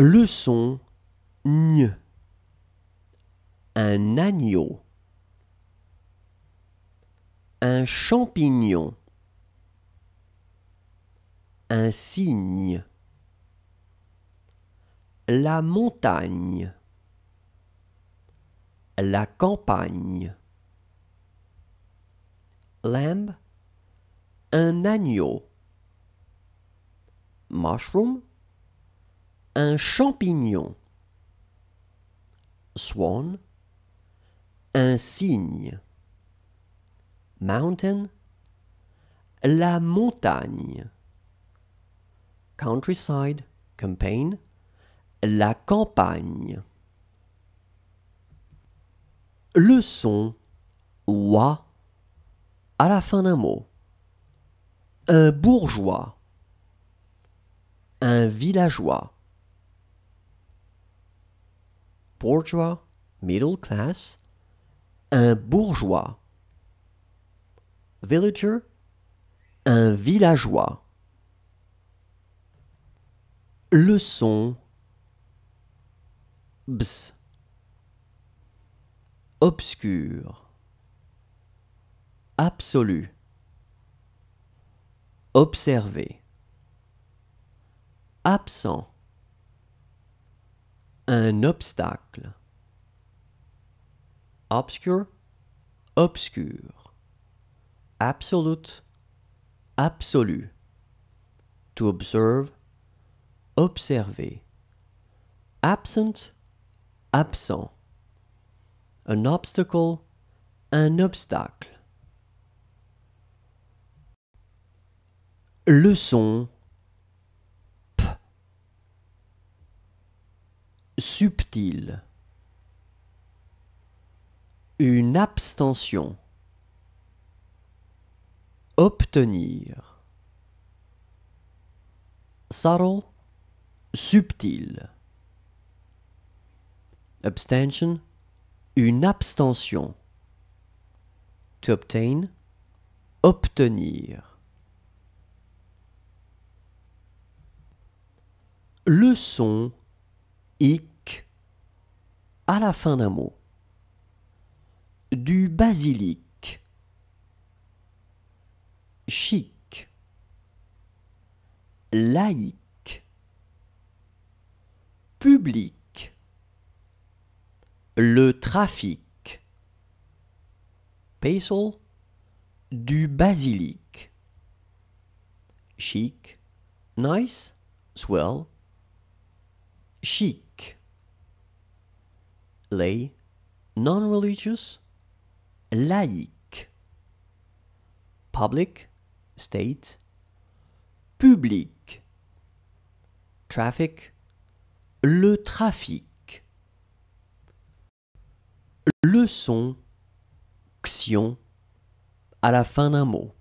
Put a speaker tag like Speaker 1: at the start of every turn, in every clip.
Speaker 1: Le son Un
Speaker 2: agneau. Un champignon. Un cygne. La montagne. La campagne. Lamb. Un agneau. Mushroom un champignon. Swan. Un cygne. Mountain. La montagne. Countryside, campaign. La campagne. Le son wa à la fin d'un mot. Un bourgeois. Un villageois bourgeois, middle class, un bourgeois. Villager, un villageois. Leçon. Bs. Obscur. Absolu. observé, Absent un obstacle. Obscure, Obscure. Absolute, absolu. To observe, observer. Absent, absent. Un obstacle, un obstacle. Leçon subtil, une abstention, obtenir, subtle, subtil, abstention, une abstention, to obtain, obtenir. Leçon ic à la fin d'un mot. Du basilic.
Speaker 1: Chic. Laïque. Public.
Speaker 2: Le trafic. Basil. Du basilic. Chic. Nice. Swell. Chic lay, non-religious, laïque, public, state, public, traffic, le trafic, leçon, action, à la fin d'un mot,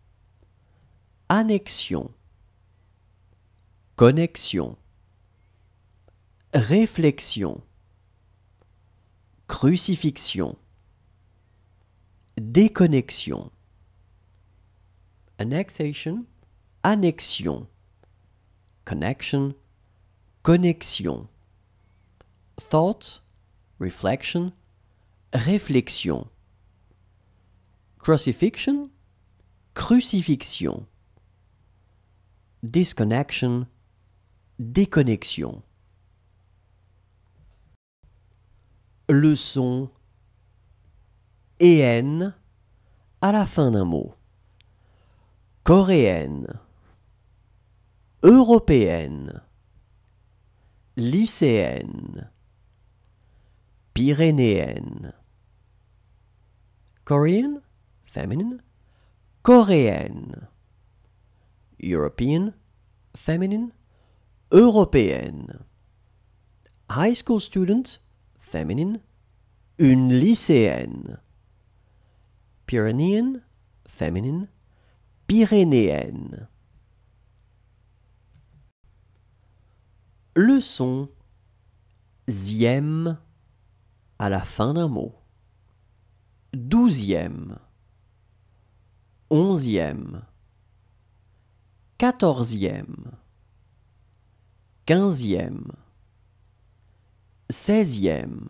Speaker 2: annexion, connexion, réflexion, crucifixion, déconnexion, annexation, annexion, connection, connexion, thought, reflection, réflexion, crucifixion, crucifixion, disconnection, déconnexion. le son en à la fin d'un mot. Coréenne, européenne, lycéenne, pyrénéenne. Korean, feminine, coréenne. European, feminine, européenne. High school student, feminine, une lycéenne. Pyrénéenne. Féminine. pyrénéenne. Leçon. son zième à la fin d'un mot. Douzième, onzième, quatorzième, quinzième, seizième.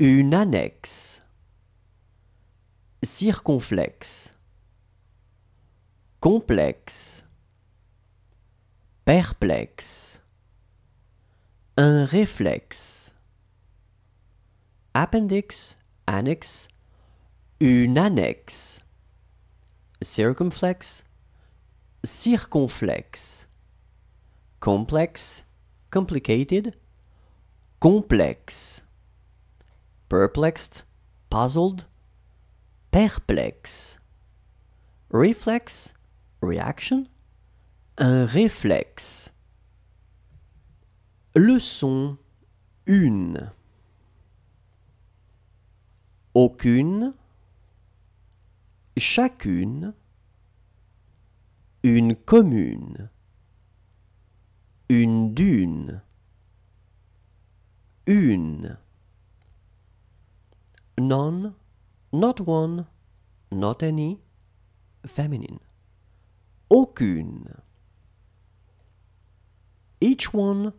Speaker 2: Une annexe. Circonflexe. Complexe. Perplexe. Un réflexe. Appendix, annexe. Une annexe. circonflexe, Circonflexe. Complexe. Complicated. Complexe perplexed, puzzled, perplexe. Reflex, reaction, un réflexe. Leçon une, Aucune, chacune, une commune, une dune, une. none, not one, not any, feminine. Aucune. Each one,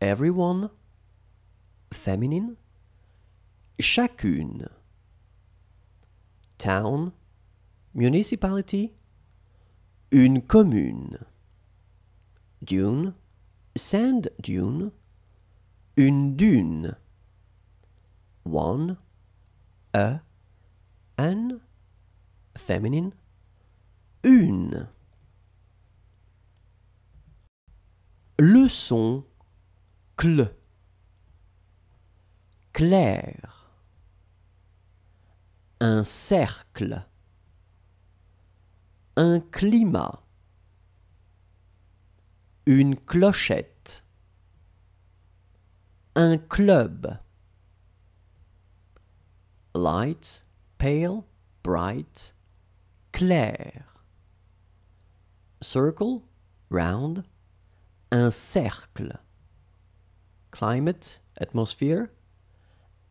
Speaker 2: everyone, feminine. Chacune. Town, municipality, une commune. Dune, sand dune, une dune. One, Un, féminin, une. Le son cl, clair, un cercle, un climat, une clochette, un club light, pale, bright, clair. Circle, round, un cercle. Climate, atmosphere,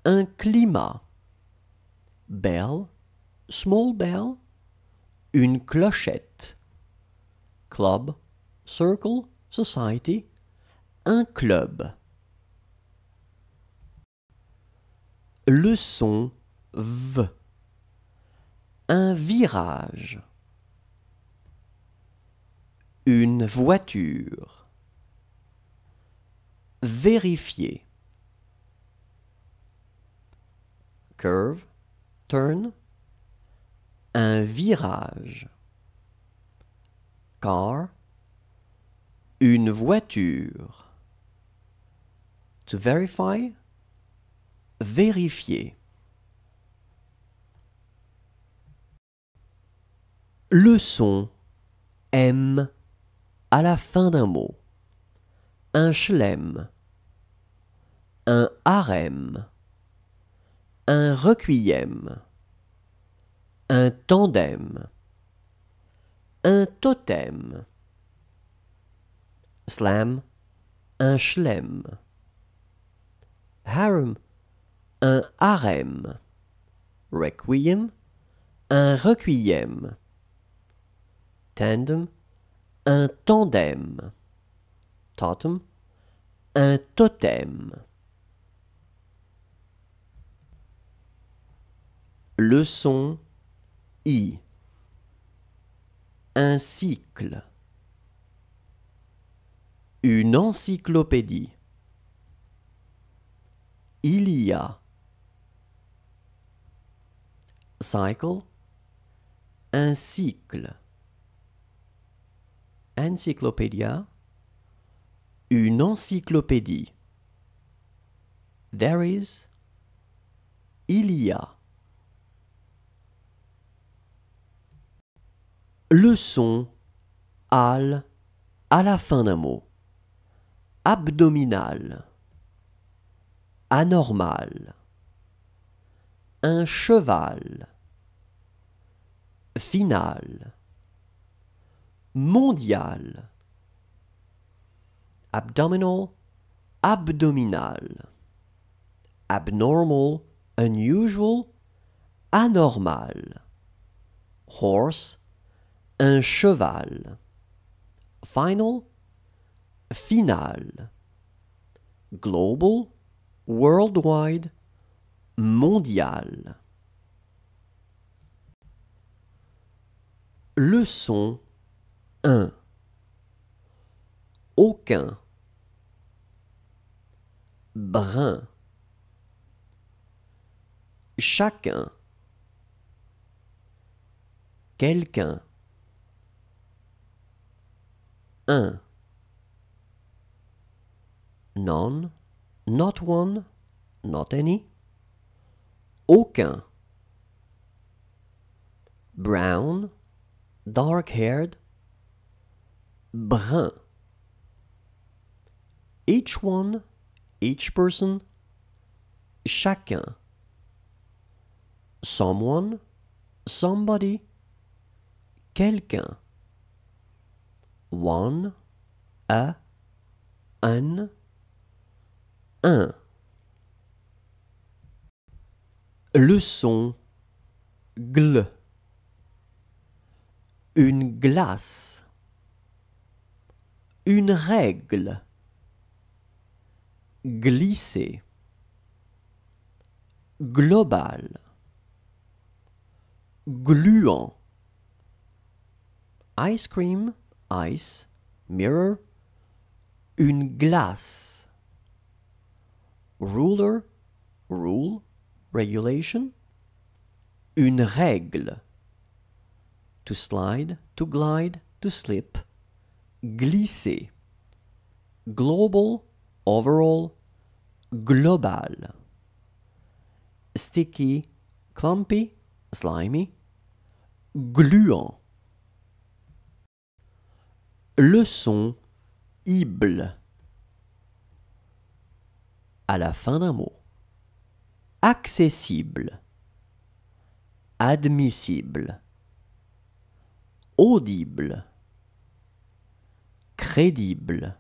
Speaker 2: un climat. Bell, small bell, une clochette. Club, circle, society, un club. Leçon v un virage une voiture vérifier curve turn un virage car une voiture to verify vérifier le son M à la fin d'un mot. Un schlem un harem, un requiem, un tandem, un totem. Slam, un schlem Harem, un harem. Requiem, un requiem tandem, un tandem, totem, un totem. Leçon I. Un cycle. Une encyclopédie. Il y a. Cycle. Un cycle. Encyclopédia, une encyclopédie. There is, il y a. Leçon al à la fin d'un mot. Abdominal. Anormal. Un cheval. Final mondial, Abdominal, abdominal. Abnormal, unusual, anormal. Horse, un cheval. Final, final. Global, worldwide, mondial. Leçon un aucun brun chacun quelqu'un un none not one not any aucun brown dark haired brun. Each one, each person, chacun. Someone, somebody, quelqu'un. One, a, un, un. Le son gl. Une glace une règle, glisser, global, gluant, ice cream, ice, mirror, une glace, ruler, rule, regulation, une règle, to slide, to glide, to slip, glisser. Global, overall, global. Sticky, clumpy, slimy, gluant. Leçon Ible à la fin d'un mot. Accessible, admissible, audible. crédible,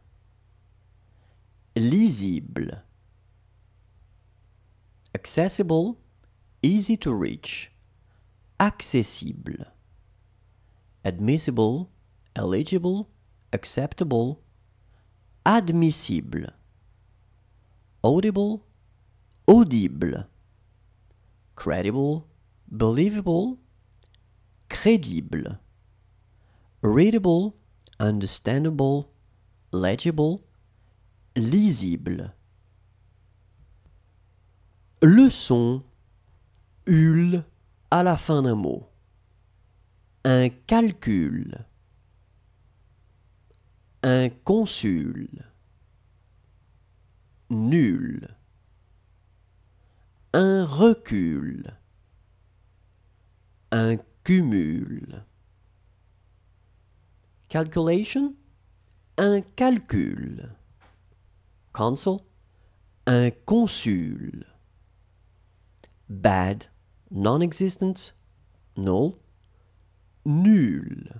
Speaker 2: lisible, accessible, easy to reach, accessible, admissible, eligible, acceptable, admissible, audible, audible, credible, believable, crédible, readable, understandable, legible, lisible. Le son "ul" à la fin d'un mot. Un calcul. Un consul.
Speaker 1: Nul. Un recul. Un cumul.
Speaker 2: Calculation, un calcul. Consul, un consul. Bad, non-existent, null, nul.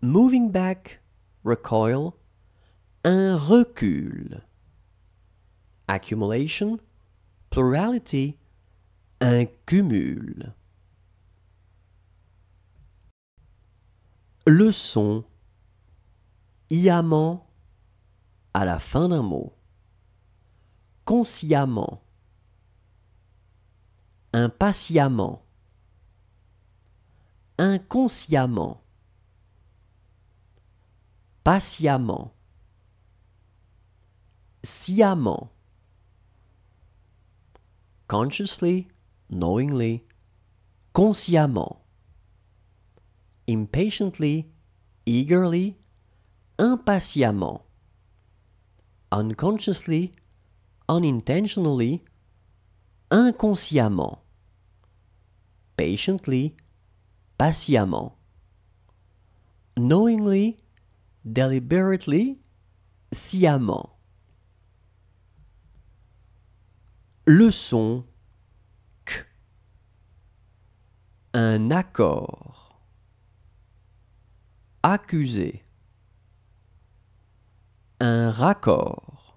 Speaker 2: Moving back, recoil, un recul. Accumulation, plurality, un cumul. Leçon. yamant, à la fin d'un mot. Consciemment. Impatiemment. Inconsciemment. Patiemment. Sciemment. Consciously, knowingly, consciemment impatiently, eagerly, impatiemment. Unconsciously, unintentionally, inconsciemment. Patiently, patiemment. Knowingly, deliberately, sciemment. Leçon K. Un accord accuser. Un raccord.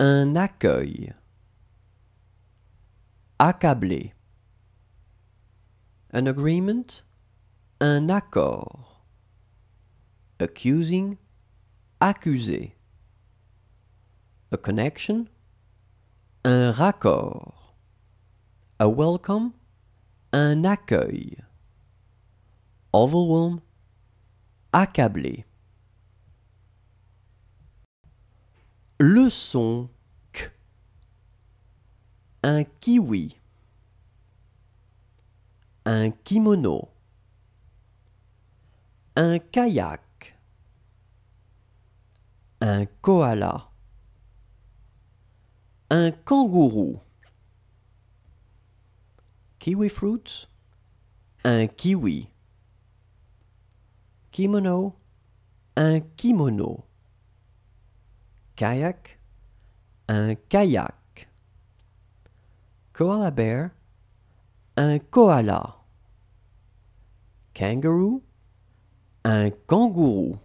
Speaker 2: Un accueil. Accablé. An agreement. Un accord. Accusing. Accuser. A connection. Un raccord. A welcome. Un accueil overwhelm, accablé. Le son k. Un kiwi. Un kimono. Un kayak. Un koala. Un kangourou. Kiwi fruit. Un kiwi. Kimono, un kimono. Kayak, un kayak. Koala bear, un koala. Kangaroo, un kangourou.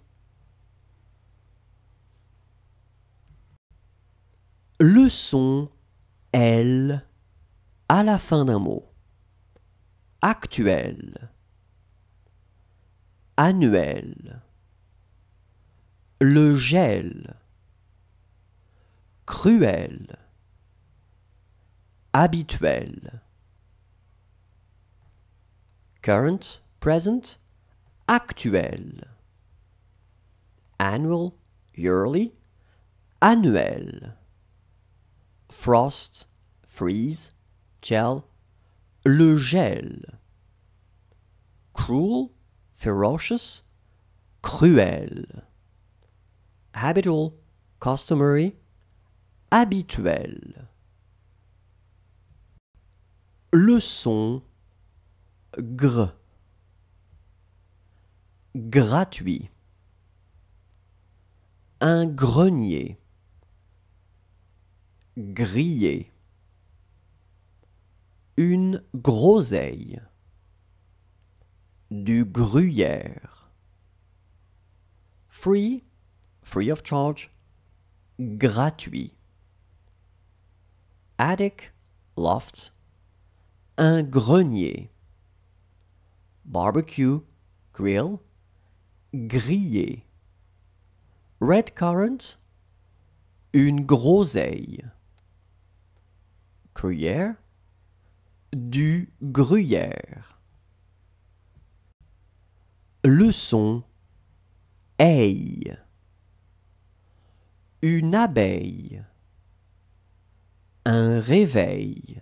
Speaker 2: Leçon L à la fin d'un mot. Actuel annuel, le gel, cruel, habituel. Current, present, actuel. Annual, yearly, annuel. Frost, freeze, gel, le gel. Cruel, ferocious, cruel. Habitual, customary, habituel. Le son Gratuit. Un grenier. Grillé. Une groseille du gruyère. Free, free of charge, gratuit. Attic, loft, un grenier. Barbecue, grill, grillé. Red currant, une groseille. Gruyère, du gruyère. Leçon A. Une abeille Un réveil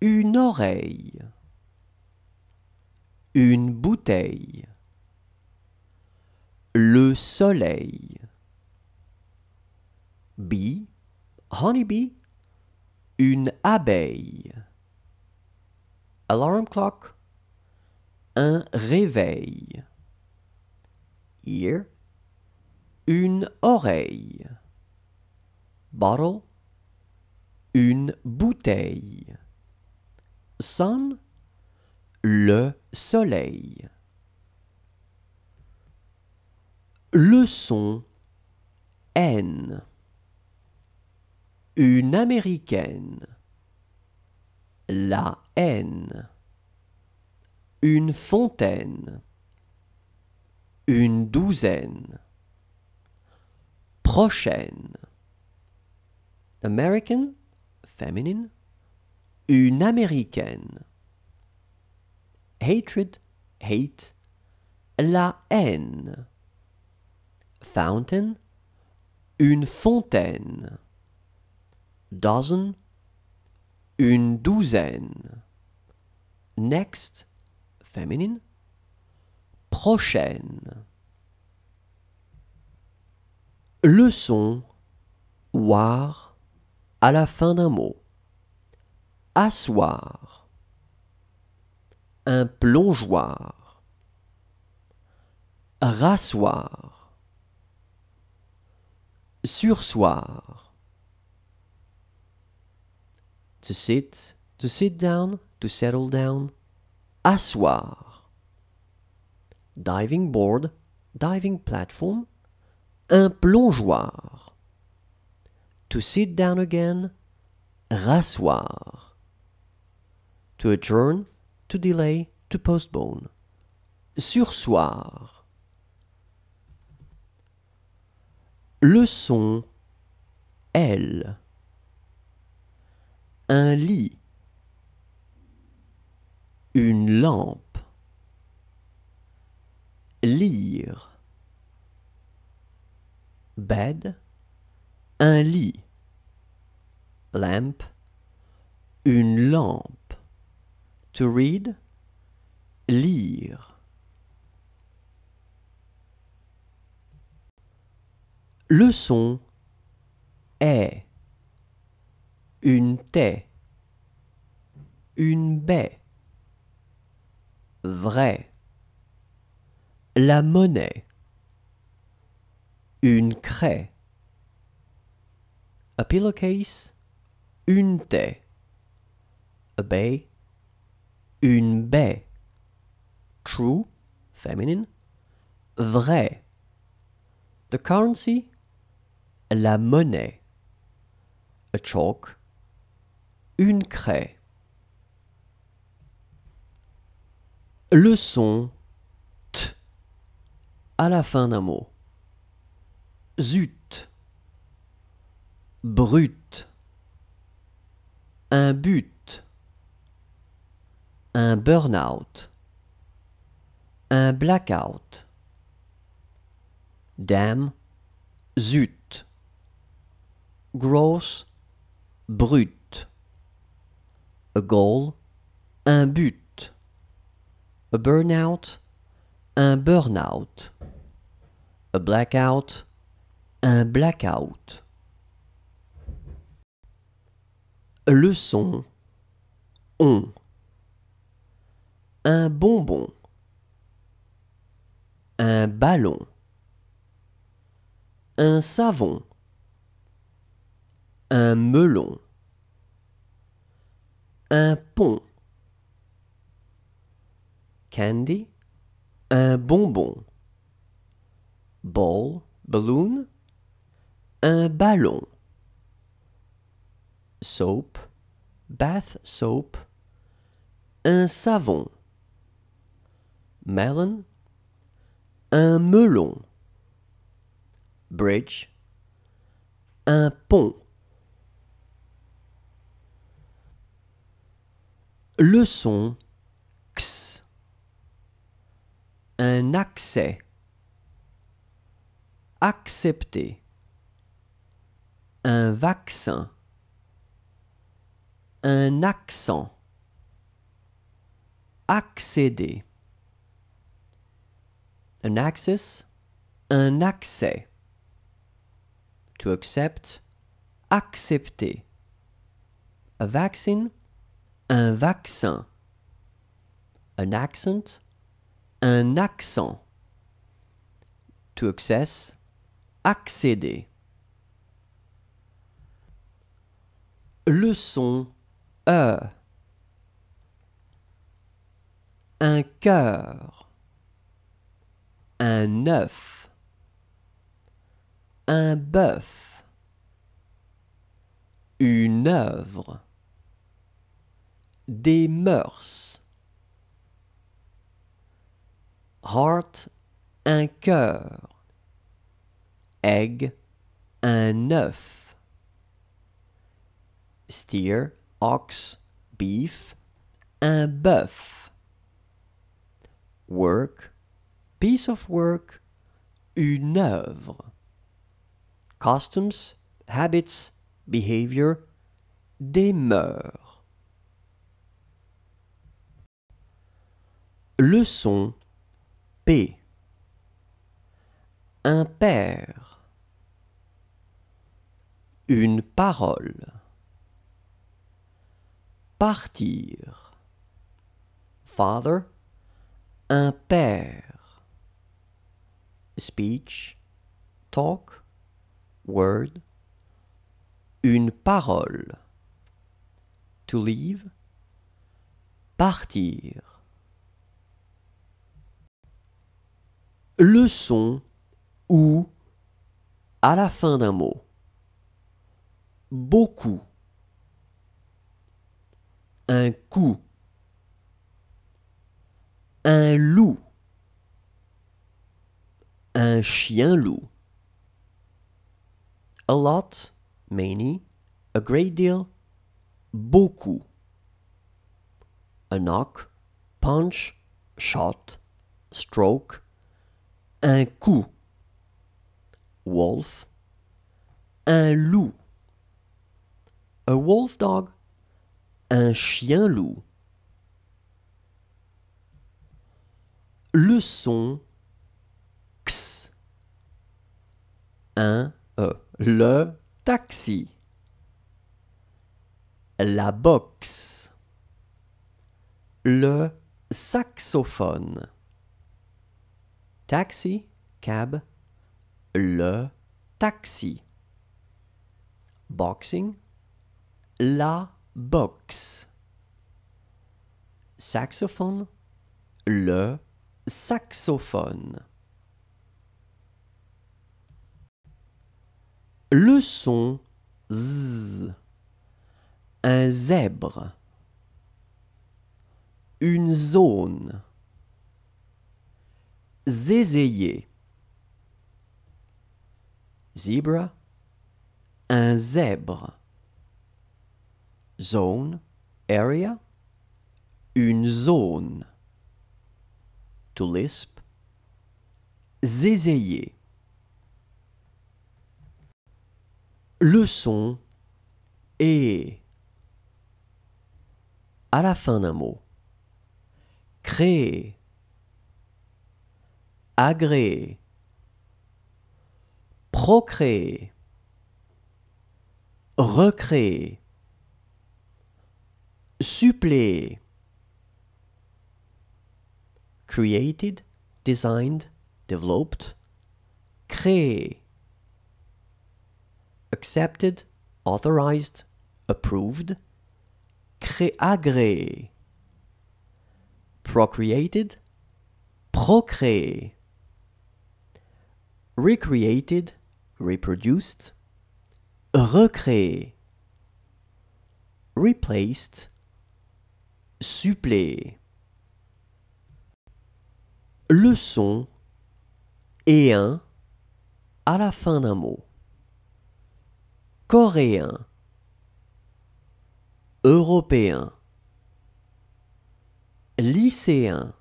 Speaker 2: Une oreille Une bouteille Le soleil Bee, honeybee Une abeille Alarm clock un réveil. Ear, une oreille. Bottle, une bouteille. Sun, le soleil. Leçon N. Une américaine. La haine une fontaine, une douzaine, prochaine, American, feminine, une américaine, hatred, hate, la haine, fountain, une fontaine, dozen, une douzaine, next, Féminine. prochaine. Leçon. son à la fin d'un mot. Assoir. Un plongeoir. Rasseoir. Sursoir. To sit, to sit down, to settle down asseoir. Diving board, diving platform, un plongeoir. To sit down again, rasseoir. To adjourn, to delay, to postpone. Sursoir. Leçon L. Un lit une lampe, lire, bed, un lit, lamp, une lampe, to read, lire. Le son est une taie, une baie vrai. La monnaie. Une craie. A pillowcase. Une taie. A bay. Une baie. True, feminine. Vrai. The currency. La monnaie. A chalk. Une craie. le son t à la fin d'un mot. Zut, brut, un but, un burn-out, un blackout. Damn, zut, gross, brut, a goal, un but a burnout, un burnout, a blackout, un blackout. Leçon, on, un bonbon, un ballon, un savon, un melon, un pont candy, un bonbon. Ball, balloon, un ballon. Soap, bath soap, un savon. Melon, un melon. Bridge, un pont. Leçon un accès. Accepter. Un vaccin. Un accent. Accéder. Un axis. Un accès. To accept. Accepter. Un vaccine. Un vaccin. Un accent un accent. To access, accéder. Leçon son E. Un cœur. Un œuf. Un bœuf. Une œuvre. Des mœurs heart, un cœur. Egg, un œuf. Steer, ox, beef, un bœuf. Work, piece of work, une œuvre. Customs, habits, behavior, des mœurs. Leçon P. un père, Une parole. Partir. Father. un père, Speech. Talk. Word. Une parole. To leave. Partir. le son ou à la fin d'un mot.
Speaker 1: Beaucoup. Un coup. Un loup.
Speaker 2: Un chien loup. A lot, many, a great deal, beaucoup. A knock, punch, shot, stroke, un coup, wolf, un loup, a wolf dog, un chien loup. Le son x, un e. le taxi, la boxe, le saxophone. Taxi, cab, le taxi. Boxing, la boxe. Saxophone, le saxophone. Le son z. Un zèbre. Une zone. Zézayer. Zebra, un zèbre. Zone, area, une zone. To lisp, leçon Le son à la fin d'un mot. Créer agréer, procréer, recréer, suppléer. Created, designed, developed, créé, Accepted, authorized, approved, cré agréé, procreated, procréé. recreated, reproduced, recréé, replaced, suppléé. Le son et un à la fin d'un mot. Coréen, européen, lycéen,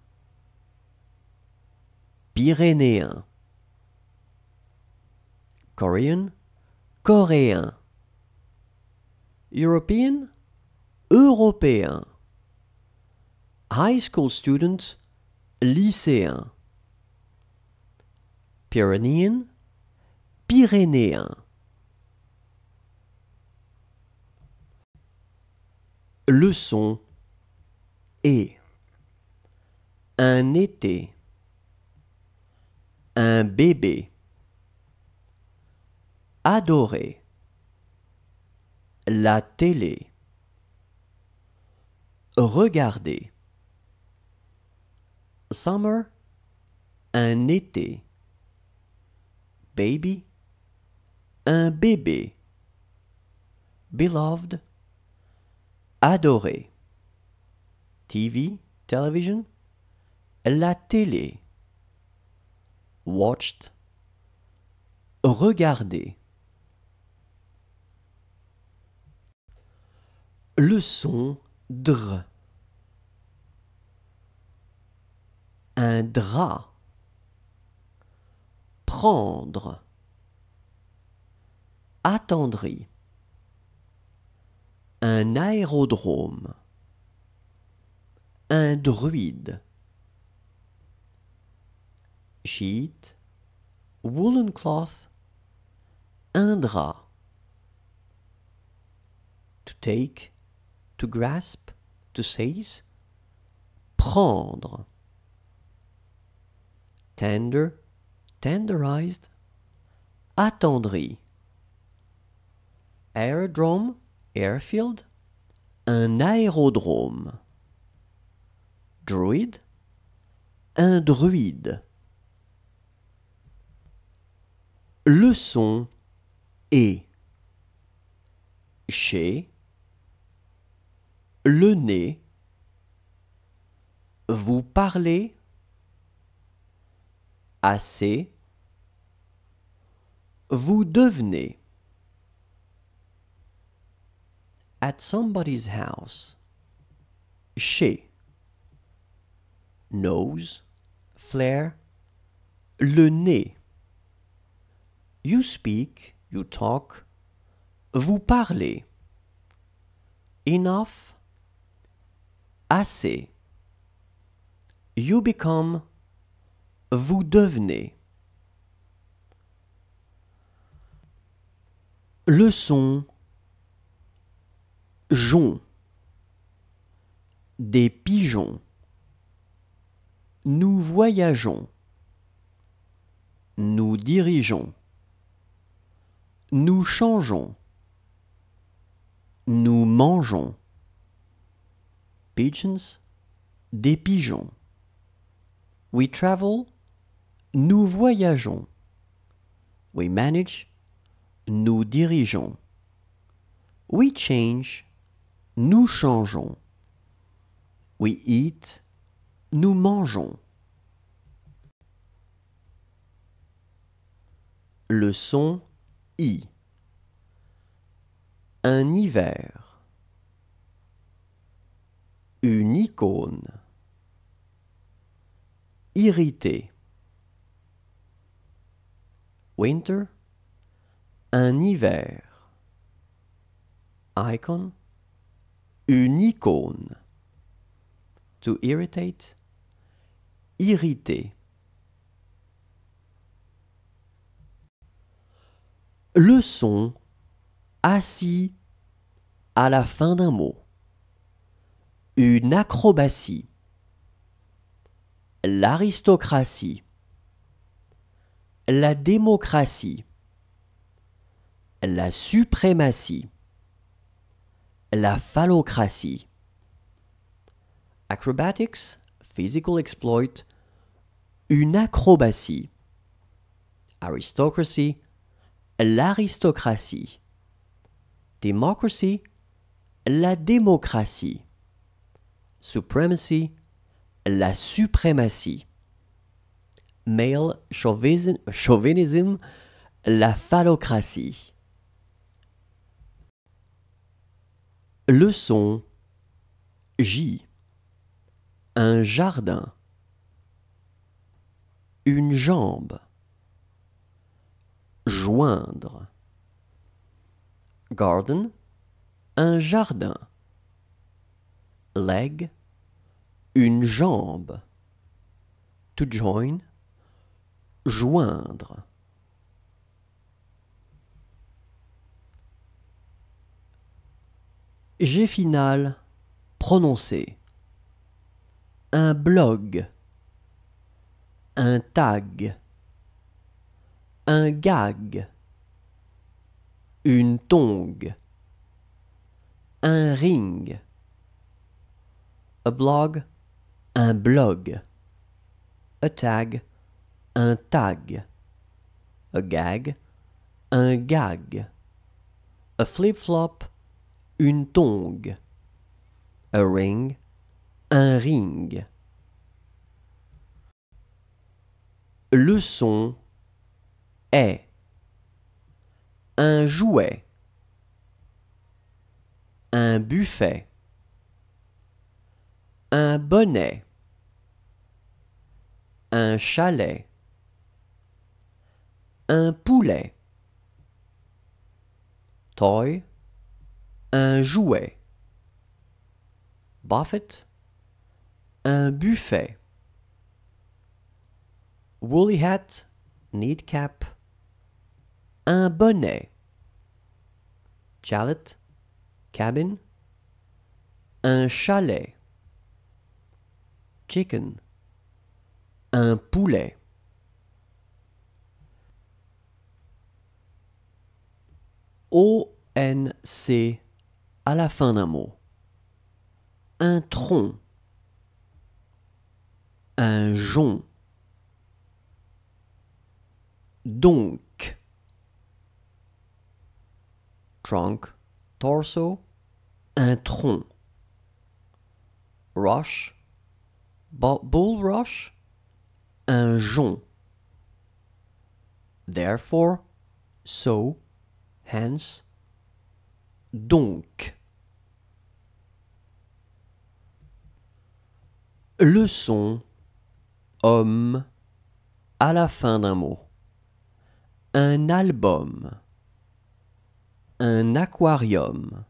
Speaker 2: pyrénéen. Korean, coréen. European, européen. High school student, lycéen. Pyrenean, pyrénéen. Leçon et un été, un bébé adorer. La télé. Regarder. Summer, un été. Baby, un bébé. Beloved, Adoré. TV, television, la télé. Watched, regarder. Leçon son Un drap. Prendre. Attendri. Un aérodrome. Un druide. Sheet. Woolen cloth. Un drap. To take to grasp, to seize, prendre. Tender, tenderized, attendri. Aerodrome, airfield, un aérodrome. Druid, un druide. Leçon et chez le nez, vous parlez assez, vous devenez. At somebody's house, chez, nose, flair, le nez. You speak, you talk, vous parlez. Enough, assez. You become, vous devenez. Leçon, jon, des pigeons. Nous voyageons. Nous dirigeons. Nous changeons. Nous mangeons pigeons, des pigeons. We travel, nous voyageons. We manage, nous dirigeons. We change, nous changeons. We eat, nous mangeons. Le son I. Un hiver une icône. Irrité. Winter. Un hiver. Icon. Une icône. To irritate. Irrité. Leçon assis à la fin d'un mot une acrobatie, l'aristocratie, la démocratie, la suprématie, la phallocratie. Acrobatics, physical exploit, une acrobatie, aristocracy, l'aristocratie, democracy, la démocratie supremacy, la suprématie. Male chauvinism, la phallocratie. Leçon J. Un jardin. Une jambe. Joindre. Garden. Un jardin leg, une jambe. To join, joindre. J'ai final prononcé. Un blog. Un tag. Un gag. Une tongue. Un ring a blog, un blog, a tag, un tag, a gag, un gag, a flip-flop, une tongue, a ring, un ring. Le son est un jouet, un buffet un bonnet, un chalet, un poulet, toy, un jouet, buffet, un buffet, woolly hat, need cap, un bonnet, chalet, cabin, un chalet chicken. Un poulet. ONC à la fin d'un mot. Un tronc. Un jonc. Donc. Trunk, torso,
Speaker 1: un tronc.
Speaker 2: Rush, bulrush, un jonc. Therefore, so, hence, donc. son, homme à la fin d'un mot. Un album. Un aquarium.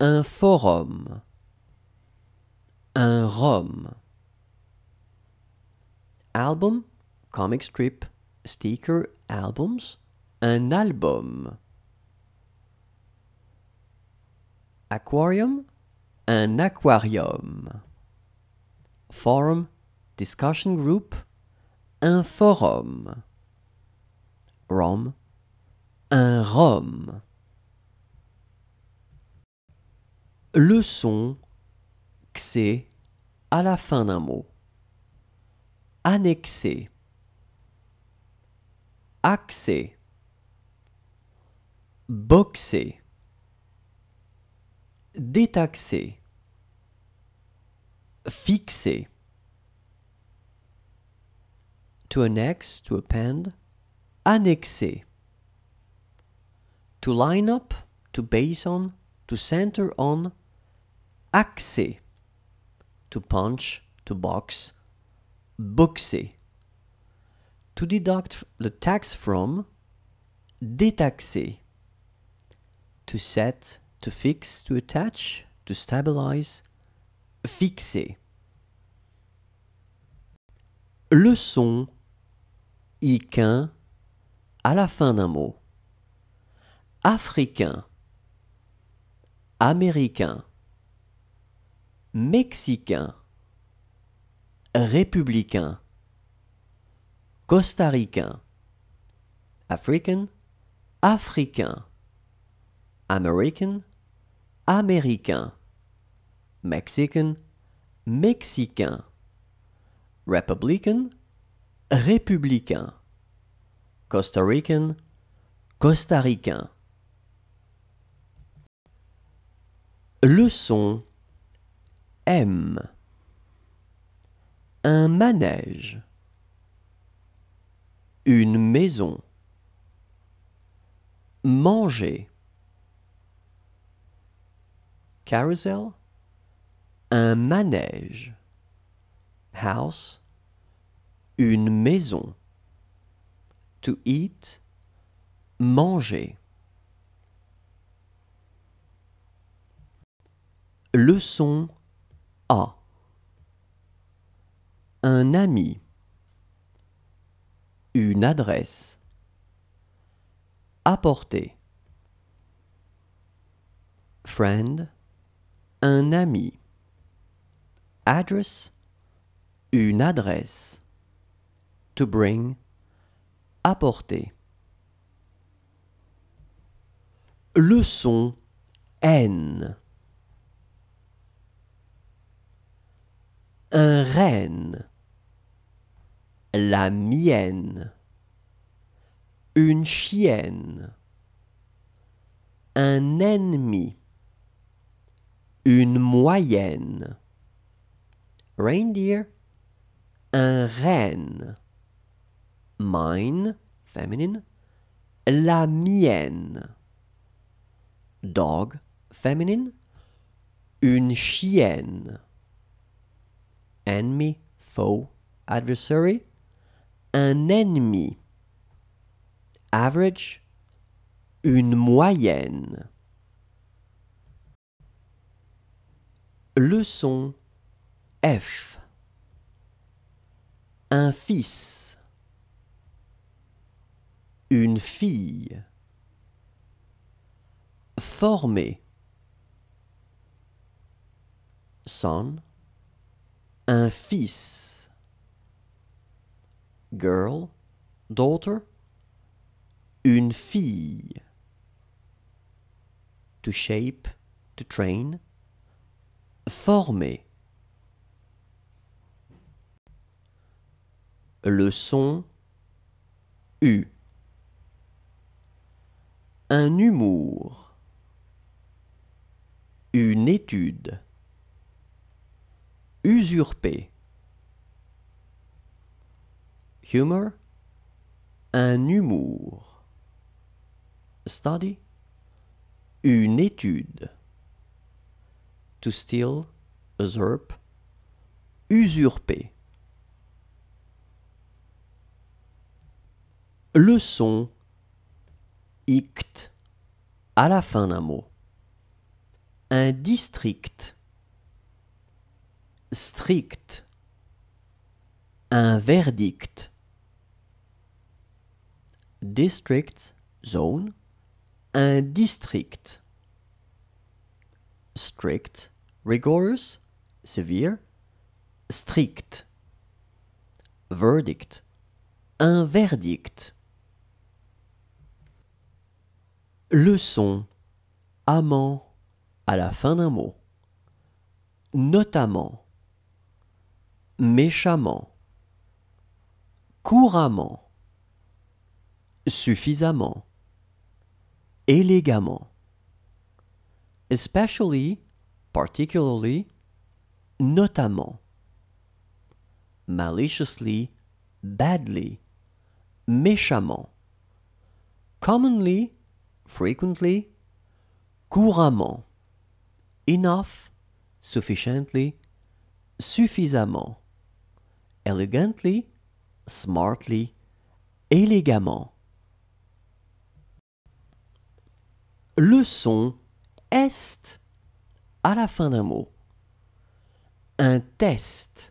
Speaker 2: Un forum un Album, comic strip, sticker, albums, un album. Aquarium, un aquarium. Forum, discussion group, un forum. Rom, un rhum. Leçon annexer à la fin d'un mot. Annexer. Axer. Boxer. Détaxer. Fixer. To annex, to append. Annexer. To line up, to base on, to center on. Axer to punch, to box, boxer. To deduct the tax from, détaxer. To set, to fix, to attach, to stabilize, fixer. Le son iquin à la fin d'un mot. Africain, américain, Mexicain, Républicain, Costaricain, African, Africain, American, Américain, Mexican, Mexicain, Republican, Républicain, Costa Rican, Costaricain. Leçon M. Un manège. Une maison. Manger. Carousel. Un manège. House. Une maison. To eat. Manger. Leçon un ami. Une adresse. Apporter. Friend. Un ami. Address. Une adresse. To bring. Apporter. Leçon N. un renne, la mienne, une chienne, un ennemi, une moyenne, reindeer, un renne, mine, feminine, la mienne, dog, feminine, une chienne. Enemy, foe. Adversary, un ennemi. Average, une moyenne. Leçon F. Un fils. Une fille. Formé. Son un fils. Girl, daughter, une fille. To shape, to train, former. Leçon. son U. Un humour. Une étude usurper. Humour. un humour. Study, une étude. To steal, usurp, usurper. Leçon. son ict à la fin d'un mot. Un district strict, un verdict. District zone, un district. Strict, rigorous, severe, strict. Verdict, un verdict. Leçon, amant, à la fin d'un mot. Notamment méchamment, couramment, suffisamment, élégamment, especially, particularly, notamment, maliciously, badly, méchamment, commonly, frequently, couramment, enough, sufficiently, suffisamment. Elegantly, smartly, élégamment. Le son est à la fin d'un mot. Un test.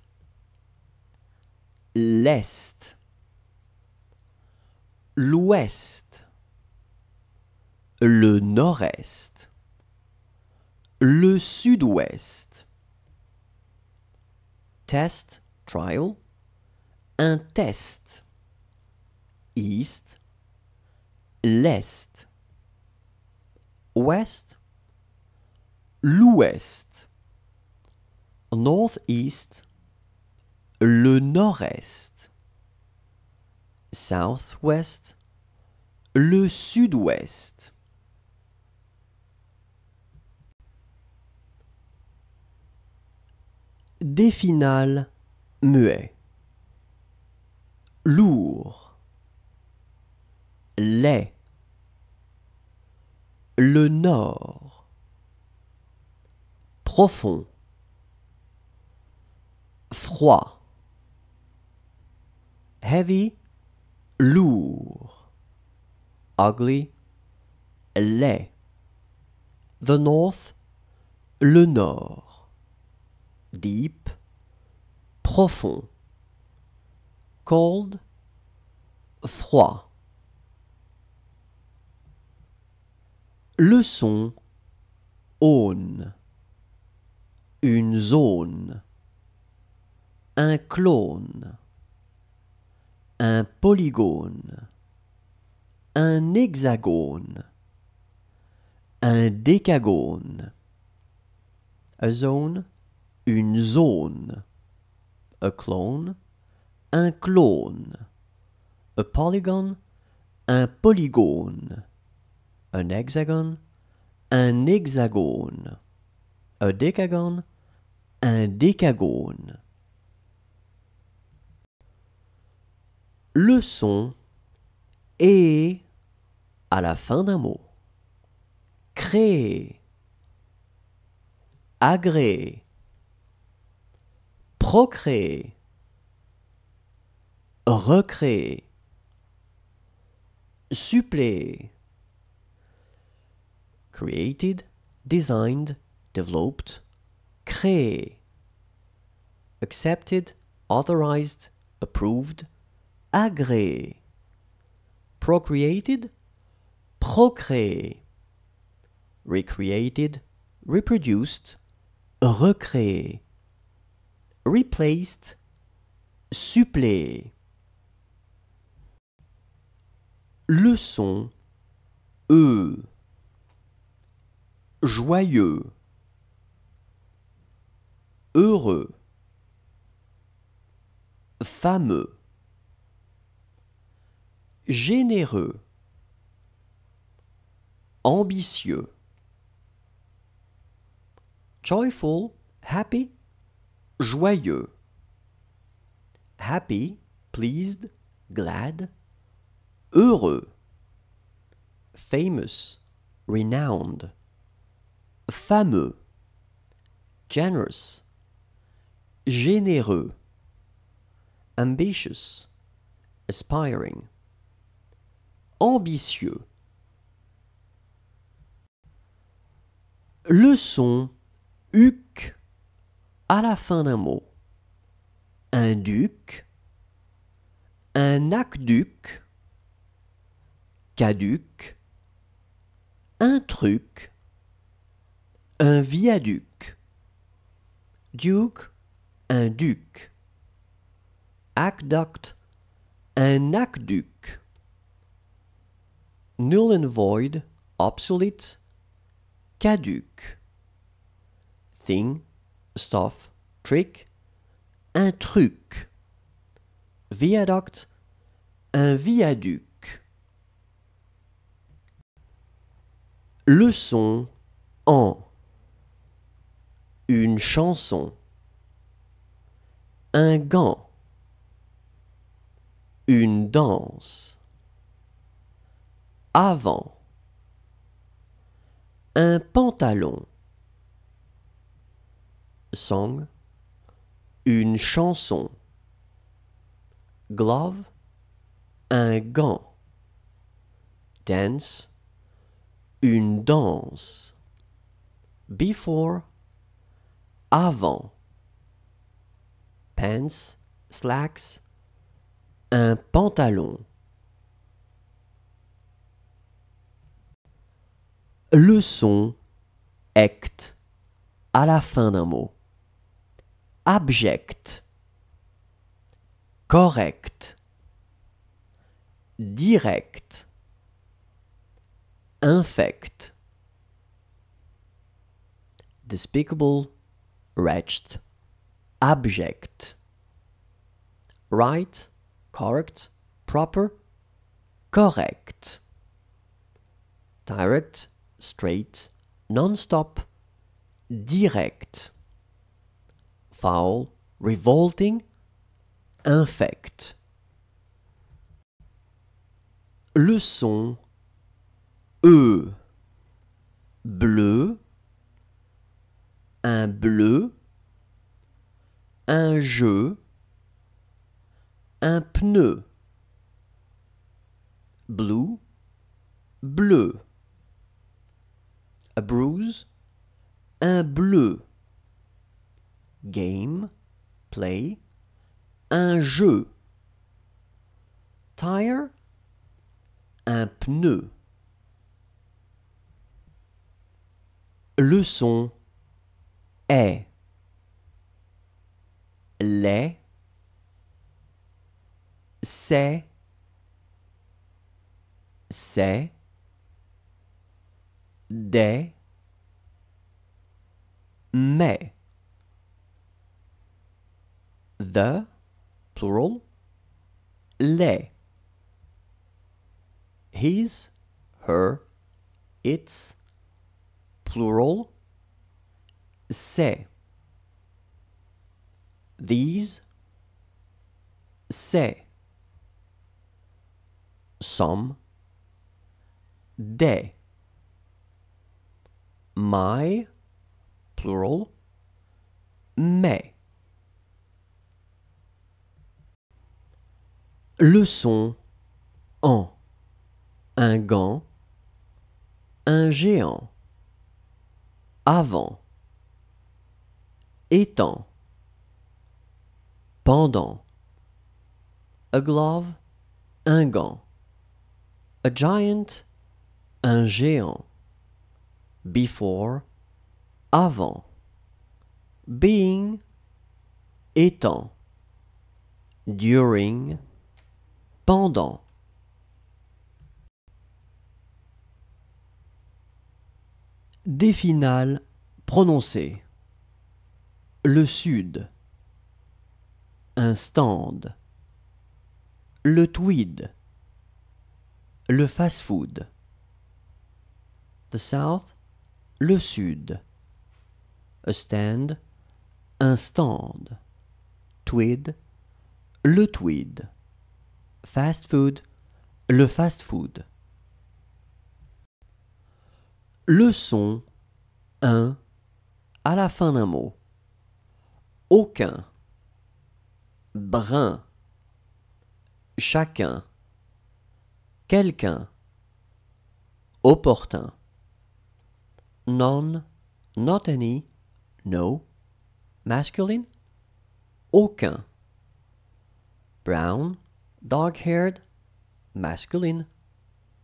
Speaker 2: L'est. L'ouest. Le nord-est. Le sud-ouest. Test, trial, un test. East, l'Est. Ouest, l'Ouest. Northeast, le Nord-Est. Southwest, le Sud-Ouest. Des finales muets lourd, laid, le nord, profond, froid, heavy, lourd, ugly, laid, the north, le nord, deep, profond cold, froid. Leçon, aune, une zone, un clone, un polygone, un hexagone, un décagone. A zone, une zone, Un clone, un clone. Un polygone. un polygone. Un hexagone, un hexagone. Un décagone, un décagone. Leçon. son et à la fin d'un mot. Créer, agréer, procréer. recréer, suppléer, created, designed, developed, créé, accepted, authorized, approved, agréé, procreated, procréé, recreated, reproduced, recréé, replaced, suppléé.
Speaker 1: Leçon. E, joyeux heureux fameux
Speaker 2: généreux ambitieux joyful happy joyeux happy pleased glad heureux, famous, renowned, fameux, generous, généreux, ambitious, aspiring, ambitieux. Le son uc à la fin d'un mot. Un duc, un aqueduc, caduc, un truc, un viaduc, duke, un duc, aqueduct, un aqueduc, null and void, obsolete, caduc, thing, stuff, trick, un truc, viaduct, un viaduc. Leçon en une chanson, un gant, une danse, avant, un pantalon, song, une chanson, glove, un gant, dance, une danse. Before, avant. Pants, slacks, un pantalon.
Speaker 1: Leçon. son
Speaker 2: ect à la fin d'un mot. Abject. Correct. Direct. infect. Despicable, wretched, abject. Right, correct, proper, correct. Direct, straight, non-stop, direct. Foul, revolting, infect.
Speaker 1: Leçon E bleu, un bleu, un jeu, un pneu. Blue, bleu. A bruise,
Speaker 2: un bleu. Game, play, un jeu. Tire, un pneu. Le son est les c'est c'est des mais the plural les his her its plural, c'est. These, c'est. Some, des. My, plural, mais. Leçon en un gant, un géant avant, étant, pendant, a glove, un gant, a giant, un géant, before, avant, being, étant, during, pendant. Des finales prononcées. Le sud. Un stand. Le tweed. Le fast-food. The south. Le sud. A stand. Un stand. Tweed. Le tweed. Fast-food. Le fast-food. Leçon 1 à la fin d'un mot. Aucun. Brun. Chacun. Quelqu'un. Opportun. Non. Not any. No. Masculine. Aucun. Brown. Dark-haired. Masculine.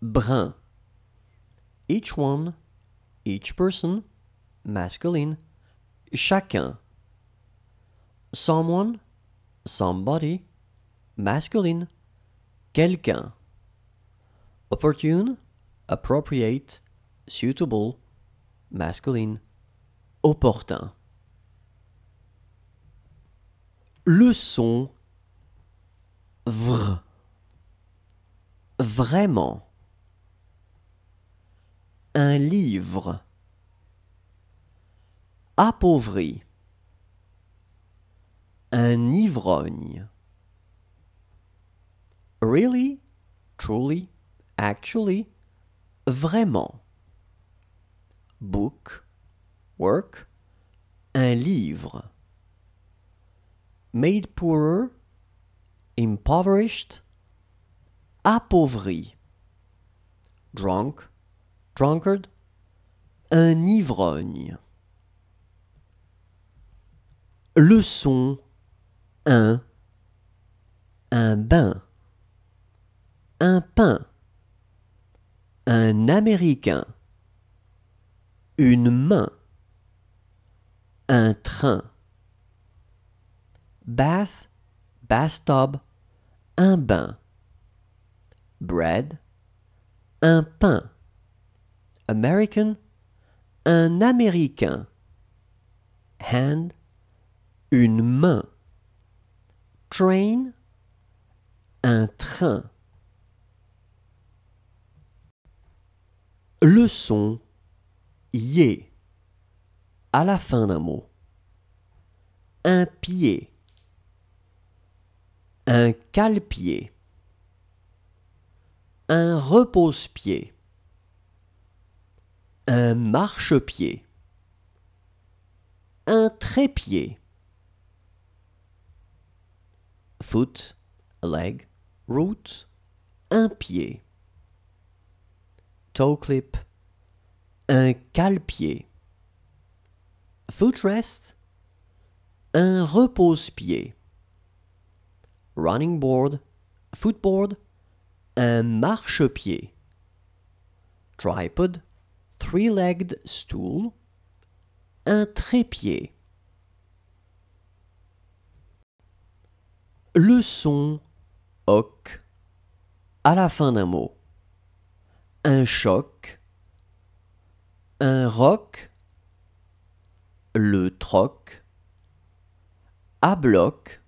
Speaker 2: Brun. Each one each person, masculine, chacun. Someone, somebody, masculine, quelqu'un. Opportune, appropriate, suitable, masculine, opportun. Leçon, vr. Vraiment un livre. Appauvri. Un ivrogne. Really, truly, actually, vraiment. Book, work, un livre. Made poorer, impoverished, appauvri. Drunk, drunkard, un ivrogne. Leçon 1 Un bain, un pain, un américain, une main, un train. Bath, bathtub, un bain. Bread, un pain American, un Américain. Hand, une main. Train, un train. Le son yé à la fin d'un mot. Un pied. Un calpied, Un repose-pied. Un marchepied. Un trépied. Foot, leg, root, un pied. Toe clip, un calepied. Footrest, un repose-pied. Running board, footboard, un marchepied. Tripod, three-legged stool, un trépied. Le son hoc à la fin d'un mot. Un choc, un roc, le troc, à bloc,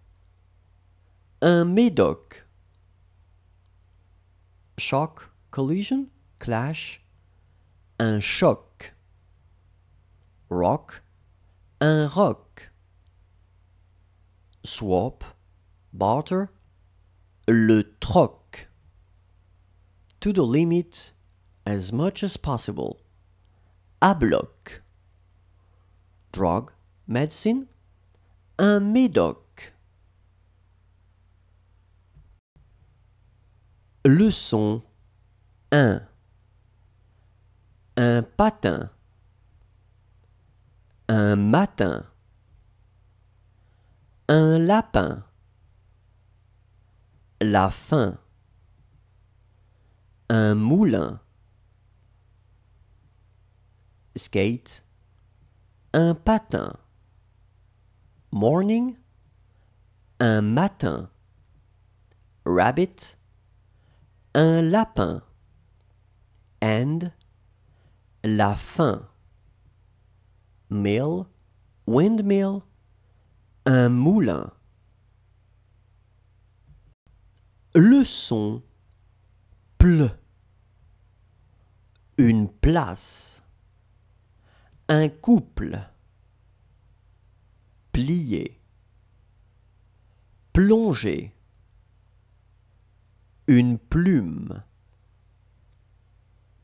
Speaker 2: un médoc. Choc, collision, clash, un choc. Rock, un roc. Swap, barter, le troc. To the limit as much as possible. À bloc. Drug, medicine, un médoc. Leçon 1 un patin, un matin, un lapin, la fin. un moulin, skate, un patin, morning, un matin, rabbit, un lapin, and, la fin. Mill, windmill, un moulin. Le son, ple. Une place. Un couple. Plier. Plonger. Une plume.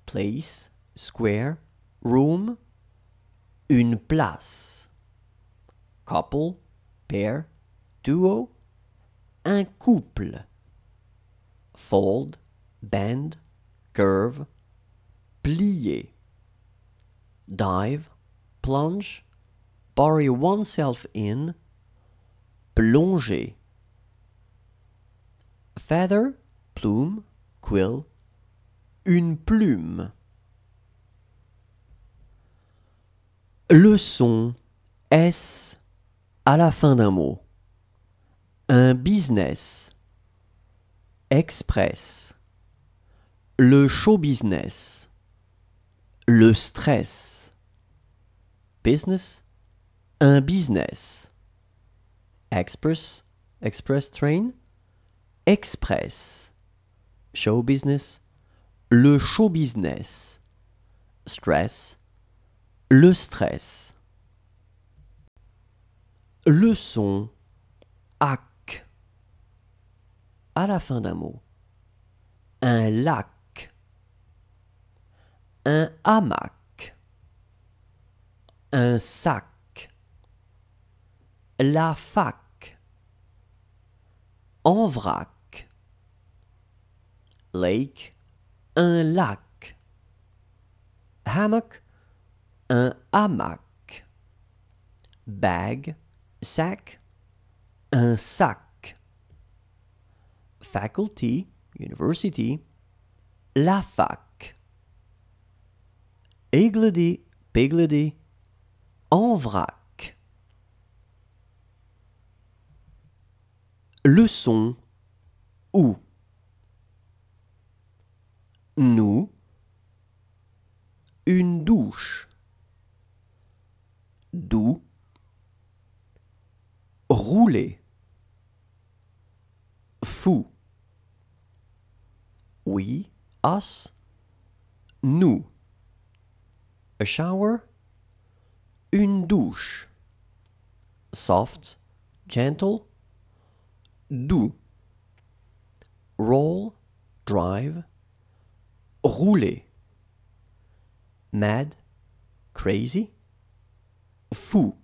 Speaker 2: Place square, room, une place. Couple, pair, duo, un couple. Fold, bend, curve, plier. Dive, plunge, bury oneself in, plonger. Feather, plume, quill, une plume. le son S à la fin d'un mot. Un business. Express. Le show business. Le stress. Business. Un business. Express. Express train. Express. Show business. Le show business. Stress le stress. Leçon. ac À la fin d'un mot. Un lac. Un hamac. Un sac. La fac. En vrac. Lake. Un lac. Hammock un hamac. Bag, sac, un sac. Faculty, university, la fac. Igledy, pigledy, en vrac.
Speaker 1: Leçon ou nous une douche doux, rouler, fou. oui,
Speaker 2: us, nous. A shower, une douche. Soft, gentle, doux. Roll, drive, rouler. Mad, crazy fou.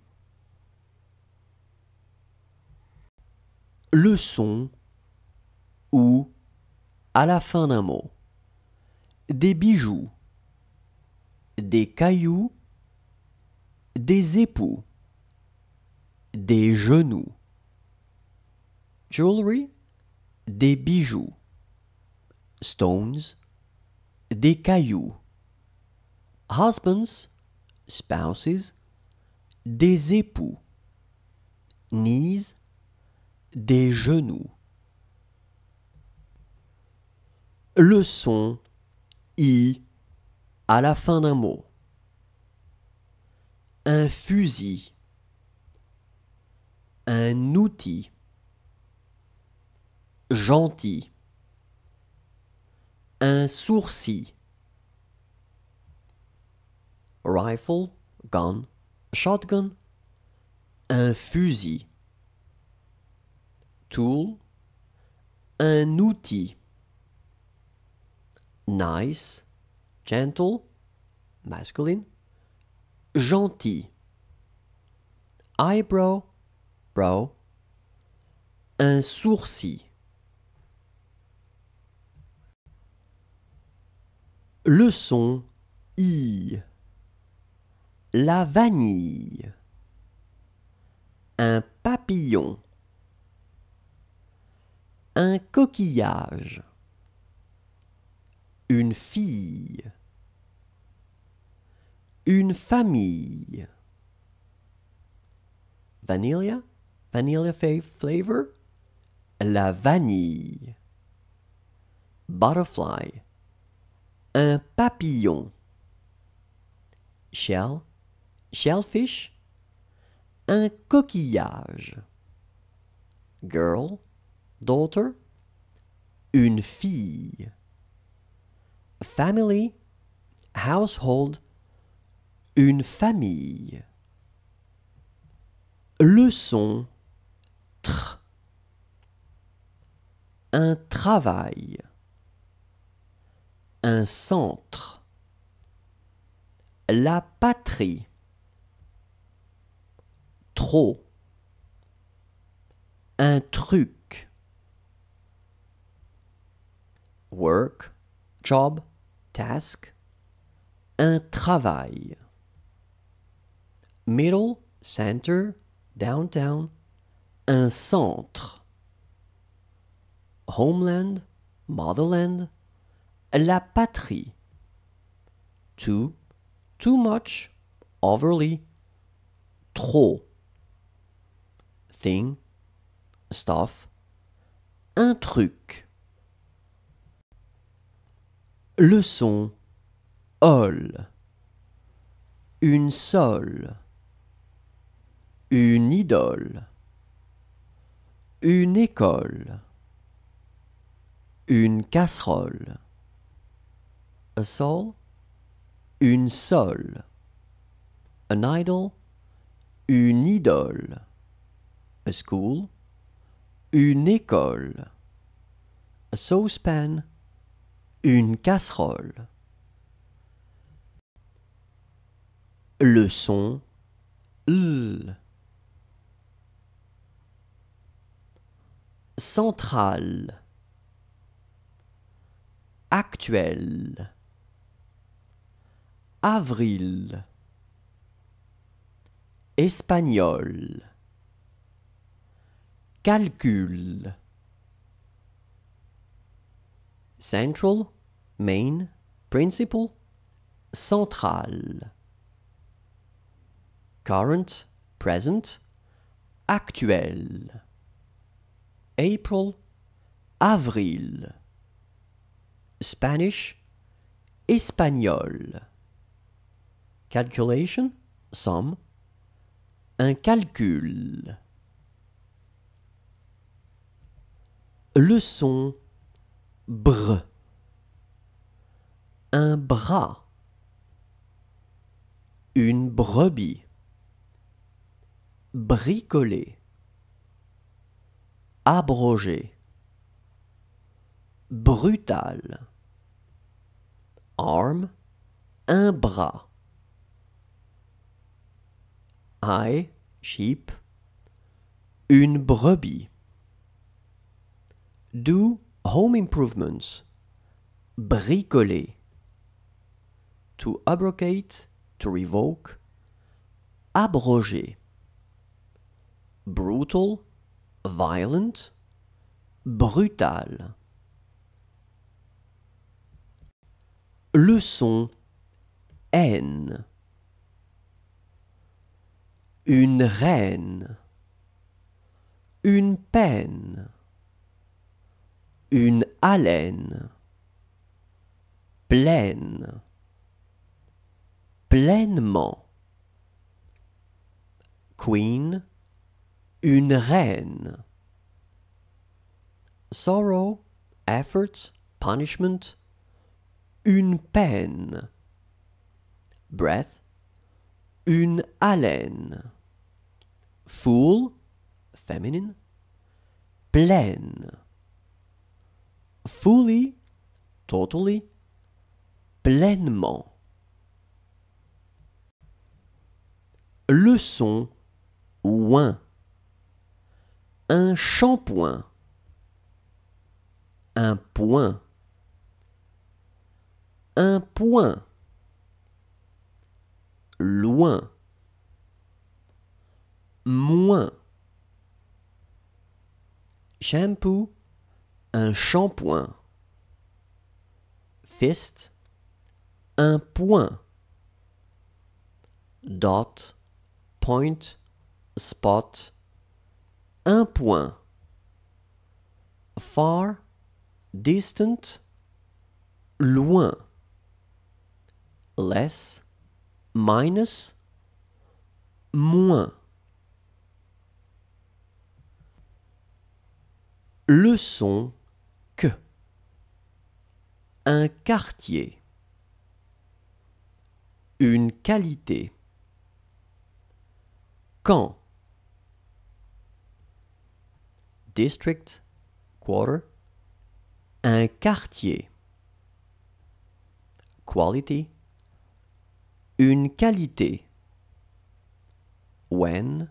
Speaker 2: Le son ou à la fin d'un mot. Des bijoux, des cailloux, des époux, des genoux. Jewelry, des bijoux. Stones, des cailloux. Husbands, spouses, des époux, nise, des genoux. Le son i à la fin d'un mot. Un fusil, un outil, gentil, un sourcil. Rifle, gun, shotgun, un fusil. Tool, un outil. Nice, gentle, masculine. Gentil. Eyebrow, brow. Un sourcil. Leçon I. La vanille. Un papillon. Un coquillage. Une fille. Une famille. Vanilla? Vanilla flavor? La vanille. Butterfly. Un papillon. Shell shellfish, un coquillage. Girl, daughter, une fille. Family, household, une famille. Leçon, tr. Un travail. Un centre. La patrie trop, un truc. Work, job, task, un travail. Middle, center, downtown, un centre. Homeland, motherland, la patrie. Too, too much, overly, trop thing, stuff, un truc. Leçon, all, une seule, une idole, une école, une casserole, a soul, une sole. an idol, une idole school, une école, saucepan, une casserole. Le son L. Centrale. Actuel. Avril. Espagnol. Calcul. Central, main, principal, central. Current, present, actuel. April, avril. Spanish, espagnol. Calculation, sum, un calcul. Le son br. Un bras. Une brebis. Bricoler. Abroger. Brutal. Arm. Un bras. I, sheep. Une brebis. Do home improvements. Bricoler. To abrogate, to revoke. Abroger. Brutal, violent. Brutal. Leçon N. Une reine. Une peine une haleine pleine pleinement queen une reine sorrow effort punishment une peine breath une haleine fool feminine pleine fully, totally, pleinement. Leçon son Un shampoing. Un point. Un point. Loin. Moins. Shampoo un shampoing. Fist, un point. Dot, point, spot, un point. Far, distant, loin. Less, minus, moins. Leçon un quartier, une qualité. Quand District, quarter, un quartier. Quality, une qualité. When,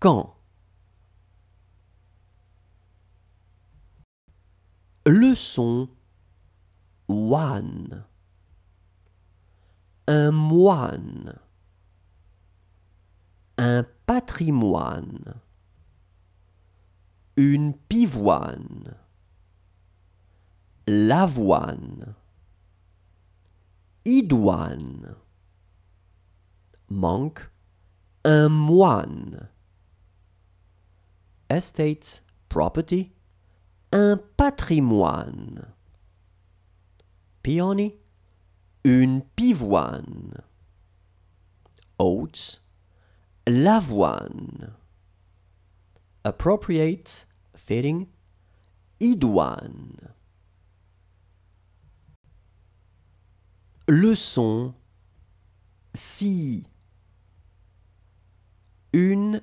Speaker 2: quand. Leçon One. Un moine. Un patrimoine. Une pivoine. L'avoine. Idoine. Manque. Un moine. Estate, property. Un patrimoine peony, une pivoine. Oats, l'avoine. Appropriate, fitting, idoine. Leçon si une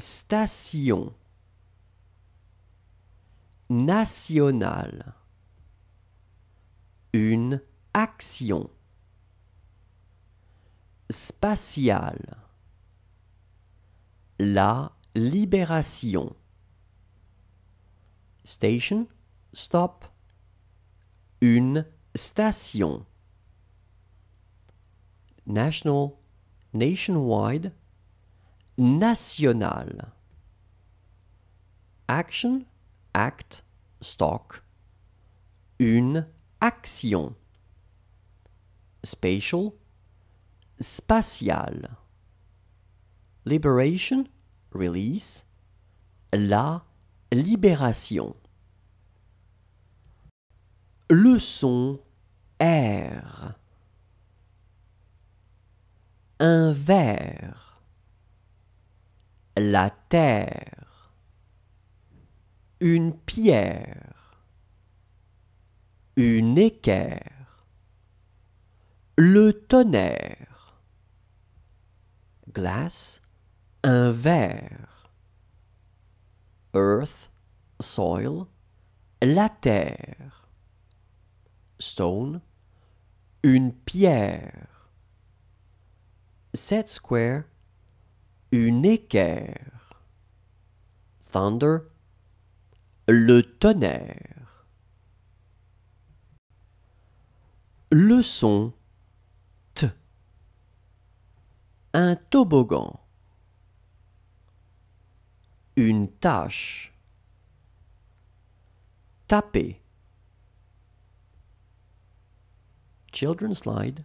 Speaker 2: station nationale une action spatiale. La libération. Station, stop. Une station. National, nationwide, national. Action, act, stock. Une action spatial spatial liberation release la libération leçon R un verre la terre une pierre une équerre, le tonnerre, glace, un verre, earth, soil, la terre, stone, une pierre, set square, une équerre, thunder, le tonnerre. Leçon t. Un toboggan. Une tâche. Taper. Children's slide.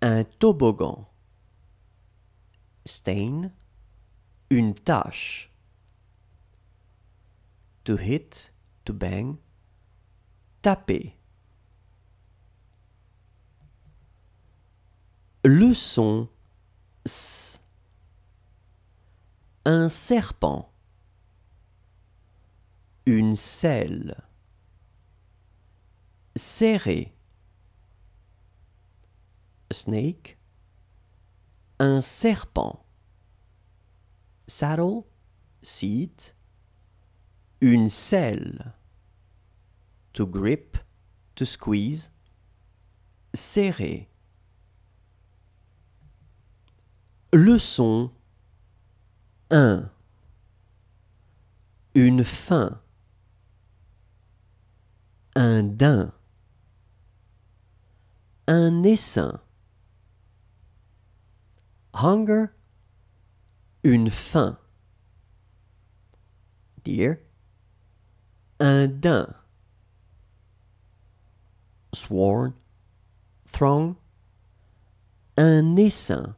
Speaker 2: Un toboggan. Stain. Une tâche. To hit, to bang. Taper.
Speaker 1: Le son S.
Speaker 2: Un serpent. Une selle. Serré. Snake. Un serpent. Saddle. Seat. Une selle. To grip. To squeeze. Serré. Leçon 1 Une fin Un daim Un essaim Hunger Une faim dire, Un daim Sworn Throng Un essaim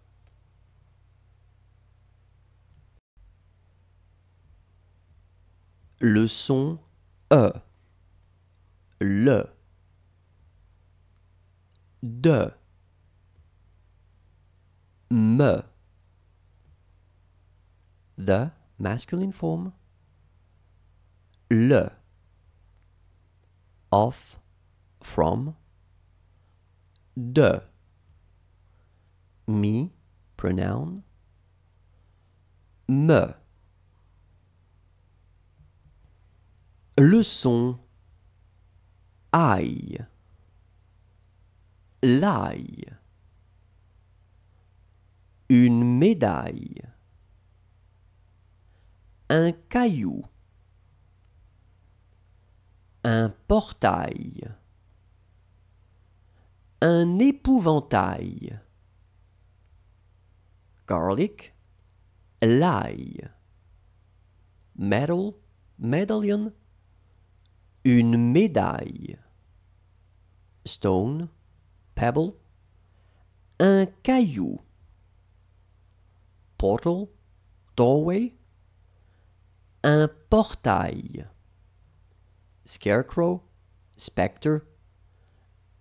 Speaker 1: le son E. Le.
Speaker 2: De. Me. The masculine form. Le. Of. From. De. Me. Pronoun. Me. Leçon Aïe. l'ail, une médaille, un caillou, un portail, un épouvantail, garlic, l'ail, Medal. medallion, une médaille, stone, pebble, un caillou, portal, doorway, un portail, scarecrow, spectre,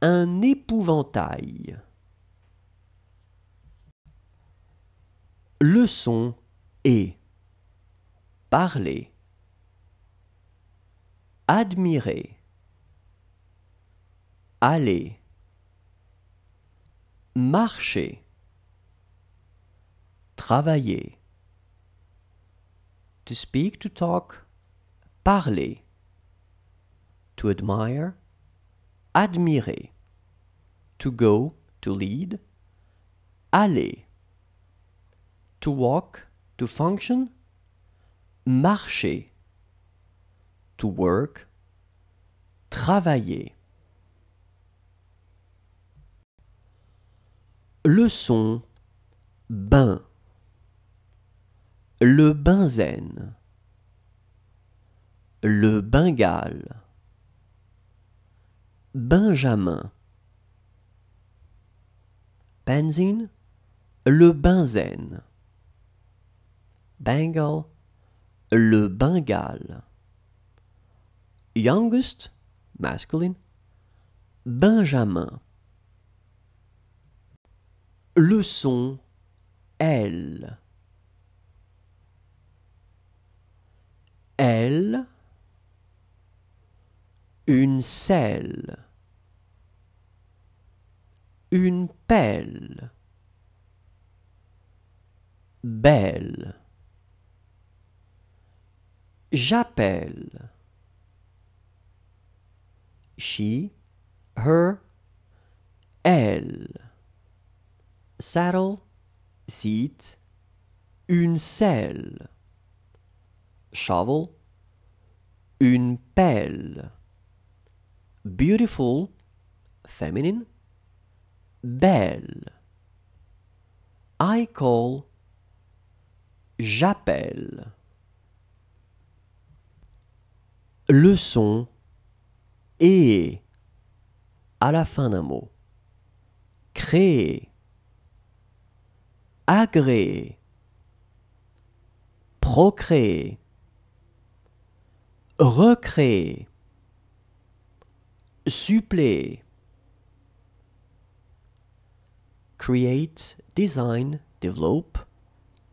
Speaker 2: un épouvantail. Leçon et parler. admirer, aller, marcher, travailler, to speak, to talk, parler, to admire, admirer, to go, to lead, aller, to walk, to function, marcher, to work, travailler. Leçon bain. Le benzène. Le bengale. Benjamin. Benzine, le benzène. Bengal, le bengale youngest, masculine, Benjamin. Leçon Elle. Elle, une selle, une pelle, belle. J'appelle she, her, elle. Saddle, seat, une selle. Shovel, une pelle. Beautiful, feminine, belle. I call, j'appelle. Leçon et à la fin d'un mot. Créer, agréer, procréer, recréer, suppléer. Create, design, develop,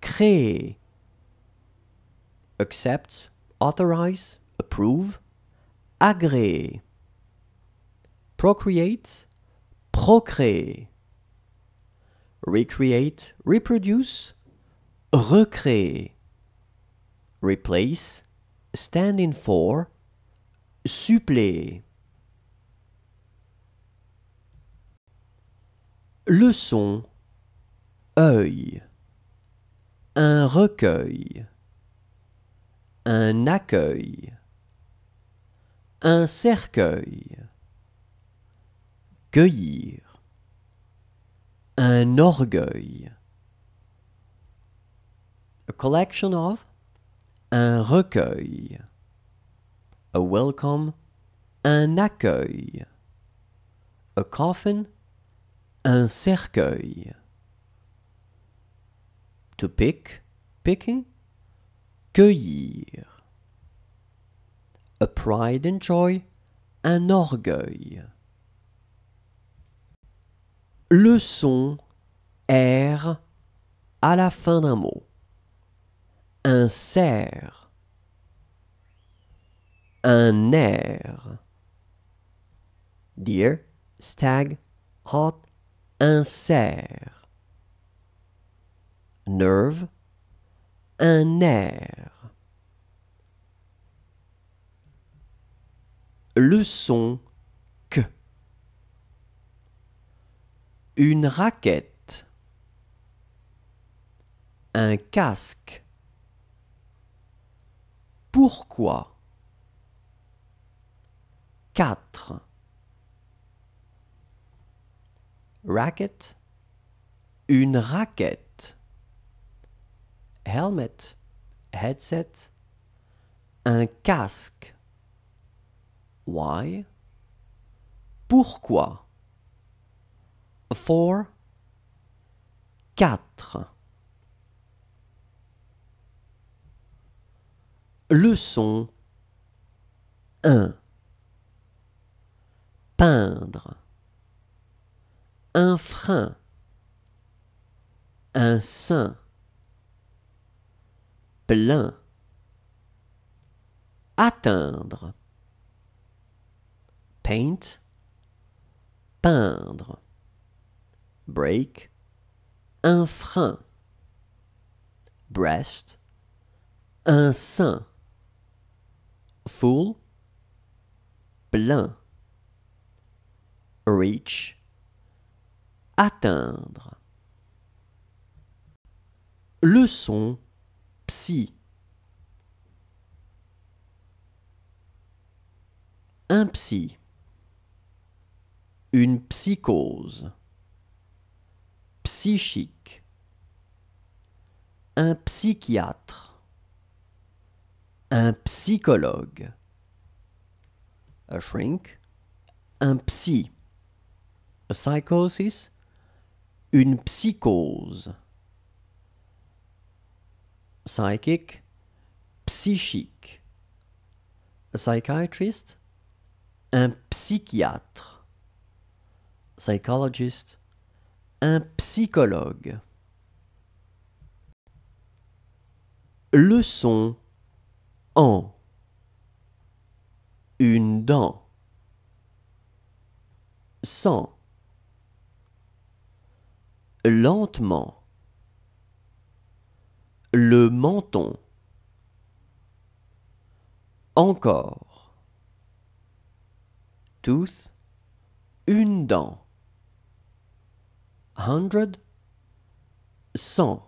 Speaker 2: créer. Accept, authorize, approve, agréer procreate, procréer. Recreate, reproduce, recréer. Replace, stand in for, suppléer. Leçon, œil, un recueil, un accueil, un cercueil. Cueillir. Un orgueil. A collection of. Un recueil. A welcome. Un accueil. A coffin. Un cercueil. To pick. Picking. Cueillir. A pride and joy. Un orgueil. le son R à la fin d'un mot. Un cerf, un air. Deer, stag, hot, un cerf. Nerve, un air. Le son Une raquette. Un casque. Pourquoi 4 Racket Une raquette Helmet Headset Un casque Why Pourquoi four, quatre. Leçon Un. Peindre. Un frein. Un sein. Plein. Atteindre. Paint. Peindre break, un frein, breast, un sein, full, plein, reach, atteindre. Leçon psy. Un psy. Une psychose psychique, un psychiatre, un psychologue, a shrink, un psy, a psychosis, une psychose, psychic, psychique, a psychiatrist, un psychiatre, psychologist, un psychologue. Leçon en une dent sans lentement le menton encore Tous. une dent hundred, cent.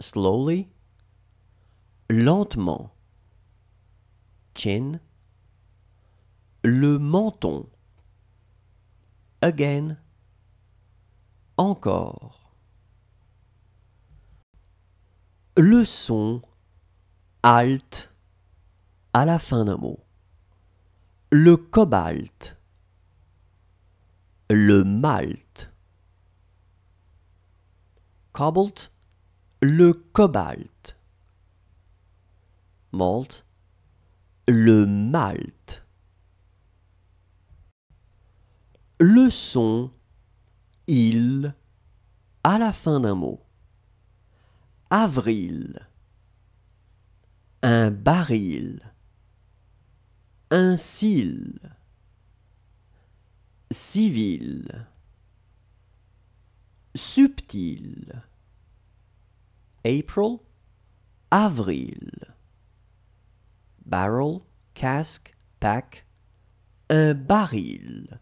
Speaker 2: Slowly, lentement. Chin, le menton. Again, encore. Le son halte à la fin d'un mot. Le cobalt le malt. Cobalt, le cobalt. Malt, le malt. Le son il à la fin d'un mot. Avril. Un baril. Un cil civil, subtil, April, avril, barrel, casque, pack, un baril,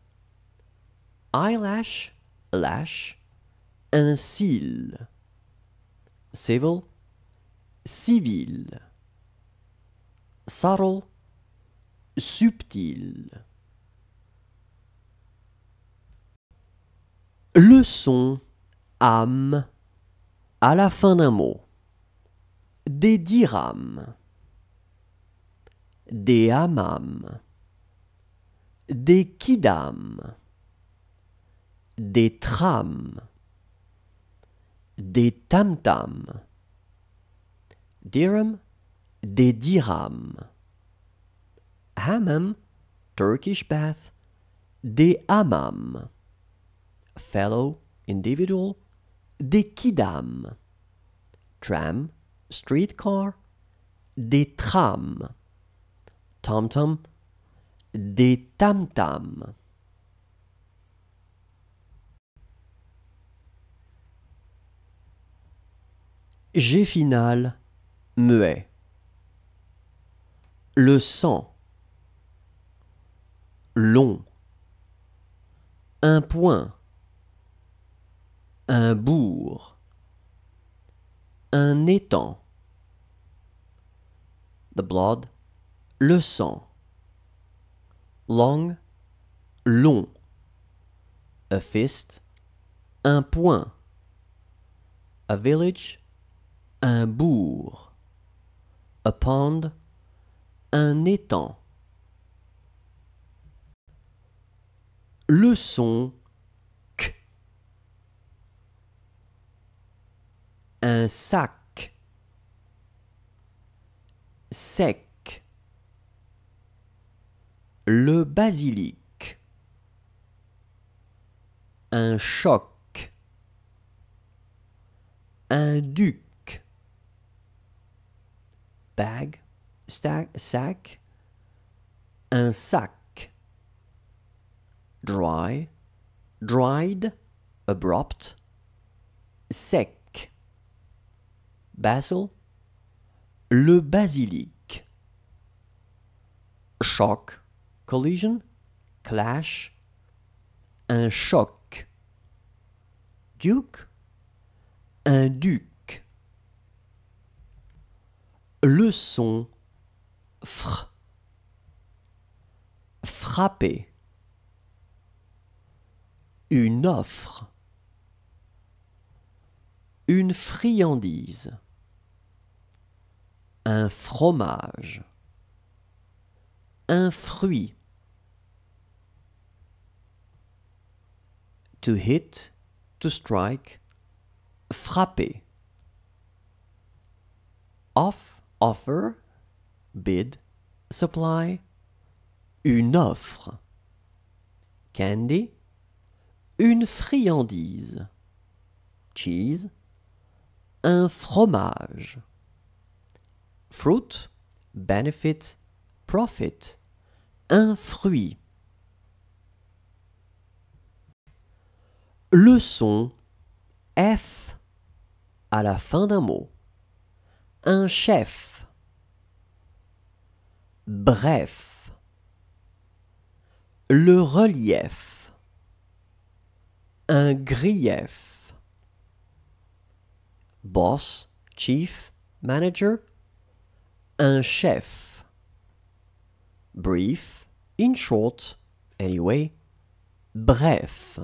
Speaker 2: eyelash, lash, un cil, civil, civil, subtle, subtil le son âme à la fin d'un mot. Des dirhams, des hamams, des kidams, des trams, des tamtam, Diram. des dirhams, hammam, Turkish bath, des hamams fellow individual, des Kidam tram, streetcar, des trams, tom-tom, des tam tam. G final muet. Le sang. Long. Un point un bourg, un étang, the blood, le sang, long, long, a fist, un poing. a village, un bourg, a pond, un étang. Le son. un sac sec le basilic un choc un duc bag stack sac un sac dry dried abrupt sec Basil, le basilic. Choc. collision, clash, un choc. Duke, un duc. Le son Frapper. Une offre. Une friandise un fromage, un fruit. To hit, to strike, frapper. Off, offer, bid, supply, une offre. Candy, une friandise. Cheese, un fromage. Fruit, benefit, profit. Un fruit. Le son F à la fin d'un mot. Un chef. Bref. Le relief. Un grief. Boss, chief, manager, un chef. Brief, in short, anyway, bref.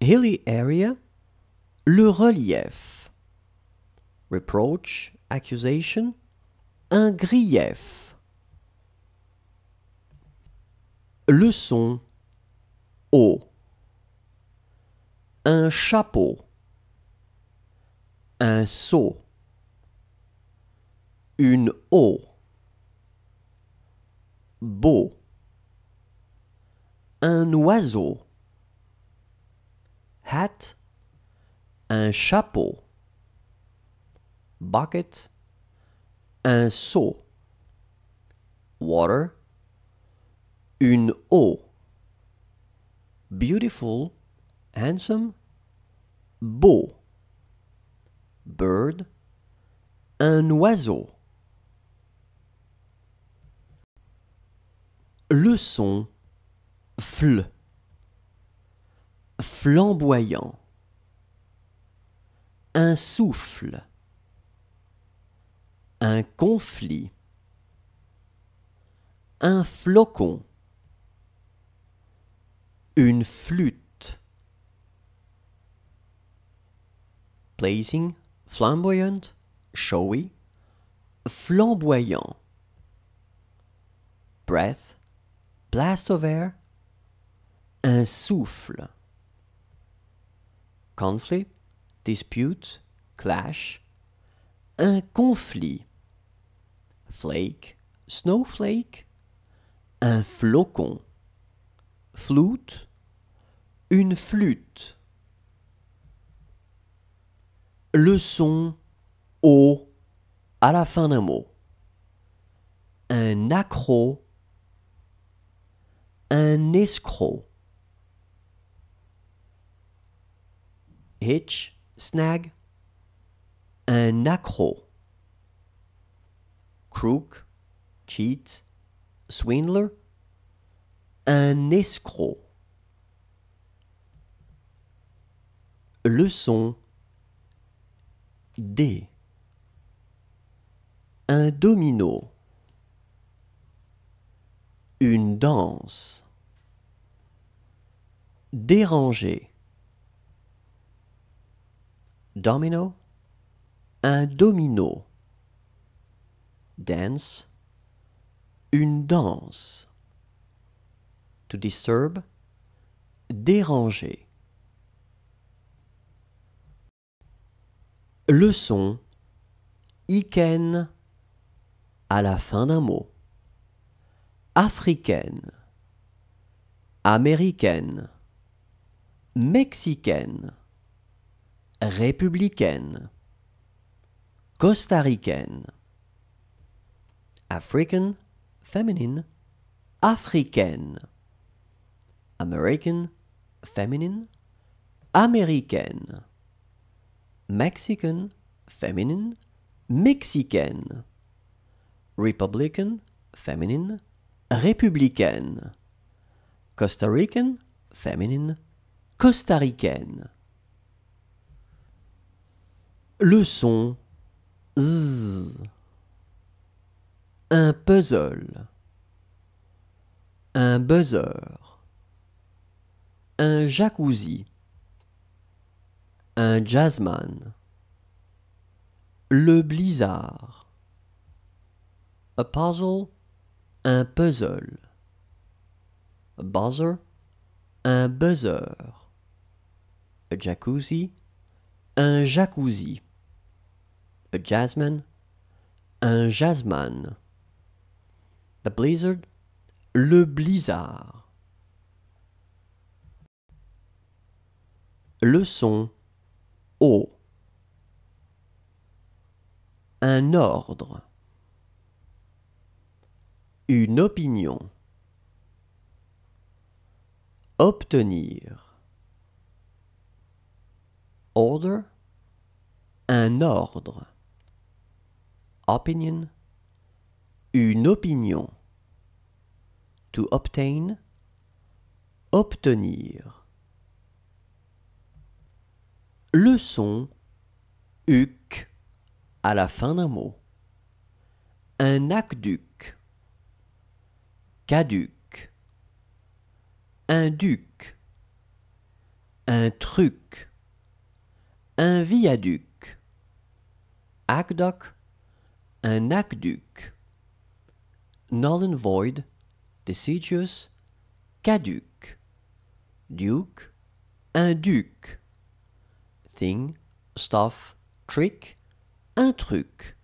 Speaker 2: Hilly area, le relief. Reproach, accusation, un grief. Leçon haut. Un chapeau. Un seau une eau, beau, un oiseau, hat, un chapeau, bucket, un seau, water, une eau, beautiful, handsome, beau, bird, un oiseau. le son fl flamboyant un souffle un conflit un flocon une flûte blazing flamboyant showy flamboyant breath Blast of air, un souffle. Conflict, dispute, clash, un conflit. Flake, snowflake, un flocon. Flute, une flûte. Le son O à la fin d'un mot. Un accro un escroc. Hitch, snag. Un accro. Crook, cheat. Swindler. Un escroc. Leçon D. Un domino une danse. Déranger. Domino. Un domino. Dance. Une danse. To disturb. Déranger. Leçon. Iken à la fin d'un mot africaine, américaine, mexicaine, républicaine, costaricaine, African, féminine, africaine, American, feminine, américaine, Mexican, féminine, mexicaine, Republican, féminine, républicaine. Costa Rican, feminine, Ricaine Le son z. Un puzzle. Un buzzer. Un jacuzzi. Un jazzman. Le blizzard. A puzzle un puzzle. Buzzer, un buzzer. A jacuzzi, un jacuzzi. A jasmine, un jasmine. The blizzard, le blizzard. Leçon O. Un ordre. Une opinion. Obtenir. Order. Un ordre. Opinion. Une opinion. To obtain. Obtenir. Leçon. son uc à la fin d'un mot. Un aqueduc caduc, un duc, un truc, un viaduc, aqueduc, un aqueduc, null and void, deciduous, caduc, duke, un duc, thing, stuff, trick, un truc,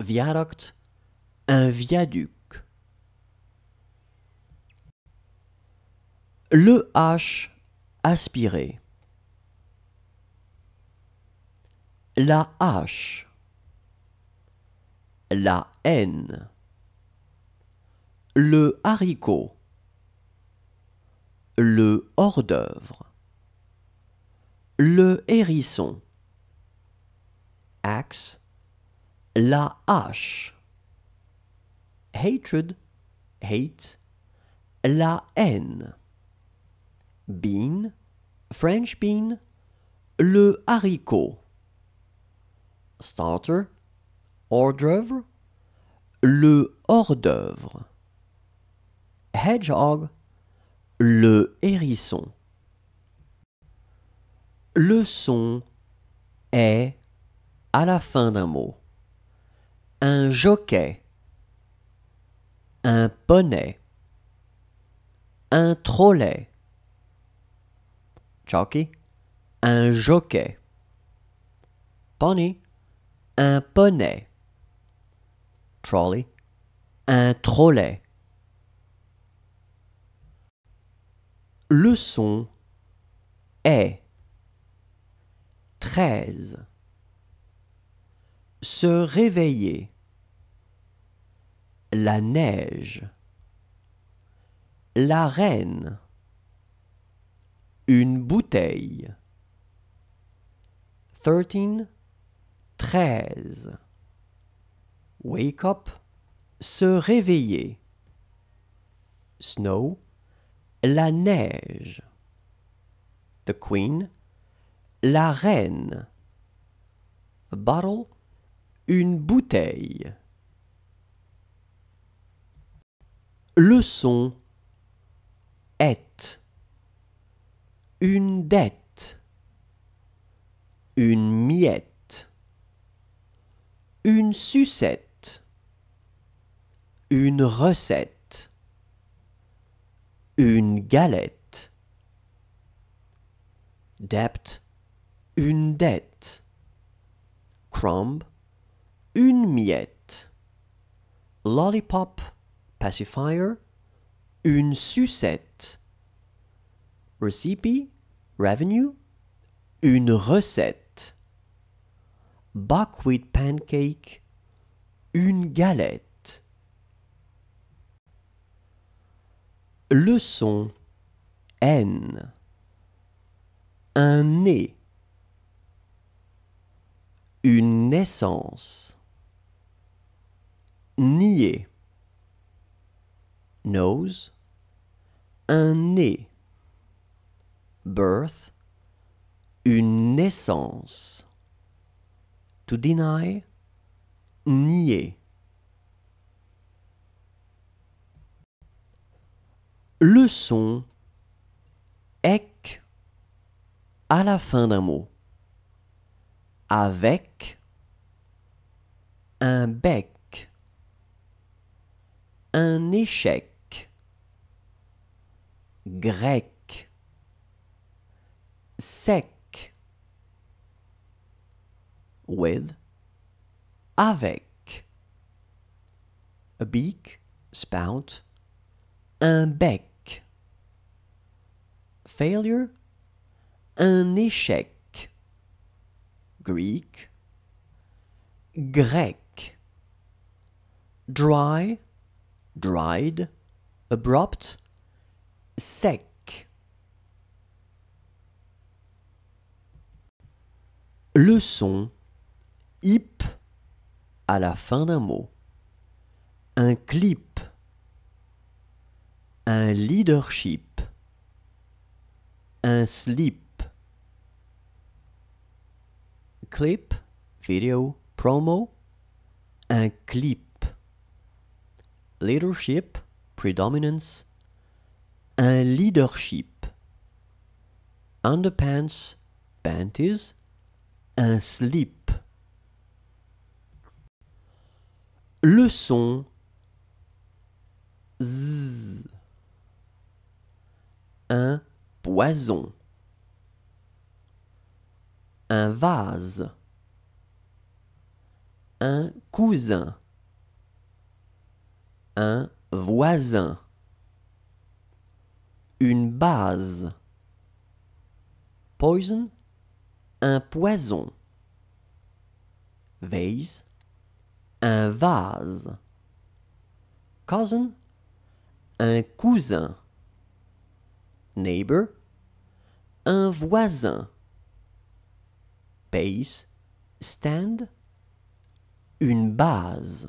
Speaker 2: viaduct, un viaduc. le H aspiré, la H, la haine. le haricot, le hors d'œuvre, le hérisson, axe, la H, hatred, hate, la haine bean, French bean, le haricot. Starter, hors d'œuvre, le hors d'œuvre. Hedgehog, le hérisson. Le son est à la fin d'un mot. Un jockey, un poney, un trolley. Jockey, un jockey. Pony, un poney. Trolley, un trolley. Leçon est treize. Se réveiller. La neige. La reine une bouteille. 13 Wake up se réveiller. Snow la neige. The Queen la reine. A bottle une bouteille. Leçon est une dette, une miette, une sucette, une recette, une galette, debt, une dette, crumb, une miette, lollipop, pacifier, une sucette recipe, revenue, une recette. Buckwheat pancake, une galette. Leçon N. Un nez. Une naissance. Nier. Nose. Un nez birth, une naissance. To deny, nier. Leçon ek à la fin d'un mot. Avec un bec, un échec, grec. sec with avec a beak spout un bec failure un échec greek grec dry dried abrupt sec Leçon, son hip à la fin d'un mot. Un clip. Un leadership. Un slip. Clip, vidéo, promo. Un clip. Leadership, predominance. Un leadership. Underpants, panties un slip. Le son Un poison. Un vase. Un cousin. Un voisin. Une base. Poison un poison. Vase, un vase. Cousin, un cousin. Neighbor, un voisin. Base, stand, une base.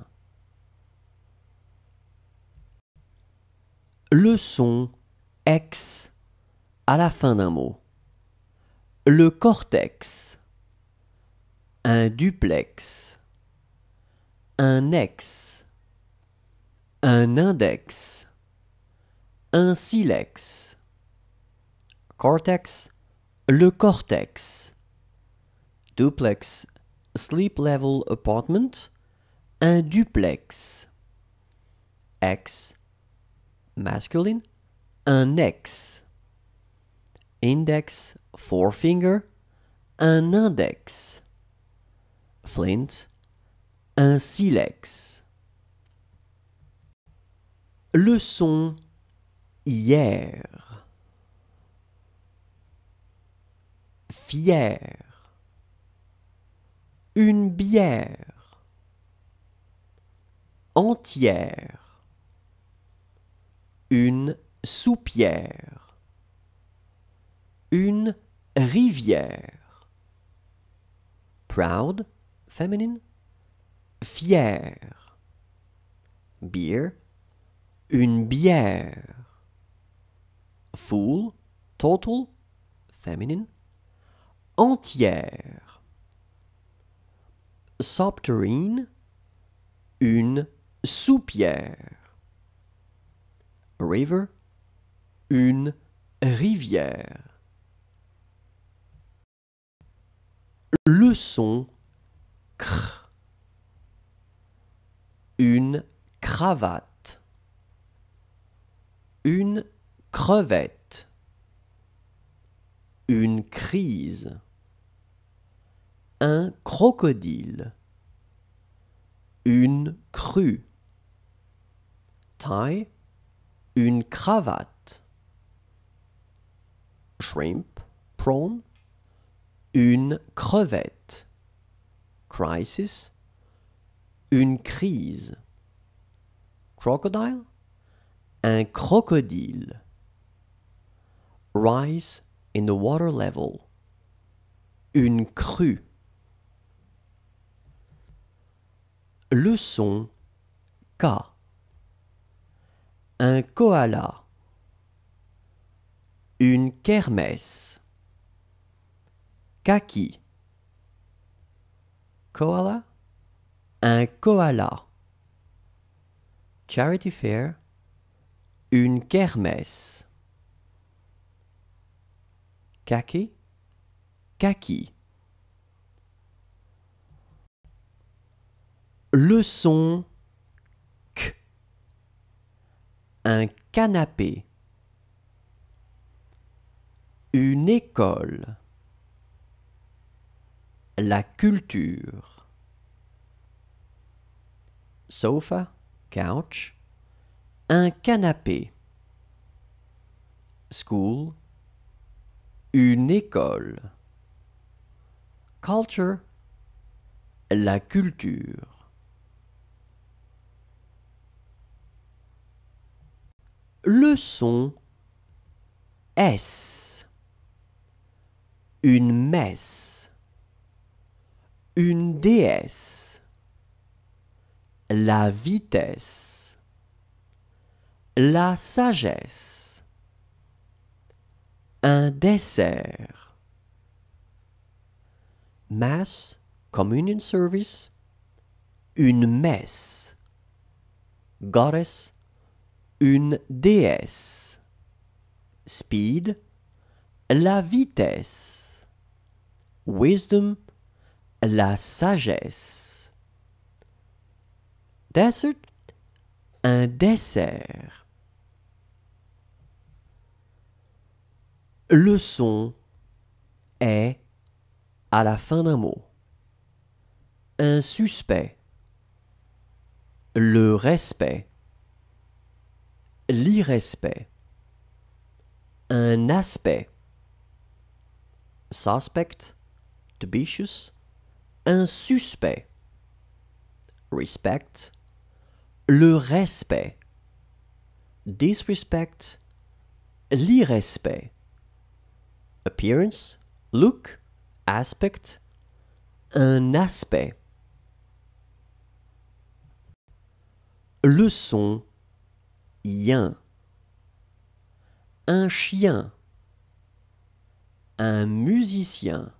Speaker 2: Leçon X à la fin d'un mot. Le cortex. Un duplex. Un ex. Un index. Un silex. Cortex. Le cortex. Duplex. Sleep level apartment. Un duplex. Ex. Masculine. Un ex index forefinger, un index. Flint, un silex. Leçon hier. Fier. Une bière. Entière. Une soupière une rivière. Proud, féminine. Fière. Beer, une bière. Full, total, féminine. Entière. Subterrane. une soupière. River, une rivière. le son cr. Une cravate. Une crevette. Une crise. Un crocodile. Une crue. Taille, Une cravate. Shrimp, prawn, une crevette. Crisis. Une crise. Crocodile. Un crocodile. Rise in the water level. Une crue. Leçon K. Un koala. Une kermesse Kaki. Koala. Un koala. Charity Fair. Une kermesse. Kaki. Kaki. Leçon, Un canapé. Une école la culture. Sofa, couch. Un canapé. School. Une école. Culture. La culture. Leçon S. Une messe une déesse. La vitesse. La sagesse. Un dessert. Mass, communion service. Une messe. Goddess, une déesse. Speed, la vitesse. Wisdom, la sagesse. Dessert, un dessert. Le son est à la fin d'un mot. Un suspect. Le respect. L'irrespect. Un aspect. Suspect. Debitious un suspect, Respect, le respect. Disrespect, l'irrespect. Appearance, look, aspect, un aspect. Le son, yin. Un chien. Un musicien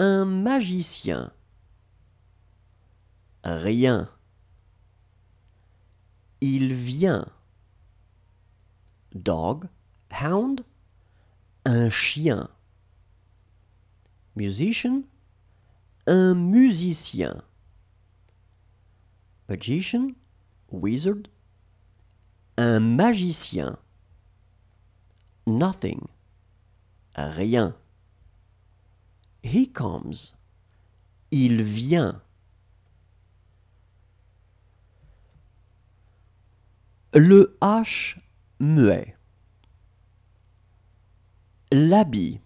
Speaker 2: un magicien. Rien. Il vient. Dog, hound, un chien. Musician, un musicien. Magician, wizard, un magicien. Nothing, rien. He comes. Il vient. Le H muet. L'habit.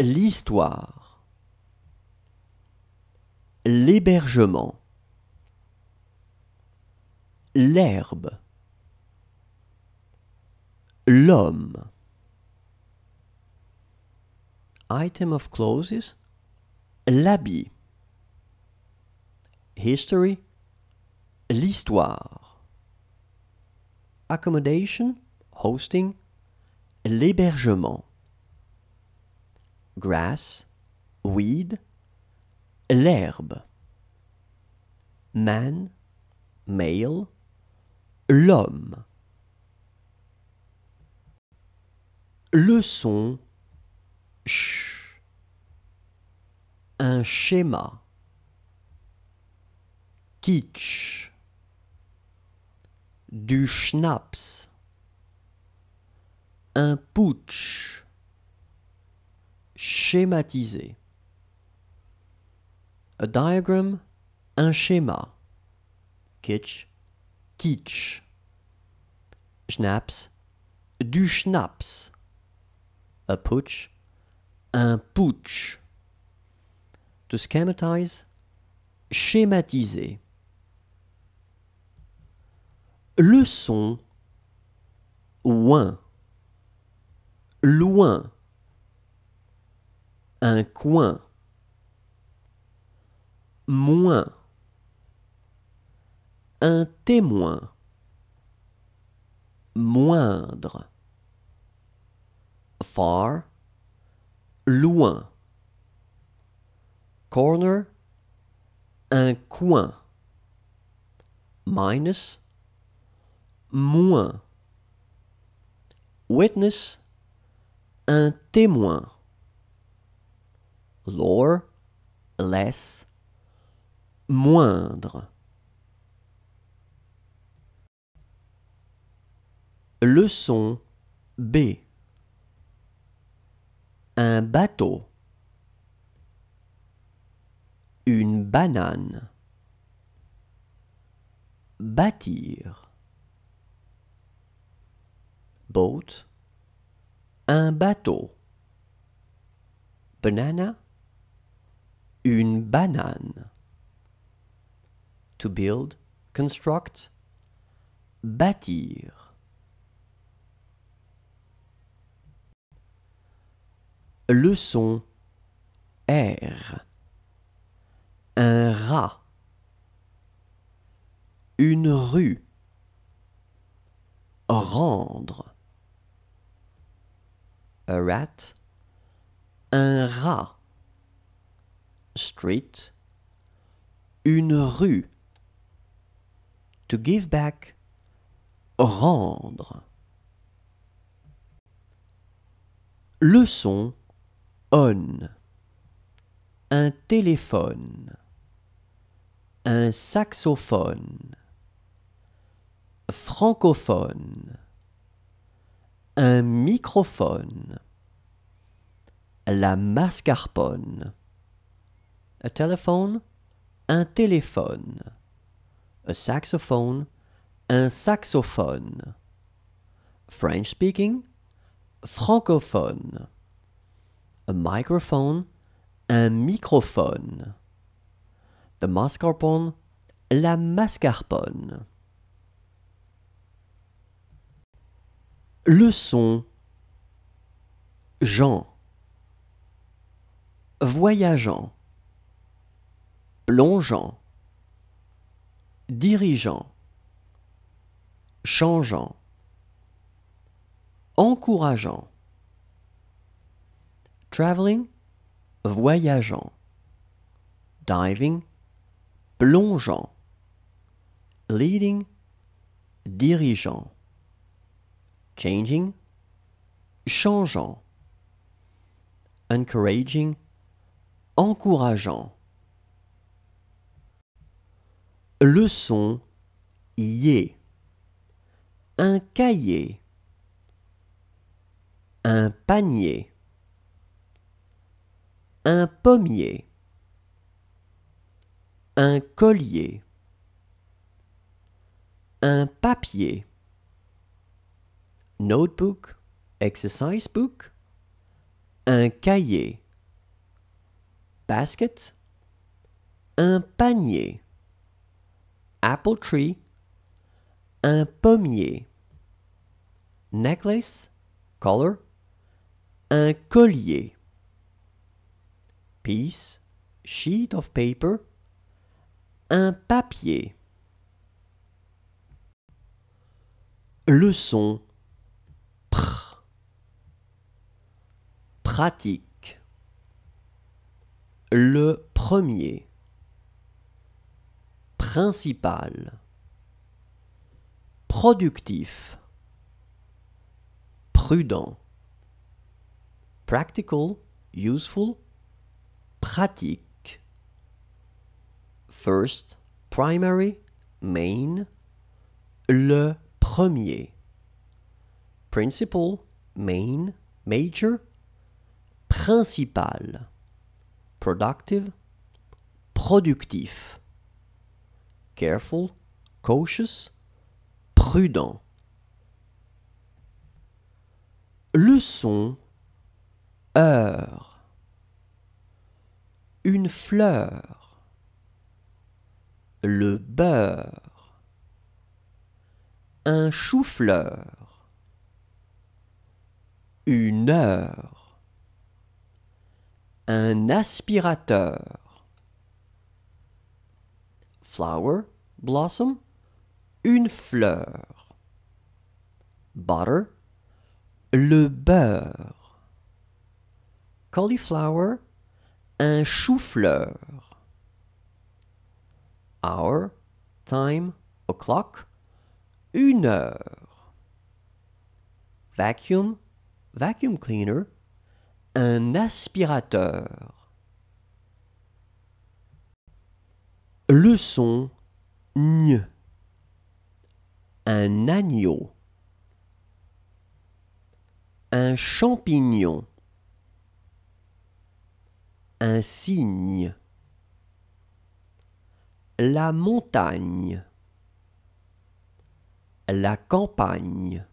Speaker 2: L'histoire. L'hébergement. L'herbe. L'homme. Item of clothes, l'habit. History, l'histoire. Accommodation, hosting, l'hébergement. Grass, weed, l'herbe. Man, male, l'homme. Leçon un schéma kitsch du schnaps un putsch schématisé a diagram un schéma kitsch kitsch schnaps du schnaps a putsch un putsch. To schematize, schématiser. Leçon, loin, loin, un coin, moins, un témoin, moindre, far, loin. Corner, un coin. Minus, moins. Witness, un témoin. Lower, less, moindre. Leçon B un bateau, une banane, bâtir, boat, un bateau, banana, une banane, to build, construct, bâtir. Leçon R. Un rat. Une rue. Rendre. Un rat. Un rat. Street. Une rue. To give back. Rendre. Leçon un téléphone, un saxophone, francophone, un microphone, la mascarpone, Un téléphone. un téléphone, Un saxophone, un saxophone, French speaking, francophone. Un microphone, un microphone. The mascarpone, la mascarpone. Le son. Jean Voyageant Plongeant Dirigeant Changeant Encourageant Traveling, voyageant. Diving, plongeant. Leading, dirigeant. Changing, changeant. Encouraging, encourageant. Leçon y Un cahier. Un panier un pommier, un collier, un papier, notebook, exercise book, un cahier, basket, un panier, apple tree, un pommier, necklace, collar, un collier piece, sheet of paper, un papier. Leçon. Pratique. Le premier. Principal. Productif. Prudent. Practical, useful, pratique. First, primary, main. Le premier. Principal, main, major. Principal. Productive, productif. Careful, cautious, prudent. Leçon, heure une fleur, le beurre, un chou-fleur, une heure, un aspirateur, flower, blossom, une fleur, butter, le beurre, cauliflower, un chou-fleur. Hour, time, o'clock, une heure. Vacuum, vacuum cleaner, un aspirateur. Leçon, son Un agneau. Un champignon un cygne. La montagne. La campagne.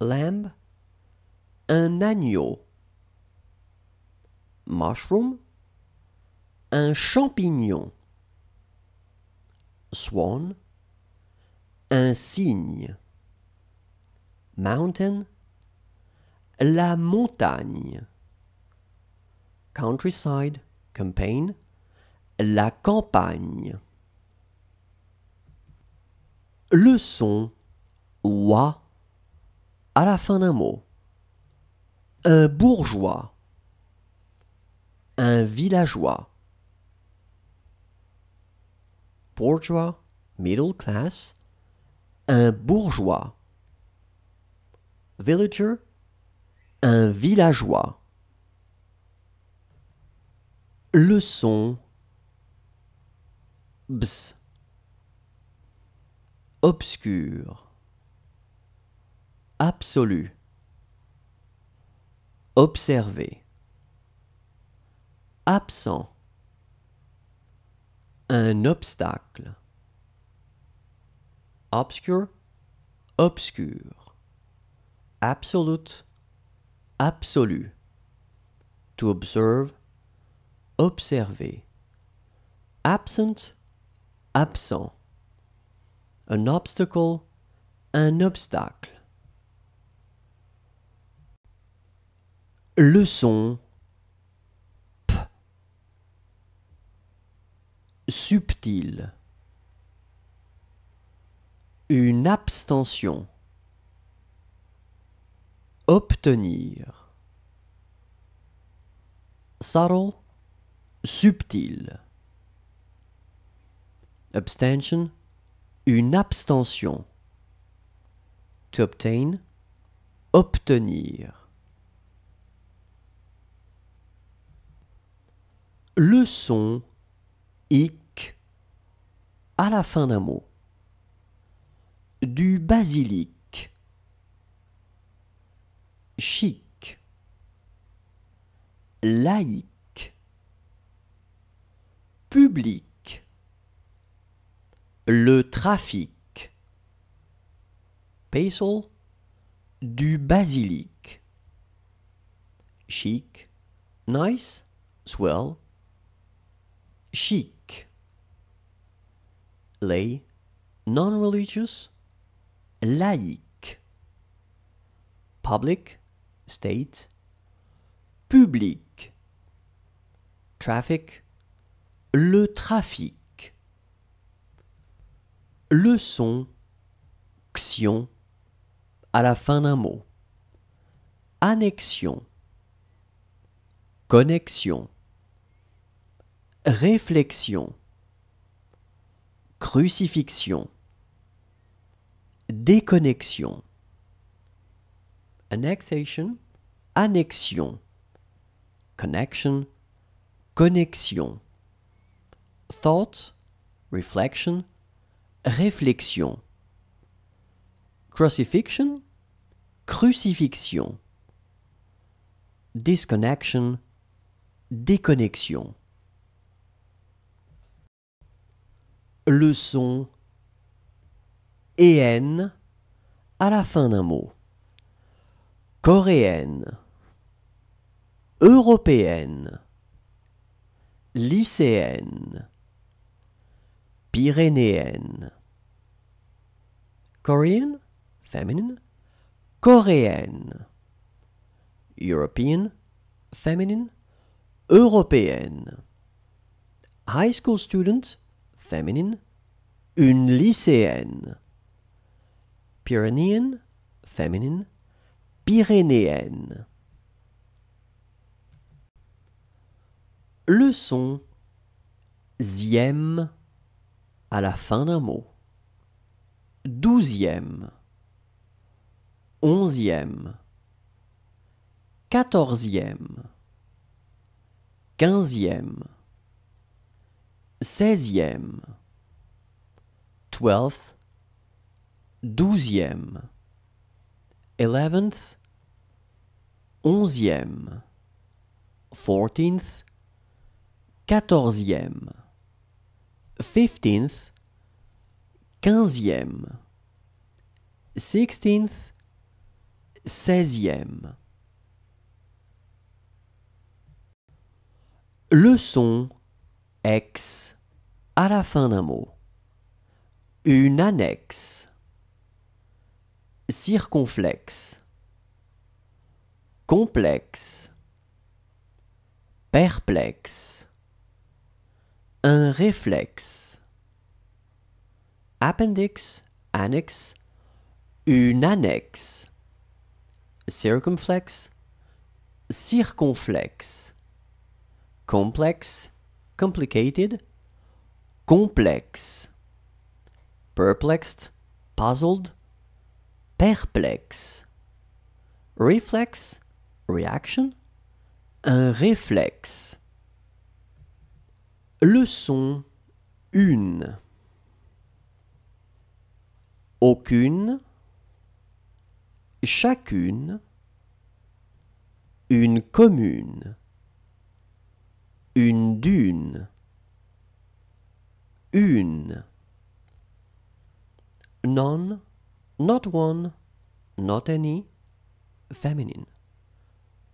Speaker 2: Lamb. Un agneau. Mushroom. Un champignon. Swan. Un cygne. Mountain. La montagne countryside, campaign, la campagne. Le son wa à la fin d'un mot. Un bourgeois, un villageois. Bourgeois, middle class, un bourgeois. Villager, un villageois le son obscur absolu observer absent un obstacle obscure obscur absolute absolu to observe observer. Absent, absent. Un obstacle, un obstacle.
Speaker 1: Leçon
Speaker 2: P. Subtil. Une abstention. Obtenir. Subtle subtil. Abstention, une abstention. To obtain, obtenir. Le son ic à la fin d'un mot. Du basilic. Chic. Laïc public, le trafic, basil, du basilic, chic, nice, swell, chic, lay, non-religious, laïque, public, state, public, traffic, le trafic. Le son xion à la fin d'un mot. Annexion. Connexion. Réflexion. Crucifixion. Déconnexion. Annexation. Annexion. Connection. Connexion thought, reflection, réflexion. Crucifixion, crucifixion. Disconnection, déconnexion. Leçon, ÉN, EN à la fin d'un mot. Coréenne, européenne, lycéenne pyrénéenne. Korean, feminine, coréenne. European, feminine, européenne. High school student, feminine, une lycéenne. Pyrénéenne. feminine, pyrénéenne. Leçon. Zième à la fin d'un mot. Douzième, onzième, quatorzième, quinzième, seizième, twelfth, douzième, eleventh, onzième, fourteenth, quatorzième. 15e, 15e, 16e, 16e. Leçon X à la fin d'un mot. Une annexe. Circonflexe. Complexe. Perplexe un réflexe. Appendix, annexe, une annexe. Circumflexe, circonflexe. Complexe, complicated, complexe. Perplexed, puzzled, perplexe. Reflex, reaction, un réflexe. Leçon une. Aucune Chacune Une commune Une dune Une non, not one, not any, feminine.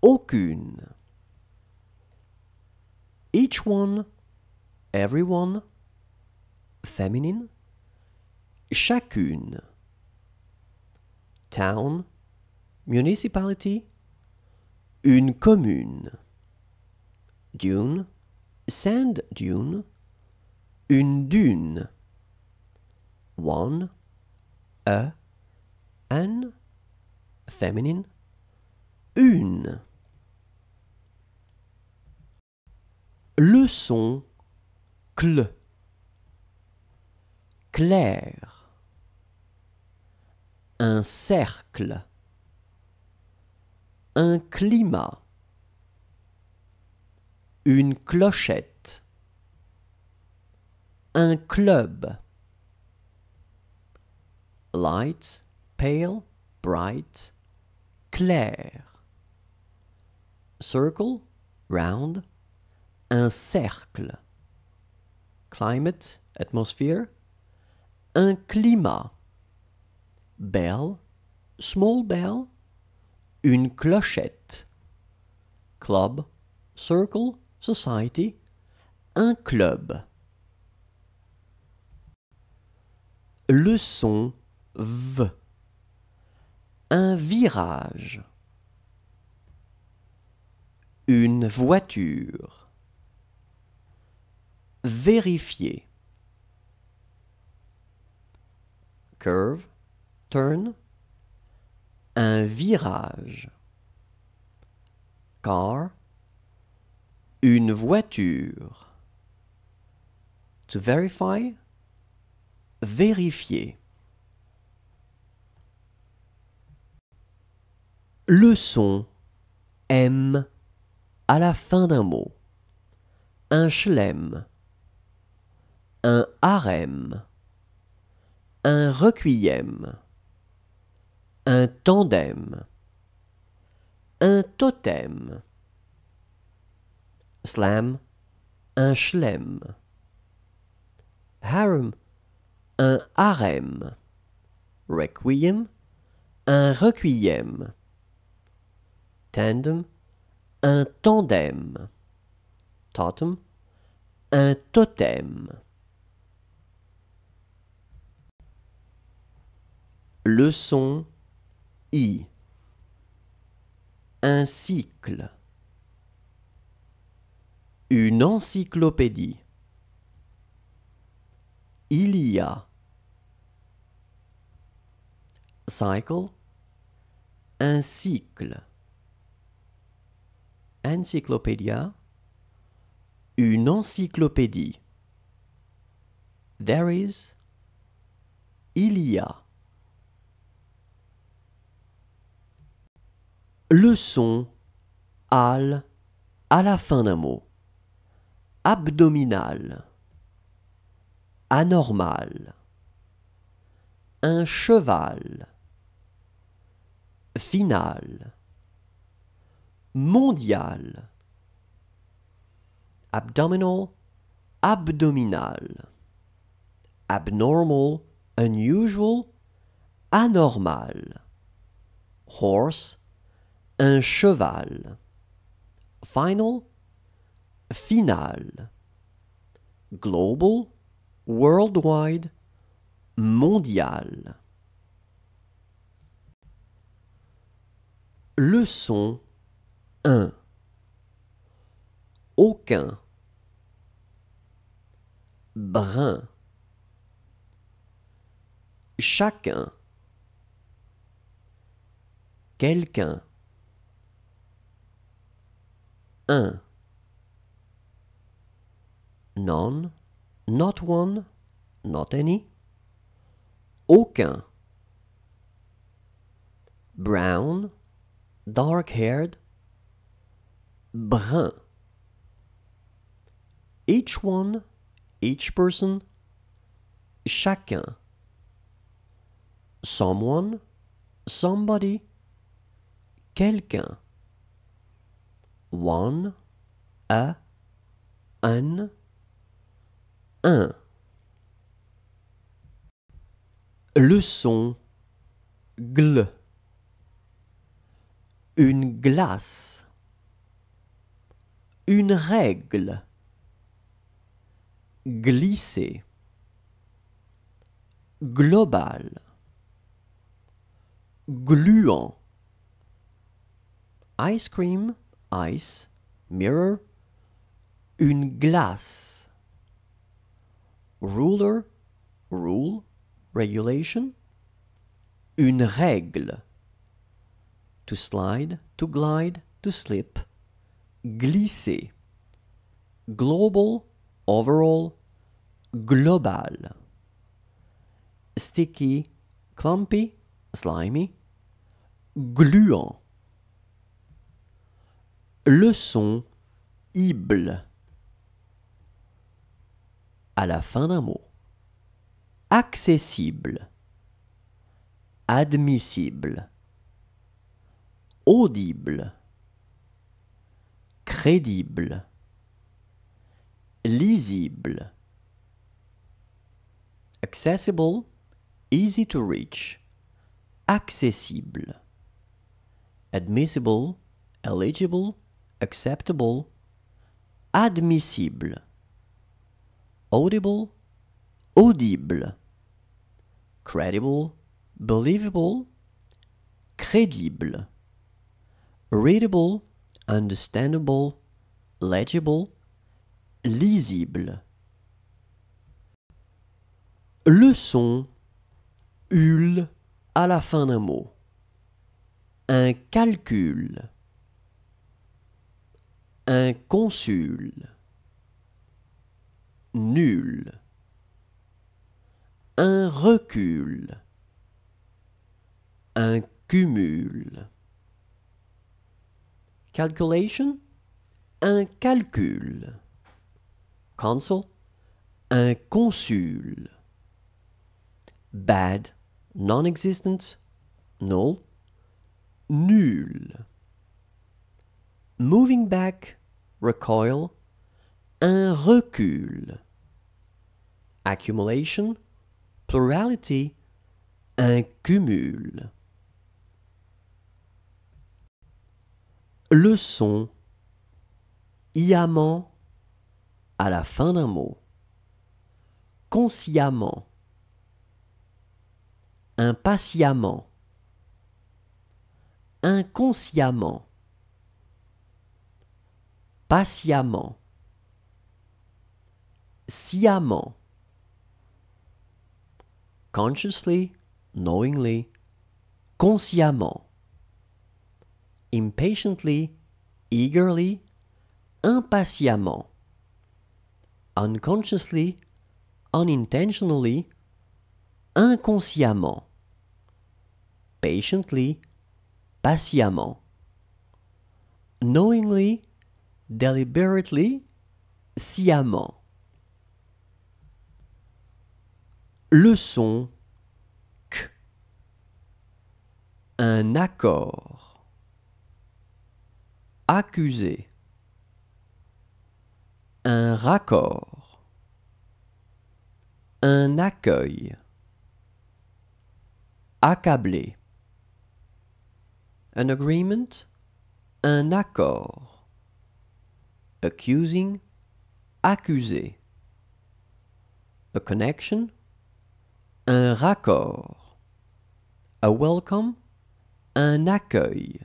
Speaker 2: Aucune. Each one everyone feminine chacune town municipality une commune dune sand dune une dune one a an feminine une leçon Clair. Un cercle. Un climat. Une clochette. Un club. Light, pale, bright, clair. Circle, round, un cercle climate, atmosphere, un climat, bell, small bell, une clochette, club, circle, society, un club. Leçon son V, un virage, une voiture vérifier. Curve, turn, un virage. Car, une voiture. To verify, vérifier. Leçon. M à la fin d'un mot. Un chelem un harem, un requiem, un tandem, un totem, slam, un schlem harem, un harem, requiem, un requiem, tandem, un tandem, totem, un totem. Leçon I. Un cycle. Une encyclopédie. Il y a. Cycle. Un cycle. Encyclopédia. Une encyclopédie. There is. Il y a. le son al à la fin d'un mot. Abdominal. Anormal. Un cheval. Final. Mondial. Abdominal. Abdominal. Abnormal. Unusual. Anormal. Horse un cheval. Final, final. Global, worldwide, mondial. Leçon 1. Aucun. Brun. Chacun. Quelqu'un un. None, not one, not any. Aucun. Brown, dark haired. Brun. Each one, each person. Chacun. Someone, somebody. Quelqu'un. one, a, un, un. Leçon. son gl. Une glace. Une règle. Glisser. Global. Gluant. Ice cream. ice, mirror, une glace, ruler, rule, regulation, une règle, to slide, to glide, to slip, glisser, global, overall, global, sticky, clumpy, slimy, gluant, Leçon Ible. À la fin d'un mot. Accessible. Admissible. Audible. Crédible. Lisible. Accessible. Easy to reach. Accessible. Admissible. Eligible acceptable, admissible. Audible, audible. Credible, believable, crédible. Readable, understandable, legible, lisible. Le son à la fin d'un mot. Un calcul un consul,
Speaker 1: nul, un recul, un cumul.
Speaker 2: Calculation, un calcul. Consul, un consul. Bad, non-existent, null, nul. Moving back, recoil, un recul. Accumulation, plurality, un cumul. Leçon, yamant à la fin d'un mot. Consciemment, impatiemment, inconsciemment. Patiemment. Sciemment. Consciously, knowingly, consciemment. Impatiently, eagerly, impatiemment. Unconsciously, unintentionally, inconsciemment. Patiently, patiemment. Knowingly, deliberately, sciemment. Leçon, son Un accord. Accusé. Un raccord. Un accueil. Accablé. Un agreement. Un accord accusing, accusé. A connection, un raccord. A welcome, un accueil.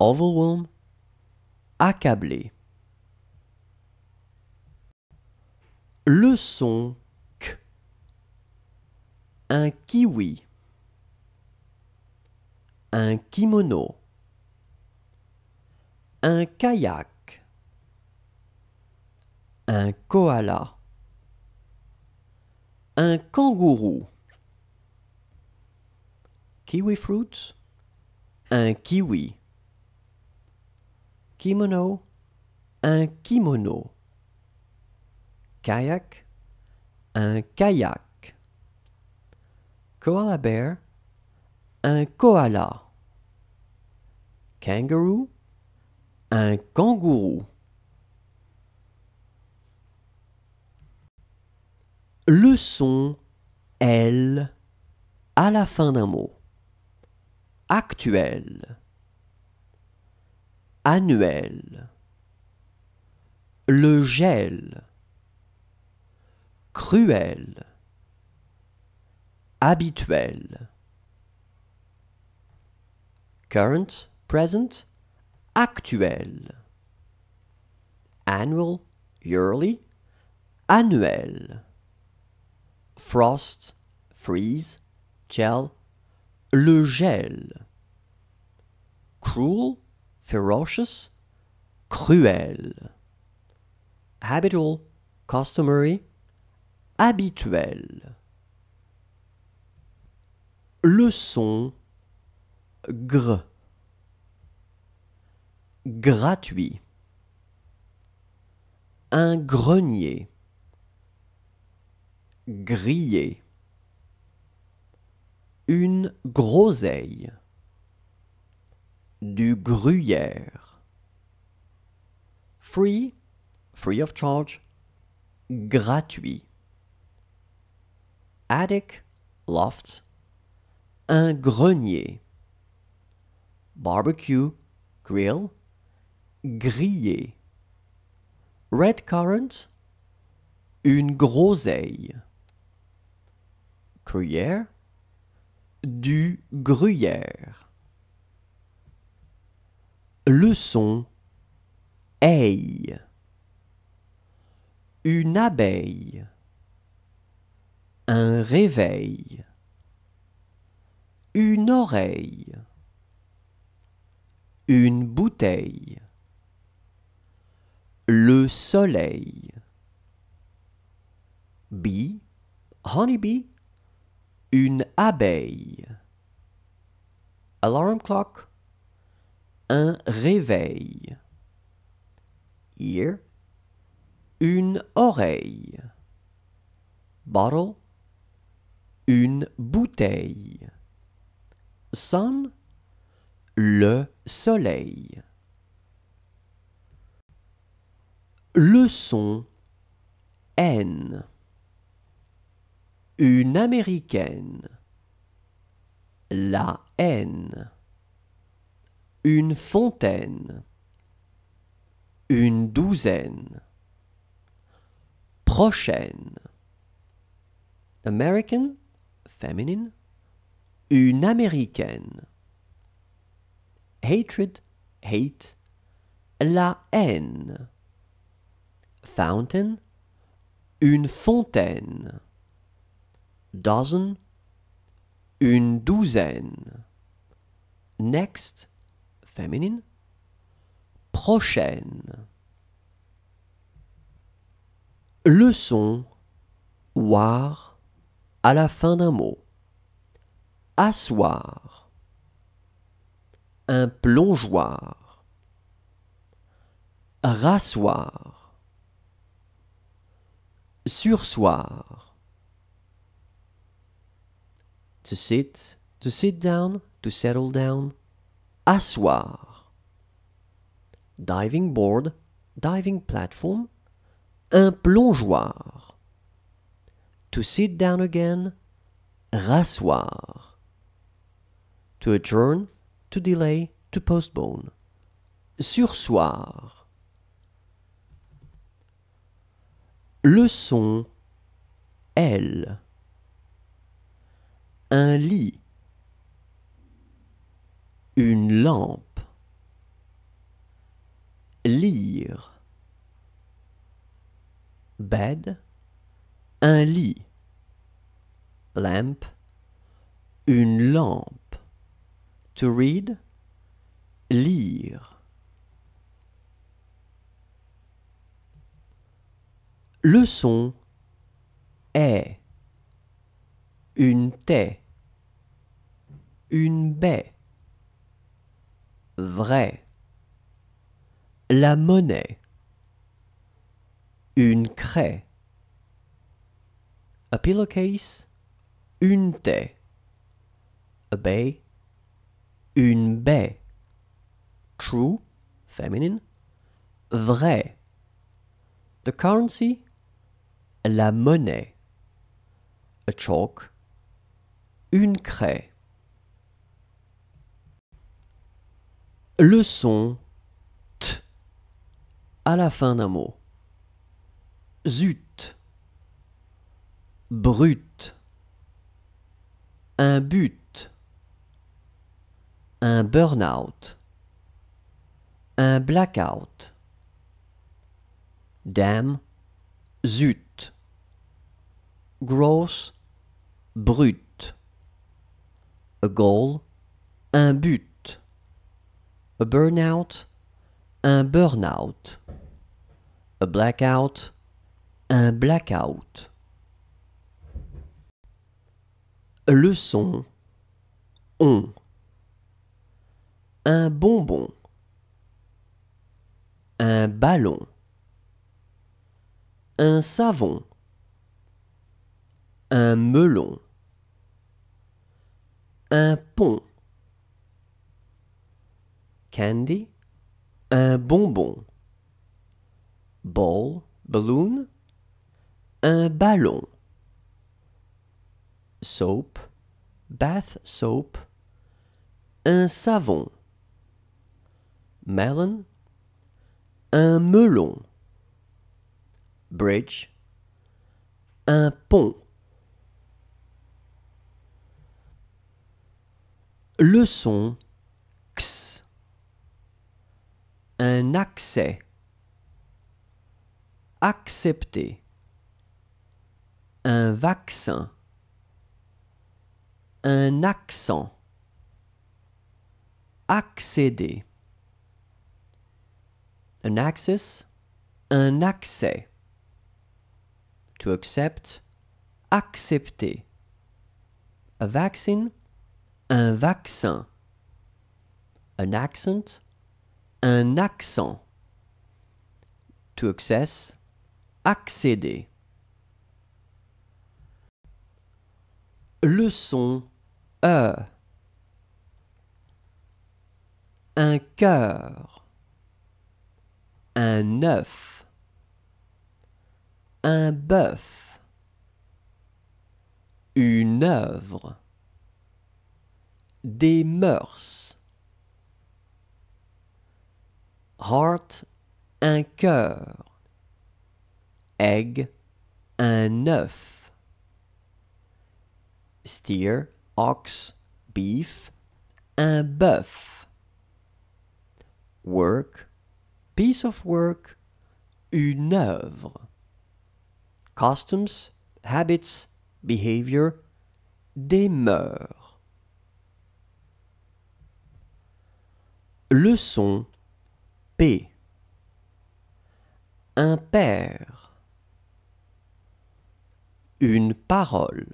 Speaker 1: Overwhelm,
Speaker 2: accablé. Le son k. Un kiwi. Un kimono. Un kayak un koala, un kangourou, kiwi fruit, un kiwi, kimono, un kimono, kayak, un kayak, koala bear, un koala, kangaroo, un kangourou. le son L à la fin d'un mot. Actuel. Annuel. Le gel. Cruel. Habituel. Current, present, actuel. Annual, yearly, annuel frost, freeze, gel, le gel. Cruel, ferocious, cruel. Habitual, customary, habituel. Le son gr. Gratuit. Un grenier grillé. Une groseille. Du gruyère. Free, free of charge, gratuit. Attic, loft, un grenier. Barbecue, grill, grillé. Red currant, une groseille. Gruyère du Gruyère. Le son aille. Une abeille. Un réveil. Une oreille. Une bouteille. Le soleil. Bee, honeybee, une abeille. Alarm clock. Un réveil. Ear. Une oreille. Bottle. Une bouteille. Sun. Le soleil. Leçon N. Une américaine. La haine. Une fontaine. Une douzaine. Prochaine. American, feminine. Une américaine. Hatred, hate. La haine. Fountain, une fontaine dozen, une douzaine. Next, feminine, prochaine. Leçon, son à la fin d'un mot. Assoir, Un plongeoir. Rasseoir. Sursoir to sit, to sit down, to settle down, asseoir. Diving board, diving platform, un plongeoir. To sit down again, rasseoir. To adjourn, to delay, to postpone. Sursoir. Leçon L un lit, une lampe, lire, bed, un lit, lamp, une lampe, to read, lire. Leçon est une tête une baie. Vrai. La monnaie. Une craie. A pillowcase. Une taie. A bay. Une baie. True, feminine. Vrai. The currency. La monnaie. A chalk. Une craie. le son t à la fin d'un mot. Zut, brut, un but, un burn-out, un blackout. Damn, zut, gross, brut, a goal, un but un burnout, un burnout, a blackout, un blackout. Leçon, on, un bonbon, un ballon, un savon, un melon, un pont candy, un bonbon. Ball, balloon, un ballon. Soap, bath soap, un savon. Melon, un melon. Bridge, un pont. Leçon un accès. Accepter. Un vaccin. Un accent. Accéder. Un access. Un accès. To accept. Accepter. A vaccine. Un vaccin. Un accent un accent. To access, accéder. Le E. Un cœur. Un œuf. Un bœuf. Une œuvre. Des mœurs heart, un cœur. Egg, un œuf. Steer, ox, beef, un bœuf. Work, piece of work, une œuvre. Customs, habits, behavior, des mœurs. Leçon P. un père, Une parole.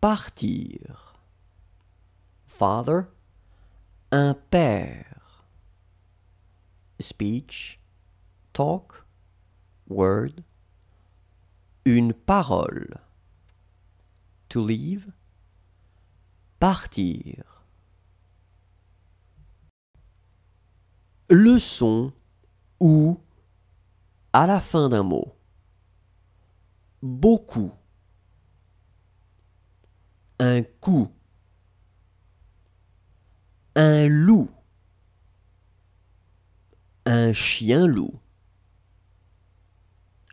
Speaker 2: Partir. Father. un père, Speech. Talk. Word. Une parole. To leave. Partir. le son ou à la fin d'un mot. Beaucoup. Un coup. Un loup. Un chien loup.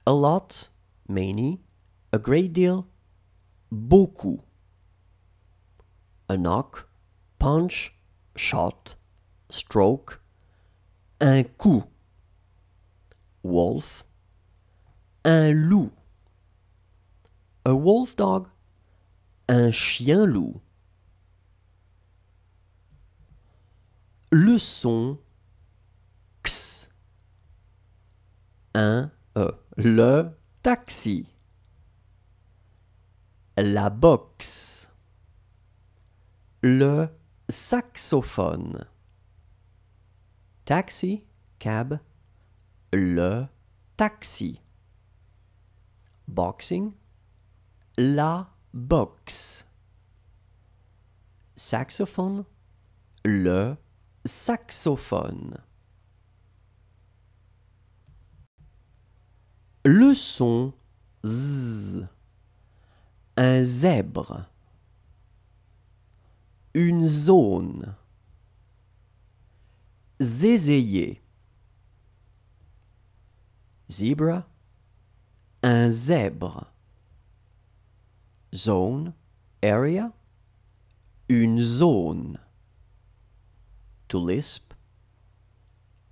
Speaker 2: A lot, many, a great deal, beaucoup. A knock, punch, shot, stroke, un coup, wolf, un loup, a wolf dog, un chien loup. Le son x, un e. le taxi, la boxe, le saxophone. Taxi, cab, le taxi. Boxing, la boxe. Saxophone, le saxophone. Le son z. Un zèbre. Une zone. Zézayer. Zebra, un zèbre. Zone, area, une zone. To lisp,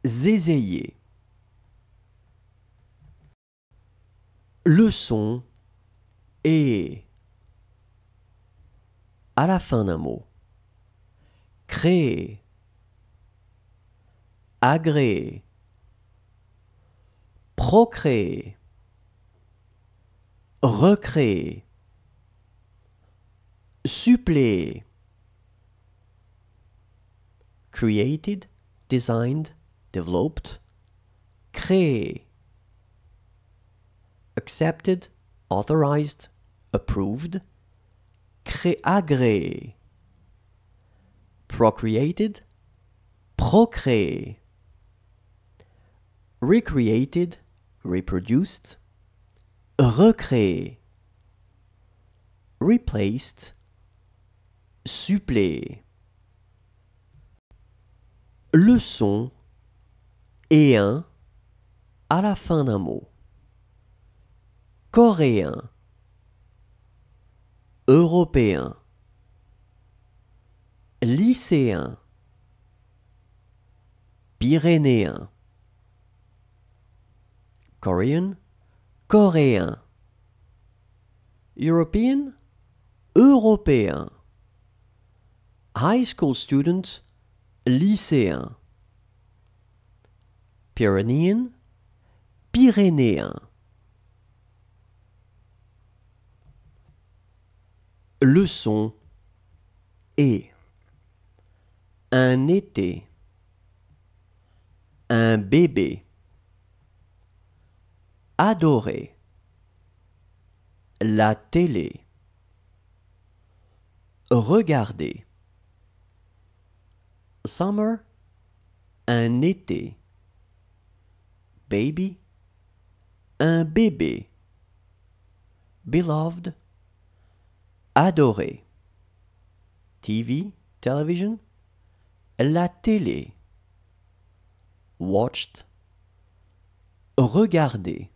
Speaker 2: Leçon, Leçon. Et. à la fin d'un mot. Créer Agréé. procréer, recréer, Suppléé. Created, designed, developed, Créé. Accepted, authorized, approved, créé agréé, procreated, procréé recreated, reproduced, recréé, replaced, suppléé. Le son un à la fin d'un mot. Coréen, européen, lycéen, pyrénéen. Korean, coréen. European, européen. High school student, lycéen. Pyrenean, pyrénéen. Leçon et un été, un bébé adorer la télé regarder summer un été baby un bébé beloved adorer TV television la télé watched regarder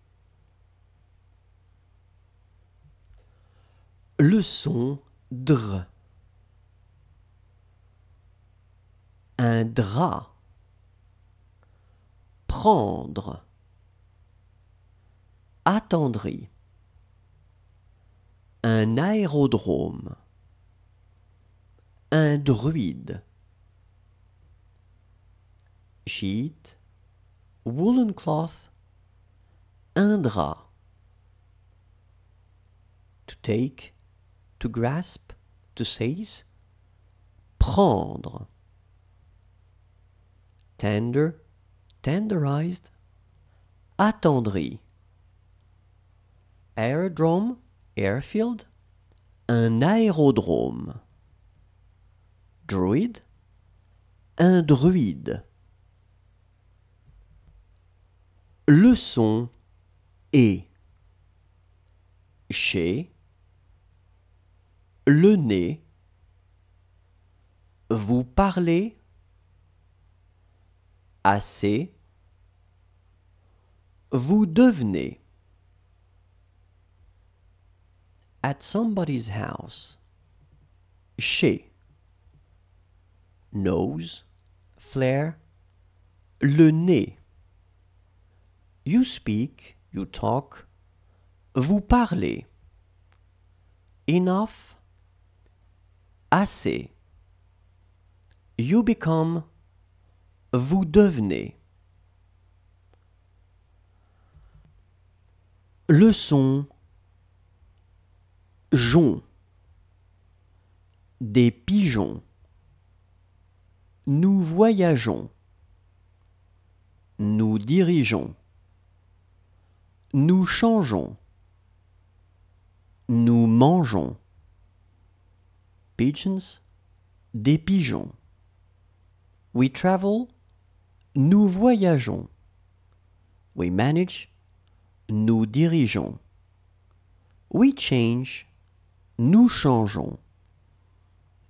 Speaker 2: Leçon son Un drap. Prendre. Attendri. Un aérodrome. Un druide. Sheet. Woolen cloth. Un drap. To take to grasp, to seize, prendre. Tender, tenderized, attendri. Aerodrome, airfield, un aérodrome. Druid, un druide. Leçon et chez le nez, vous parlez assez, vous devenez. At somebody's house, chez, nose, Flair le nez. You speak, you talk, vous parlez. Enough, assez. You become, vous devenez. Leçon, jon, des pigeons. Nous voyageons. Nous dirigeons. Nous changeons. Nous mangeons pigeons, des pigeons. We travel, nous voyageons. We manage, nous dirigeons. We change, nous changeons.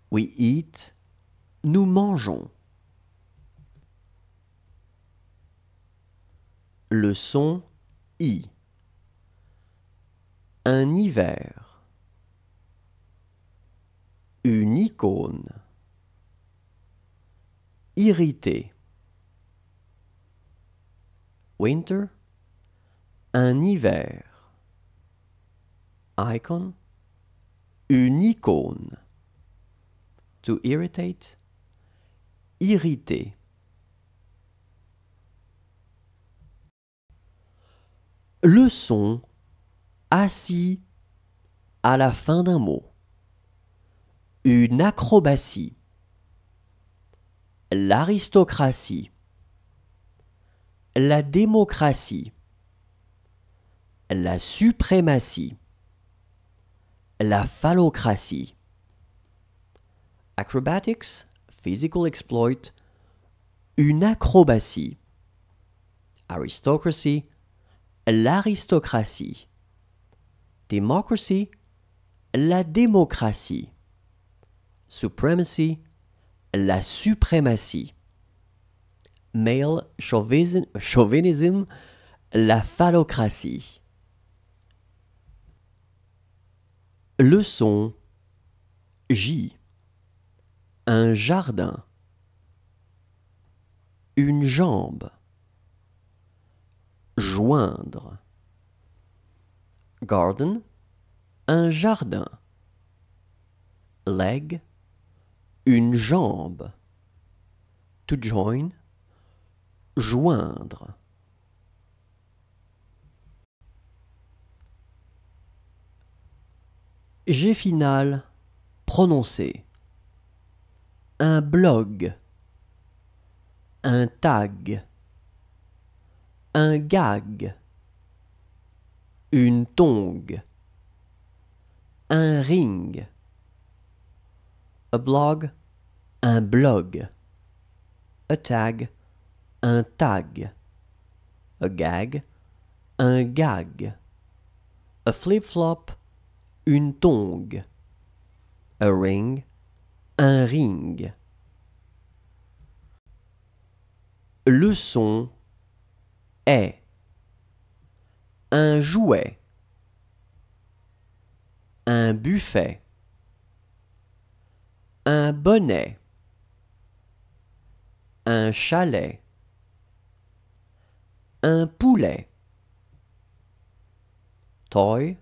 Speaker 2: We eat, nous mangeons.
Speaker 1: Leçon
Speaker 2: I. Un hiver une icône. Irrité. Winter. Un hiver. Icon. Une icône. To irritate. Irrité. Leçon assis à la fin d'un mot. Une acrobatie. L'aristocratie. La démocratie. La suprématie. La phallocratie. Acrobatics, physical exploit. Une acrobatie. Aristocracy. L'aristocratie. Democracy. La démocratie supremacy, la suprématie. Male chauvinism, la phallocratie. Leçon J. Un jardin. Une jambe. Joindre. Garden. Un jardin. Leg une jambe. To join, joindre. J'ai final prononcé. Un blog. Un tag. Un gag. Une tongue. Un ring a blog, un blog, a tag, un tag, a gag, un gag, a flip-flop, une tongue, a ring, un ring. Le son est un jouet, un buffet un bonnet, un chalet, un poulet, toy,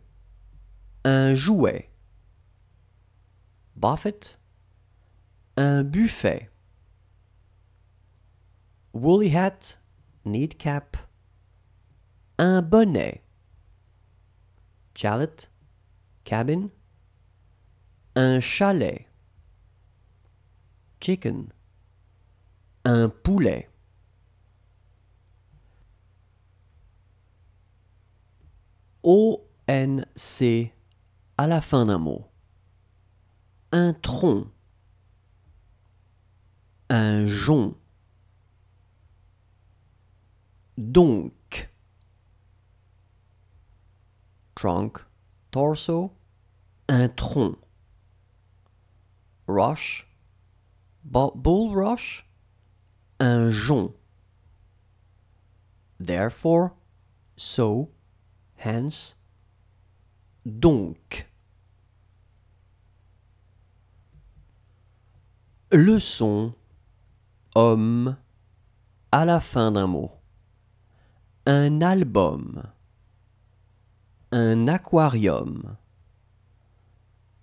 Speaker 2: un jouet, buffet, un buffet, woolly hat, need cap, un bonnet, chalet, cabin, un chalet, chicken. Un poulet. O-N-C à la fin d'un mot. Un tronc. Un jonc. Donc. Trunk, torso, un tronc. Rush, bulrush, un jonc. Therefore, so, hence, donc. Leçon, homme, à la fin d'un mot. Un album, un aquarium,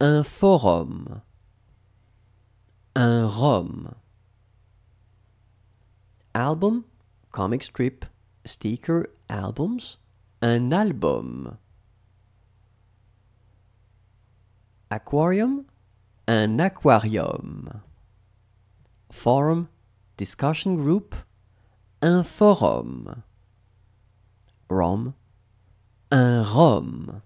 Speaker 2: un forum un rom. Album, comic strip, sticker, albums, un album. Aquarium, un aquarium. Forum, discussion group, un forum. Rom, un rhum.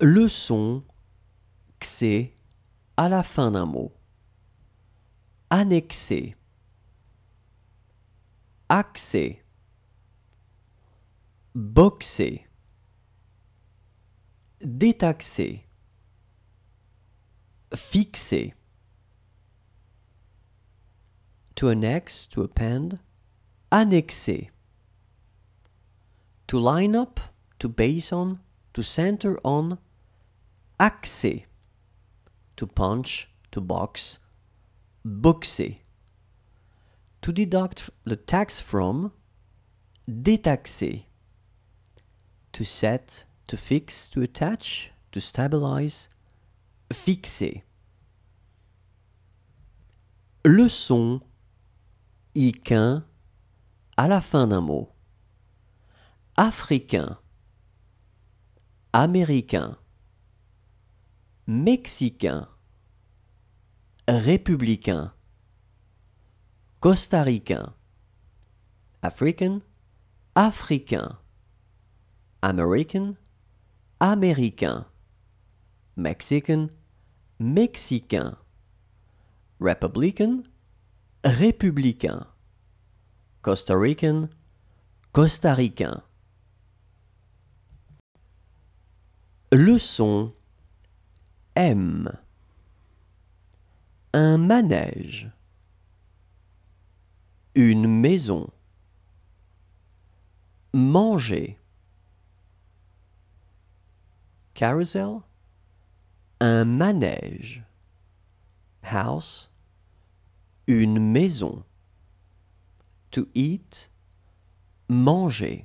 Speaker 2: Leçon annexer à la fin d'un mot. Annexer. Axer. Boxer. Détaxer. Fixer. To annex, to append. Annexer. To line up, to base on, to center on. Axer to punch, to box, boxer. To deduct the tax from, détaxer. To set, to fix, to attach, to stabilize, fixer. Le son iquin à la fin d'un mot. Africain, américain mexicain, républicain, costaricain, African, africain, American, américain, Mexican, mexicain, Republican, républicain, Costa Rican, costaricain. Leçon M. Un manège. Une maison. Manger. Carousel. Un manège. House. Une maison. To eat. Manger.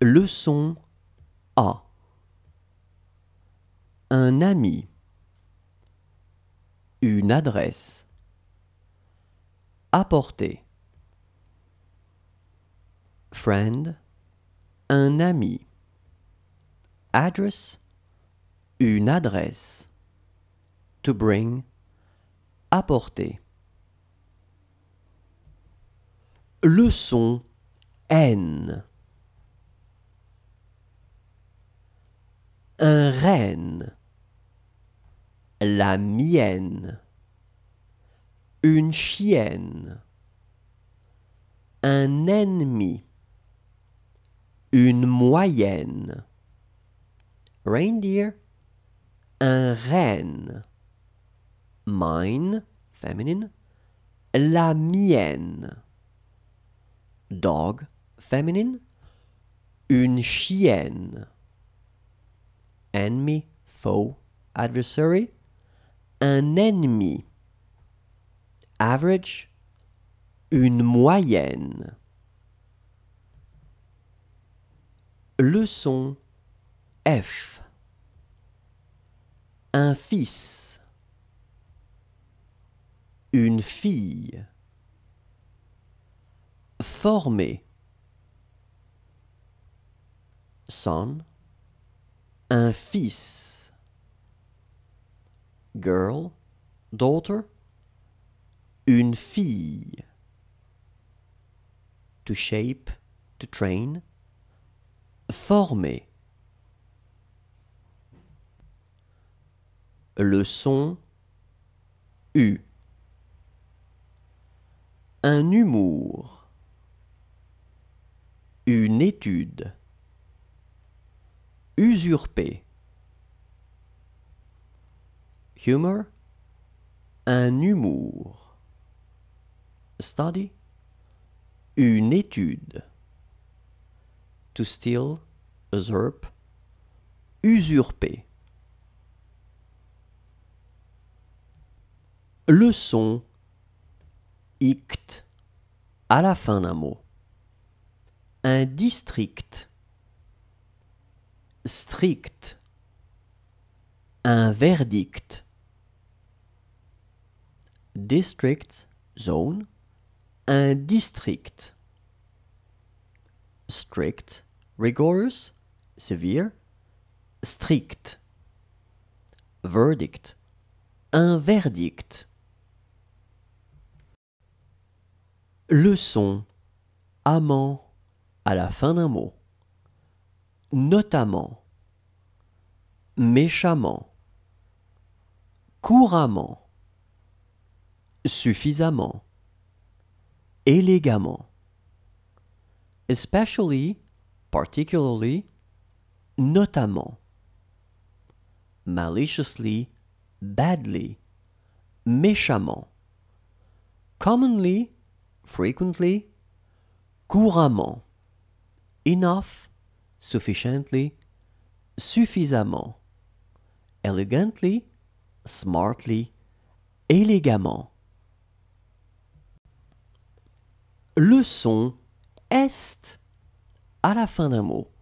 Speaker 2: Leçon un ami. Une adresse. Apporter. Friend. Un ami. Address. Une adresse. To bring. Apporter. Leçon N. un renne, la mienne, une chienne, un ennemi, une moyenne, reindeer, un renne, mine, feminine, la mienne, dog, feminine, une chienne enemy, foe, adversary, un ennemi, average, une moyenne. Leçon F. Un fils. Une fille. Formé. Son un fils. Girl, daughter, une fille. To shape, to train, former. Leçon. son U. Un humour. Une étude usurper. Humour. un humour. Study, une étude. To steal, usurp, usurper. Le son ict à la fin d'un mot. Un district strict, un verdict. District zone, un district. Strict, rigorous, severe, strict. Verdict, un verdict. Leçon, amant, à la fin d'un mot notamment, méchamment, couramment, suffisamment, élégamment, especially, particularly, notamment, maliciously, badly, méchamment, commonly, frequently, couramment, enough, sufficiently, suffisamment, elegantly, smartly, élégamment. Le son est à la fin d'un mot.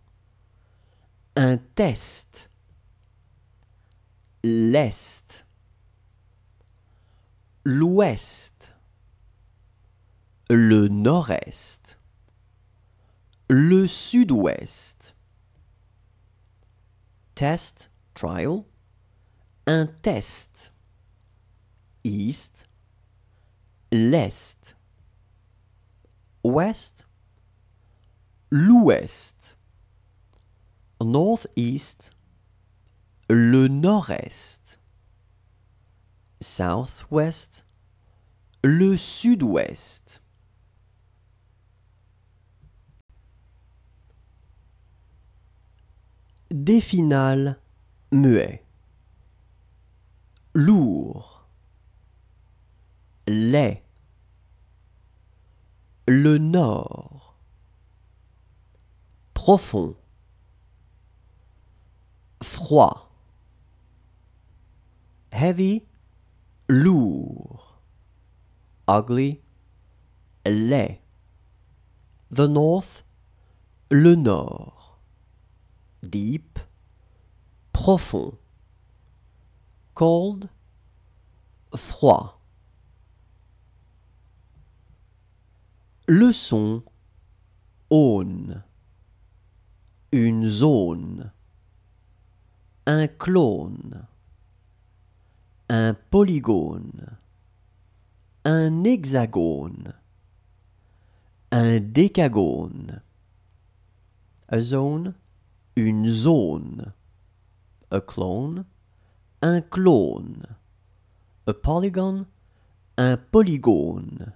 Speaker 2: Un test. L'est. L'ouest. Le nord-est. Le sud-ouest test, trial, un test, east, l'est, west, l'ouest, northeast, le nord-est, southwest, le sud-ouest. Définal muet. Lourd. Lait. Le nord. Profond. Froid. Heavy. Lourd. Ugly. Lait. The north. Le nord deep, profond. Cold, froid. Leçon, aune. Une zone. Un clone. Un polygone. Un hexagone. Un décagone. A zone, une zone. A clone, un clone. A polygon, un polygone.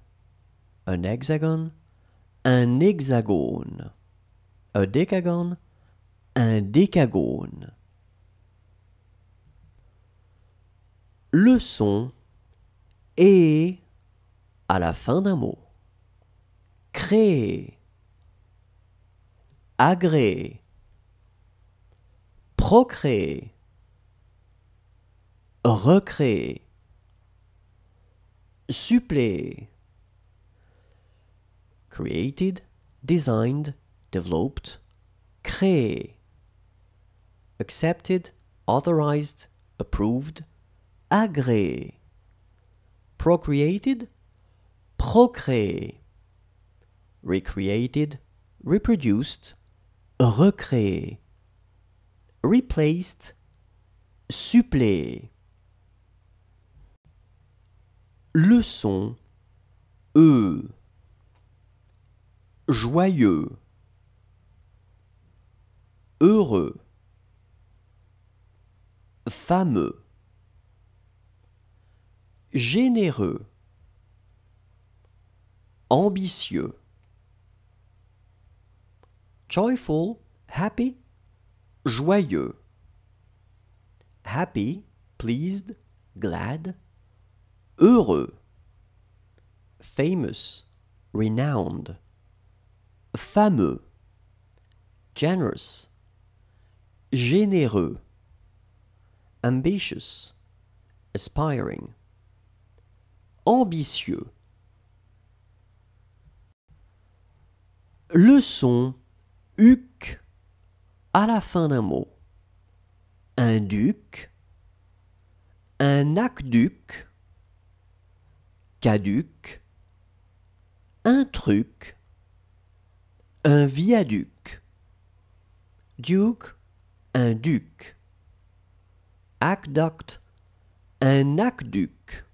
Speaker 2: Un hexagone, un hexagone. Un décagone, un décagone. Le Et. à la fin d'un mot. Créer, agréer, procréer, recréer, suppléer. Created, designed, developed, créé. Accepted, authorized, approved, agréé. Procreated, procréé. Recreated, reproduced, recréé replaced, suppléé.
Speaker 1: Le son E. Joyeux. Heureux. Fameux. Généreux.
Speaker 2: Ambitieux. Joyful, happy, joyeux. Happy, pleased, glad, heureux. Famous, renowned. Fameux, generous, généreux. Ambitious, aspiring. Ambitieux. Leçon, huc à la fin d'un mot. Un duc, un aqueduc, caduc, un truc, un viaduc, Duc. un duc, aqueduct, un aqueduc,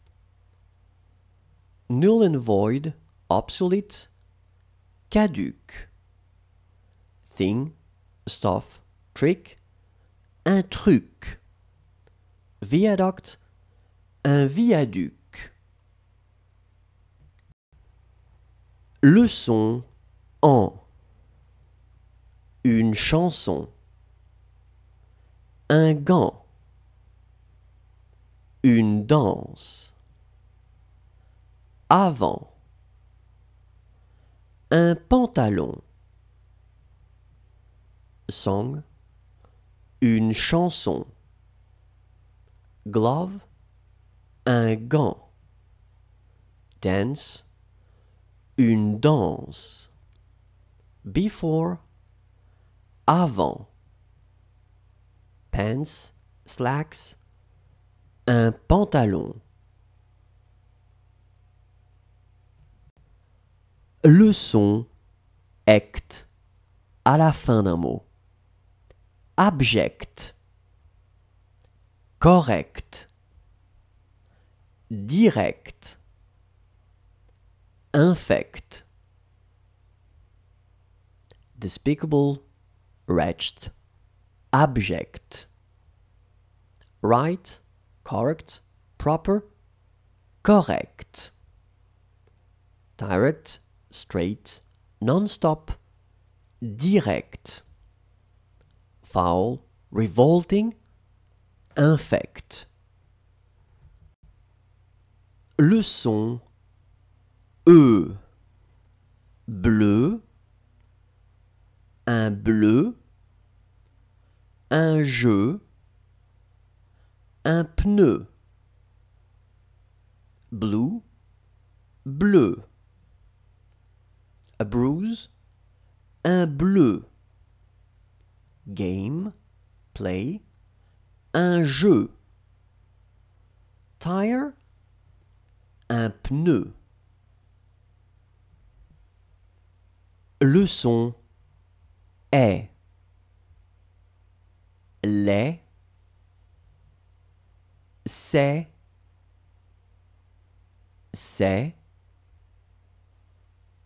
Speaker 2: null and void, obsolete, caduc, thing, stuff, trick, un truc. Viaduct, un viaduc. Leçon en une chanson, un gant, une danse, avant, un pantalon, song, une chanson. Glove, un gant. Dance, une danse. Before, avant. Pants, slacks, un pantalon. Leçon, acte, à la fin d'un mot. abject, correct, direct, infect, despicable, wretched, abject, right, correct, proper, correct, direct, straight, non-stop, direct. foul, revolting, infect.
Speaker 1: Le son E bleu, un bleu, un jeu, un pneu. Blue, bleu. A bruise, un bleu
Speaker 2: game, play, un jeu. Tire, un pneu. Leçon est les c'est c'est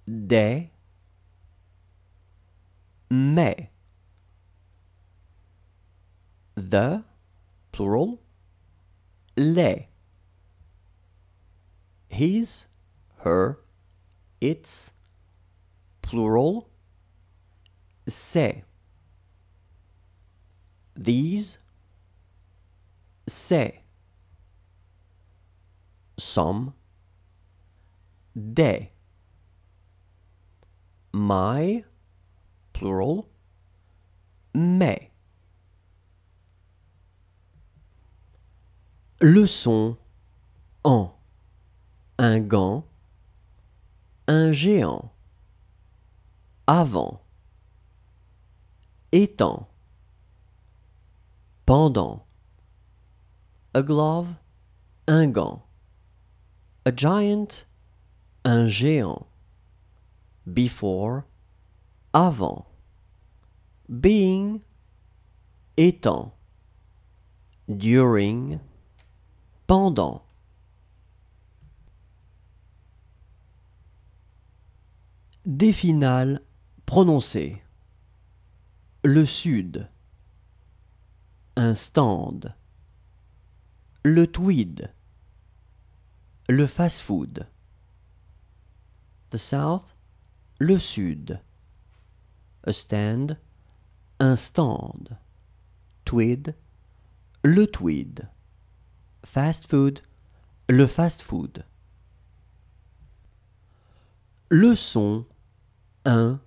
Speaker 2: des mais the plural le his her its plural se these se some de my plural me Leçon en un gant, un géant, avant, étant, pendant, a glove, un gant, a giant, un géant, before, avant, being, étant, during, pendant Des finales prononcées. Le sud. Un stand. Le tweed. Le fast-food. The south. Le sud. A stand. Un stand. Tweed. Le tweed fast food, le fast food. Leçon 1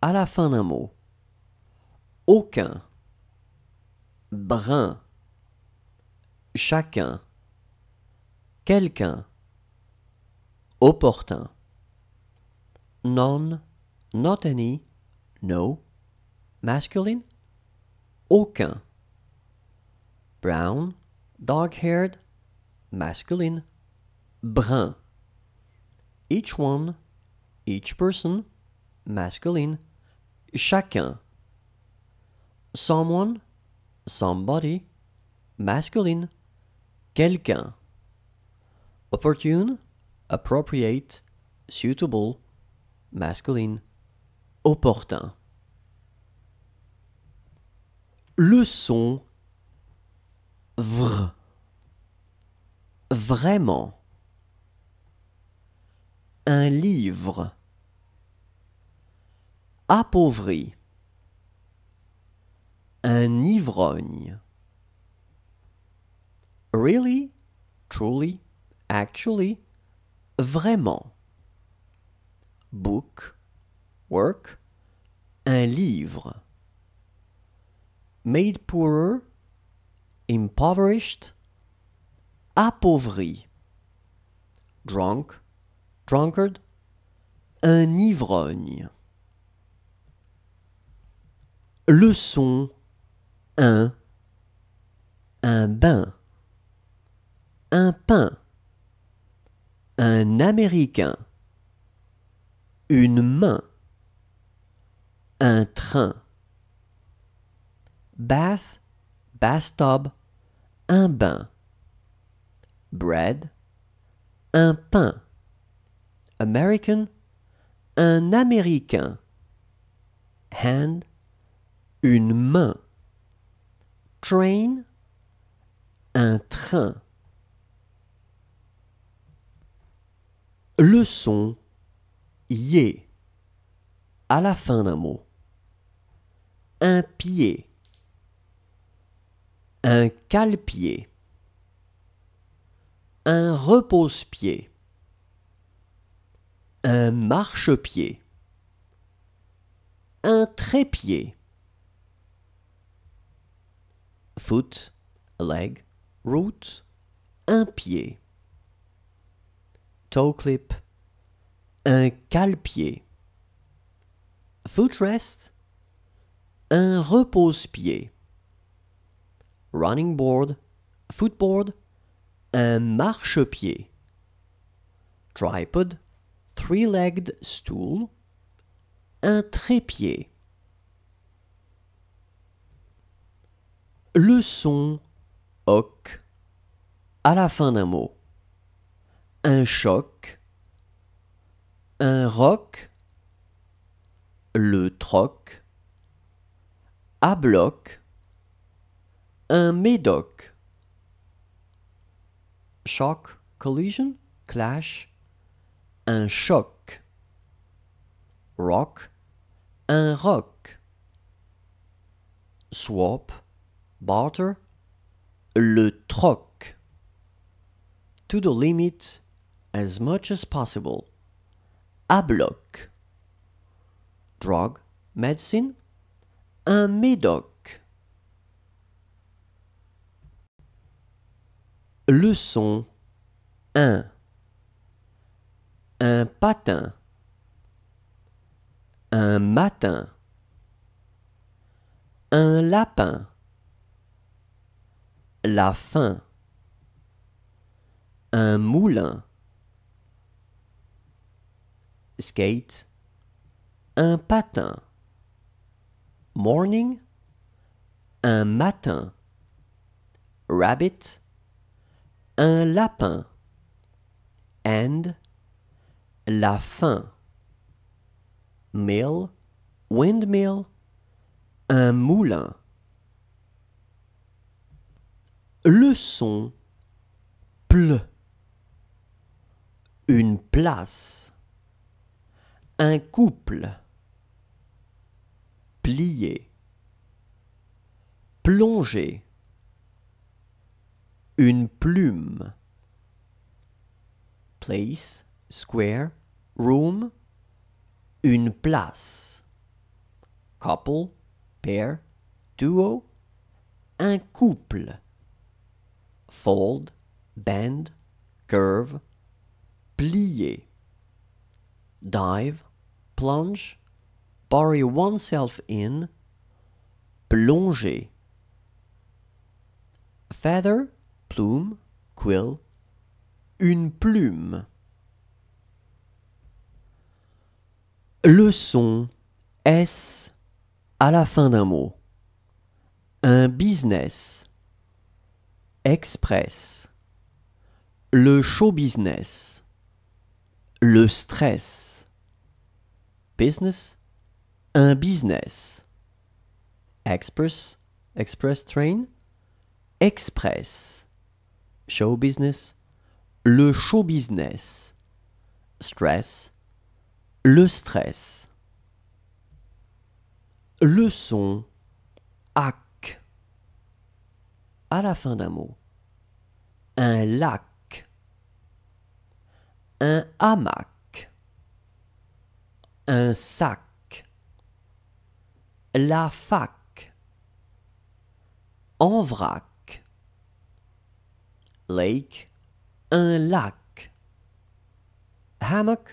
Speaker 2: à la fin d'un mot. Aucun. Brun. Chacun. Quelqu'un. Opportun. Non. not any, no. Masculine. Aucun. Brown dark-haired, masculine, brun. Each one, each person, masculine, chacun. Someone, somebody, masculine, quelqu'un. Opportune, appropriate, suitable, masculine, opportun.
Speaker 1: Leçon
Speaker 2: Vraiment. Un livre. Appauvri. Un ivrogne. Really, truly, actually, vraiment. Book, work, un livre. Made poorer, impoverished, appauvri. Drunk, drunkard, un ivrogne. Leçon 1 Un bain, un pain, un américain, une main, un train. Bath, bathtub, un bain. Bread, un pain. American, un américain. Hand, une main. Train, un train. Leçon. son yé à la fin d'un mot. Un pied un calpier, un repose-pied, un marche-pied, un trépied. Foot, leg, root, un pied. Toe clip, un calpier. Footrest, un repose-pied running board, footboard, un marchepied, tripod, three-legged stool, un trépied. Le son hoc à la fin d'un mot. Un choc, un roc, le troc, à bloc, Un médoc. Shock, collision, clash. Un choc. Rock. Un roc. Swap, barter. Le troc. To the limit, as much as possible. À bloc. Drug, medicine. Un médoc. Leçon 1 Un patin Un matin Un lapin La fin Un moulin Skate Un patin Morning Un matin Rabbit un lapin. And la fin. Mill, windmill, un moulin. son. Ple. Une place. Un couple. Plier. Plonger une plume. Place, square, room, une place. Couple, pair, duo, un couple. Fold, bend, curve, plier. Dive, plunge, bury oneself in, plonger. Feather, plume, quill, une plume. Le son S à la fin d'un mot. Un business. Express. Le show business. Le stress. Business. Un business. Express. Express train. Express show business, le show business, stress, le stress. Leçon, ac, À la fin d'un mot, un lac, un hamac, un sac, la fac, en vrac lake, un lac. Hammock,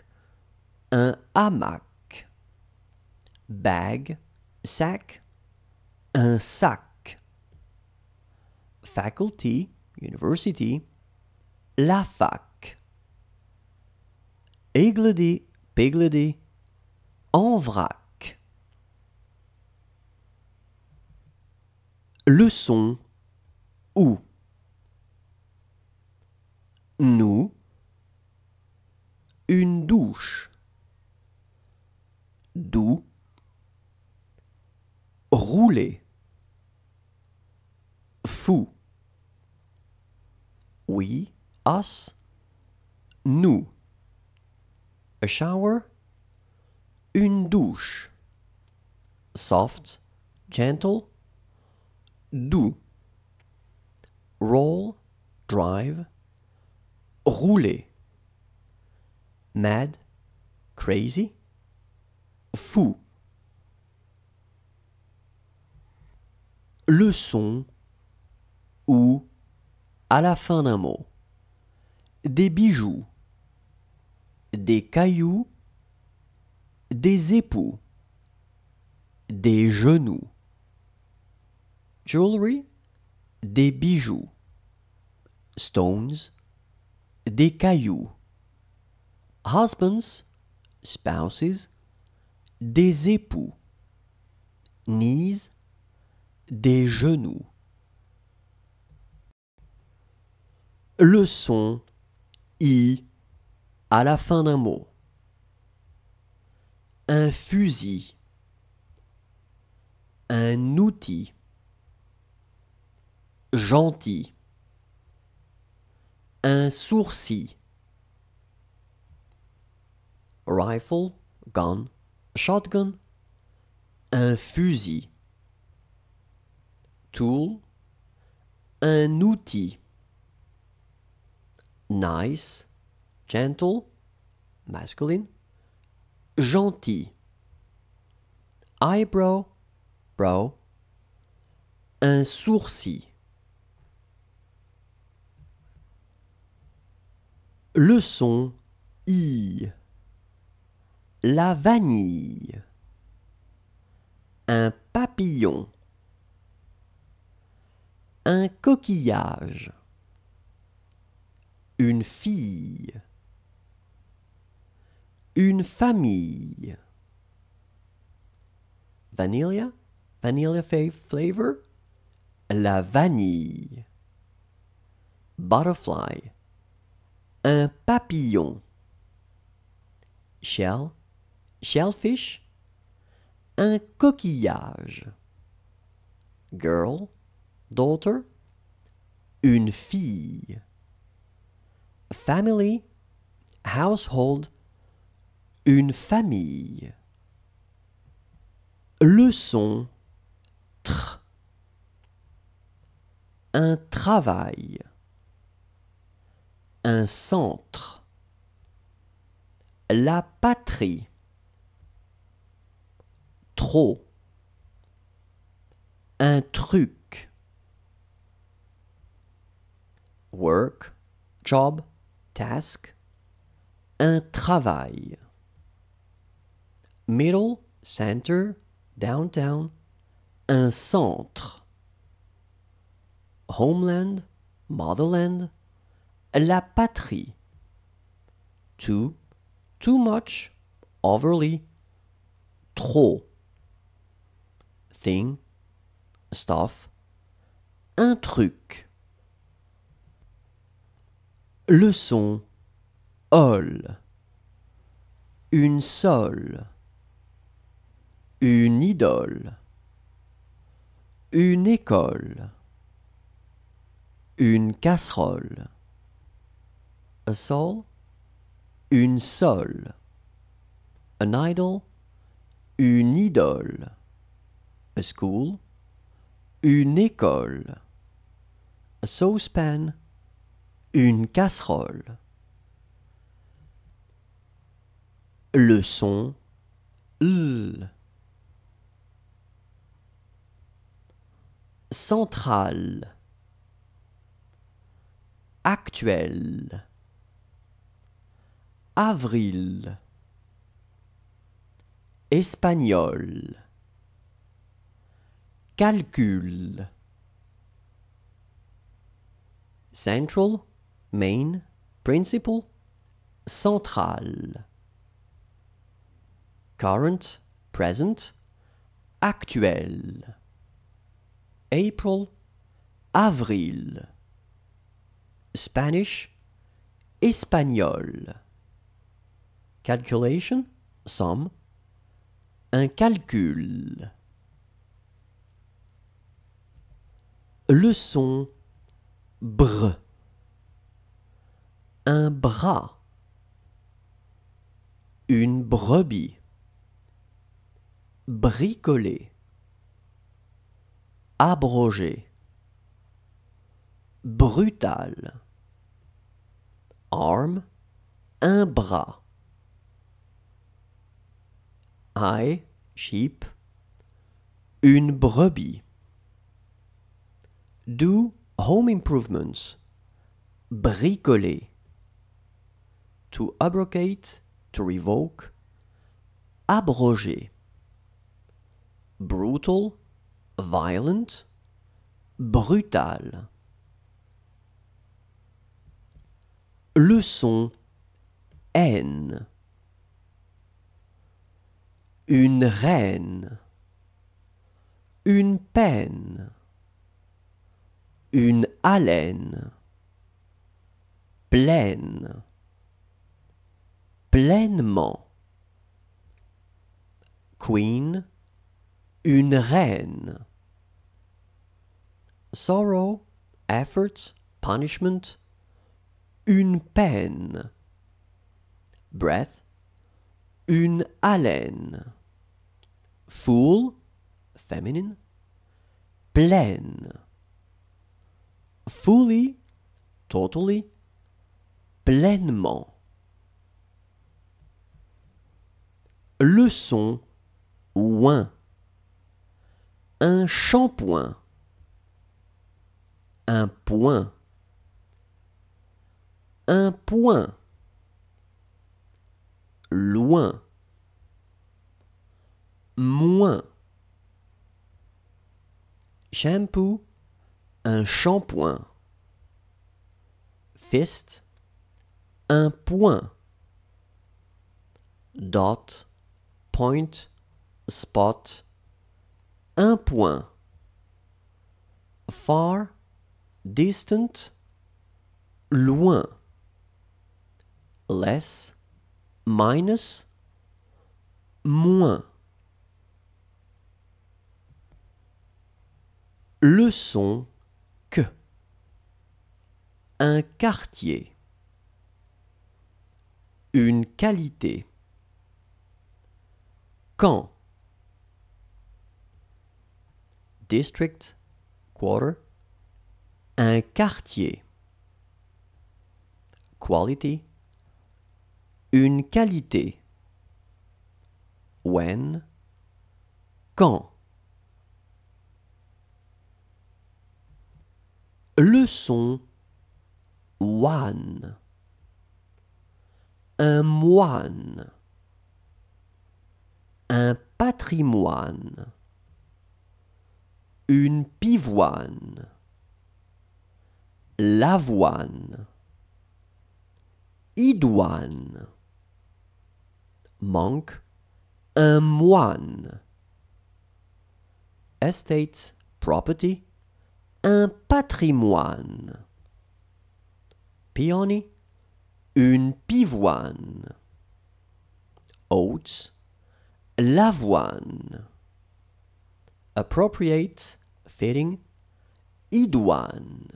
Speaker 2: un hamac. Bag, sac, un sac. Faculty, university, la fac. Iglody, pigledy, en vrac.
Speaker 1: Leçon ou nous, une douche, doux, rouler, fou,
Speaker 2: oui, us, nous, a shower, une douche, soft, gentle, doux, roll, drive, rouler, mad, crazy, fou. Leçon ou à la fin d'un mot. Des bijoux, des cailloux, des époux, des genoux. Jewelry, des bijoux. Stones, des cailloux. Husbands, spouses, des époux. Knees, des genoux. Le son i à la fin d'un mot. Un fusil. Un outil. Gentil un sourcil. Rifle, gun, shotgun, un fusil. Tool, un outil. Nice, gentle, masculine, gentil. Eyebrow, brow, un sourcil. Le son I. La vanille. Un papillon. Un coquillage. Une fille. Une famille. Vanilla? Vanilla flavor? La vanille. Butterfly. Un papillon. Shell, shellfish. Un coquillage. Girl, daughter. Une fille. Family, household. Une famille. Leçon. Un travail un centre. La patrie. Trop. Un truc. Work, job, task. Un travail. Middle, center, downtown. Un centre. Homeland, motherland la patrie. Too, too much, overly, trop. Thing, stuff, un truc. Leçon, all. Une seule. Une idole. Une école. Une casserole soul, une seule. An idol, une idole. A school, une école. A saucepan, une casserole.
Speaker 1: Le son
Speaker 2: L. Centrale. Actuel avril espagnol calcul central main principal central current present actuel April, avril. Spanish, espagnol. Calculation, somme. Un calcul. Le son br. Un bras. Une brebis. Bricoler. abroger, Brutal. arme Un bras sheep. Une brebis. Do home improvements. Bricoler. To abrogate, to revoke. Abroger. Brutal, violent. Brutal. Leçon N une reine, une peine, une haleine, pleine, pleinement. Queen, une reine. Sorrow, effort, punishment, une peine. Breath, une haleine. Full, feminine. Pleine. Fully, totally. Pleinement. Le son Un shampoing. Un point. Un point. Loin moins. Shampoo, un shampoing. Fist, un point. Dot, point, spot, un point. Far, distant, loin. Less, minus, moins. leçon que un quartier une qualité quand district quarter un quartier quality une qualité when quand Leçon 1 Un moine Un patrimoine Une pivoine L'avoine Idoine Manque un moine Estate Property un patrimoine. Peony, une pivoine. Oats, l'avoine. Appropriate, fitting, idoine.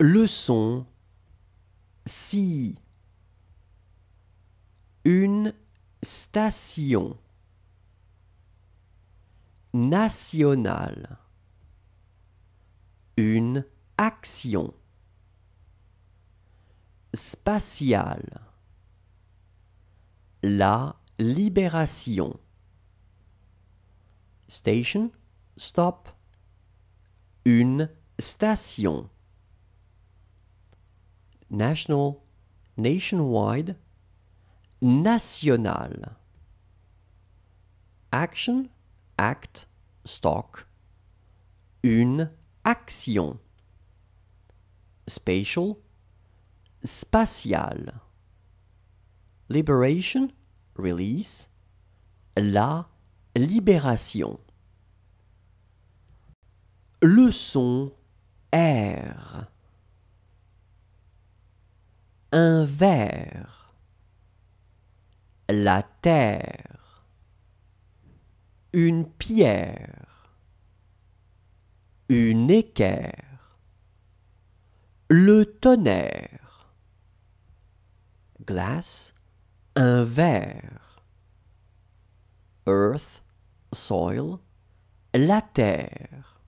Speaker 2: Leçon si une station national, Une action spatiale. La libération. Station, stop. Une station. National, nationwide, national. Action, act, stock, une action. Spatial, spatial. Liberation, release, la libération. Leçon R. Un verre. La terre une pierre, une équerre, le tonnerre, glace, un verre, earth, soil, la terre,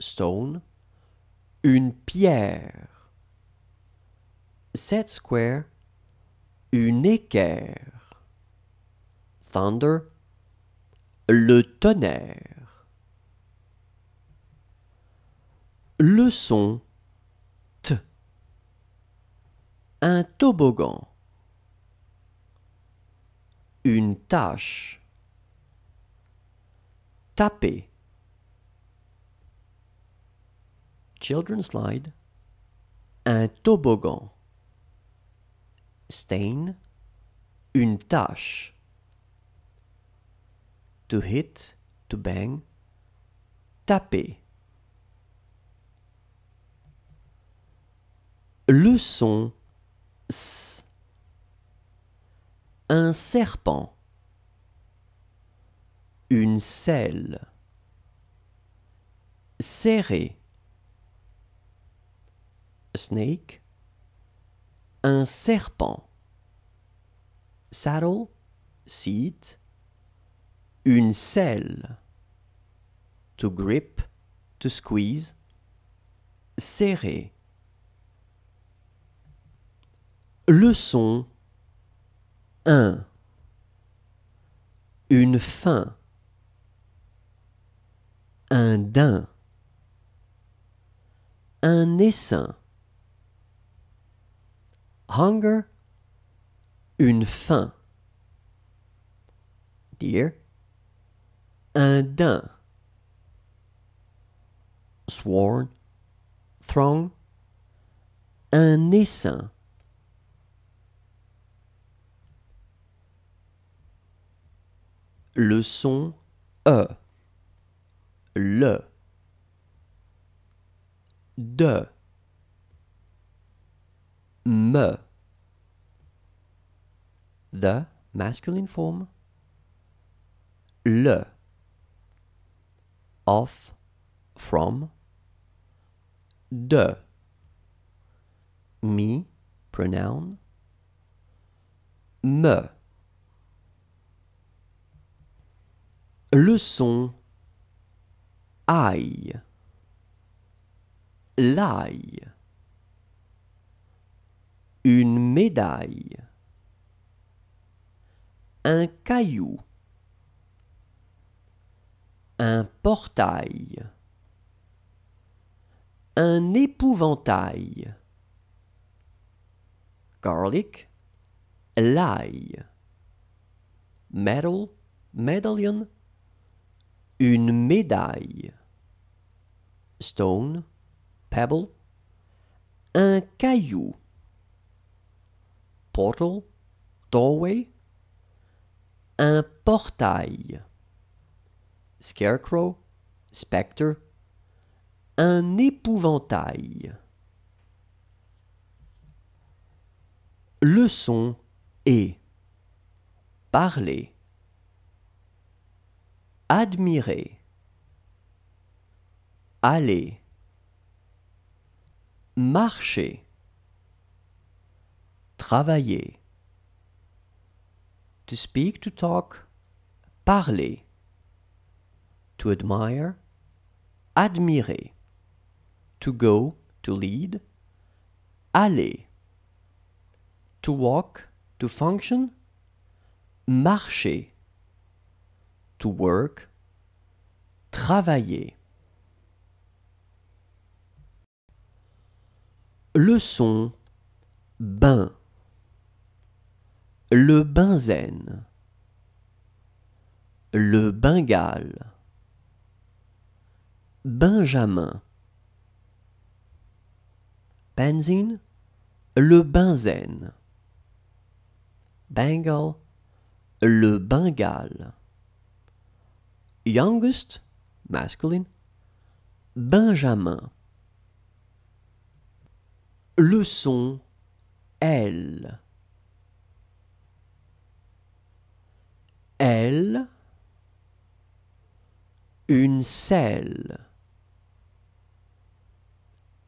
Speaker 2: stone, une pierre, set square, une équerre, thunder, le tonnerre. Le son T. Un toboggan. Une tache. Taper. Children slide. Un toboggan. Stain. Une tache to hit, to bang, taper. Le son S. Un serpent. Une selle. Serré. Snake. Un serpent. Saddle, seat, une selle. To grip, to squeeze, serrer. Leçon 1. Une fin. Un daim. Un essaim. Hunger. Une faim. Dear un d'un. Sworn, throng, un essaim.
Speaker 1: Le son E, le,
Speaker 2: de, me. The masculine form, le of, from, de, me, pronoun, me. Leçon I, l'ail, une médaille, un caillou un portail, un épouvantail, garlic, l'ail, medal, medallion, une médaille, stone, pebble, un caillou, portal, doorway, un portail. Scarecrow, Spectre, un épouvantail. Leçon et parler, admirer, aller, marcher, travailler. To speak, to talk, parler to admire, admirer, to go, to lead, aller, to walk, to function, marcher, to work, travailler. Leçon bain. Le benzène. Le bengale. Benjamin. Benzine, le benzène. Bengal, le Bengal. Youngest, masculine, Benjamin. Leçon, elle. Elle, Une selle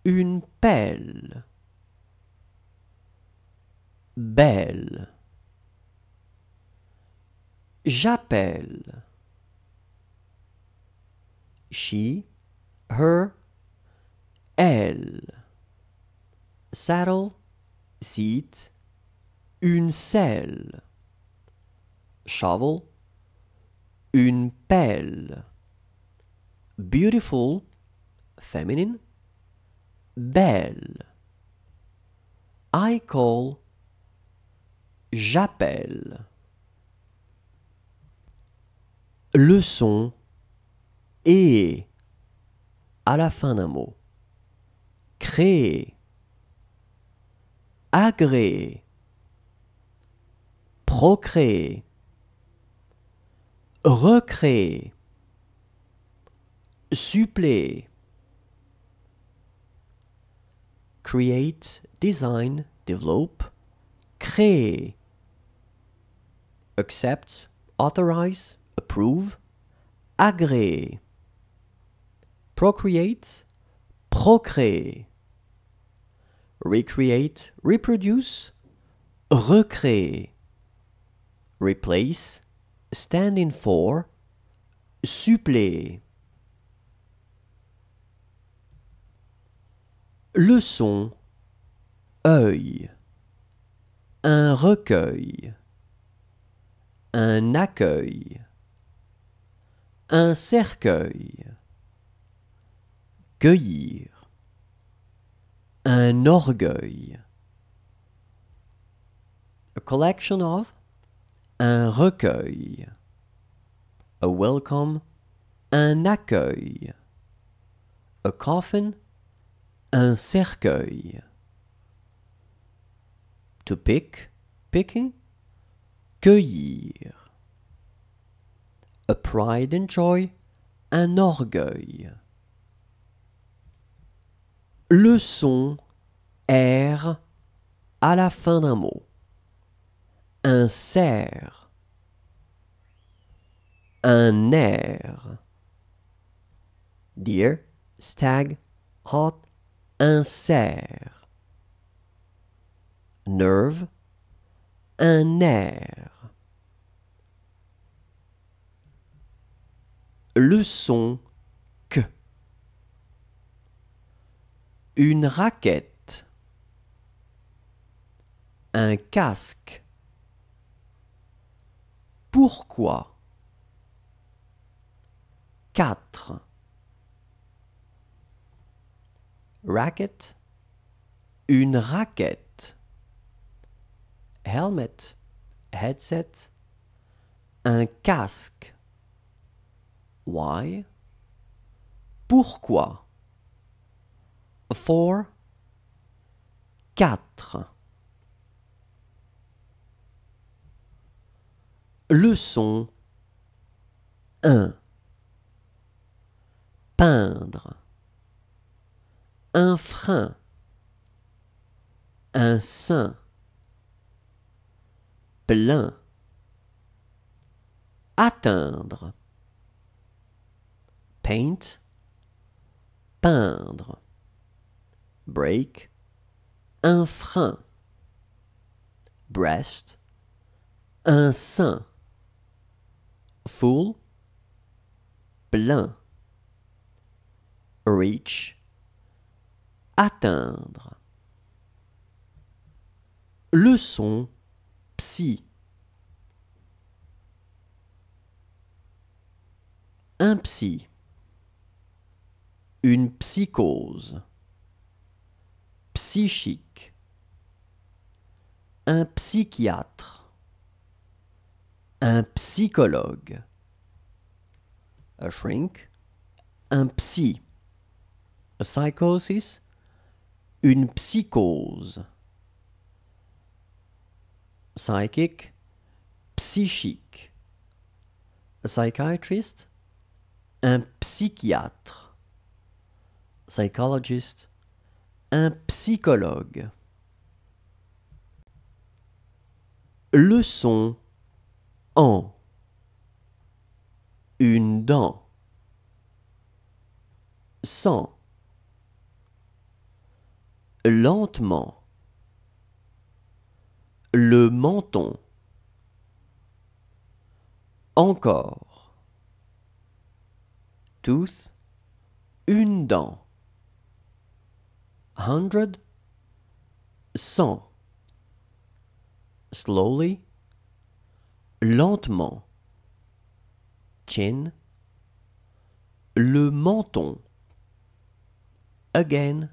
Speaker 2: une pelle. Belle. J'appelle. She, her, elle. Saddle, seat, une selle. Shovel, une pelle. Beautiful, feminine belle. I call, j'appelle. Leçon, et à la fin d'un mot. Créer, agréer, procréer, recréer, suppléer. create, design, develop, créer, accept, authorize, approve, agréer, procreate, procréer, recreate, reproduce, recréer, replace, stand in for, suppléer. Leçon œil un recueil un accueil un cercueil cueillir un orgueil a collection of un recueil a welcome un accueil a coffin un cercueil. To pick, picking, cueillir. A pride and joy, un orgueil. Le son R à la fin d'un mot. Un cerf. Un air. Deer, stag, hot, insère. Nerve, un nerf. son que. Une raquette. Un casque. Pourquoi Quatre. racket, une raquette. Helmet, headset, un casque. Why? Pourquoi? For, quatre.
Speaker 1: Leçon
Speaker 2: 1 Peindre un frein, un sein, plein, atteindre, paint, peindre, break, un frein, breast, un sein, full, plein, reach, atteindre. Leçon psy. Un psy. Une psychose. Psychique. Un psychiatre. Un psychologue. A shrink. Un psy. A psychosis une psychose psychique, psychique. A psychiatrist, un psychiatre. Psychologist, un psychologue. Leçon en une dent. Sans lentement le menton encore Tooth. une dent hundred cent slowly lentement chin le menton again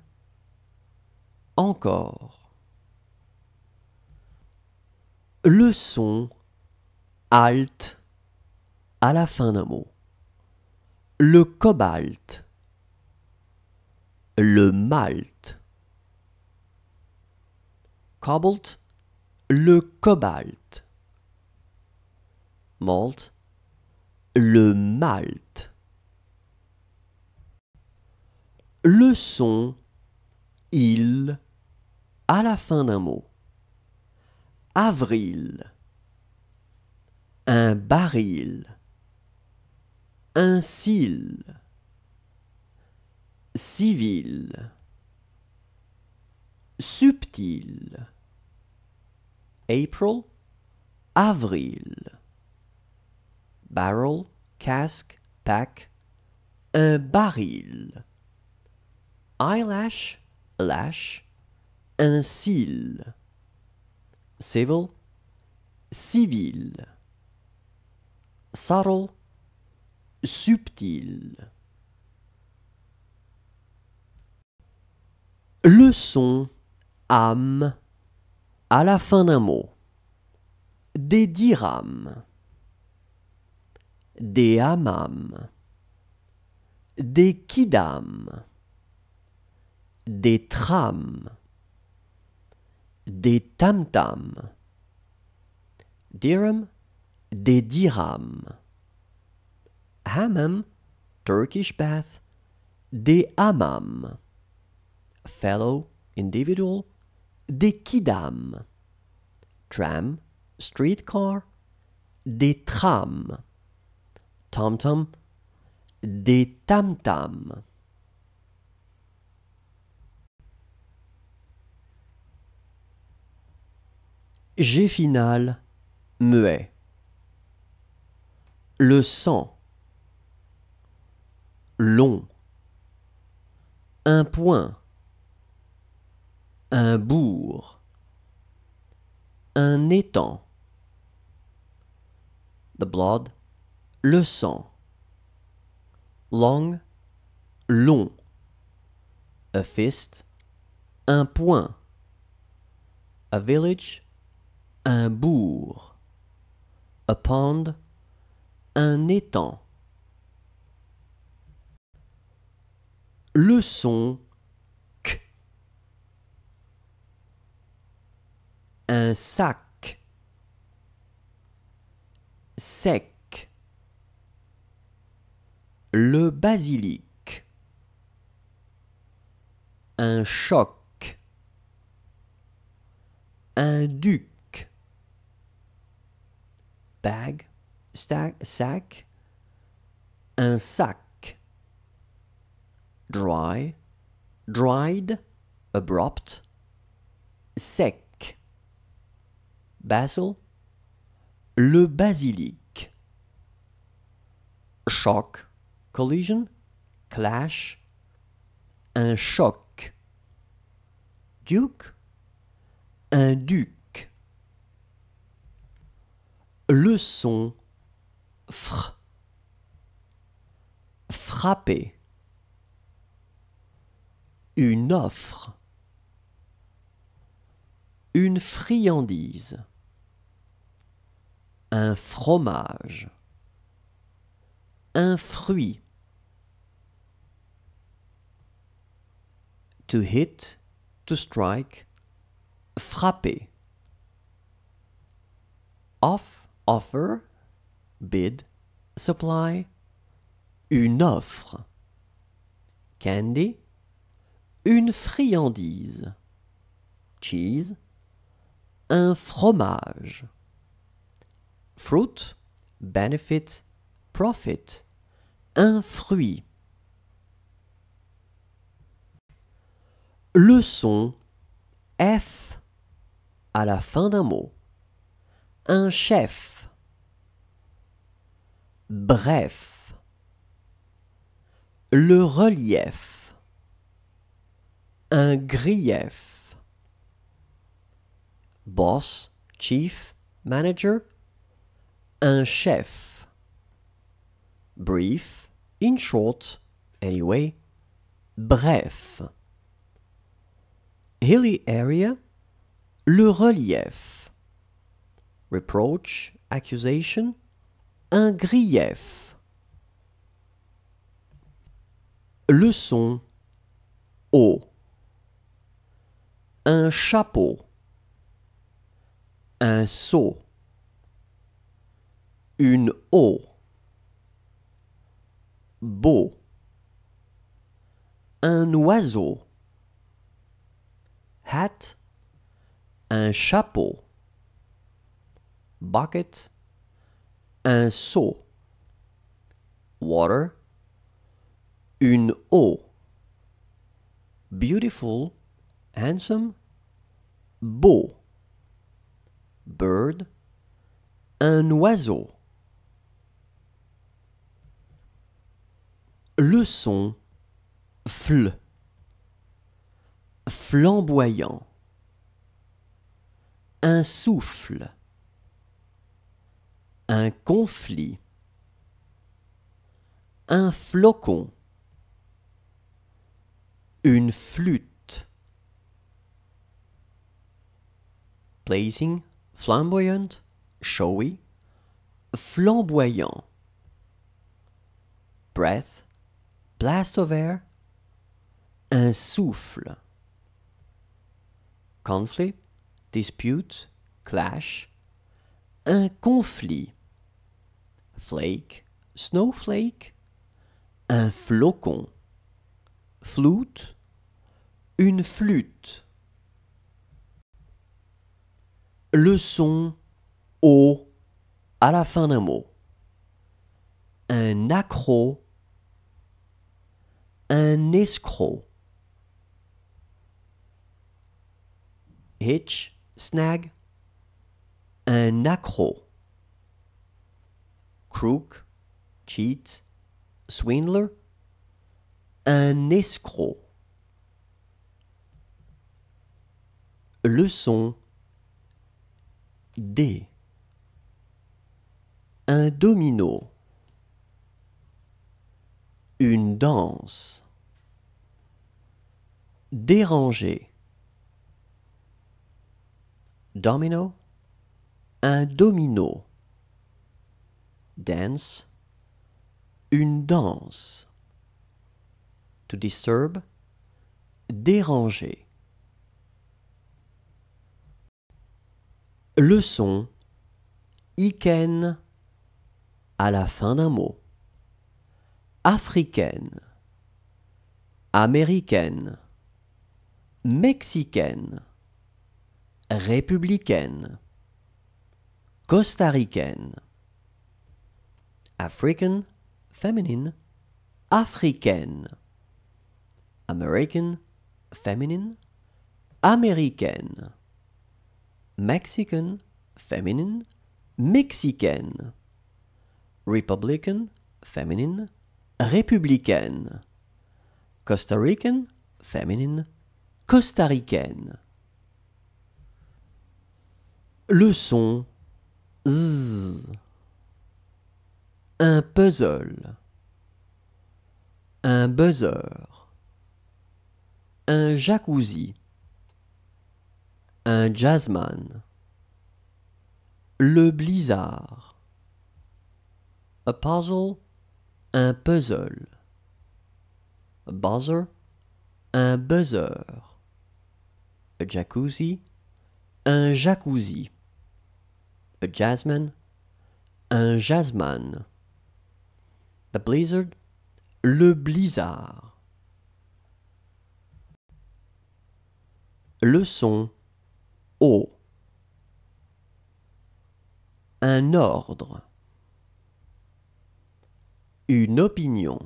Speaker 2: encore. Le son halte à la fin d'un mot. Le cobalt. Le malt. Cobalt. Le cobalt. Malt. Le malt. Le son il à la fin d'un mot. Avril. Un baril. Un cil. Civil. Subtil. April. Avril. Barrel, casque, pack. Un baril. Eyelash, lash un Civil, civil. Subtle, subtil. Le son âme à la fin d'un mot. Des dirhams, des hammams, des kidams, des trames des tam-tams. Dirham, des dirhams. Hammam, Turkish bath, des hammam. Fellow, individual, des Kidam Tram, streetcar, des trams. Tom-tom, des tam-tams. G final muet. Le sang. Long. Un point. Un bourg. Un étang. The blood. Le sang. Long. Long. A fist. Un point. A village un bourg, un pond, un étang. Le son k. Un sac, sec. Le basilic, un choc, un duc bag, sack sac, un sac. Dry, dried, abrupt, sec. Basil, le basilic. Shock, collision, clash, un choc. Duke, un duc le son frapper une offre une friandise un fromage un fruit to hit to strike frapper off offer, bid, supply, une offre. Candy, une friandise. Cheese, un fromage. Fruit, benefit, profit, un fruit. Leçon, F à la fin d'un mot. Un chef bref. Le relief. Un grief. Boss, chief, manager. Un chef. Brief, in short, anyway. Bref. Hilly area. Le relief. Reproach, accusation un grief. Leçon O. Un chapeau. Un seau. Une eau. Beau. Un oiseau. Hat. Un chapeau. Bucket un water, une eau, beautiful, handsome, beau, bird, un oiseau. Le son flamboyant, un souffle, un conflit, un flocon, une flûte. Blazing, flamboyant, showy, flamboyant. Breath, blast of air, un souffle. Conflict, dispute, clash, un conflit flake, snowflake, un flocon, flute, une flûte. Le son O à la fin d'un mot. Un accro, un escroc. Hitch, snag, un accro crook, cheat, swindler, un escroc.
Speaker 1: Leçon D. Un domino.
Speaker 2: Une danse. Déranger. Domino. Un domino dance, une danse. To disturb, déranger. Leçon Iken à la fin d'un mot. Africaine, américaine, mexicaine, républicaine, costaricaine. African, feminine, africaine. American, feminine, américaine. Mexican, feminine, mexicaine. Republican, feminine, républicaine. Costa Rican, feminine, costaricaine. Le son Z. Un puzzle. Un buzzer. Un jacuzzi. Un jasman, Le blizzard. A puzzle. Un puzzle. A buzzer. Un buzzer. A jacuzzi. Un jacuzzi. A jasman, Un jasman. The blizzard. Le blizzard. Leçon O. Un ordre. Une opinion.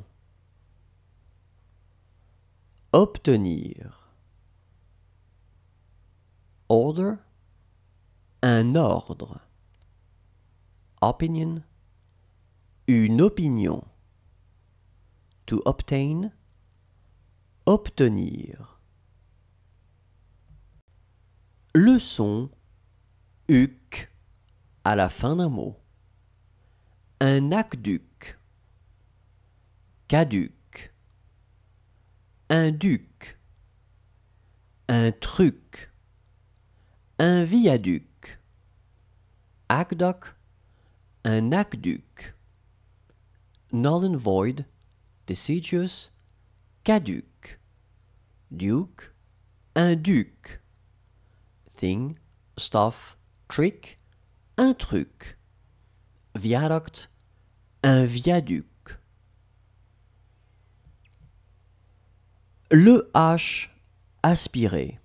Speaker 2: Obtenir. Order. Un ordre. Opinion. Une opinion to obtain, obtenir. Le son uc à la fin d'un mot. Un aqueduc, caduc, un duc, un truc, un viaduc, aqueduc, un aqueduc, null and void, deciduous, caduc, Duke, un duc. Thing, stuff, trick, un truc. Viaduct, un viaduc. Le H aspiré.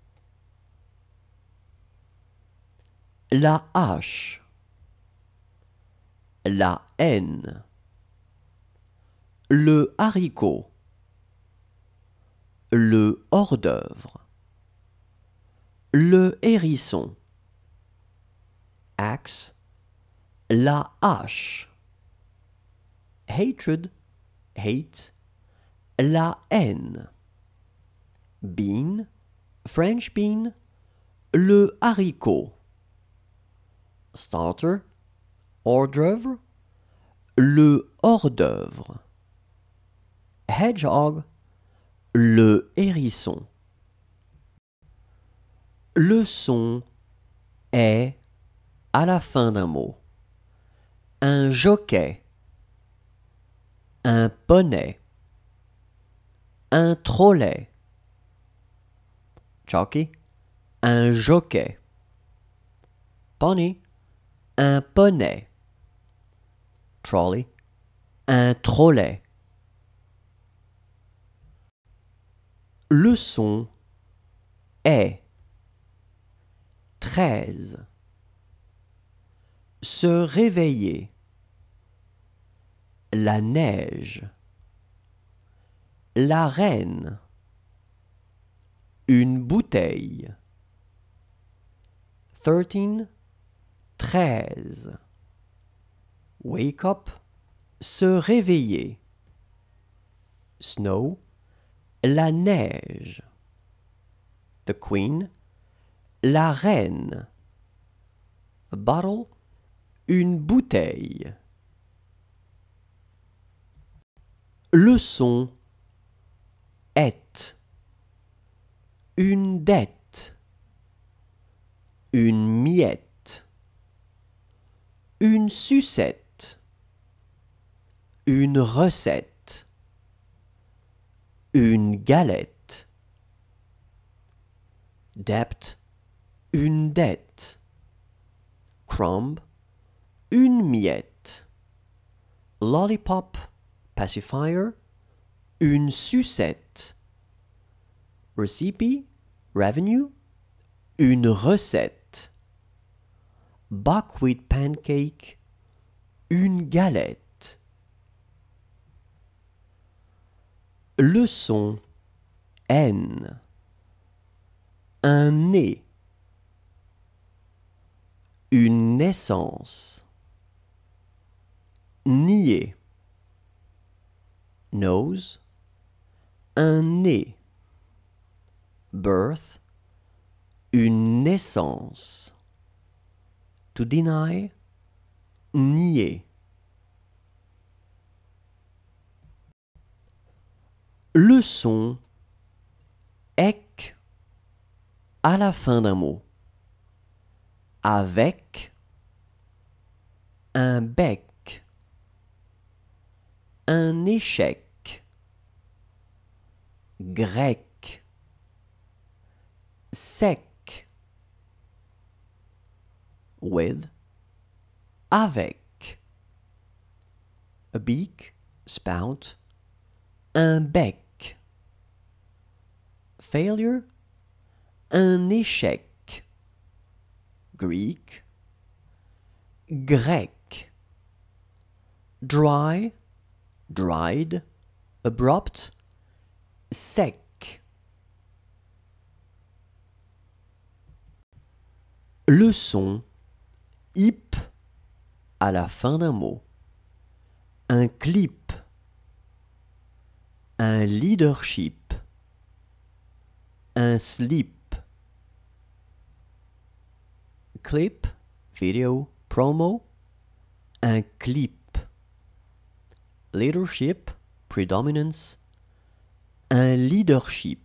Speaker 2: La H. La N le haricot, le hors d'œuvre, le hérisson, axe, la hache, hatred, hate, la haine, bean, French bean, le haricot, starter, hors d'œuvre, le hors d'œuvre hedgehog, le hérisson. Le son est à la fin d'un mot. Un jockey, un poney, un trolley, jockey, un jockey, pony, un poney, trolley, un trolley. Leçon. son est 13 Se réveiller. La neige. La reine. Une bouteille. Thirteen. Treize. Wake up. Se réveiller. Snow la neige. The queen, la reine. A bottle, une bouteille. Leçon est une dette, une miette, une sucette, une recette une galette. Debt, une dette. Crumb, une miette. Lollipop, pacifier, une sucette. Recipe, revenue, une recette. Buckwheat pancake, une galette. Leçon N. Un nez. Une naissance. Nier. Nose. Un nez. Birth. Une naissance. To deny. Nier. le son ek à la fin d'un mot avec un bec un échec grec sec with avec a beak spout un bec failure, un échec. Greek, grec. Dry, dried, abrupt, sec.
Speaker 1: Leçon. son
Speaker 2: hip à la fin d'un mot. Un clip. Un leadership un slip. Clip, vidéo, promo, un clip. Leadership, predominance, un leadership.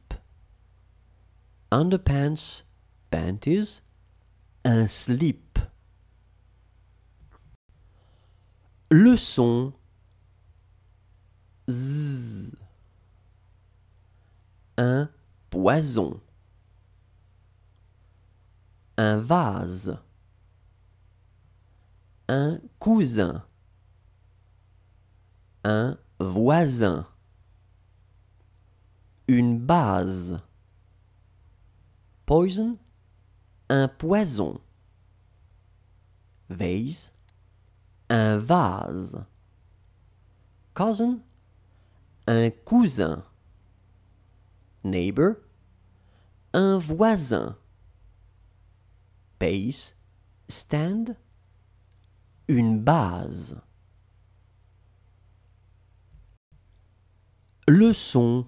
Speaker 2: Underpants, panties, un slip. Le son z. Un poison. Un vase. Un cousin. Un voisin. Une base. Poison. Un poison. Vase. Un vase. Cousin. Un cousin neighbor, un voisin. Base, stand, une base. Le son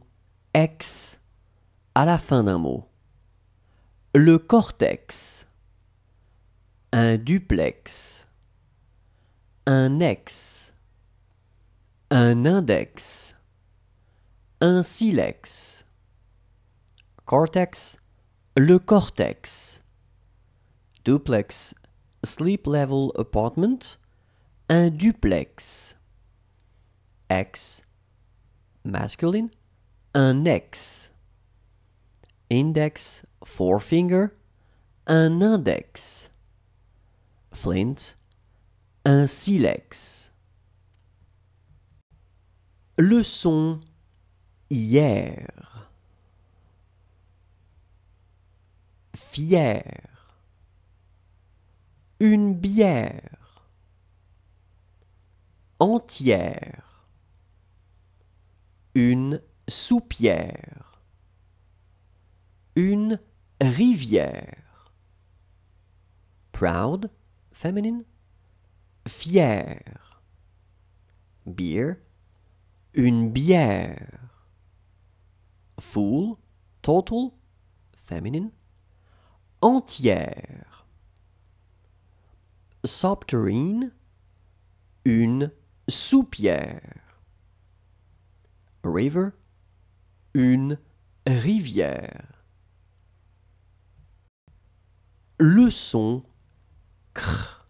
Speaker 2: ex à la fin d'un mot. Le cortex, un duplex, un ex, un index, un silex cortex, le cortex. Duplex, sleep level apartment, un duplex. X, masculine, un ex. Index, forefinger, un index. Flint, un silex. Leçon hier. fière, une bière, entière, une soupière, une rivière, proud, feminine, fière, beer, une bière, fool, total, feminine, entière. Subterrine, une soupière. River, une rivière. Leçon, cr.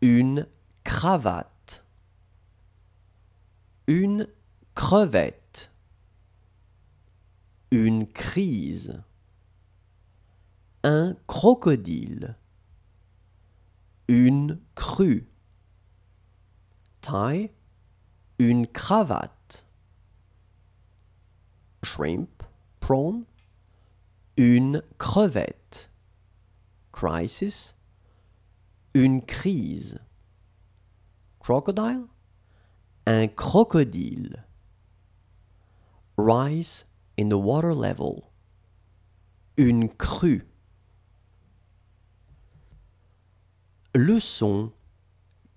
Speaker 2: Une cravate. Une crevette. Une crise un crocodile, une crue, tie, une cravate, shrimp, prawn, une crevette, crisis, une crise, crocodile, un crocodile, rise in the water level, une crue. Leçon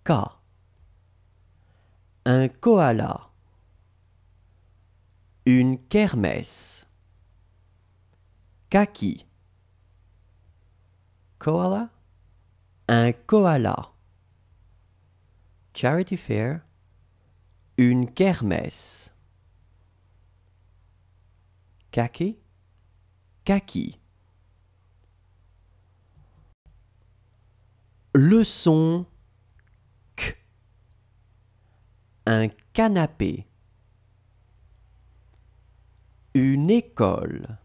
Speaker 2: K. Un koala. Une kermesse. Kaki. Koala. Un koala. Charity fair. Une kermesse. Kaki. Kaki. Le son K. Un canapé. Une école.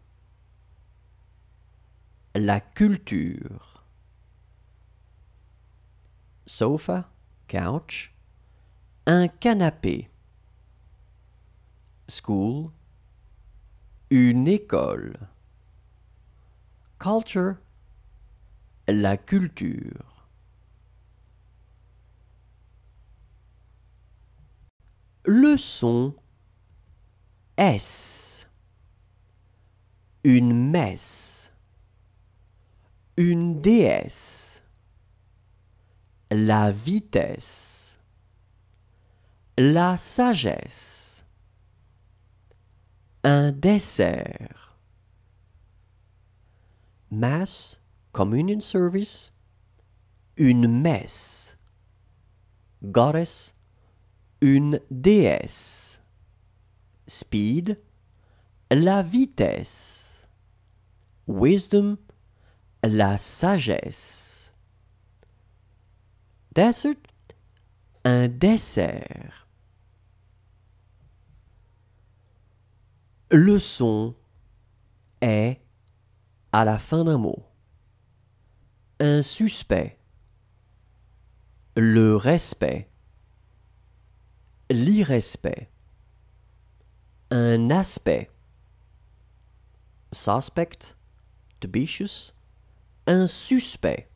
Speaker 2: La culture. Sofa, couch. Un canapé. School. Une école. Culture. La culture. Leçon S. Une messe. Une déesse. La vitesse. La sagesse. Un dessert. Mass, communion service. Une messe. Goddess, une déesse. Speed, la vitesse. Wisdom, la sagesse. Desert, un dessert. Le son est à la fin d'un mot. Un suspect. Le respect l'irrespect, un aspect, suspect, dubitieux, un suspect,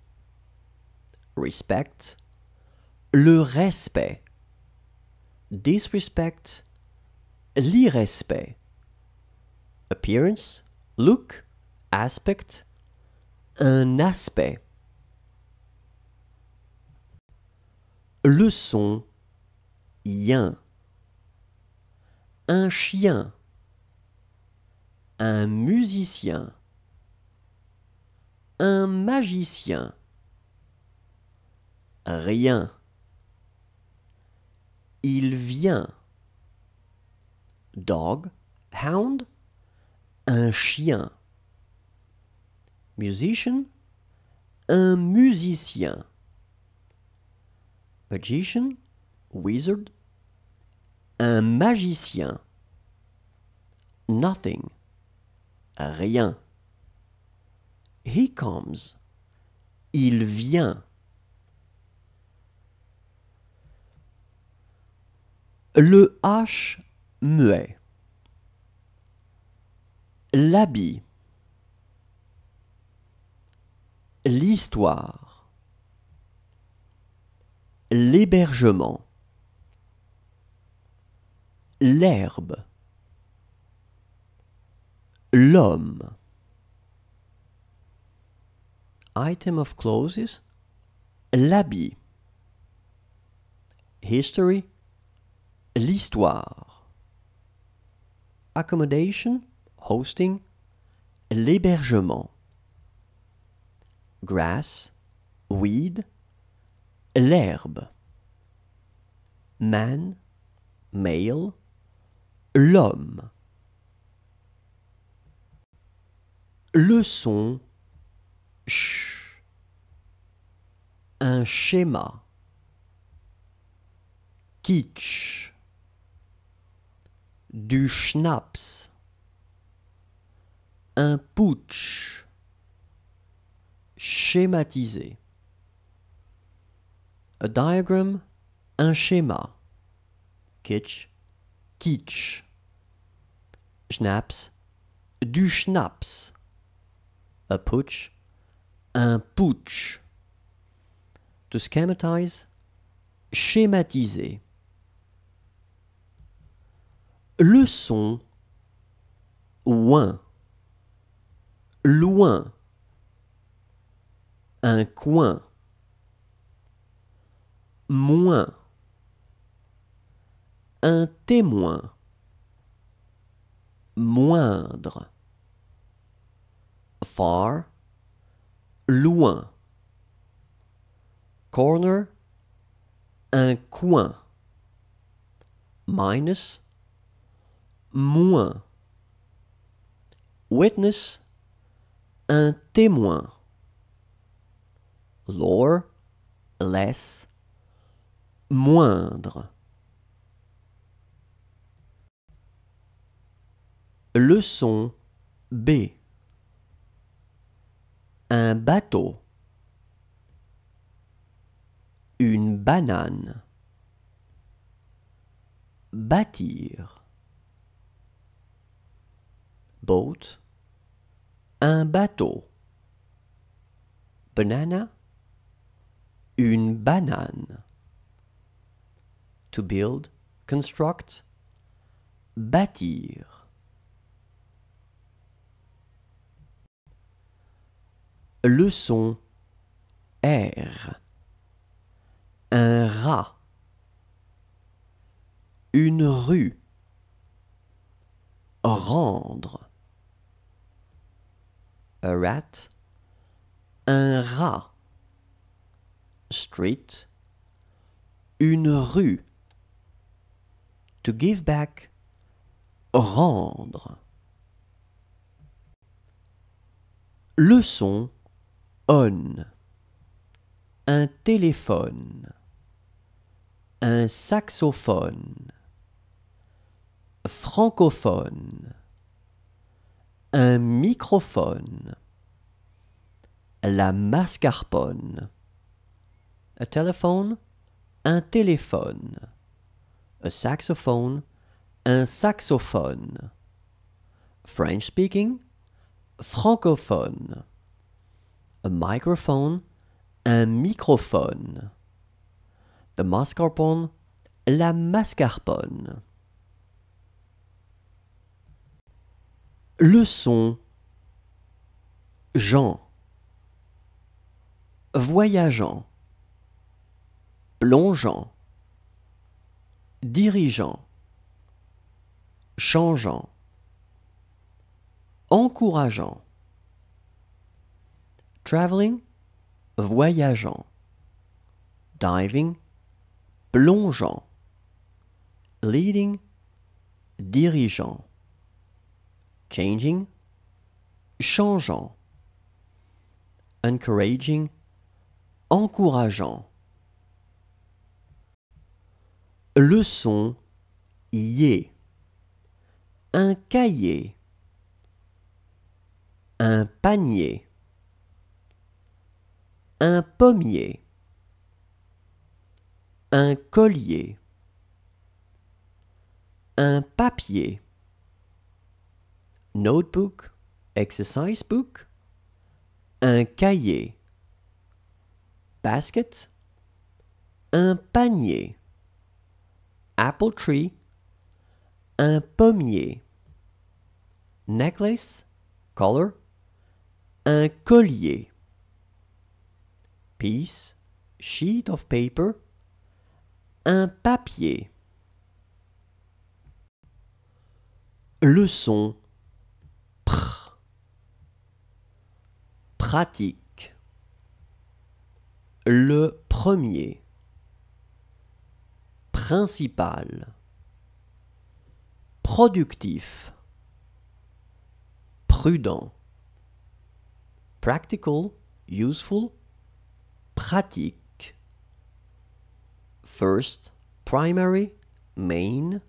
Speaker 2: respect, le respect, disrespect, l'irrespect, appearance, look, aspect, un aspect. son un chien. Un musicien. Un magicien. Rien. Il vient. Dog, hound, un chien. Musician, un musicien. Magician, wizard, un magicien, nothing, rien. He comes, il vient. Le H muet. L'habit. L'histoire. L'hébergement l'herbe,
Speaker 1: l'homme.
Speaker 2: Item of clauses, l'habit. History, l'histoire. Accommodation, hosting, l'hébergement. Grass, weed, l'herbe. Man, male, l'homme. Le son Un schéma. Kitsch. Du schnaps. Un putsch. Schématisé. A diagramme. un schéma. Kitsch kitsch. Schnaps, du schnaps. A putsch, un putsch. To schematize, schématiser. Le son, loin, loin, un coin, moins un témoin moindre far loin corner un coin minus moins witness un témoin lore less moindre Leçon B. Un bateau. Une banane. Bâtir. Boat. Un bateau. Banana. Une banane. To build, construct, bâtir. Leçon R. Un rat. Une rue. Rendre. Un rat. Un rat. Street. Une rue. To give back. Rendre. Leçon un téléphone, un saxophone, francophone, un microphone, la mascarpone, Un téléphone, un téléphone, un saxophone, un saxophone, French speaking, francophone. Un microphone, un microphone. The mascarpone, la mascarpone. son Jean Voyageant Plongeant Dirigeant Changeant Encourageant Traveling, voyageant. Diving, plongeant. Leading, dirigeant. Changing, changeant. Encouraging, encourageant. Leçon yé. Un cahier. Un panier un pommier, un collier, un papier, notebook, exercise book, un cahier, basket, un panier, apple tree, un pommier, necklace, collar, un collier piece, sheet of paper, un papier. Leçon. Pratique. Le premier. Principal. Productif. Prudent. Practical, useful, pratique first primary main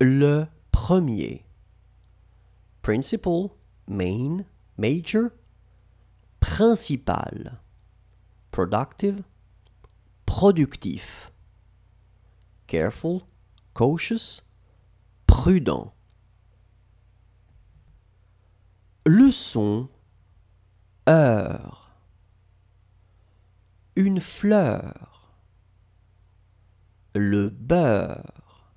Speaker 2: le premier principal main major principal productive productif careful cautious prudent leçon heure une fleur, le beurre,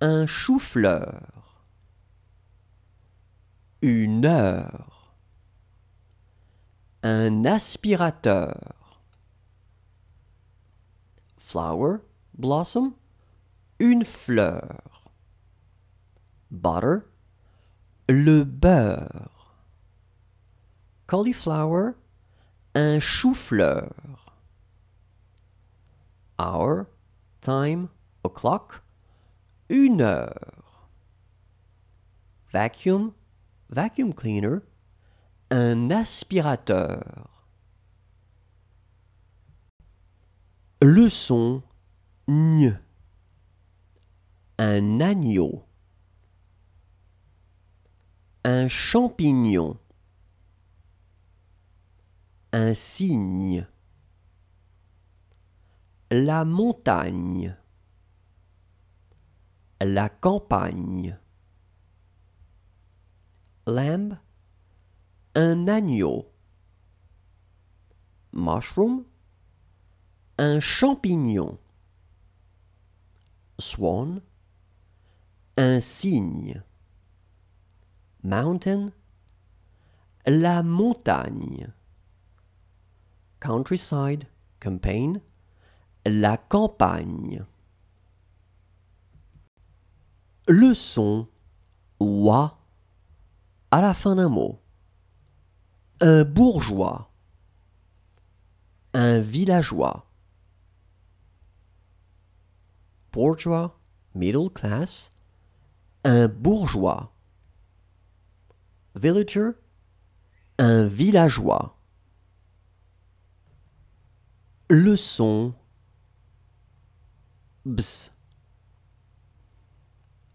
Speaker 2: un chou-fleur, une heure, un aspirateur, flower, blossom, une fleur, butter, le beurre, cauliflower, un chou-fleur. Hour, time, o'clock, une heure. Vacuum, vacuum cleaner, un aspirateur. Leçon n. Un agneau. Un champignon un signe. La montagne. La campagne. Lamb. Un agneau. Mushroom. Un champignon. Swan. Un cygne. Mountain. La montagne countryside, campaign, la campagne. Le son wa à la fin d'un mot. Un bourgeois, un villageois. Bourgeois, middle class, un bourgeois. Villager, un villageois le son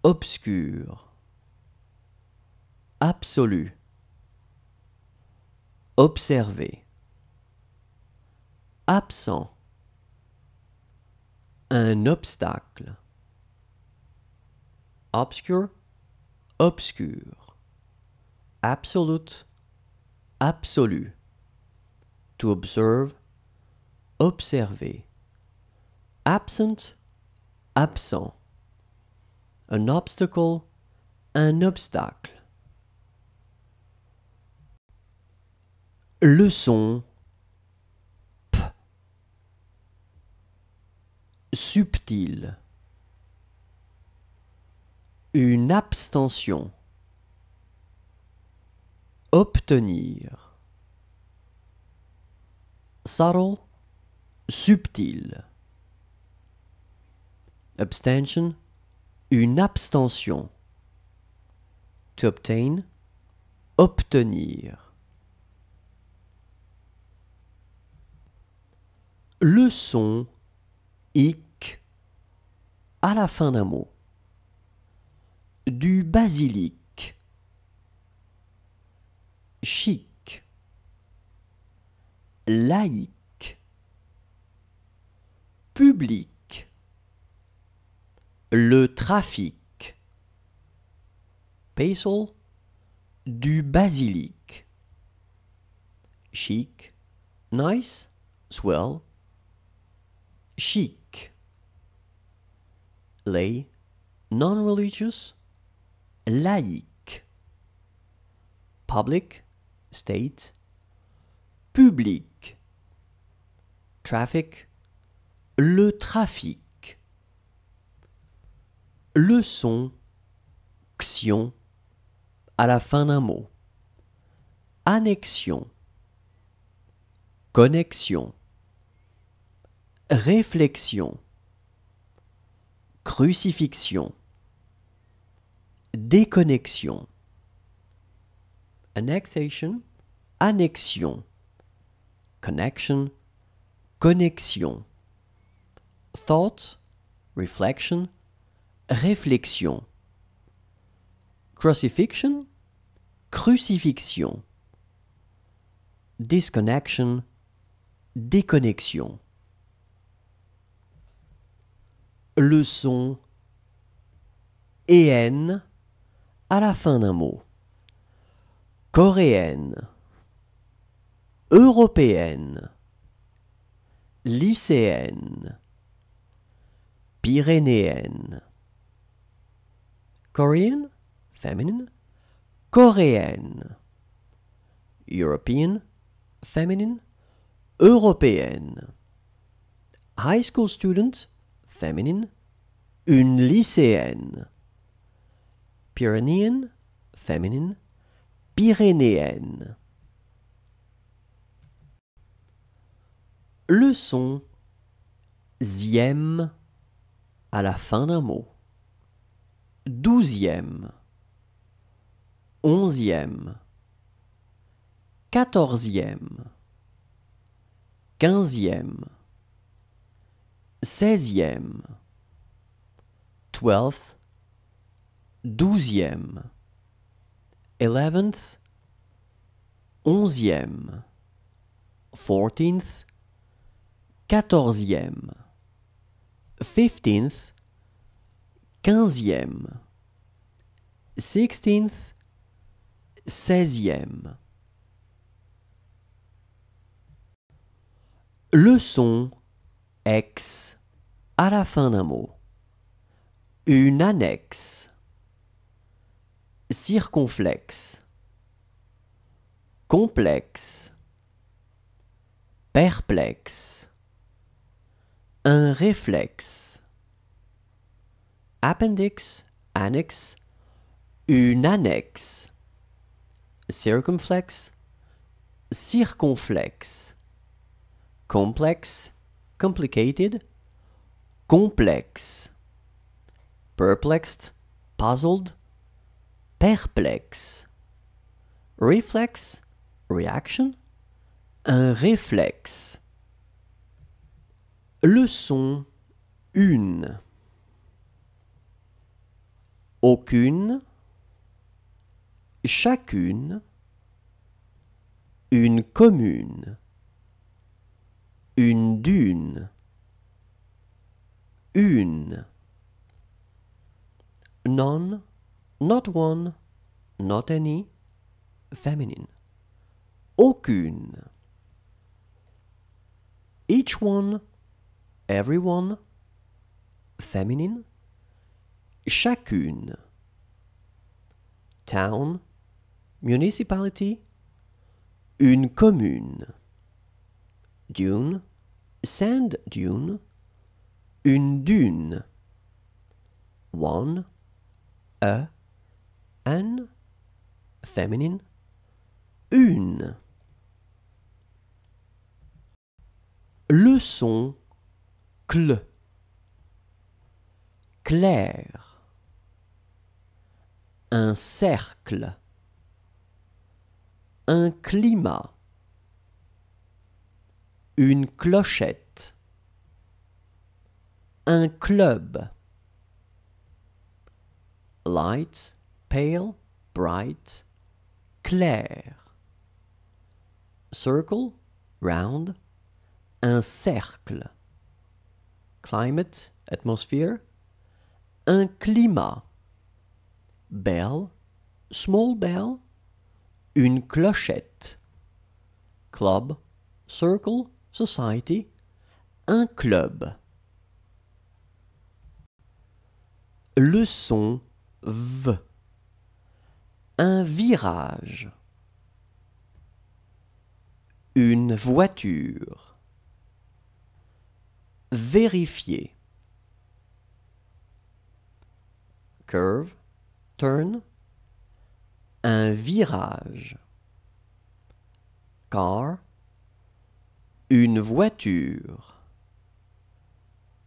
Speaker 2: obscur absolu observer absent un obstacle obscure obscur absolute absolu to observe observer. Absent, absent. Un obstacle, un obstacle. Leçon P. Subtil. Une abstention. Obtenir. Subtle subtil. Abstention, une abstention. To obtain, obtenir. le son ic à la fin d'un mot. Du basilic. Chic. Laïque public, le trafic, basil, du basilic, chic, nice, swell, chic, lay, non-religious, laïque, public, state, public, traffic, le trafic. Le son à la fin d'un mot. Annexion. Connexion. Réflexion. Crucifixion. Déconnexion. Annexation. Annexion. Connection. Connexion thought, reflection, réflexion. Crucifixion, crucifixion. Disconnection, déconnexion. Leçon et à la fin d'un mot. Coréenne, européenne, lycéenne pyrénéenne. Korean, feminine, coréenne. European, féminine, européenne. High school student, feminine, une lycéenne. Pyrénéenne, feminine, pyrénéenne. Leçon Zième à la fin d'un mot. Douzième, onzième, quatorzième, quinzième, seizième, twelfth, douzième, eleventh, onzième, fourteenth, quatorzième. 15e, 15e, 16e, 16e. Leçon X à la fin d'un mot. Une annexe. Circonflexe. Complexe. Perplexe un réflexe. Appendix, annexe, une annexe. Circumflexe, circonflexe. Complexe, complicated, complexe. Perplexed, puzzled, perplexe. Reflex, reaction, un réflexe. Leçon une. Aucune Chacune Une commune Une dune Une non, not one, not any, feminine. Aucune. Each one everyone feminine chacune town municipality une commune dune sand dune une dune one a an feminine une leçon Clair. Un cercle. Un climat. Une clochette. Un club. Light, pale, bright, clair. Circle, round, un cercle climate, atmosphere, un climat, bell, small bell, une clochette, club, circle, society, un club. Le son V. Un virage. Une voiture vérifier. Curve, turn, un virage. Car, une voiture.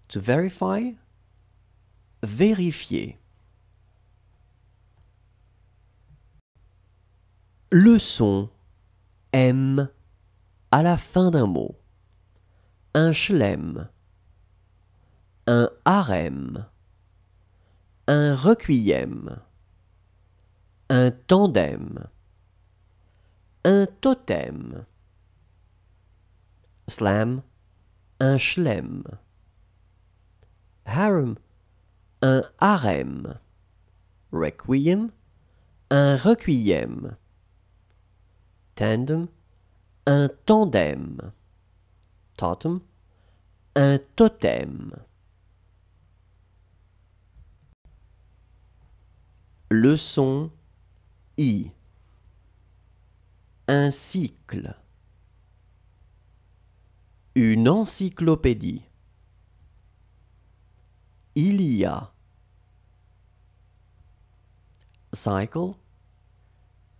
Speaker 2: To verify, vérifier. Le son M à la fin d'un mot. Un chelem un harem, un requiem, un tandem, un totem, slam, un schlem harem, un harem, requiem, un requiem, tandem, un tandem, totem, un totem. Leçon I. Un cycle. Une encyclopédie. Il y a. Cycle.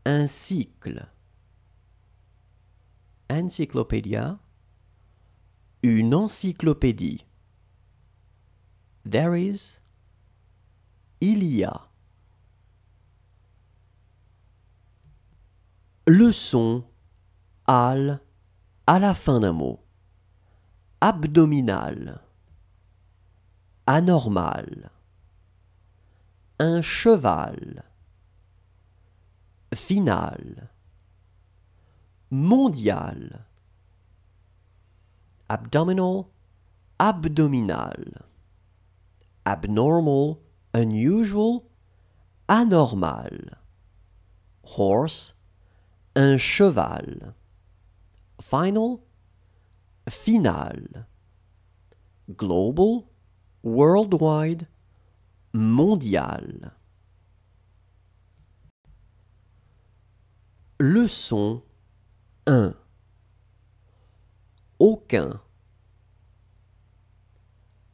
Speaker 2: Un cycle. Encyclopédia. Une encyclopédie. There is. Il y a. le son al à la fin d'un mot. Abdominal. Anormal. Un cheval. Final. Mondial. Abdominal. Abdominal. Abnormal. Unusual. Anormal. Horse un cheval. Final, final. Global, worldwide, mondial. Leçon 1 Aucun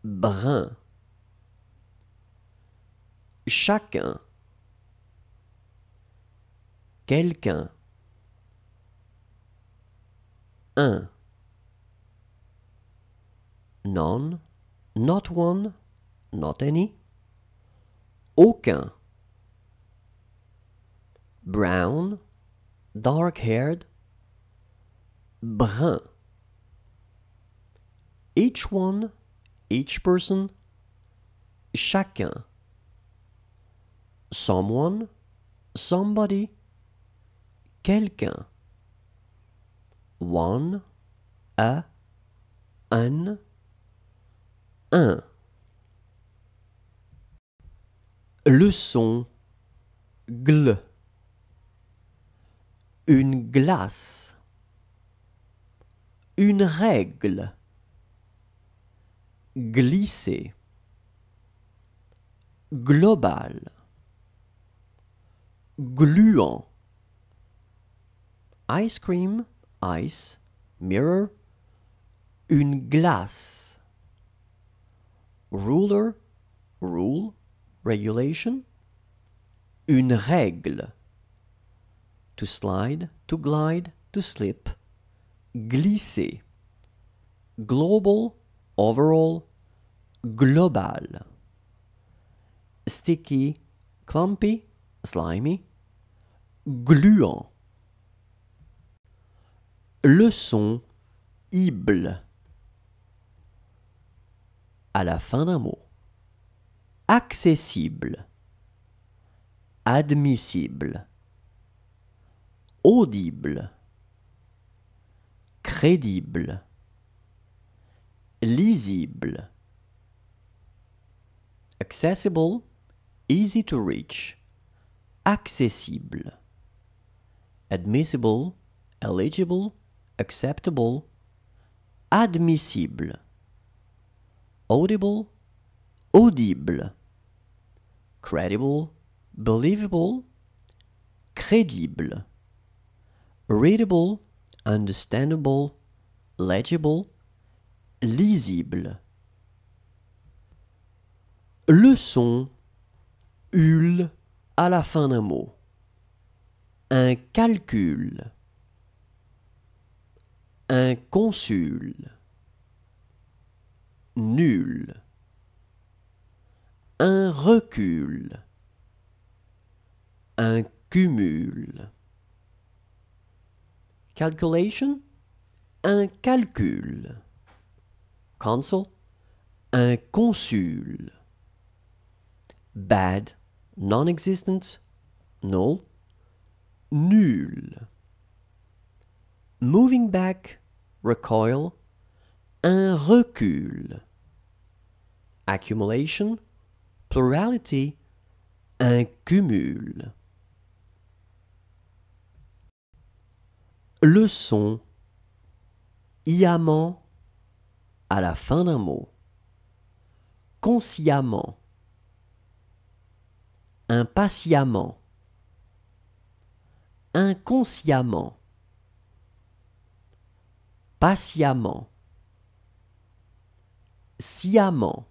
Speaker 2: Brun Chacun Quelqu'un un. None, not one, not any. Aucun. Brown, dark haired. Brun. Each one, each person. Chacun. Someone, somebody. Quelqu'un. one, a, un, un. Leçon. son gl. Une glace. Une règle. Glisser. Global. Gluant. Ice cream. ice, mirror, une glace, ruler, rule, regulation, une règle, to slide, to glide, to slip, glisser, global, overall, global, sticky, clumpy, slimy, gluant, Leçon Ible. À la fin d'un mot. Accessible. Admissible. Audible. Crédible. Lisible. Accessible. Easy to reach. Accessible. Admissible. Eligible acceptable, admissible. Audible, audible. Credible, believable, crédible. Readable, understandable, legible, lisible. Le son hule à la fin d'un mot. Un calcul un consul,
Speaker 1: nul, un recul, un cumul.
Speaker 2: Calculation, un calcul. Consul, un consul. Bad, non-existent, null, nul moving back, recoil, un recul. Accumulation, plurality, un cumul. Le son à la fin d'un mot. Consciemment. Impatiemment. Inconsciemment. patiemment, sciemment,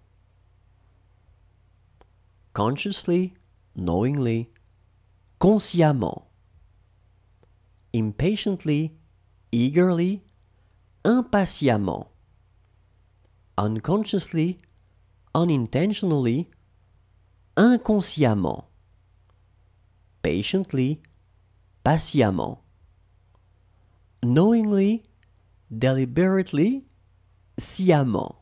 Speaker 2: consciously, knowingly, consciemment, impatiently, eagerly, impatiemment, unconsciously, unintentionally, inconsciemment, patiently, patiemment, knowingly, deliberately, sciemment.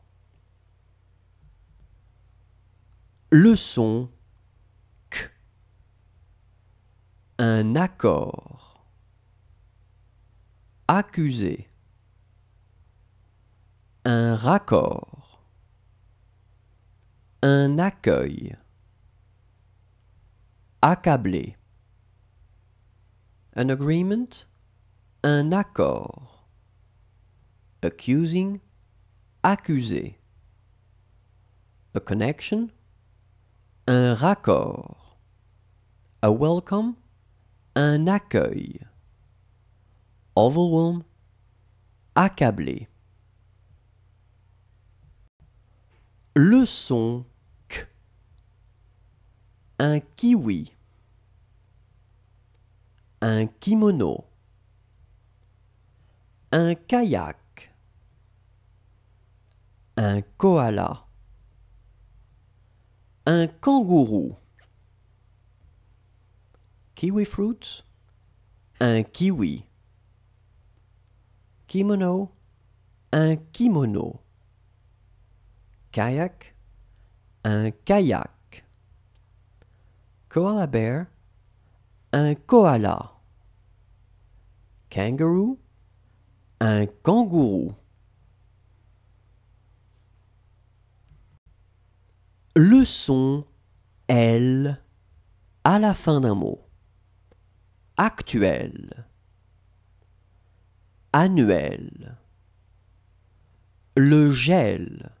Speaker 2: Leçon, son Un accord. Accusé. Un raccord. Un accueil. Accablé. Un agreement. Un accord accusing, accusé. A connection, un raccord. A welcome, un accueil. Overwhelm, accablé. Le son k. Un kiwi. Un kimono. Un kayak un koala, un kangourou, kiwi fruit, un kiwi, kimono, un kimono, kayak, un kayak, koala bear, un koala, kangourou, un kangourou. le son L à la fin d'un mot. Actuel. Annuel. Le gel.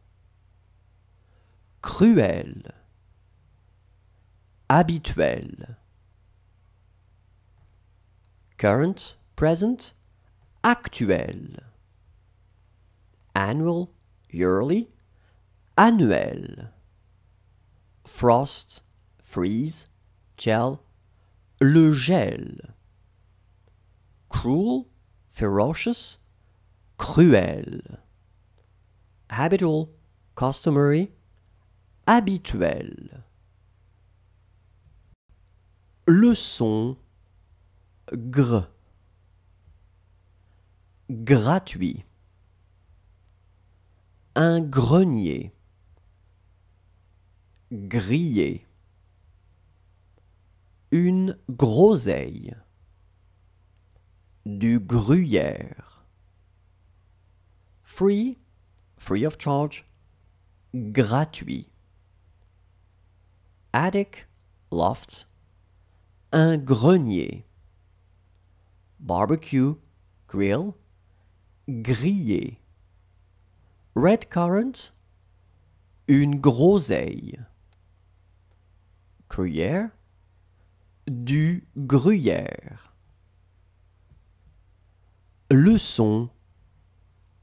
Speaker 2: Cruel. Habituel. Current, present, actuel. Annual, yearly, annuel frost, freeze, gel, le gel. Cruel, ferocious, cruel. Habitual, customary, habituel. Le son gr. Gratuit. Un grenier grillé. Une groseille. Du gruyère. Free, free of charge, gratuit. Attic, loft, un grenier. Barbecue, grill, grillé. Red currant, une groseille. Gruyère du Gruyère. Le son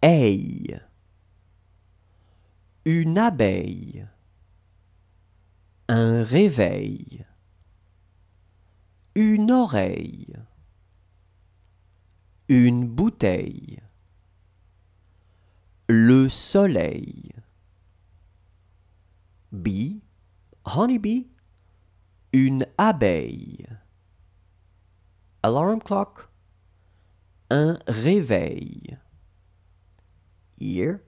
Speaker 2: Une abeille. Un réveil. Une oreille. Une bouteille. Le soleil. Bee, honeybee, une abeille. Alarm clock. Un réveil. Ear.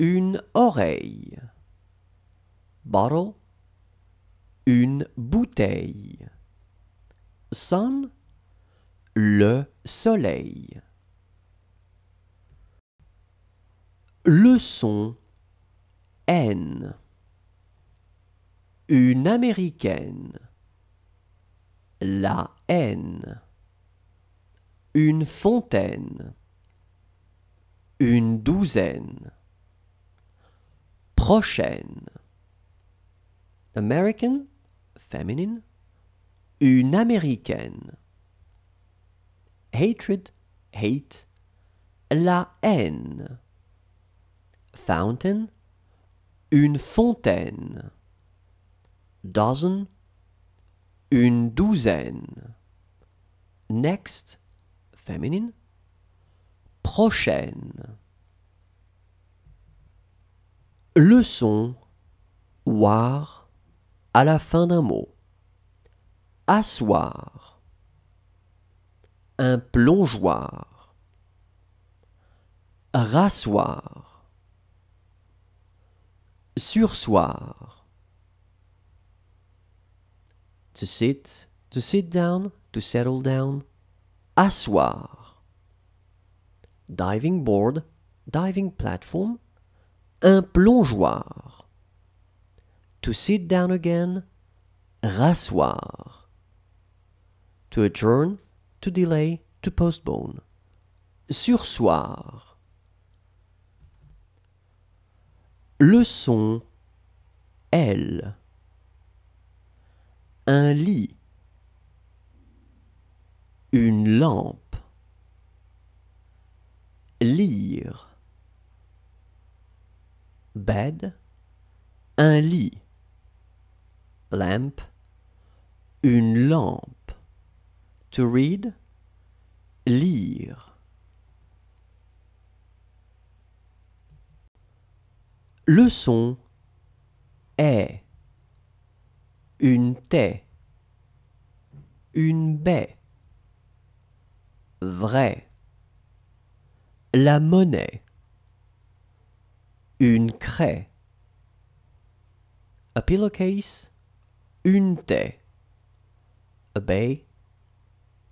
Speaker 2: Une oreille. Bottle. Une bouteille. Sun. Le soleil. Leçon N. Une américaine. La haine. Une fontaine. Une douzaine. Prochaine. American, feminine. Une américaine. Hatred, hate. La haine. Fountain. Une fontaine dozen, une douzaine. Next, féminine, prochaine. Leçon. son à la fin d'un mot. Assoir. Un plongeoir. Rasseoir. Sursoir to sit, to sit down, to settle down, asseoir. Diving board, diving platform, un plongeoir. To sit down again, rasseoir. To adjourn, to delay, to postpone. Sursoir. Leçon L un lit, une lampe, lire, bed, un lit, lamp, une lampe, to read, lire. Leçon est une taie, une baie, vrai, la monnaie, une craie, a pillowcase, une taie, a bay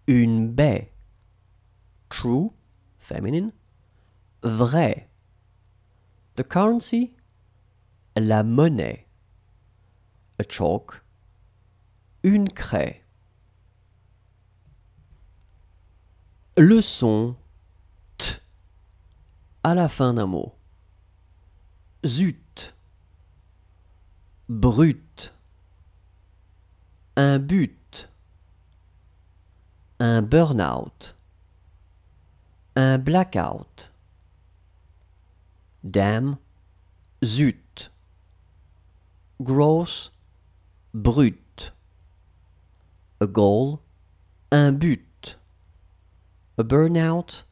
Speaker 2: une baie, true, feminine, vrai, the currency, la monnaie, a chalk, une craie. Le son t à la fin d'un mot. Zut. Brut. Un but. Un burn-out. Un blackout. Damn. Zut. Gross. Brut a goal, un but. A burnout,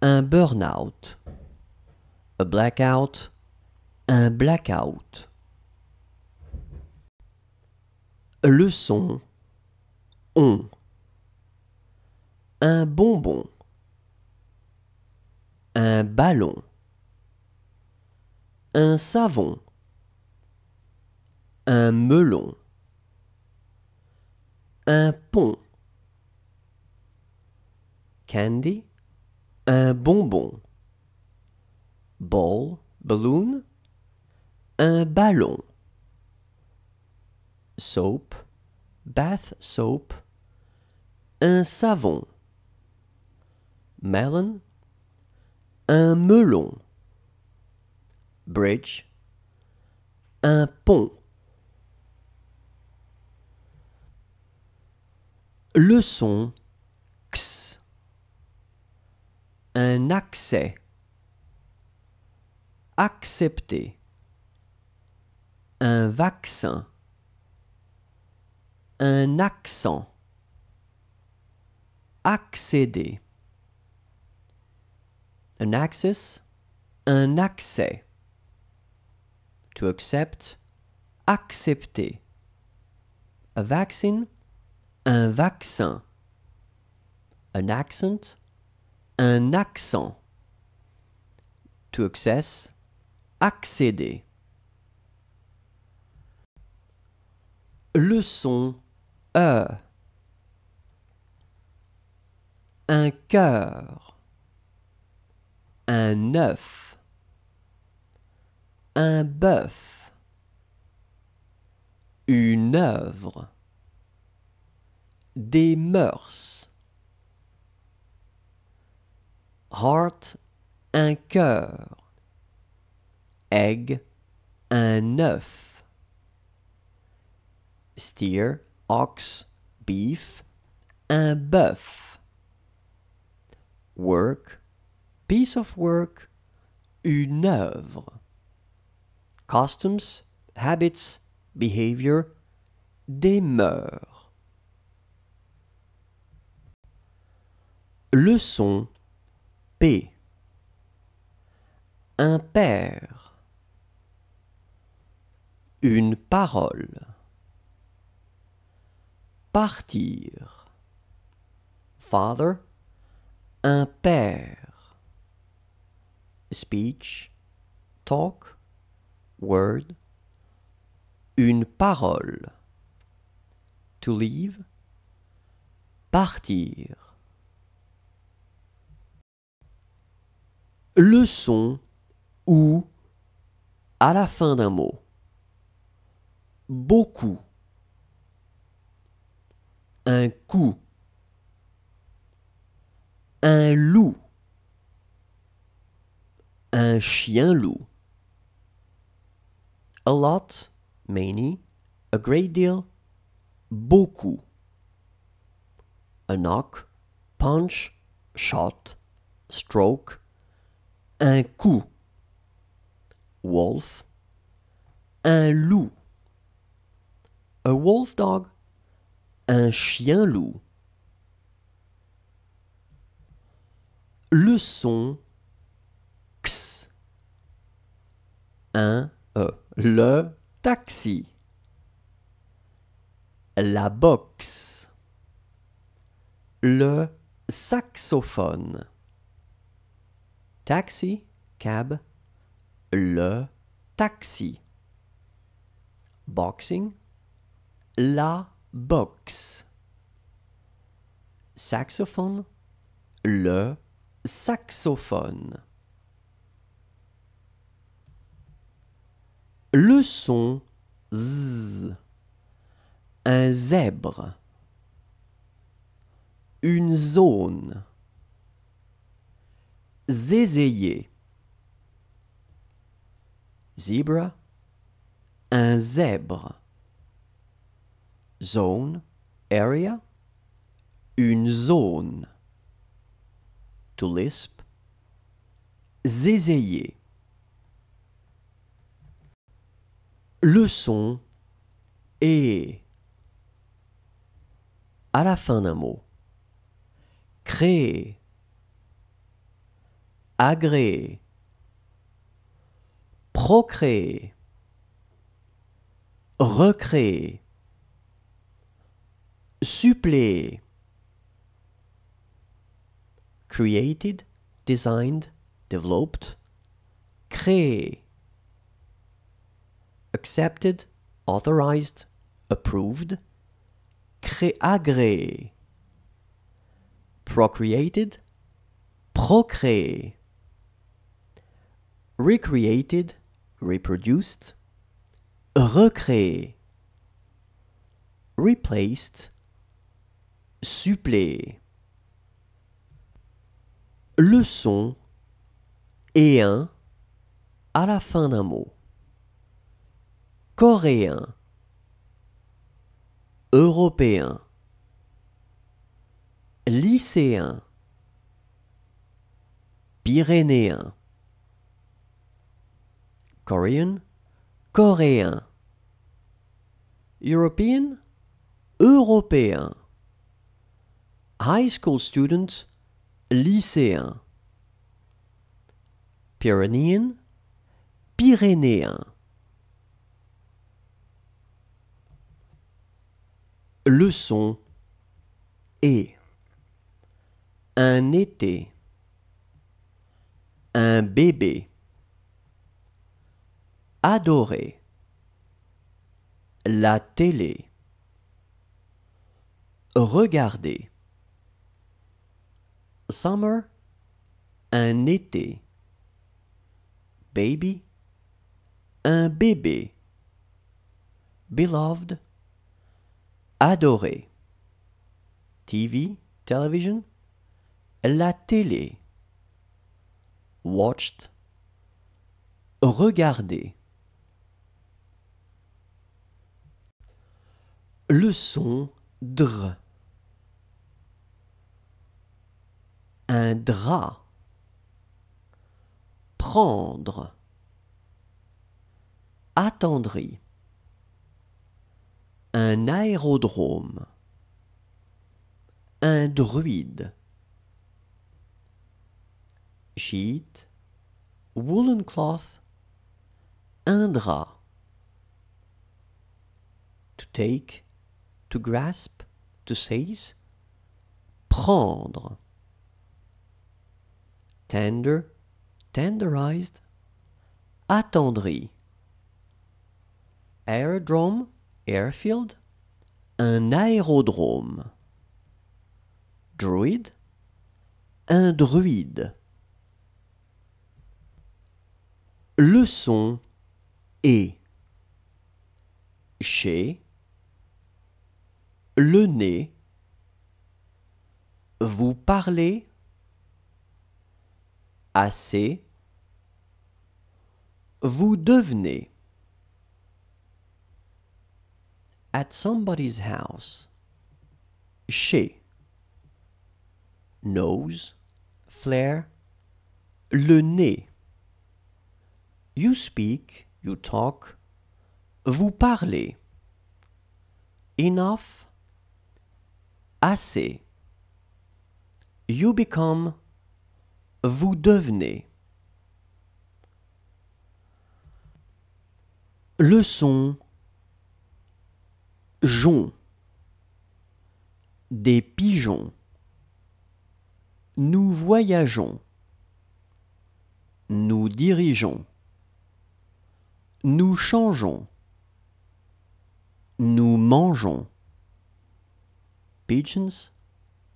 Speaker 2: un burnout. A blackout, un blackout. Leçon. On. Un bonbon. Un ballon. Un savon. Un melon un pont. Candy, un bonbon. Ball, balloon, un ballon. Soap, bath soap, un savon. Melon, un melon. Bridge, un pont. Leçon x, un accès, accepter, un vaccin, un accent, accéder, Un access, un accès, to accept, accepter, a vaccine, un vaccin. Un accent, un accent. To access, accéder. Leçon E. Un cœur. Un œuf. Un bœuf. Une œuvre des mœurs. Heart, un cœur. Egg, un œuf. Steer, ox, beef, un bœuf. Work, piece of work, une œuvre. Customs, habits, behavior, des mœurs. Leçon P. Un père. Une parole. Partir. Father. Un père. Speech. Talk. Word. Une parole. To leave. Partir. le son ou à la fin d'un mot. Beaucoup.
Speaker 1: Un coup. Un loup. Un chien
Speaker 2: loup. A lot, many, a great deal, beaucoup. A knock, punch, shot, stroke, un coup, wolf, un loup, a wolf dog, un chien loup. Le son x, un e. le taxi, la boxe, le saxophone. Taxi, cab, le taxi. Boxing, la boxe. Saxophone, le saxophone. Le son z. Un zèbre. Une zone. Zézayer. Zebra, un zèbre. Zone, area, une zone. To lisp, Leçon. Le son à la fin d'un mot. Créer agréer, procréer, recréer, suppléer, created, designed, developed, créé, accepted, authorized, approved, créagréé, procreated, procréé. recreated, reproduced, recréé, replaced, suppléé. Le son et un à la fin d'un mot. Coréen, européen, lycéen, pyrénéen. Korean, coréen. European, européen. High school student, lycéen. Pyrenean, pyrénéen. Leçon et un été, un bébé adorer la télé regarder summer un été baby un bébé beloved Adoré. TV television la télé watched regarder Leçon son dr. Un drap. Prendre. Attendri. Un aérodrome. Un druide. Sheet. Woolen cloth. Un drap. To take to grasp, to seize, prendre. Tender, tenderized, attendri. Aerodrome, airfield, un aérodrome. Druid, un druide. Leçon et chez le nez, vous parlez assez, vous devenez. At somebody's house, chez, nose, flair, le nez. You speak, you talk, vous parlez. Enough, assez. You become, vous devenez. Leçon, jon, des pigeons. Nous voyageons. Nous dirigeons. Nous changeons. Nous mangeons pigeons,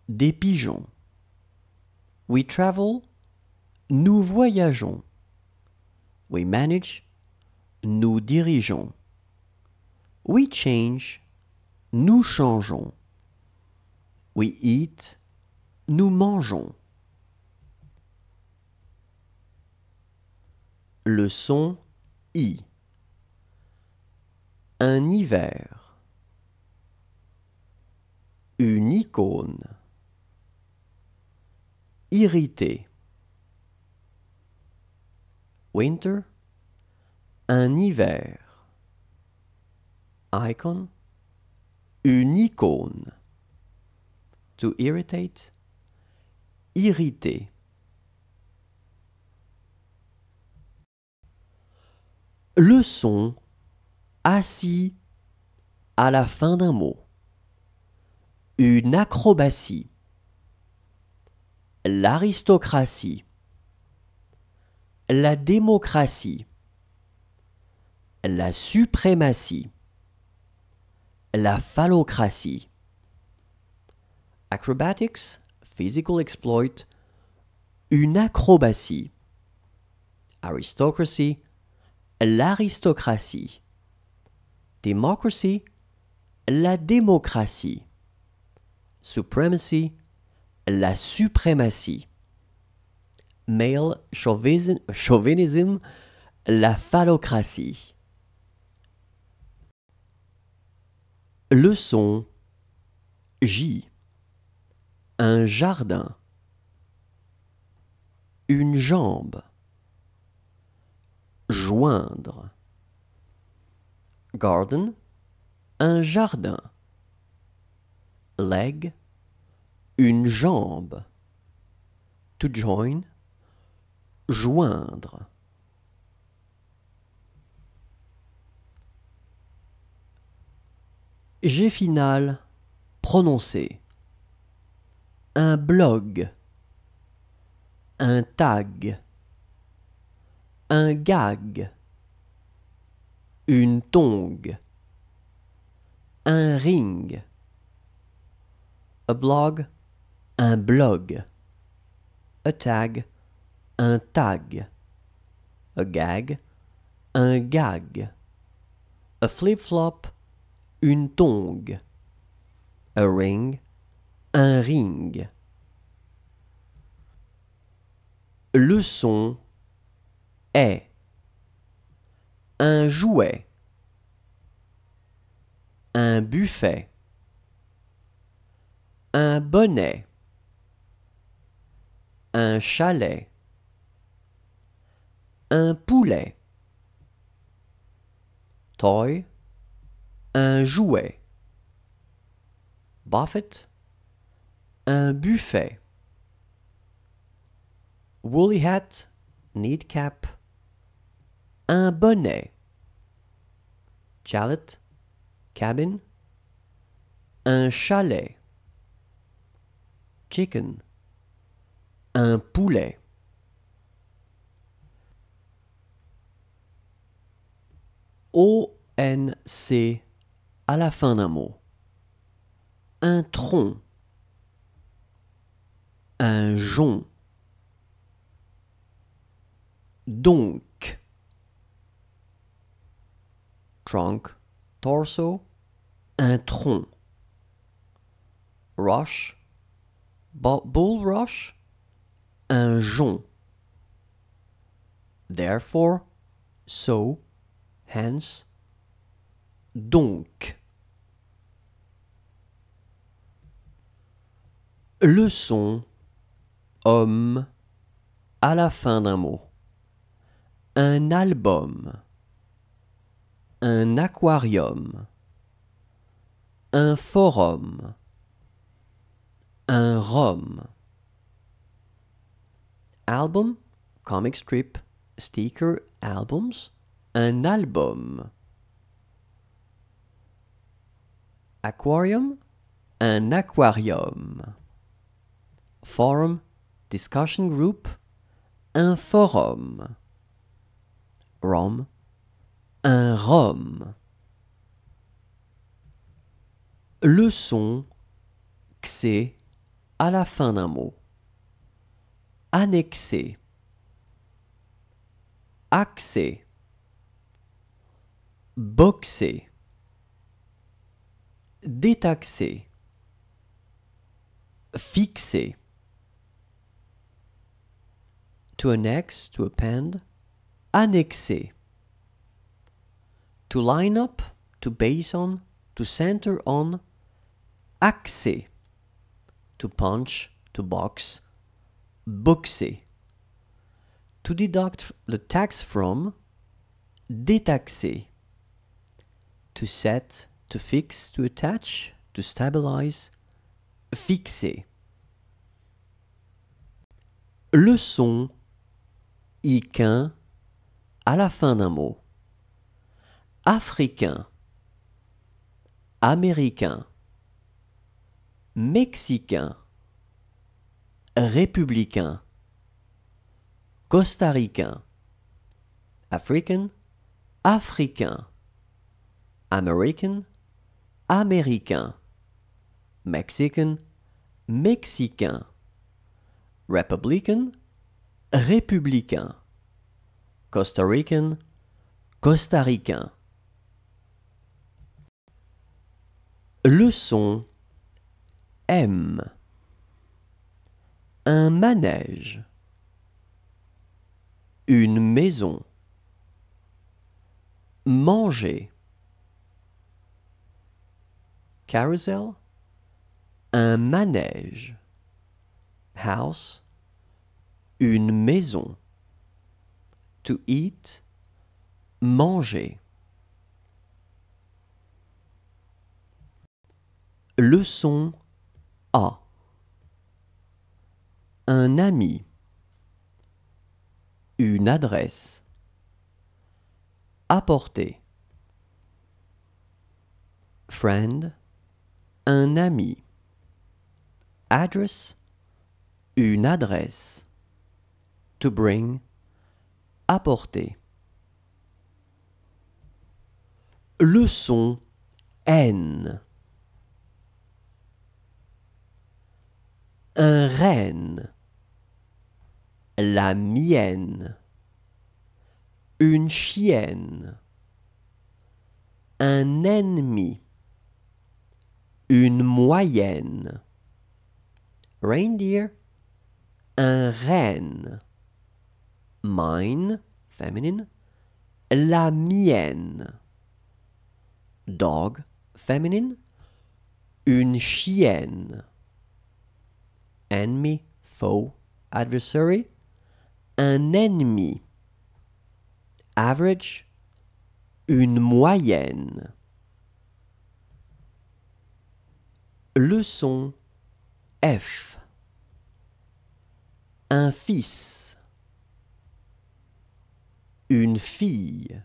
Speaker 2: des pigeons. We travel, nous voyageons. We manage, nous dirigeons. We change, nous changeons. We eat, nous mangeons. Leçon I. Un hiver une icône. Irrité. Winter. Un hiver. Icon. Une icône. To irritate. Irrité. Leçon assis à la fin d'un mot. Une acrobatie. L'aristocratie. La démocratie. La suprématie. La phallocratie. Acrobatics, physical exploit. Une acrobatie. Aristocracy. L'aristocratie. Democracy. La démocratie supremacy, la suprématie. Male chauvinisme, la phallocratie. Leçon J. Un jardin. Une jambe. Joindre. Garden. Un jardin leg, une jambe. To join, joindre. J'ai final prononcé. Un blog. Un tag. Un gag. Une tongue. Un ring a blog, un blog, a tag, un tag, a gag, un gag, a flip-flop, une tongue, a ring, un ring. Le son est un jouet, un buffet un bonnet, un chalet, un poulet, toy, un jouet, buffet, un buffet, woolly hat, need cap, un bonnet, chalet, cabin, un chalet chicken. Un poulet. ONC à la fin d'un mot. Un tronc. Un jonc. Donc. Trunk, torso, un tronc. Rush, bulrush, un jonc. Therefore, so, hence, donc. Leçon, homme, à la fin d'un mot. Un album, un aquarium, un forum un rom. Album, comic strip, sticker, albums, un album. Aquarium, un aquarium. Forum, discussion group, un forum. Rom, un rom. Leçon, c'est à la fin d'un mot. Annexer. Axer. Boxer. Détaxer. Fixer. To annex, to append. Annexer. To line up, to base on, to center on. Axer to punch, to box, boxer. To deduct the tax from, détaxer. To set, to fix, to attach, to stabilize, fixer. Le son iquin à la fin d'un mot. Africain, américain mexicain, républicain, costaricain, African, africain, American, américain, Mexican, mexicain, Republican, républicain, Costa Rican, costaricain. Leçon M. Un manège. Une maison. Manger. Carousel. Un manège. House. Une maison. To eat. Manger. Leçon un ami. Une adresse. Apporter. Friend. Un ami. Address. Une adresse. To bring. Apporter. Leçon N. un renne, la mienne, une chienne, un ennemi, une moyenne, reindeer, un renne, mine, feminine, la mienne, dog, feminine, une chienne enemy, foe, adversary, un ennemi, average, une moyenne. Leçon F. Un fils. Une fille.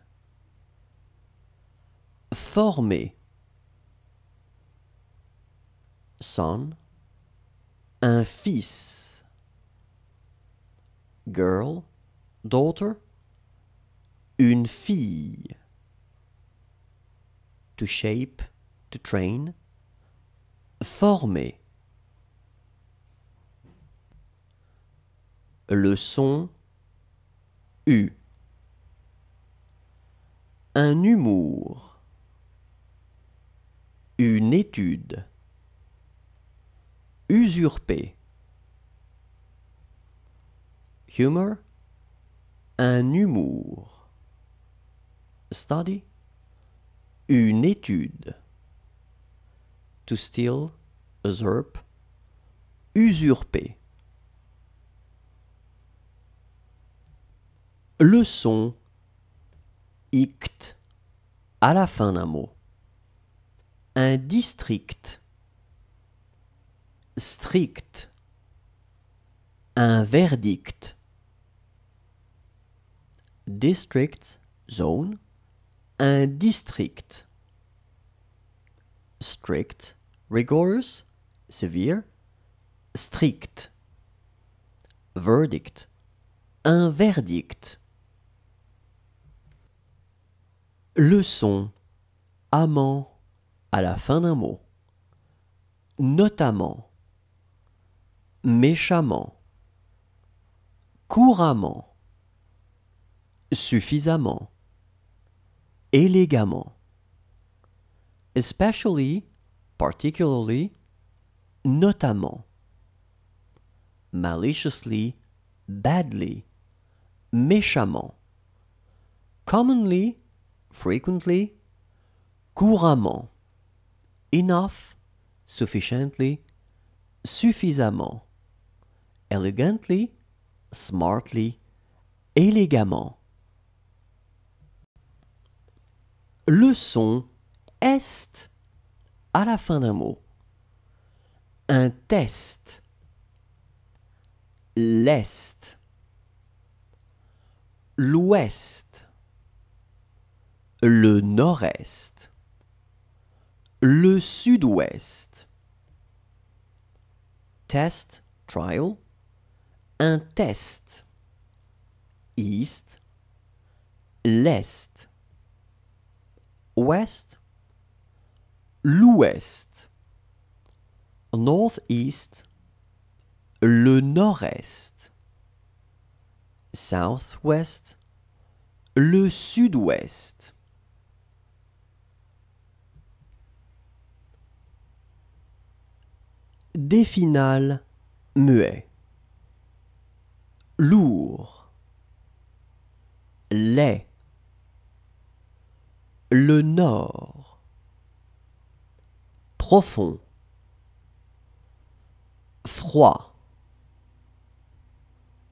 Speaker 2: Formé. Son un fils. Girl, daughter, une fille. To shape, to train, former. Leçon. son U. Un humour. Une étude usurper. Humour. un humour. Study, une étude. To steal, usurp, usurper. Le son ict à la fin d'un mot. Un district strict, un verdict. District zone, un district. Strict, rigorous, severe, strict. Verdict, un verdict. Leçon, amant, à la fin d'un mot. Notamment méchamment couramment suffisamment élégamment especially particularly notamment maliciously badly méchamment commonly frequently couramment enough sufficiently suffisamment elegantly, smartly, élégamment. Le son est à la fin d'un mot. Un test. L'est. L'ouest. Le nord-est. Le sud-ouest. Test, trial un test. East, l'Est. Ouest, l'Ouest. Northeast, le Nord-Est. Southwest, le Sud-Ouest. Des finales muets lourd, laid, le nord, profond, froid,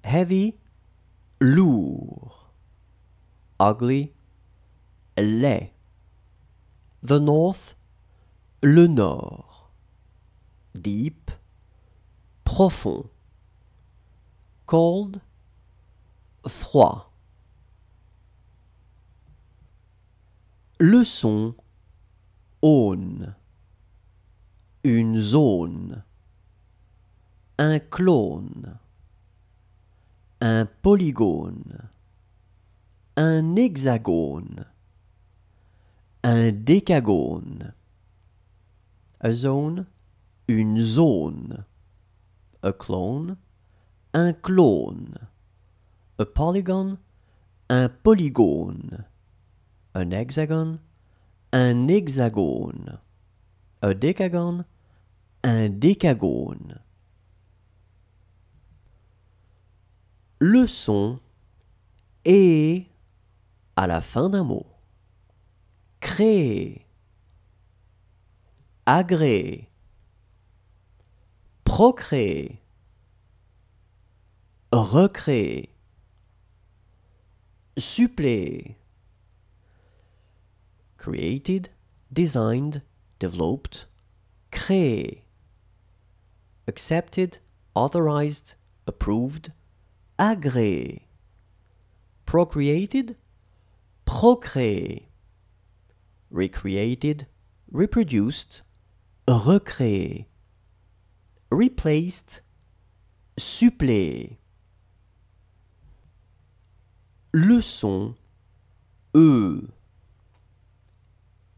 Speaker 2: heavy, lourd, ugly, laid, the north, le nord, deep, profond, cold, froid. Leçon, aune, une zone, un clone, un polygone, un hexagone, un décagone. A zone, une zone, a clone, un clone. A polygon, un polygone. Un hexagone, un hexagone. un décagone, un décagone. Le son à la fin d'un mot. Créer, agréer, procréer recréer, suppléer. Created, designed, developed, créé. Accepted, authorized, approved, agréé. Procreated, procréé. Recreated, reproduced, recréé. Replaced,
Speaker 1: suppléé. Leçon. E,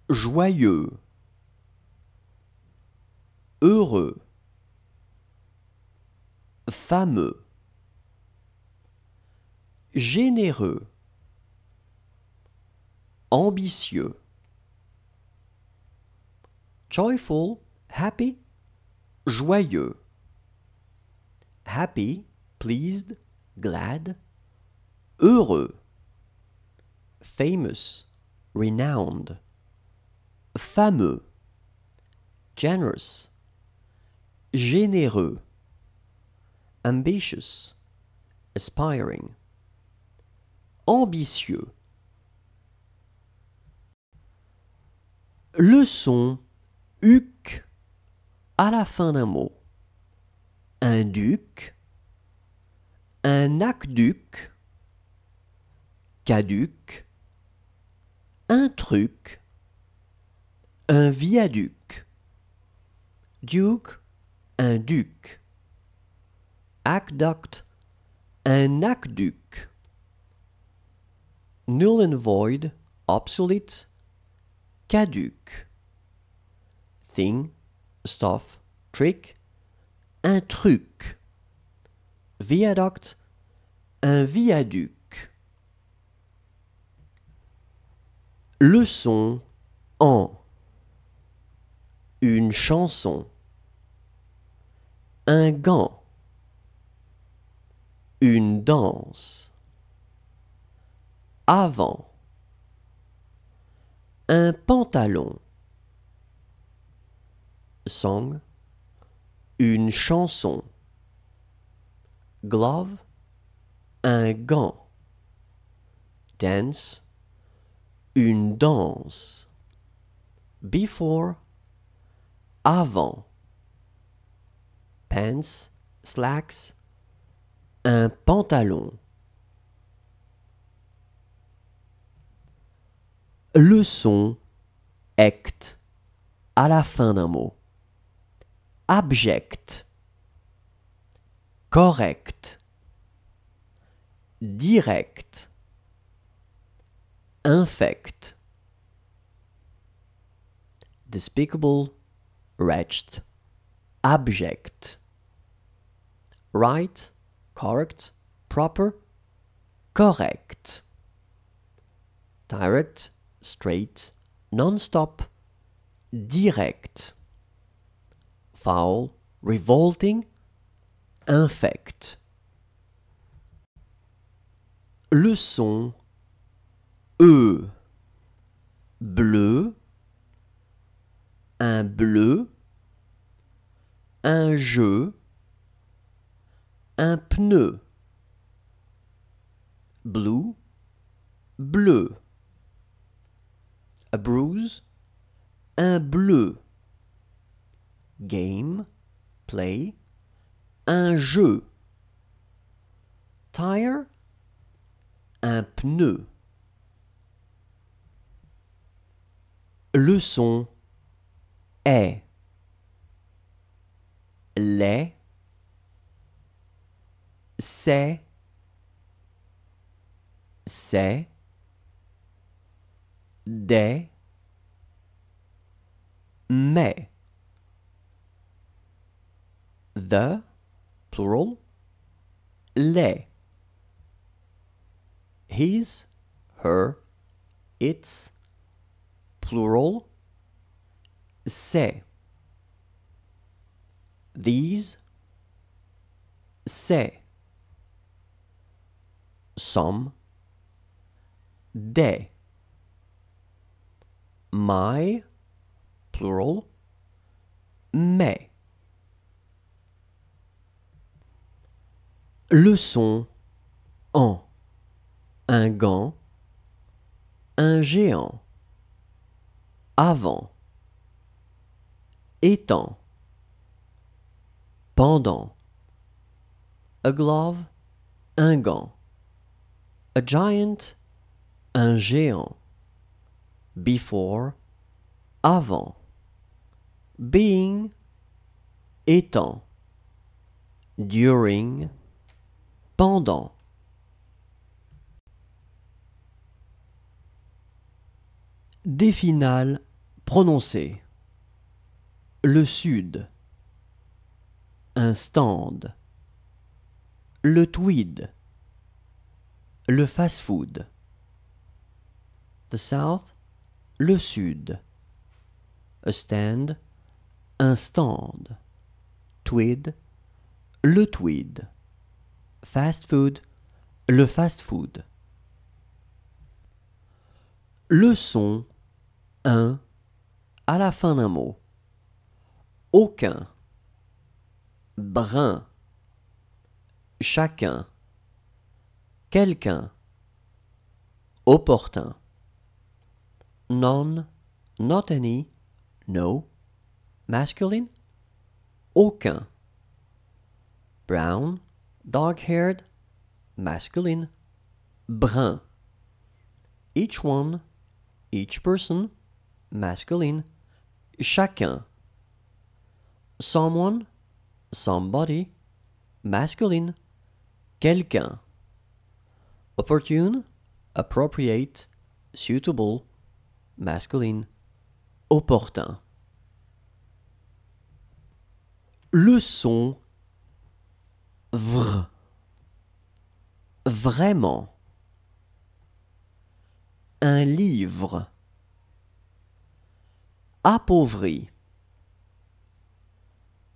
Speaker 1: joyeux heureux fameux généreux
Speaker 2: ambitieux joyful happy joyeux happy pleased glad heureux, famous, renowned, fameux, generous, généreux, ambitious, aspiring, ambitieux. Le son uc à la fin d'un mot. Un duc, un aqueduc, caduc, un truc, un viaduc, duke, un duc, aqueduct, un aqueduc, null and void, obsolete, caduc, thing, stuff, trick, un truc, viaduct, un viaduc. Leçon en une chanson, un gant, une danse, avant, un pantalon, song, une chanson, glove, un gant, dance, une danse. Before, avant. Pants, slacks, un pantalon. Leçon. son à la fin d'un mot. Abject. Correct. Direct. infect. Despicable, wretched, abject. Right, correct, proper, correct. Direct, straight, non-stop, direct. Foul, revolting, infect. Leçon
Speaker 1: E bleu, un bleu, un jeu, un pneu. Blue, bleu. A bruise, un bleu.
Speaker 2: Game, play, un jeu. Tire, un pneu. Leçon est les c'est c'est des mais the plural les his her its plural, c'est. These, c'est. Some, des. My, plural, mais. son, en un gant, un géant avant, étant, pendant, a glove, un gant, a giant, un géant, before, avant, being, étant, during, pendant. Des Prononcer. Le sud. Un stand. Le tweed. Le fast-food. The south. Le sud. A stand. Un stand. Tweed. Le tweed. Fast-food. Le fast-food. Leçon un à la fin d'un mot. Aucun. Brun. Chacun. Quelqu'un. Opportun. Non, Not any. No. Masculine. Aucun. Brown. Dark-haired. Masculine. Brun. Each one. Each person. Masculine chacun. Someone, somebody, masculine, quelqu'un. Opportune, appropriate, suitable, masculine, opportun. Le son vr. Vraiment. Un livre appauvri,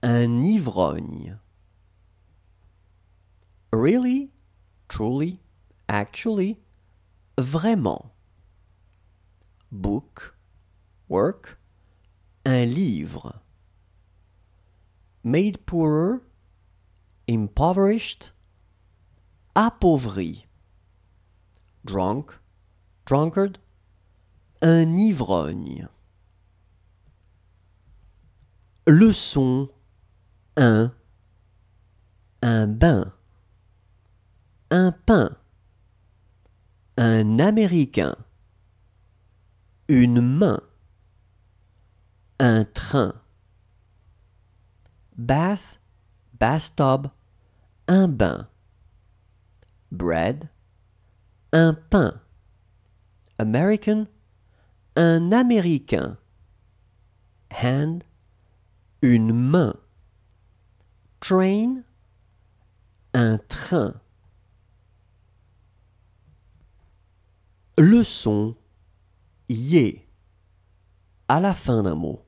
Speaker 2: un ivrogne. Really, truly, actually, vraiment. Book, work, un livre. Made poorer, impoverished, appauvri. Drunk, drunkard, un ivrogne. Leçon un, Un bain Un pain Un américain Une main Un train Bath, bathtub, un bain Bread, un pain American, un américain Hand, une main. Train, un train. Le son yé à la fin d'un mot.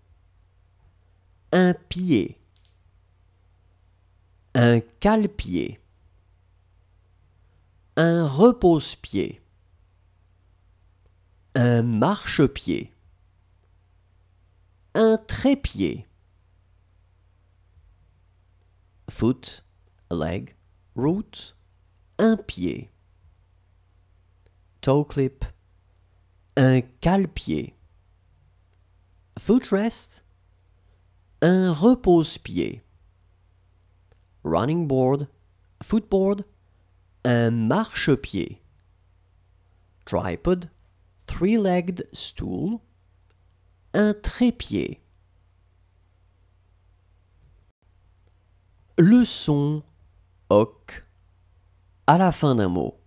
Speaker 2: Un pied. Un calpied. Un repose-pied. Un marchepied. Un trépied foot, leg, root, un pied. Toe clip, un cale Footrest, un repose-pied. Running board, footboard, un marchepied. Tripod, three-legged stool, un trépied. le son hoc à la fin d'un mot.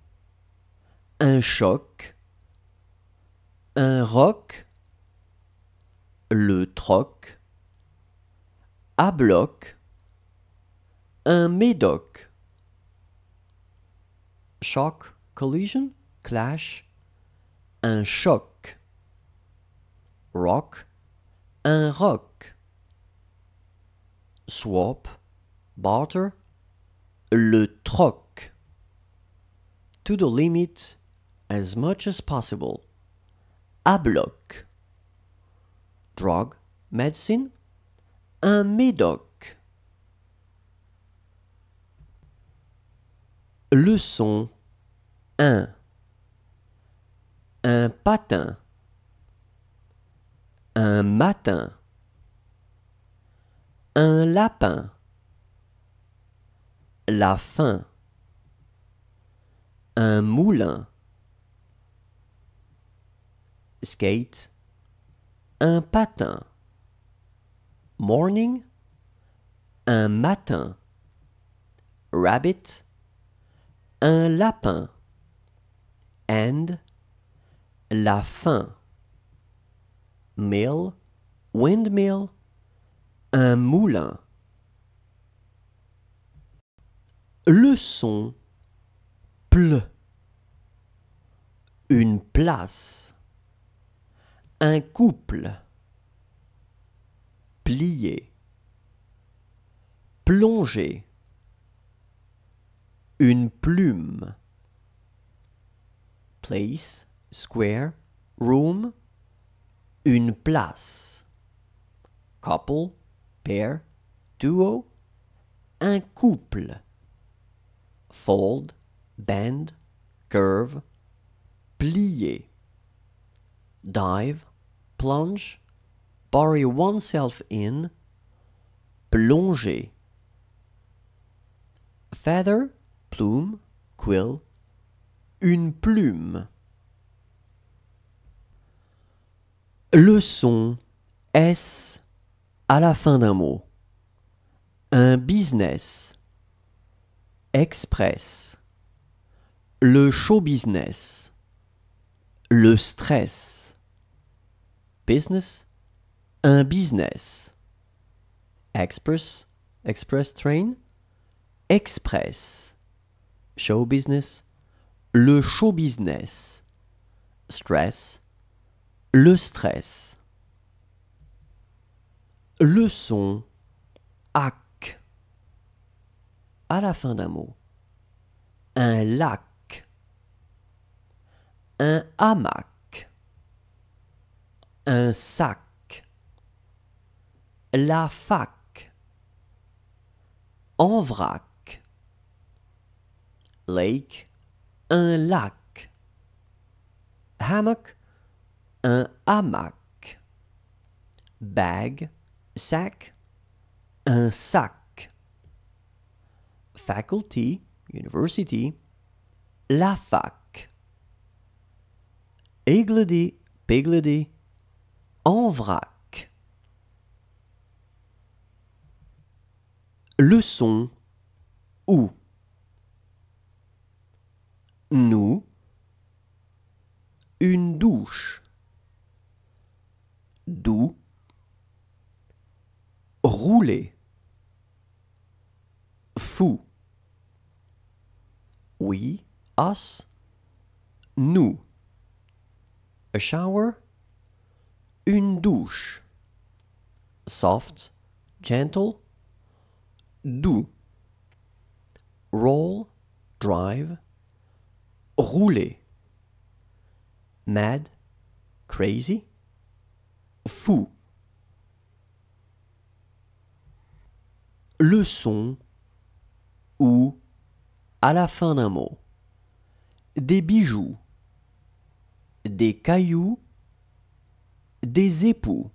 Speaker 2: Un choc, un roc, le troc, à bloc, un médoc. Shock, collision, clash, un choc. Rock, un roc. Swap, barter, le troc. To the limit as much as possible. À bloc. Drug, medicine, un médoc. Leçon 1. Un patin. Un matin. Un lapin la faim. Un moulin. Skate. Un patin. Morning. Un matin. Rabbit. Un lapin. End. La faim. Mill. Windmill. Un moulin. Le son ple. Une place. Un couple. Plier. Plonger. Une plume. Place, square, room. Une place. Couple, pair, duo. Un couple fold, bend, curve, plier, dive, plunge, bury oneself in, plonger, feather, plume, quill, une plume. Le son S à la fin d'un mot. Un business. Express. Le show business. Le stress. Business. Un business. Express. Express train. Express. Show business. Le show business. Stress. Le stress. Leçon a à la fin d'un mot. Un lac. Un hamac. Un sac. La fac. En vrac. Lake. Un lac. Hammock. Un hamac. Bag. Sac. Un sac faculty, university, la fac. Églédé pigledy, en vrac.
Speaker 1: Leçon ou, Nous, une douche. Doux, Rouler. Fou
Speaker 2: we, us, nous. A shower, une douche. Soft, gentle, doux. Roll, drive, rouler. Mad, crazy, fou. Leçon ou à la fin d'un mot. Des bijoux, des cailloux, des époux,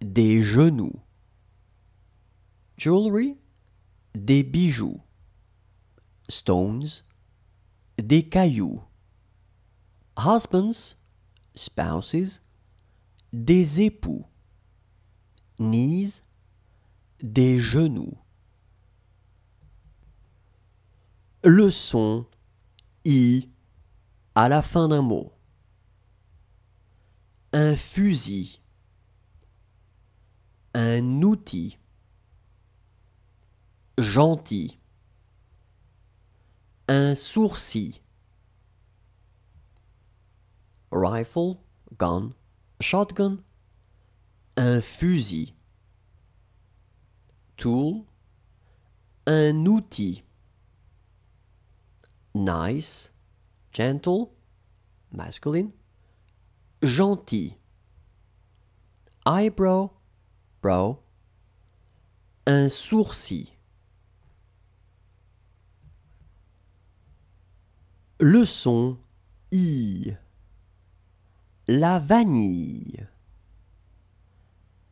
Speaker 2: des genoux. Jewelry, des bijoux. Stones, des cailloux. Husbands, spouses, des époux. Knees, des genoux. le i à la fin d'un mot. Un fusil, un outil, gentil, un sourcil. Rifle, gun, shotgun, un fusil. Tool, un outil nice, gentle, masculine, gentil. Eyebrow, brow, un sourcil. Le son i. La vanille.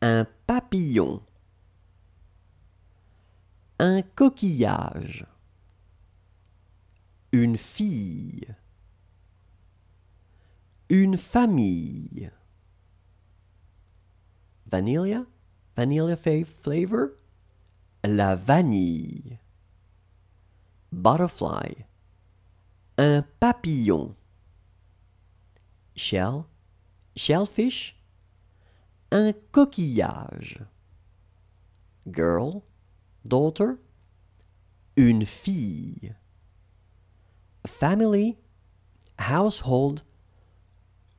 Speaker 2: Un papillon. Un coquillage une fille, une famille. Vanilla, vanilla flavor, la vanille. Butterfly, un papillon. Shell, shellfish, un coquillage. Girl, daughter, une fille family, household,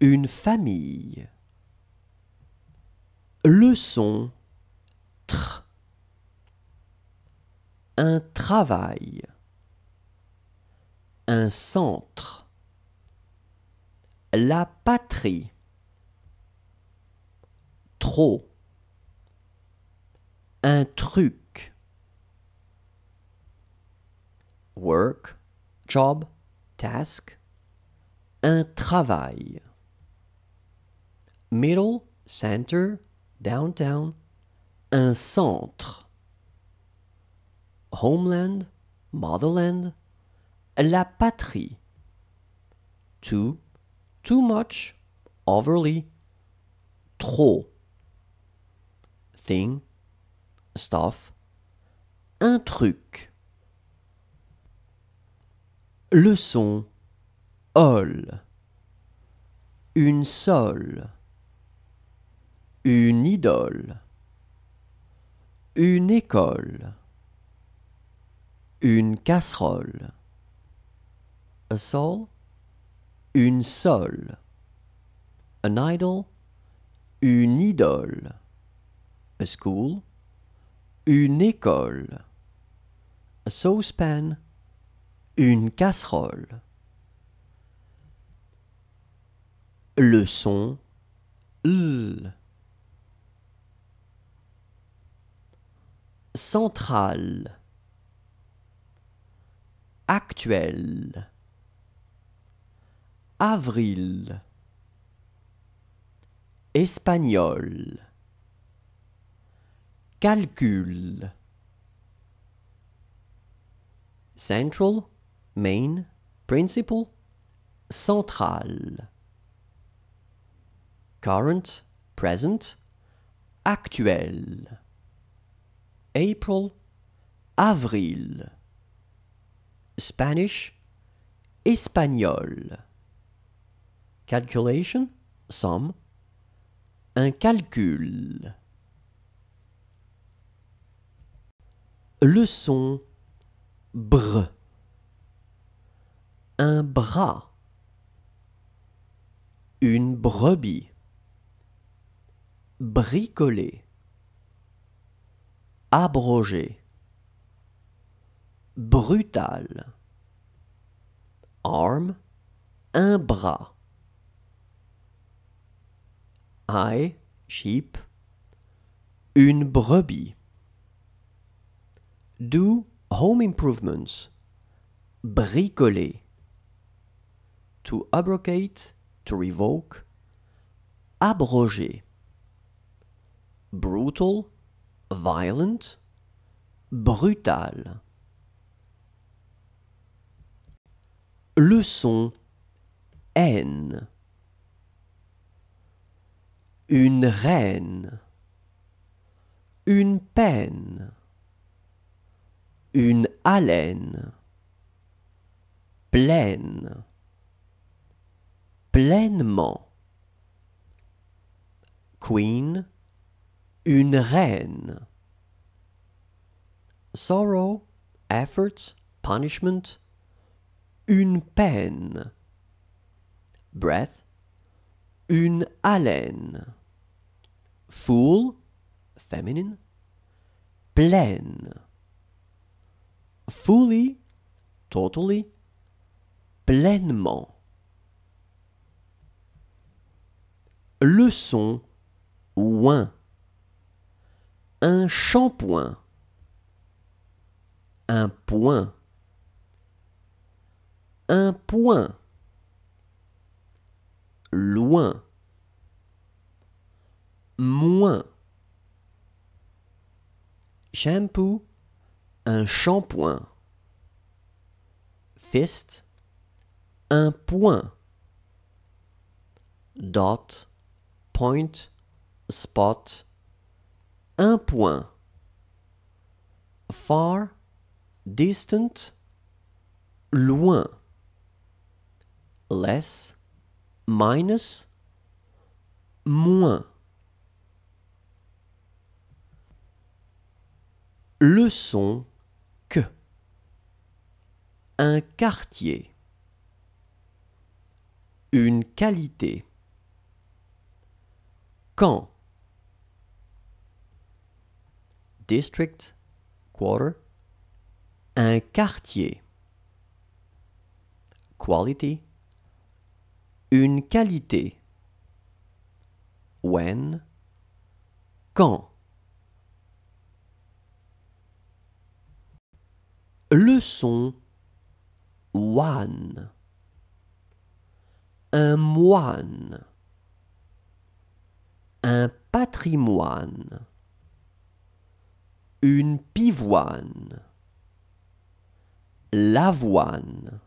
Speaker 2: une famille. leçon, Un travail. Un centre. La patrie. Trop. Un truc. Work, job, task, un travail. Middle, center, downtown, un centre. Homeland, motherland, la patrie. Too, too much, overly, trop. Thing, stuff, un truc. Leçon hall, Une sole Une idole Une école Une casserole A sole Une sole An idol Une idole A school Une école A saucepan une casserole. Le son L. Centrale. Actuel. Avril. Espagnol. Calcul. Central main, principal, central. Current, present, actuel. April, avril. Spanish, espagnol. Calculation, somme, un calcul. Leçon br un bras, une brebis, bricoler, abroger, brutal, arm, un bras, I, sheep, une brebis, do home improvements, bricoler, to abrogate, to revoke, abroger, brutal, violent, brutal. Leçon son Une reine. Une peine. Une haleine. Pleine pleinement. Queen, une reine. Sorrow, effort, punishment, une peine. Breath, une haleine. Fool, feminine, pleine. Fully, totally, pleinement. Leçon, son un shampoing, un point, un point, loin, moins. Shampoo, un shampoing. Fist, un point. Dot, point, spot, un point, far, distant, loin, less, minus, moins. Leçon que. Un quartier. Une qualité. Quand District, quarter, un quartier. Quality, une qualité. When, quand. Leçon one. Un moine un patrimoine, une pivoine, l'avoine,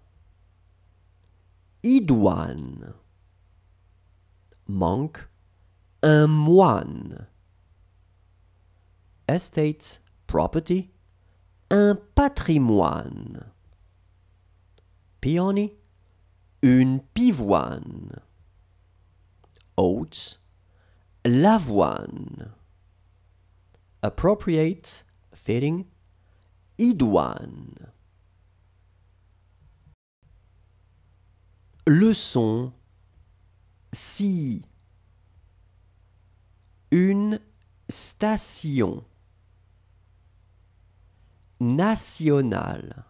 Speaker 2: idoine. Manque un moine. Estate, property, un patrimoine. Peony, une pivoine. Oats, l'avoine. Appropriate, fitting, idoine. Leçon si une station nationale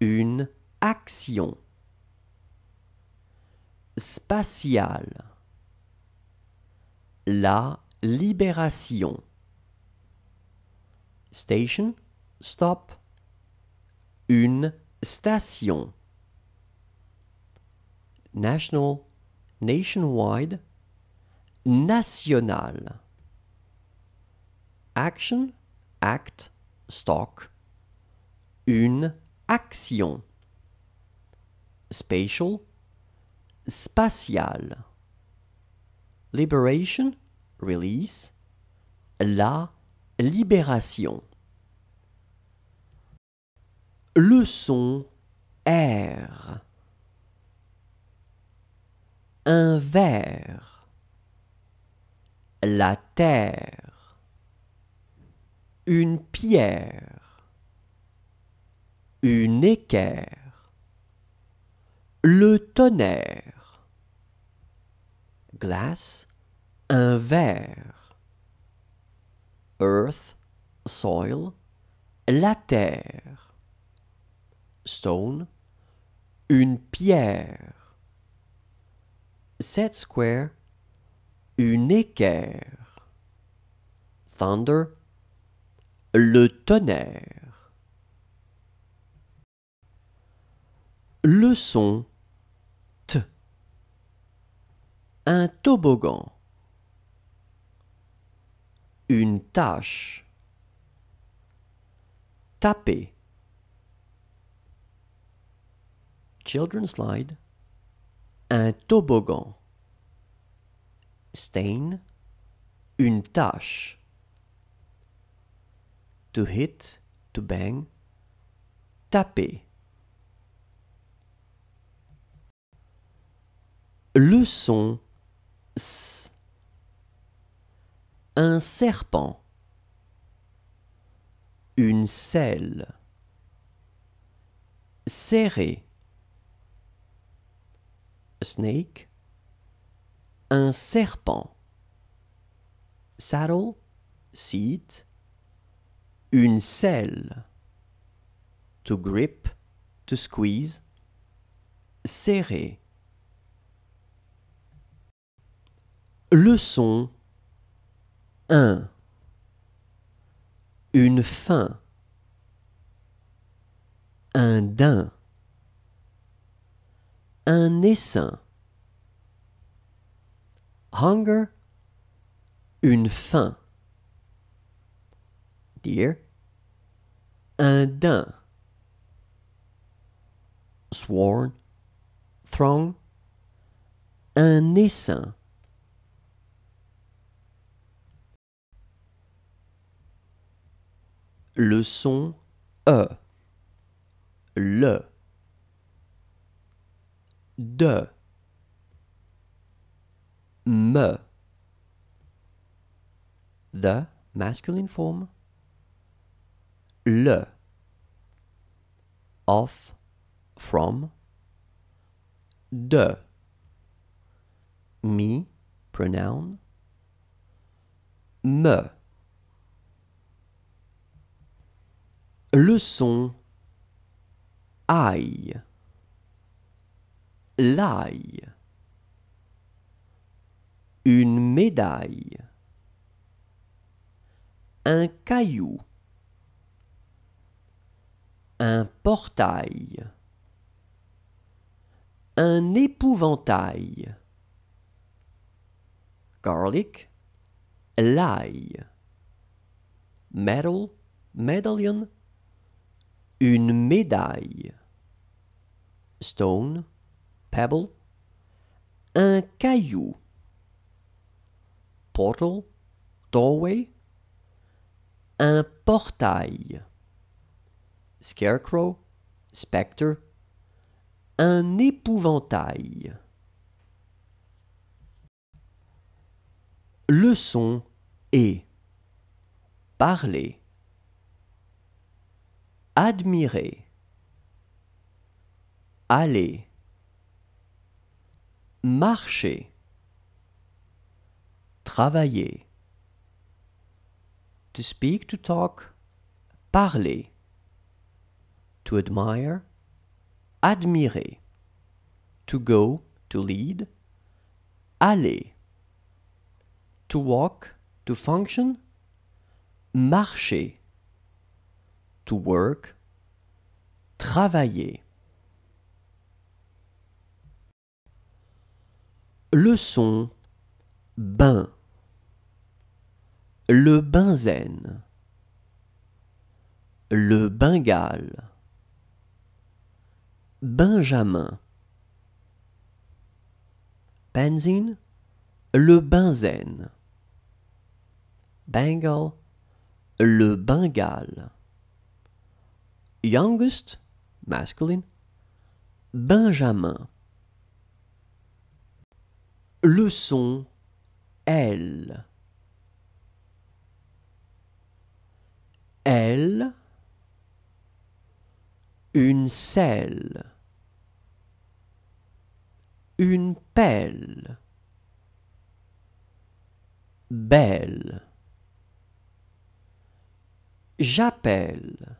Speaker 2: une action spatiale la libération. Station, stop. Une station. National, nationwide, national. Action, act, stock. Une action. Spatial, spatial. Libération, release, la libération. Le son R. Un verre. La terre. Une pierre. Une équerre. Le tonnerre. Glace un verre. Earth, soil, la terre. Stone, une pierre. Set square, une équerre. Thunder, le tonnerre. Le son T. Un toboggan une tâche. Taper. Children's slide. Un toboggan. Stain. Une tâche. To hit, to bang. Taper. Leçon S un serpent, une selle, serré, snake, un serpent, saddle, seat, une selle, to grip, to squeeze, serré. Leçon un, une fin, un dain, un essaim, hunger, une faim, deer, un dain, sworn, throng, un essaim,
Speaker 1: le son E.
Speaker 2: Le. De. Me. The masculine form. Le. Of. From. De. Me. Pronoun. Me. Leçon aïe, l'ail une médaille un caillou un portail un épouvantail garlic l'ail medal, medallion une médaille, stone, pebble, un caillou, portal, doorway, un portail, scarecrow, spectre, un épouvantail. Leçon et parler. admirer, aller, marcher, travailler, to speak, to talk, parler, to admire, admirer, to go, to lead, aller, to walk, to function, marcher, to work, travailler.
Speaker 1: Leçon bain. Le
Speaker 2: benzène. Le bengale. Benjamin. Benzine, le benzène. Bengal, le bengale youngest, masculine, Benjamin. Leçon Elle. Elle, une selle, une pelle, belle. J'appelle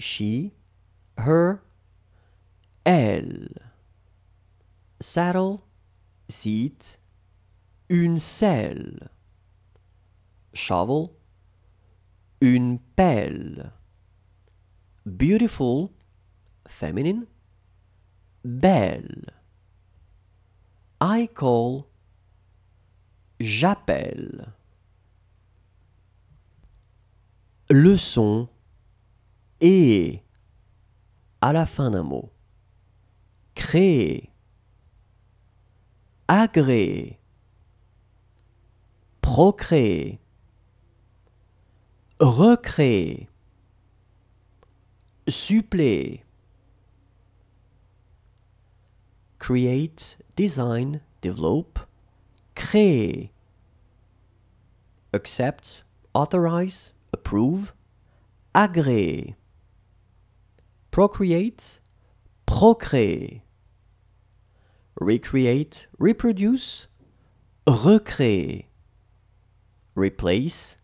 Speaker 2: she, her, elle. Saddle, seat, une selle. Shovel, une pelle. Beautiful, feminine, belle. I call, j'appelle. Leçon et à la fin d'un mot. Créer, agréer, procréer, recréer, suppléer. Create, design, develop, créer. Accept, authorize, approve, agréer procreate, procréer. Recreate, reproduce, recréer. Replace,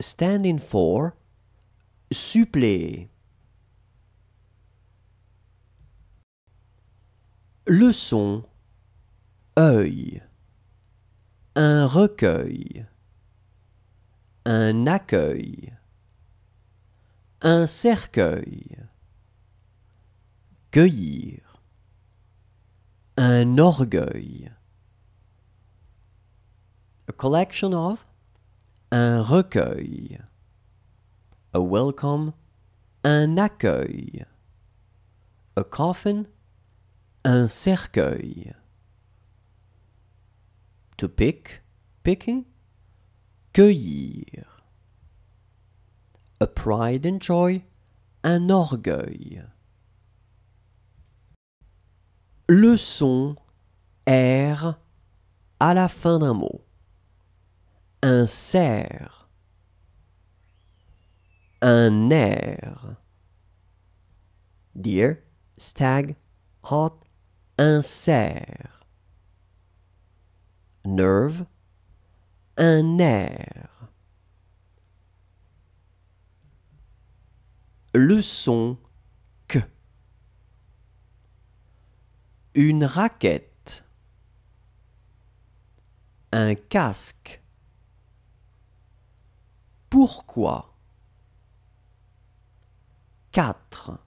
Speaker 2: stand in for, suppléer. Leçon œil, un recueil, un accueil, un cercueil. cueillir, un orgueil, a collection of, un recueil, a welcome, un accueil, a coffin, un cercueil, to pick, picking, cueillir, a pride and joy, un orgueil. le son R à la fin d'un mot. Un cerf, un air. Deer, stag, hot, un cerf. Nerve, un air. Le son Une raquette. Un casque. Pourquoi 4.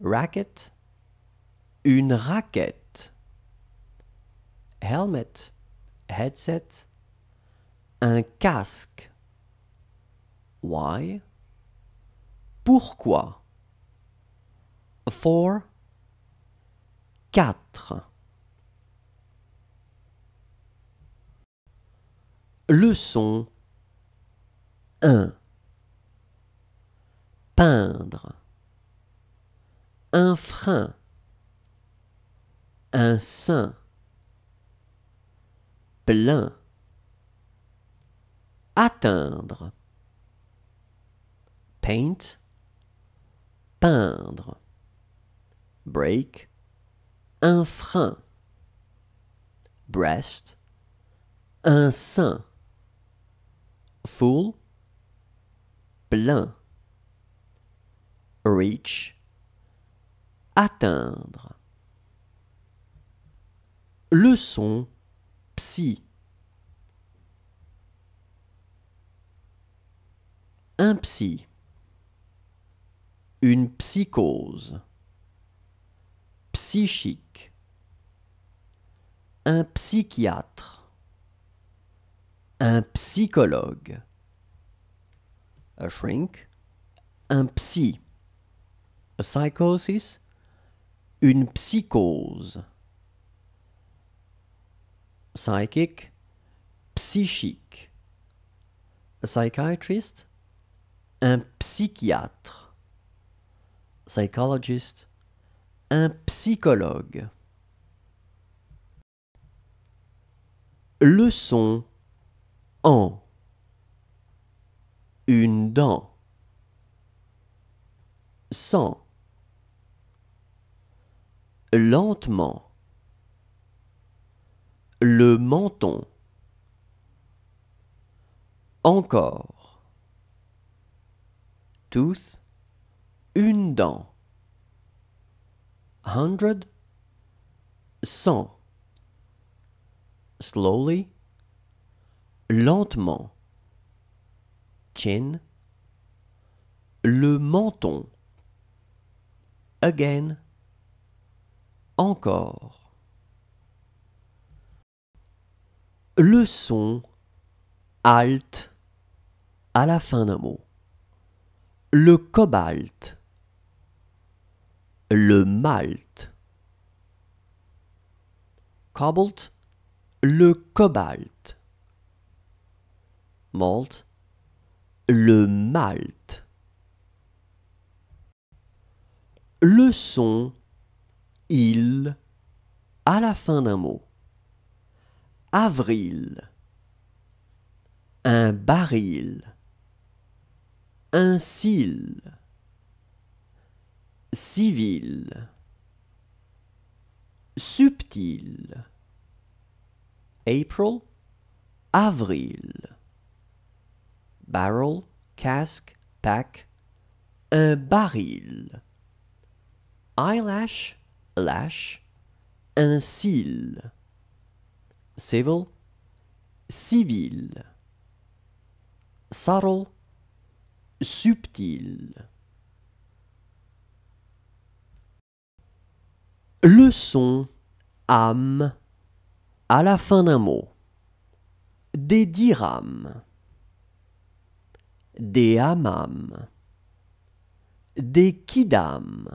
Speaker 2: Racket. Une raquette. Helmet. Headset. Un casque. Why? Pourquoi fort 4 leçon 1 peindre un frein un sein plein atteindre paint peindre break, un frein, breast, un sein, full, plein, reach, atteindre. Leçon psy. Un psy. Une psychose psychique, un psychiatre, un psychologue, a shrink, un psy, a psychosis, une psychose, psychic, psychique, a psychiatrist, un psychiatre, psychologist, un psychologue. Leçon en une dent sans lentement le menton encore Tous. une dent hundred, cent. Slowly, lentement. Chin, le menton. Again, encore. Le son halte à la fin d'un mot. Le cobalt le malt. Cobalt, le cobalt. Malt, le malt. Le son il à la fin d'un mot. Avril. Un baril. Un cil civil, subtil, April, avril, barrel, casque, pack, un baril, eyelash, lash, un cil, civil, civil, subtle, subtil. le son âme à la fin d'un mot. Des dirhams, des hamams. des kidams,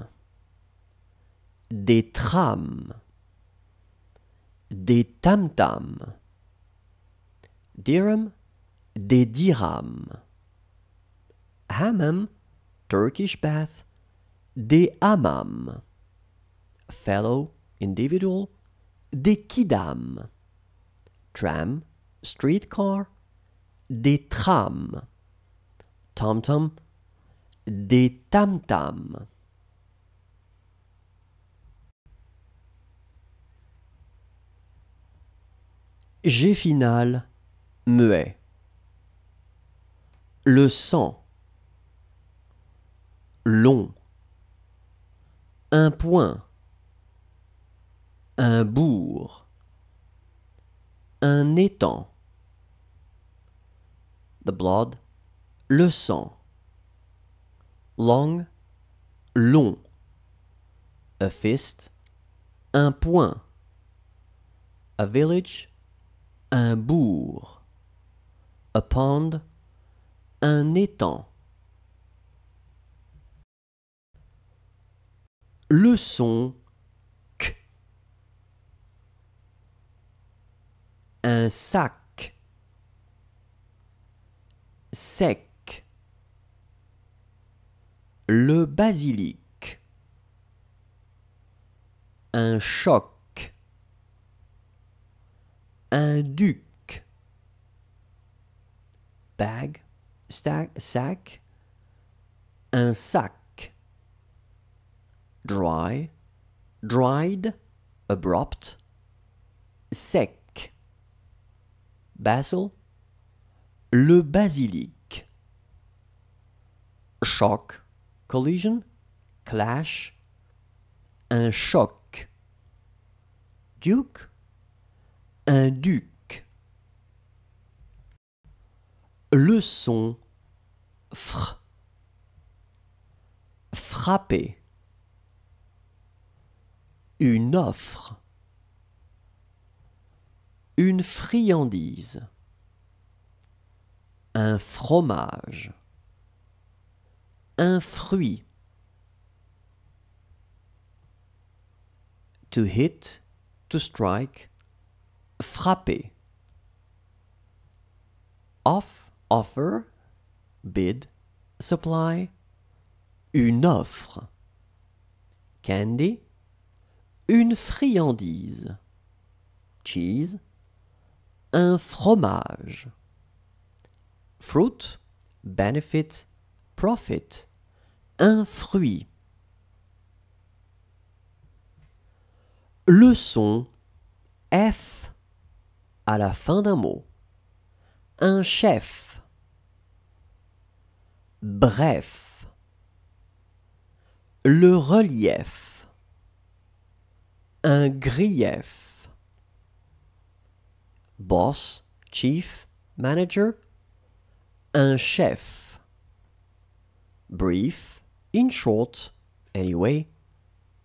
Speaker 2: des trams, des tamtam, Diram. des dirhams, hammam, Turkish bath, des hammam fellow individual, des Kidam tram, streetcar, des trams, tom-tom, des tam tam G final muet. Le sang. Long. Un point un bourg, un étang, the blood, le sang, long, long, a fist, un point, a village, un bourg, a pond, un étang.
Speaker 1: Leçon un
Speaker 2: sac sec le basilic un choc un duc bag stack sac un sac dry dried abrupt sec basil, le basilic. Choc. collision, clash, un choc. Duke, un duc. Le son Frapper. Une offre une friandise, un fromage, un fruit. To hit, to strike, frapper. Off, offer, bid, supply, une offre. Candy, une friandise. Cheese, un fromage. Fruit, benefit, profit, un fruit. Le son F à la fin d'un mot. Un chef. Bref. Le relief. Un grief boss, chief, manager, un chef. Brief, in short, anyway,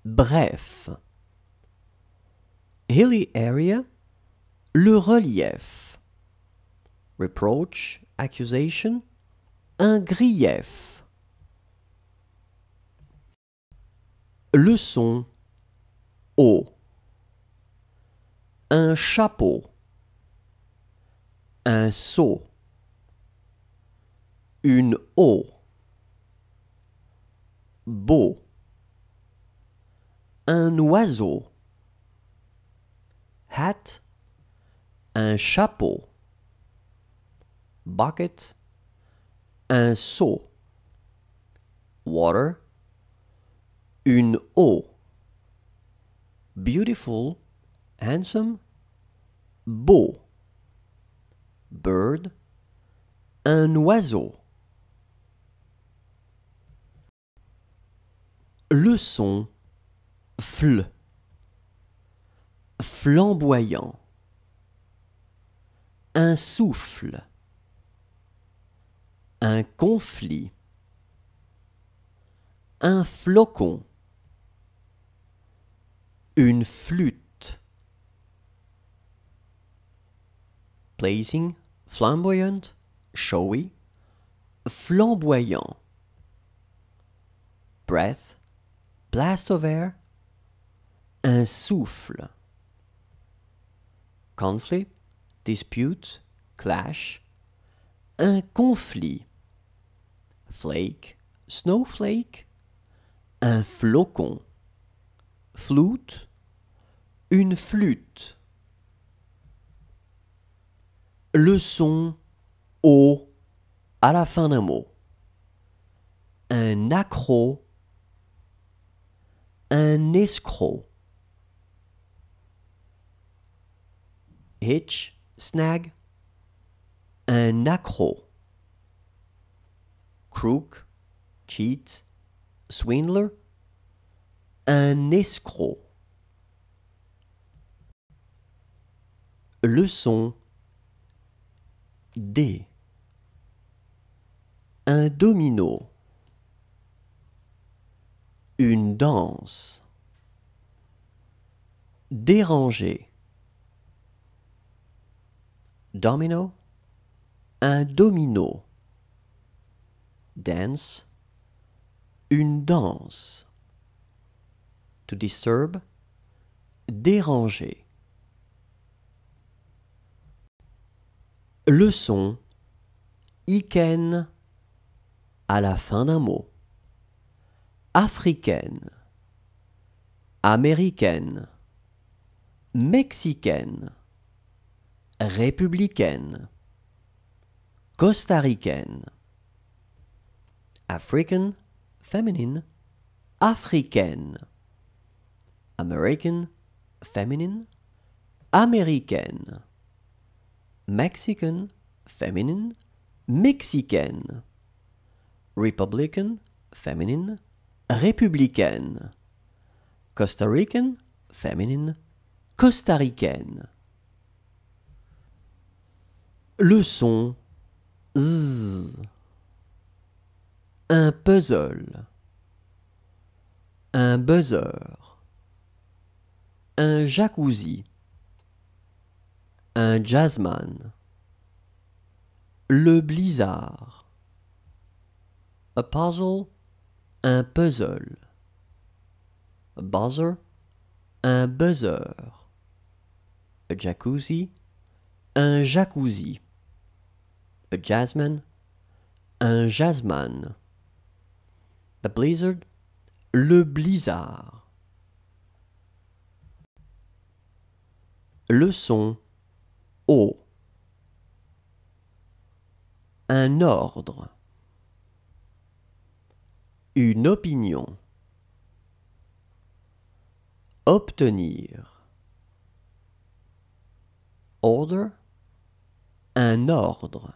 Speaker 2: bref. Hilly area, le relief. Reproach, accusation, un grief. Leçon O. Un chapeau un seau, une eau, beau, un oiseau, hat, un chapeau, bucket, un seau, water, une eau, beautiful, handsome, beau bird, un oiseau. Le son flamboyant, un souffle, un conflit, un flocon, une flûte. flamboyant, showy, flamboyant. Breath, blast of air, un souffle. Conflict, dispute, clash, un conflit. Flake, snowflake, un flocon. Flute, une flûte le son O à la fin d'un mot. Un accro, un escroc. Hitch, snag, un accro. Crook, cheat, swindler, un escroc. Leçon D. Un domino. Une danse. Déranger. Domino. Un domino. Dance. Une danse. To disturb. Déranger.
Speaker 1: Leçon
Speaker 2: Iken à la fin d'un mot. Africaine, américaine, mexicaine, républicaine, costaricaine. African, feminine, africaine. American, feminine, américaine. Mexican, feminine, mexicaine. Republican, feminine, républicaine. Costa Rican, feminine, costaricaine. Le son z. Un puzzle. Un buzzer. Un jacuzzi un jasmin. le blizzard, a puzzle, un puzzle, a buzzer, un buzzer, a jacuzzi, un jacuzzi, a jasmine un jasmin. a blizzard, le blizzard. son. Un ordre. Une opinion. Obtenir. Order. Un ordre.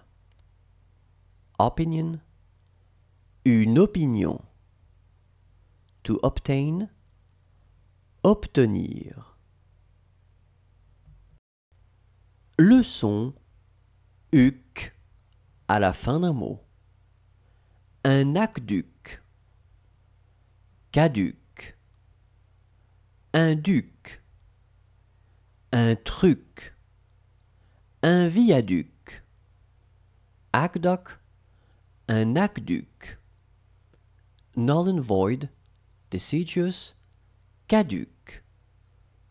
Speaker 2: Opinion. Une opinion. To obtain. Obtenir. le son uc à la fin d'un mot. Un aqueduc, caduc, un duc, un truc, un viaduc, aqueduc, un aqueduc, null and void, deciduous, caduc,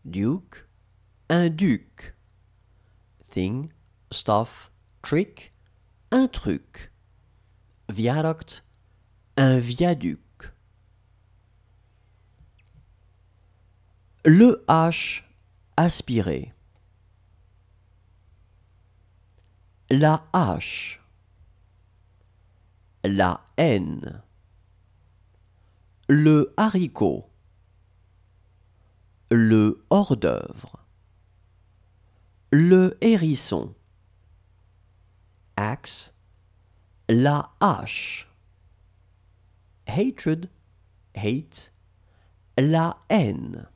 Speaker 2: Duc, un duc stuff, trick, un truc. Viaduct, un viaduc. Le H aspiré. La hache, La haine, Le haricot. Le hors d'œuvre le hérisson. Axe, la hache. Hatred, hate, la haine.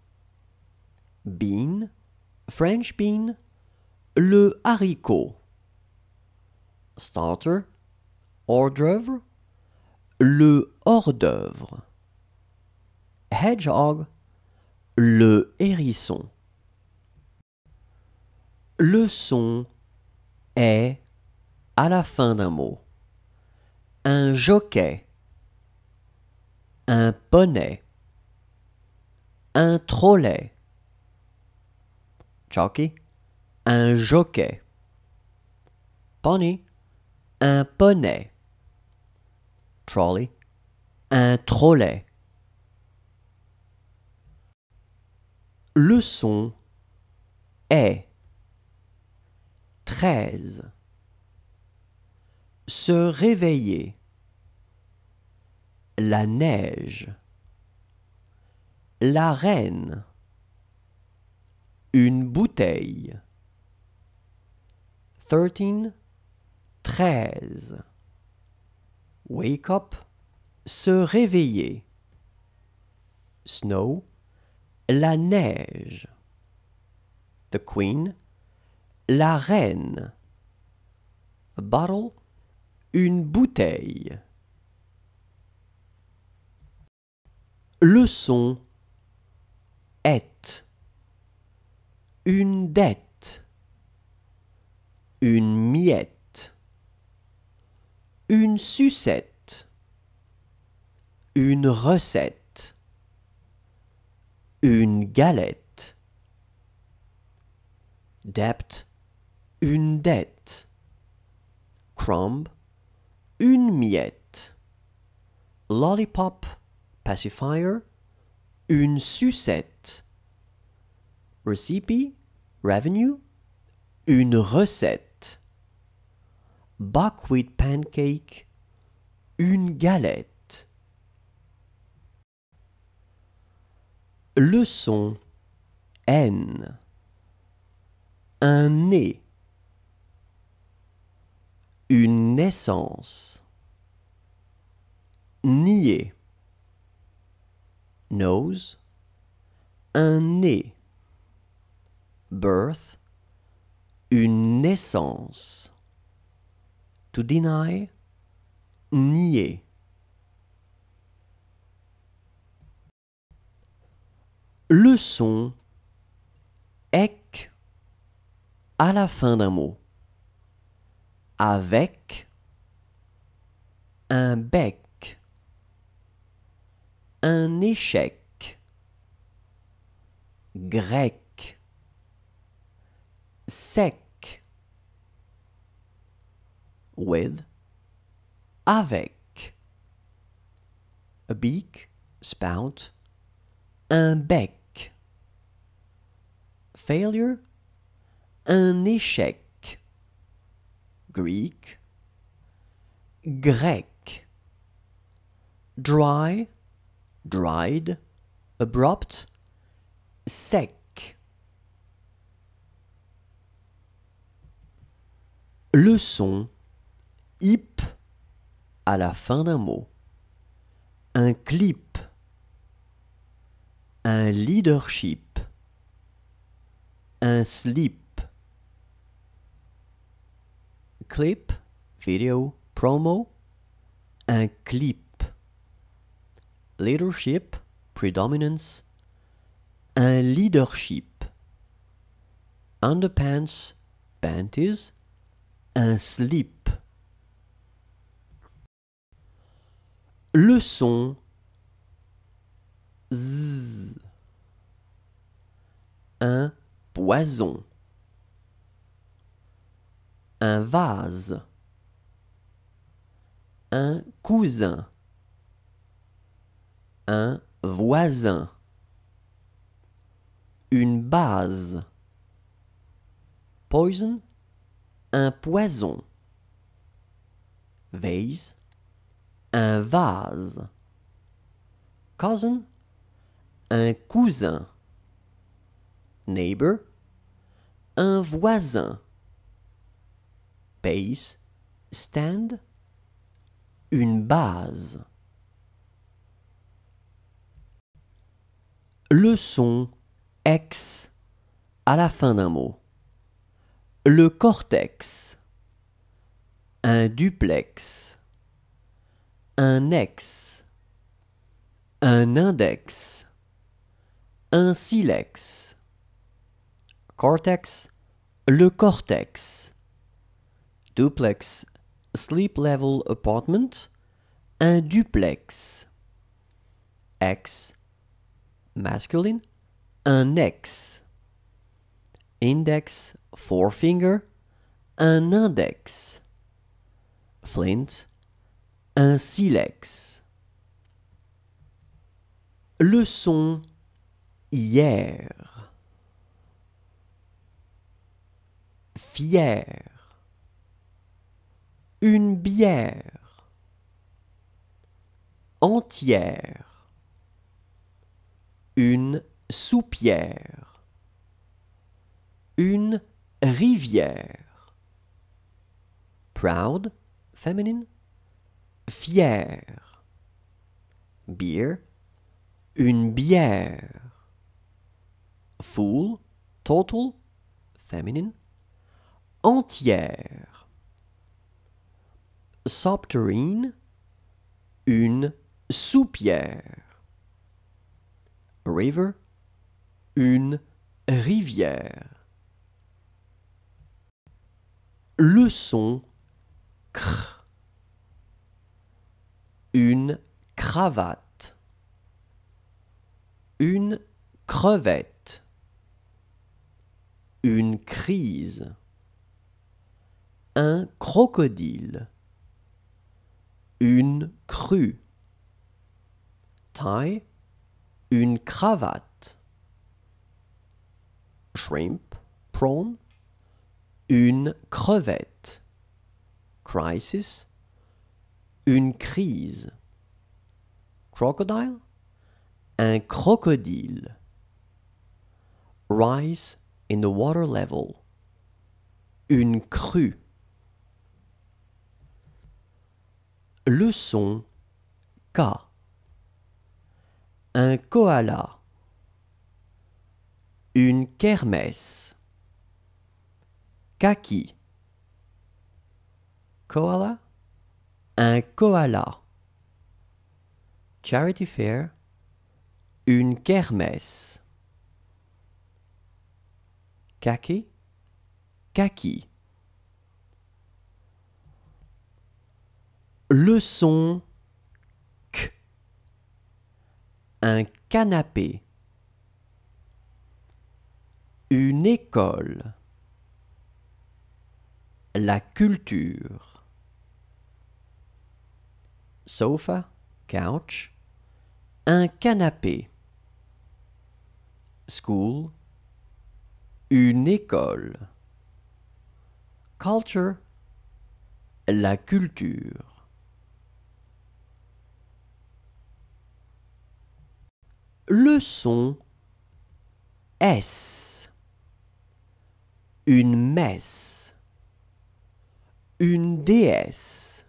Speaker 2: Bean, French bean, le haricot. Starter, hors d'œuvre, le hors d'œuvre. Hedgehog, le hérisson. Le son est à la fin d'un mot. Un jockey, un poney, un trolley. Jockey, un jockey. Pony, un poney. Trolley, un trolley. Le son est treize. Se réveiller. La neige. La reine. Une bouteille. Thirteen. Treize. Wake up. Se réveiller. Snow. La neige. The Queen la reine. une bouteille. Leçon est une dette, une miette, une sucette, une recette, une galette. Debt une dette. Crumb, une miette. Lollipop, pacifier, une sucette. Recipe, revenue, une recette. Buckwheat pancake, une galette. Leçon N. Un nez une naissance. Nier. Nose. Un nez. Birth. Une naissance. To deny. Nier. Le son. Ec. À la fin d'un mot avec un bec, un échec, grec, sec, with, avec, a beak, spout, un bec, failure, un échec. Greek, grec, dry, dried, abrupt, sec. Le son hip à la fin d'un mot. Un clip. Un leadership. Un slip clip, vidéo, promo, un clip, leadership, predominance, un leadership, underpants, panties, un slip. Le son z, un poison un vase, un cousin, un voisin, une base, poison, un poison, vase, un vase, cousin, un cousin, neighbor, un voisin. Pace, stand, une base. Le son X à la fin d'un mot. Le cortex. Un duplex. Un ex. Un index. Un silex. Cortex. Le cortex duplex sleep level apartment, un duplex. Ex masculine, un ex. Index forefinger, un index. Flint, un silex. Leçon hier. Fier une bière entière une soupière une rivière proud Féminine. Fière. beer une bière Full. total Féminine. entière une soupière. River, une rivière. Le son cr. Une cravate. Une crevette. Une crise. Un crocodile une crue. Tie, une cravate. Shrimp, prawn, une crevette. Crisis, une crise. Crocodile, un crocodile. Rise in the water level. Une crue. Leçon K. Un koala. Une kermesse. Kaki. Koala. Un koala. Charity fair. Une kermesse. Kaki. Kaki. Le son Un canapé. Une école. La culture. Sofa, couch. Un canapé. School. Une école. Culture. La culture. Leçon S. Une messe. Une déesse.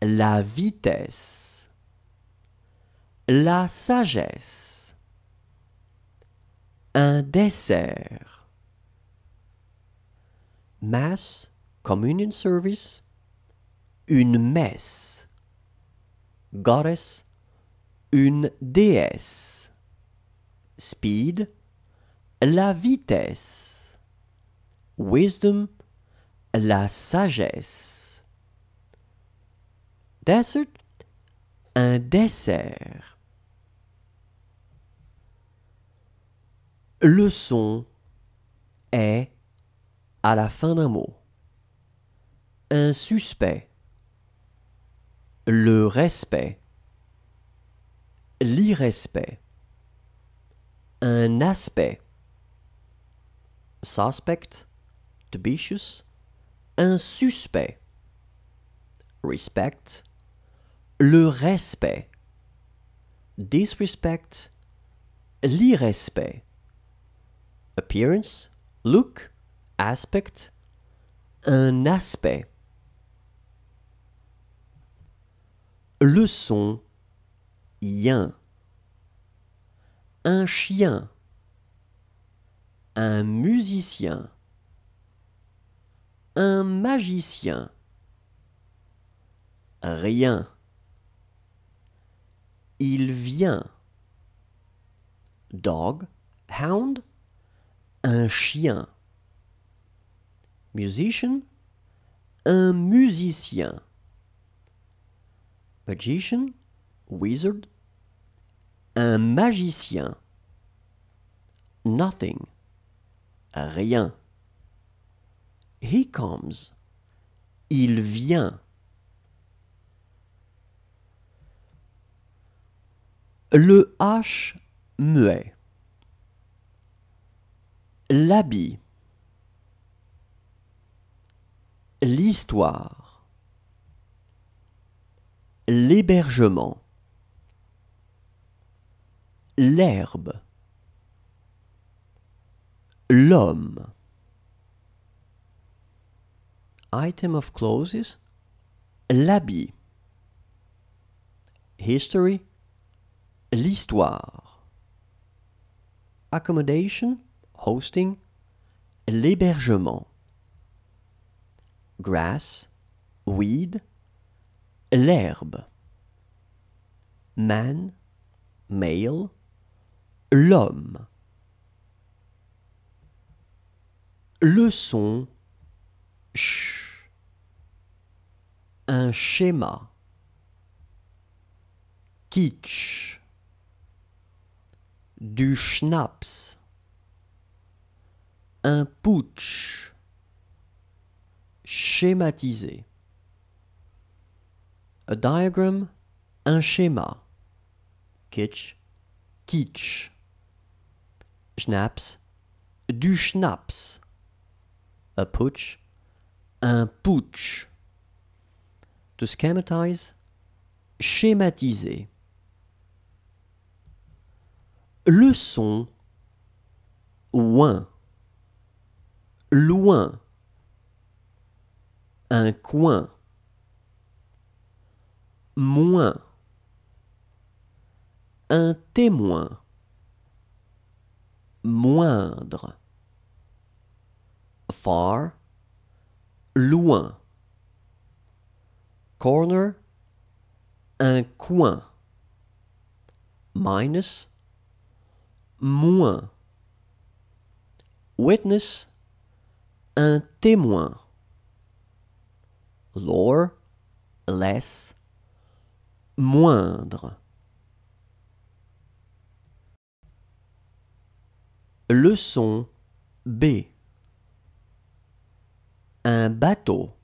Speaker 2: La vitesse. La sagesse. Un dessert. Mass, communion service. Une messe. Goddess, une déesse. Speed, la vitesse. Wisdom, la sagesse. Desert, un dessert. Le son est à la fin d'un mot. Un suspect. Le respect l'irrespect, un aspect, suspect, dubious, un suspect, respect, le respect, disrespect, l'irrespect, appearance, look, aspect, un aspect. son un chien. Un musicien. Un magicien. Rien. Il vient. Dog, hound, un chien. Musician, un musicien. Magician, wizard, un magicien, nothing, rien. He comes, il vient. Le H muet. L'habit. L'histoire. L'hébergement l'herbe, l'homme. Item of clauses, l'habit. History, l'histoire. Accommodation, hosting, l'hébergement. Grass, weed, l'herbe. Man, male, l'homme. Le son Un schéma. Kitsch. Du schnaps. Un putsch. Schématisé. A diagramme, un schéma. Kitsch, kitsch schnaps, du schnaps. A putsch, un putsch. To schematize, schématiser. Leçon, loin, loin, un coin, moins, un témoin moindre. Far, loin. Corner, un coin. Minus, moins. Witness, un témoin. Lower, less, moindre. Leçon B. Un bateau.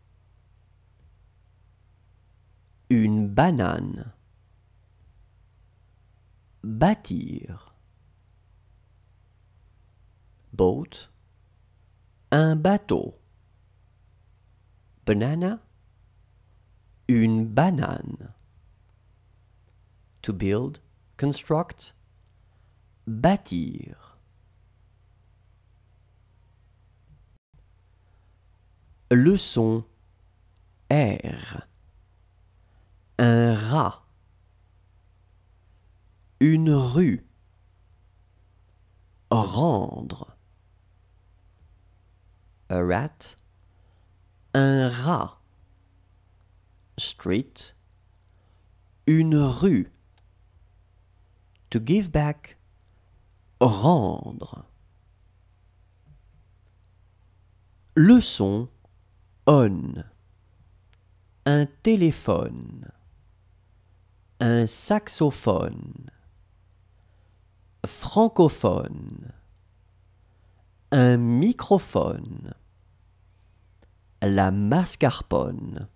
Speaker 2: Une banane. Bâtir. Boat. Un bateau. Banana. Une banane. To build, construct, bâtir. Leçon R. Un rat. Une rue. Rendre. A rat. Un rat. Street. Une rue. To give back. Rendre. Leçon un téléphone un saxophone francophone un microphone la mascarpone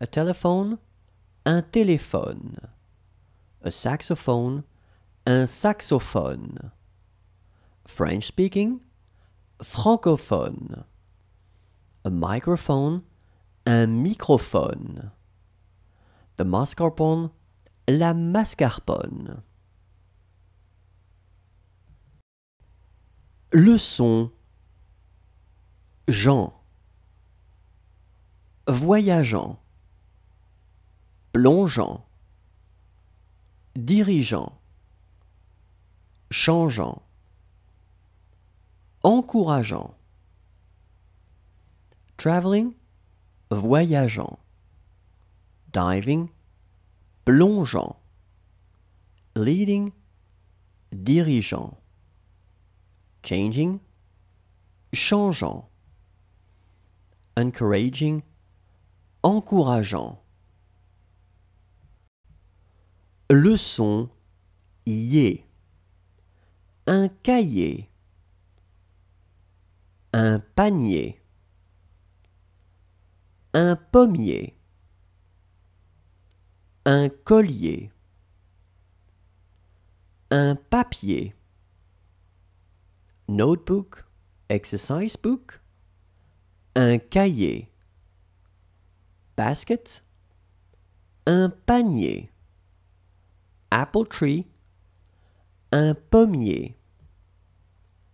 Speaker 2: Un téléphone, un téléphone un saxophone un saxophone french speaking francophone un microphone, un microphone. The mascarpone, la mascarpone. son. Jean Voyageant Plongeant Dirigeant Changeant Encourageant Traveling, voyageant. Diving, plongeant. Leading, dirigeant. Changing, changeant. Encouraging, encourageant. Leçon yé. Un cahier. Un panier un pommier, un collier, un papier, notebook, exercise book, un cahier, basket, un panier, apple tree, un pommier,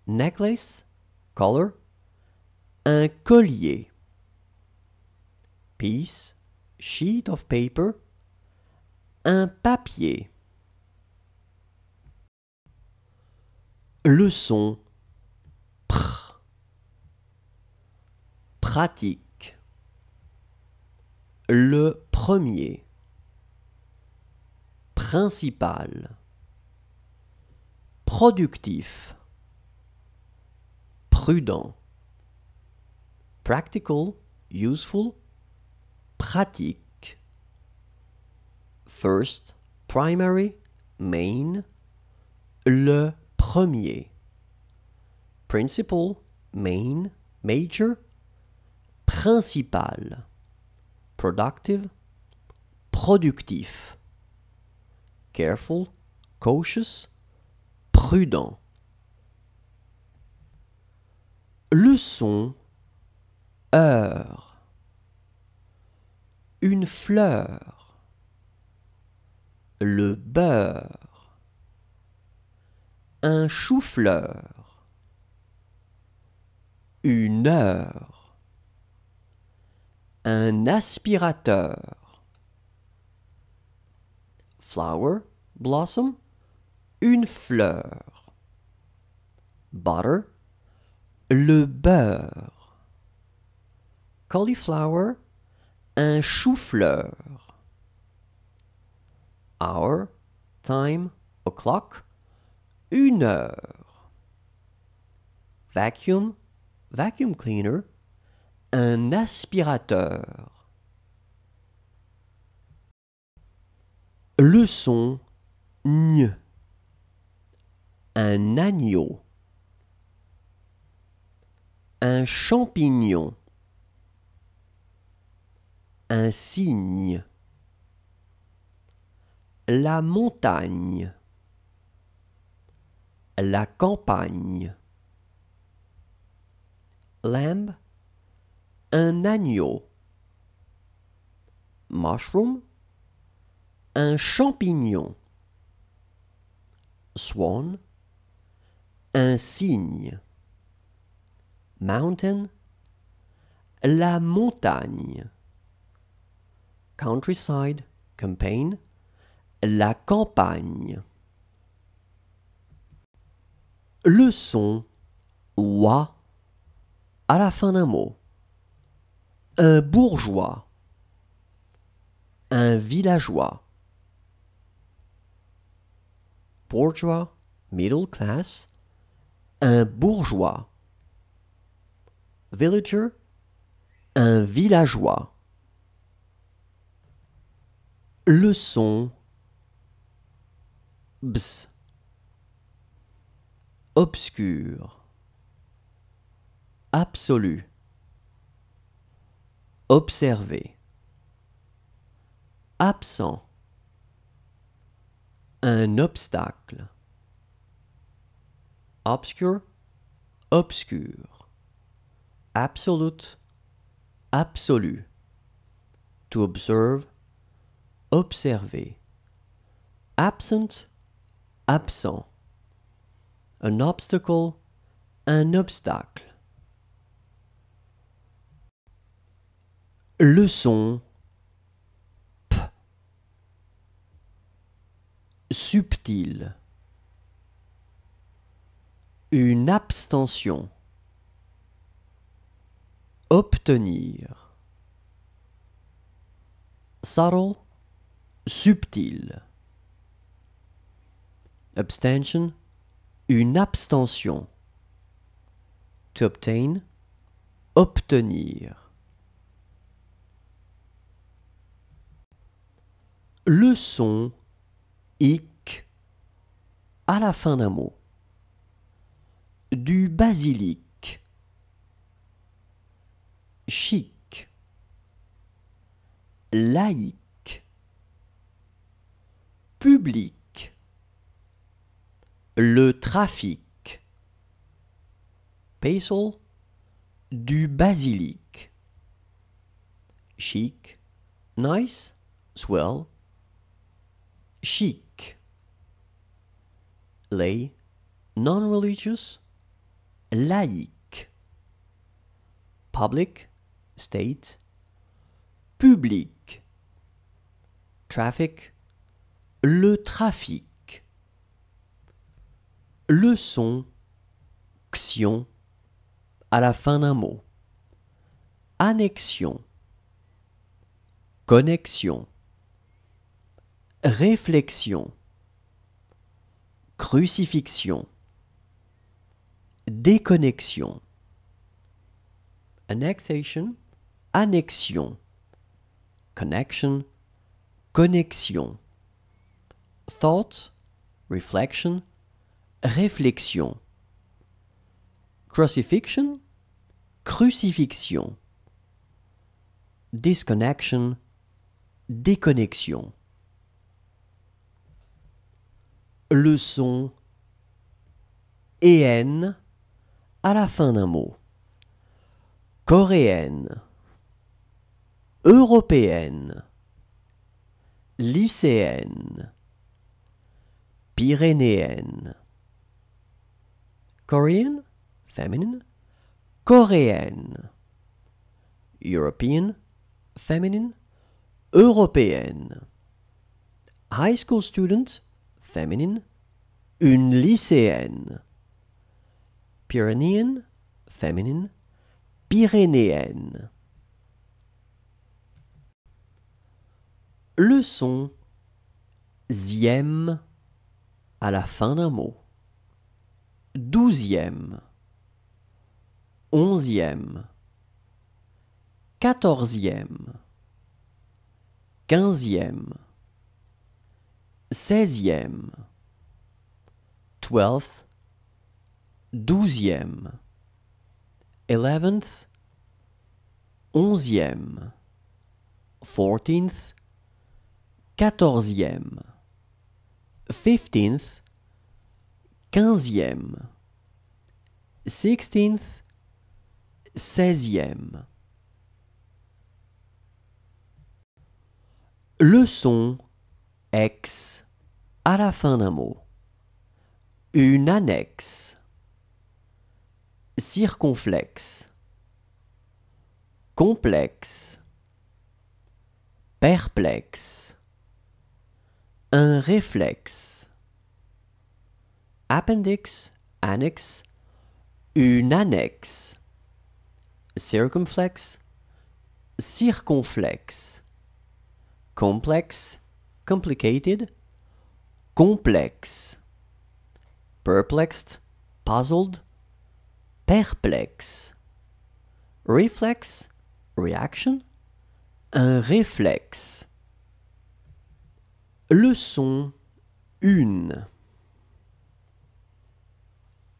Speaker 2: necklace, collar, un collier piece, sheet of paper, un papier. Leçon pratique le premier principal productif prudent practical useful pratique. First, primary, main, le premier. Principal, main, major, principal. Productive, productif. Careful, cautious, prudent. Leçon, heure une fleur, le beurre, un chou-fleur, une heure, un aspirateur, flower, blossom, une fleur, butter, le beurre, cauliflower, un chou-fleur. Hour, time, o'clock, une heure. Vacuum, vacuum cleaner, un aspirateur. Leçon, son Un agneau. Un champignon un cygne. La montagne. La campagne. Lamb. Un agneau. Mushroom. Un champignon. Swan. Un cygne. Mountain. La montagne countryside, campaign, la campagne. Le son wa à la fin d'un mot. Un bourgeois, un villageois. Bourgeois, middle class, un bourgeois. Villager, un villageois le son obscur absolu Observé absent un obstacle obscure obscur absolute absolu to observe observer. Absent, absent. Un obstacle, un obstacle. Leçon P. Subtil. Une abstention. Obtenir. Subtle subtil. Abstention, une abstention. To obtain, obtenir. Le son ic à la fin d'un mot. Du basilic. Chic. Laïc public, le trafic, basil, du basilic, chic, nice, swell, chic, lay, non-religious, laïque, public, state, public, traffic, le trafic. Le son à la fin d'un mot. Annexion. Connexion. Réflexion. Crucifixion. Déconnexion. Annexation. Annexion. Connection. Connexion thought, reflection, réflexion. Crucifixion, crucifixion. Disconnection, déconnexion. Leçon et à la fin d'un mot. Coréenne, européenne, lycéenne pyrénéenne. Korean, feminine, coréenne. European, feminine, européenne. High school student, feminine, une lycéenne. Pyrenean, feminine, pyrénéenne. Leçon Zième à la fin d'un mot. Douzième, onzième, quatorzième, quinzième, seizième, twelfth, douzième, eleventh, onzième, fourteenth, quatorzième. 15 e 15e. 16 e 16e. Le son X à la fin d'un mot. Une annexe. Circonflexe. Complexe. Perplexe un réflexe. Appendix, annexe, une annexe. Circumflexe, circonflexe. Complexe, complicated, complexe. Perplexed, puzzled, perplexe. Reflex, reaction, un réflexe. Leçon une.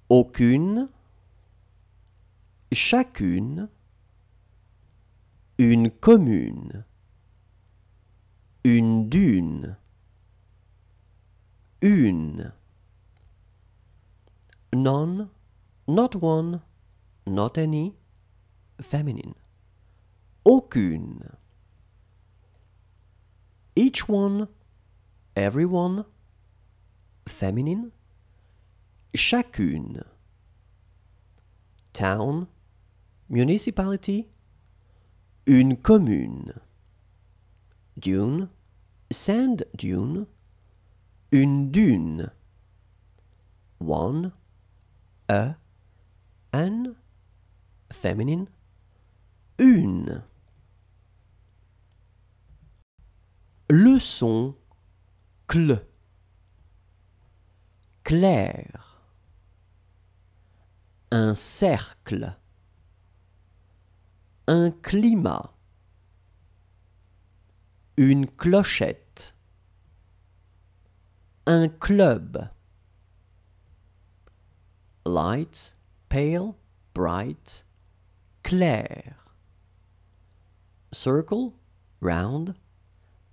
Speaker 2: Aucune Chacune Une commune Une dune Une non, not one, not any, feminine Aucune Each one everyone, Feminine. chacune, town, municipality, une commune, dune, sand dune, une dune, one, a, an, féminine, une. Leçon Clair. Un cercle. Un climat. Une clochette. Un club. Light, pale, bright, clair. Circle, round,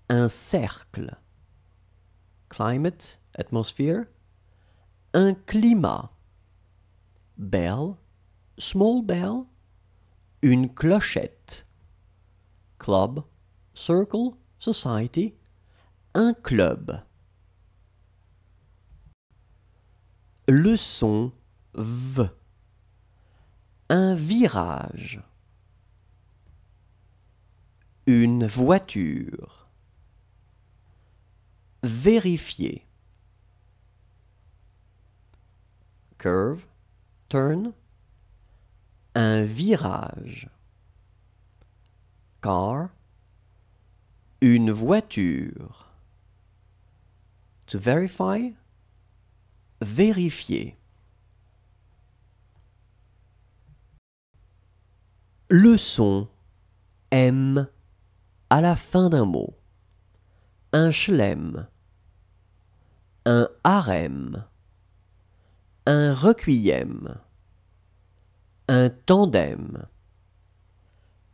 Speaker 2: un cercle climate, atmosphere, un climat, bell, small bell, une clochette, club, circle, society, un club. Leçon son V. Un virage. Une voiture vérifier. Curve, turn, un virage. Car, une voiture. To verify, vérifier. Leçon M à la fin d'un mot un schlem, un harem, un requiem, un tandem,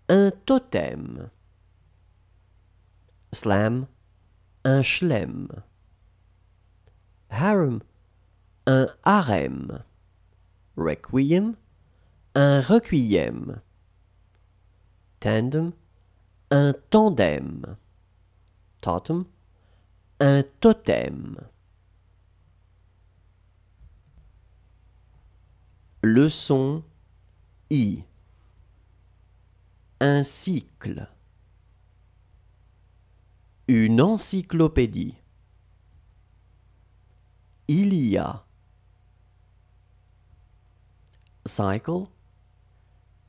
Speaker 2: un totem, slam, un chelem, harem, un harem, requiem, un requiem, tandem, un tandem un totem. Leçon I. Un cycle. Une encyclopédie. Il y a. Cycle.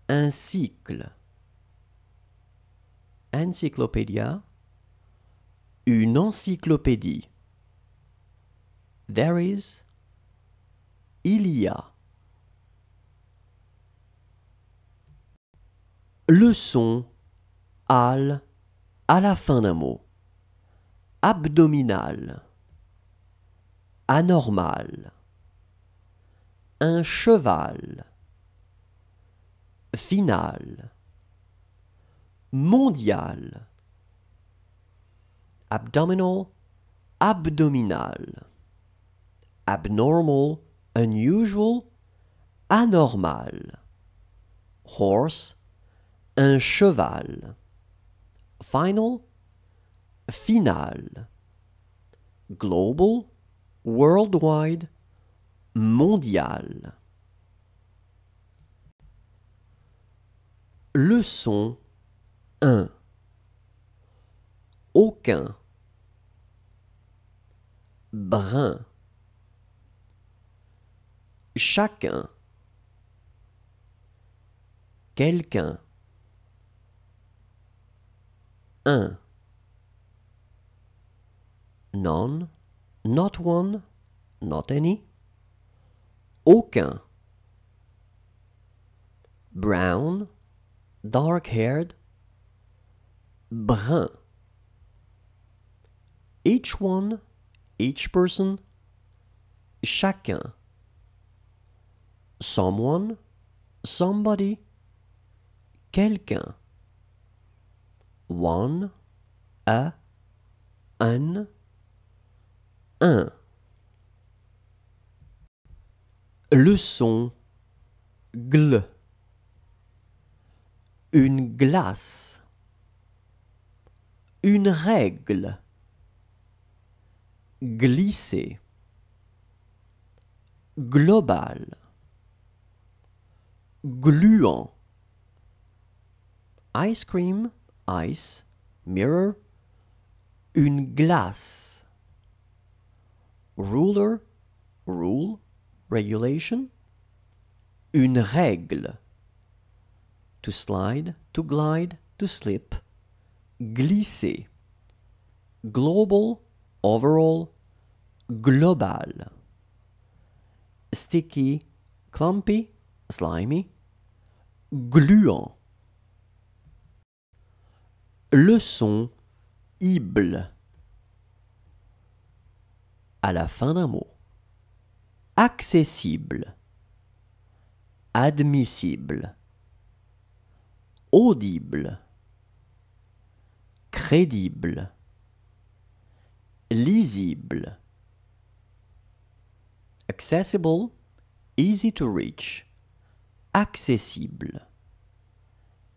Speaker 2: Un cycle. Encyclopédia. Une encyclopédie. There is. Il y a. Le son al à la fin d'un mot. Abdominal. Anormal. Un cheval. Final. Mondial abdominal, abdominal. Abnormal, unusual, anormal. Horse, un cheval. Final, final. Global, worldwide, mondial. Leçon 1 aucun brun chacun quelqu'un un none not one not any aucun brown dark haired brun Each one, each person, chacun. Someone, somebody, quelqu'un. One, a, un, un. Le son gl. Une glace. Une règle glisser global gluant ice cream ice mirror une glace ruler rule regulation une règle to slide to glide to slip glisser global overall global. Sticky, clumpy, slimy, gluant. Le son ible à la fin d'un mot. Accessible, admissible, audible, crédible, lisible. accessible, easy to reach, accessible,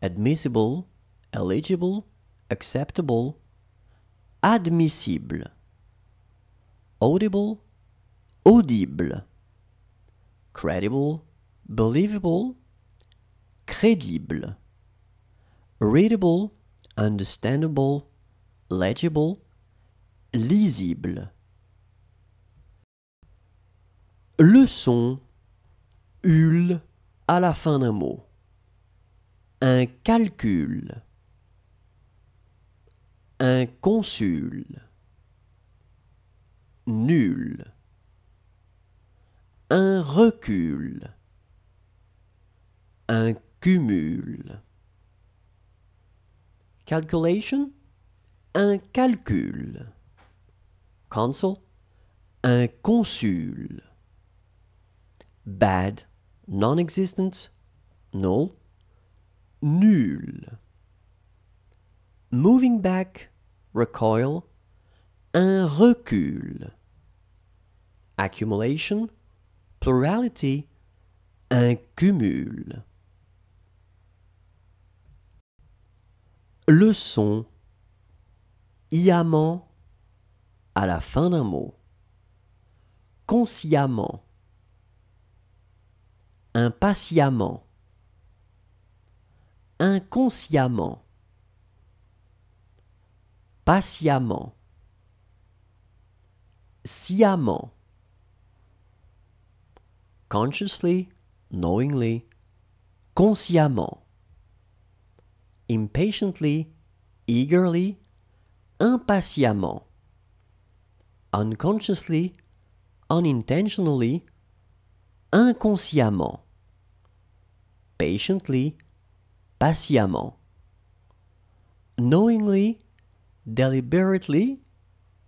Speaker 2: admissible, eligible, acceptable, admissible, audible, audible, credible, believable, crédible, readable, understandable, legible, lisible. le son ul à la fin d'un mot. Un calcul. Un consul.
Speaker 1: Nul. Un recul. Un cumul.
Speaker 2: Calculation. Un calcul. Consul. Un consul bad, non-existent, null, nul. Moving back, recoil, un recul. Accumulation, plurality, un cumul. Leçon yamant, à la fin d'un mot. Consciemment impatiemment, inconsciemment, patiemment, sciemment, consciously, knowingly, consciemment, impatiently, eagerly, impatiemment, unconsciously, unintentionally, inconsciemment. patiently, patiemment. Knowingly, deliberately,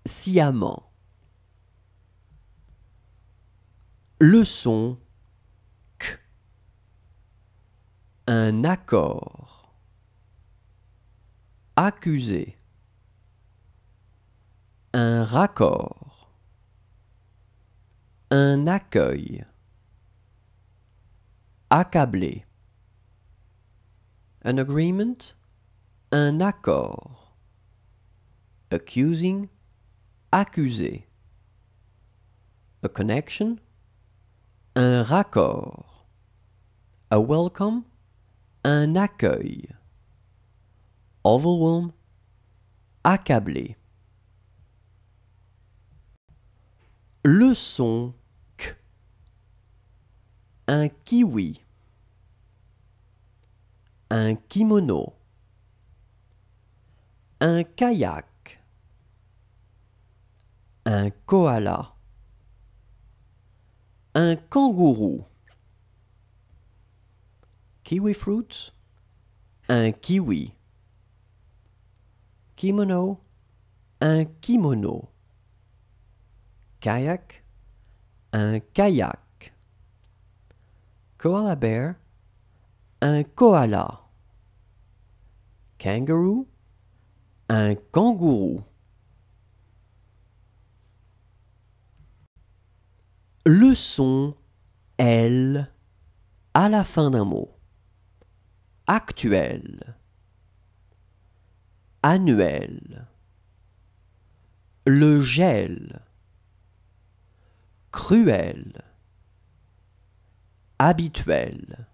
Speaker 2: sciemment. Leçon son Un accord. Accusé. Un raccord. Un accueil. Accablé an agreement, un accord. Accusing, accusé. A connection, un raccord. A welcome, un accueil. Overwhelm, accablé. Le son Un kiwi un kimono, un kayak, un koala, un kangourou, kiwi fruit, un kiwi, kimono, un kimono, kayak, un kayak, koala bear, un koala. kangourou, un kangourou. Le son L à la fin d'un mot. Actuel. Annuel. Le gel. Cruel. Habituel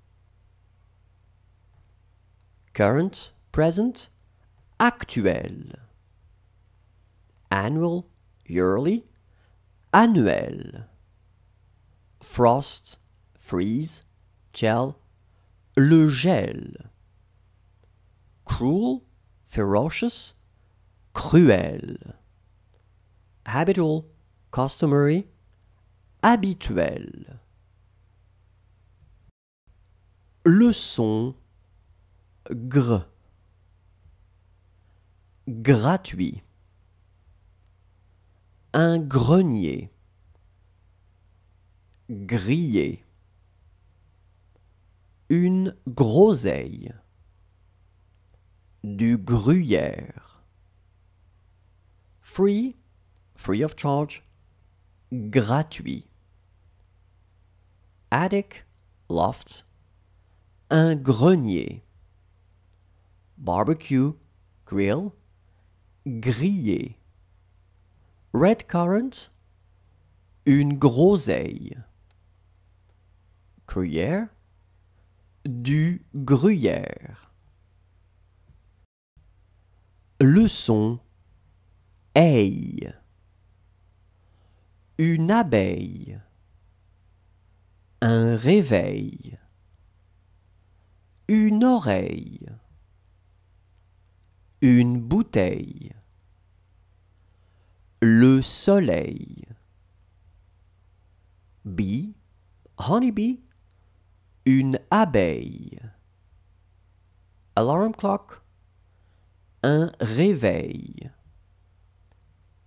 Speaker 2: current, present, actuel. Annual, yearly, annuel. Frost, freeze, gel, le gel. Cruel, ferocious, cruel. Habitual, customary, habituel. Leçon gratuit un grenier grillé une groseille du gruyère free free of charge gratuit attic loft un grenier barbecue, grill, grillé. Red currant, une groseille. Gruyère, du gruyère. Leçon aille. Une abeille. Un réveil. Une oreille une bouteille, le soleil, bee, honeybee, une abeille, alarm clock, un réveil,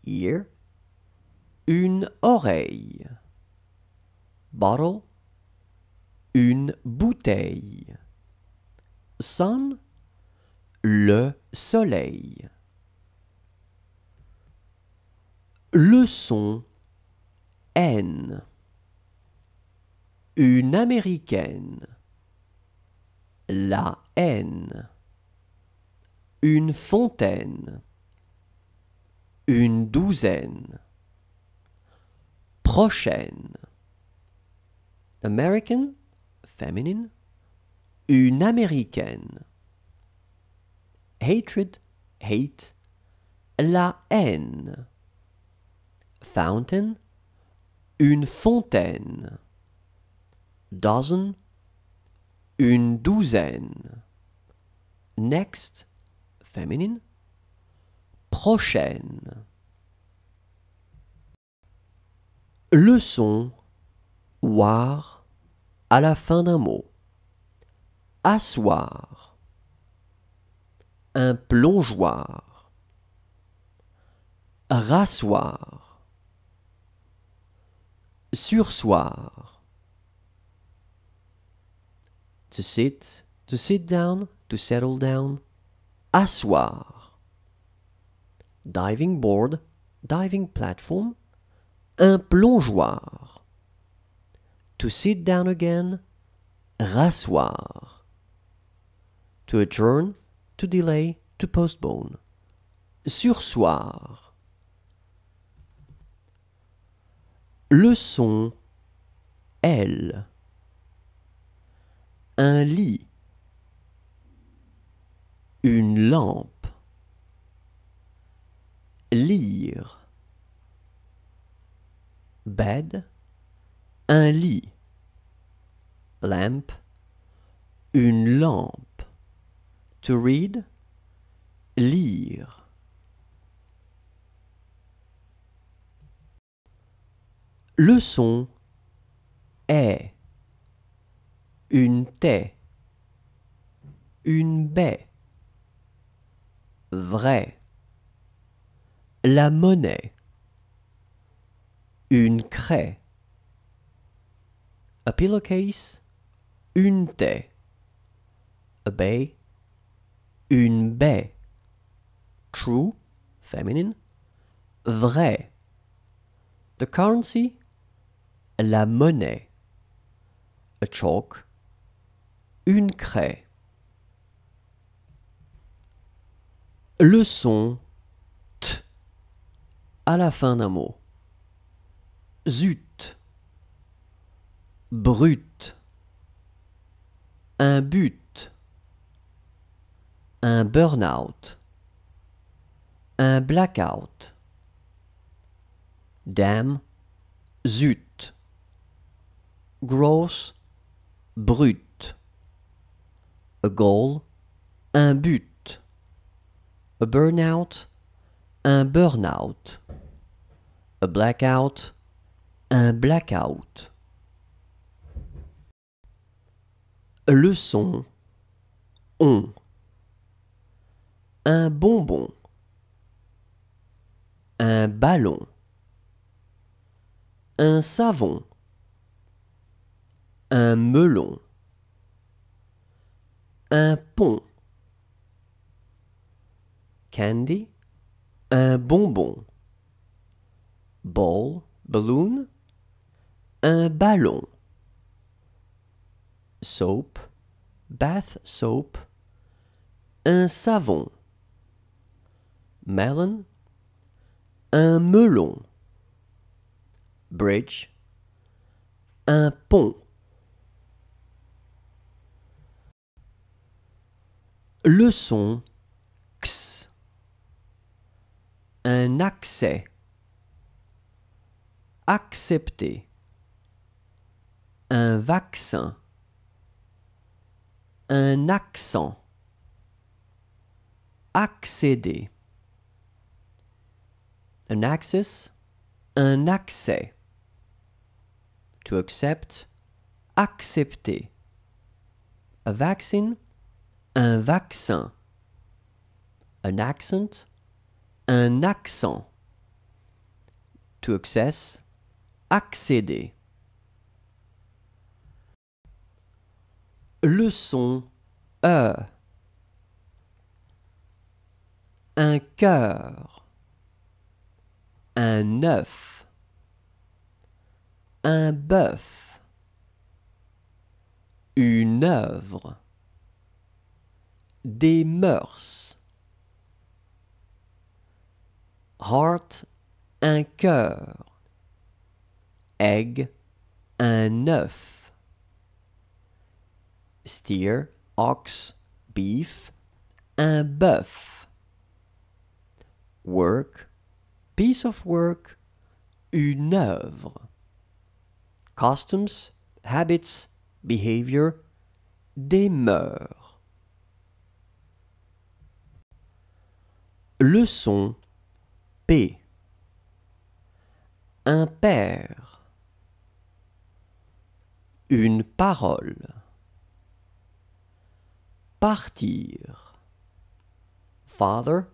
Speaker 2: ear, une oreille, bottle, une bouteille, sun, le soleil. Leçon N. Une américaine. La haine. Une fontaine. Une douzaine. Prochaine. American, feminine. Une américaine. Hatred, hate, la haine. Fountain, une fontaine. Dozen, une douzaine. Next, feminine, prochaine. Leçon war à la fin d'un mot. Assoir un plongeoir, rasseoir, sursoir. To sit, to sit down, to settle down, Assoir. Diving board, diving platform, un plongeoir. To sit down again, rasseoir. To adjourn, to delay, to postpone. Sursoir. Leçon L. Un lit. Une lampe. Lire. Bed. Un lit. Lamp. Une lampe to read, lire. Leçon est une taie, une baie, vrai, la monnaie, une craie, a pillowcase, une taie, a baie, une baie. True, feminine. Vrai. The currency, la monnaie. A chalk, une craie. Le son t à la fin d'un mot. Zut. Brut. Un but un burnout, un blackout. Damn, zut. Gross, brut. A goal, un but. A burnout, un burnout. A blackout, un blackout. Leçon, on un bonbon, un ballon, un savon, un melon, un pont, candy, un bonbon, ball, balloon, un ballon, soap, bath soap, un savon melon, un melon, bridge, un pont. Leçon x, un accès, accepter, un vaccin, un accent, accéder an accès, un accès. To accept, accepter. A vaccine, un vaccin. An accent, un accent. To access, accéder. Leçon E. Un cœur un œuf, un bœuf, une œuvre, des mœurs, heart, un cœur, egg, un œuf, steer, ox, beef, un bœuf, work, piece of work, une œuvre. Customs, habits, behavior, des mœurs. Leçon P. Un père. Une parole. Partir. Father.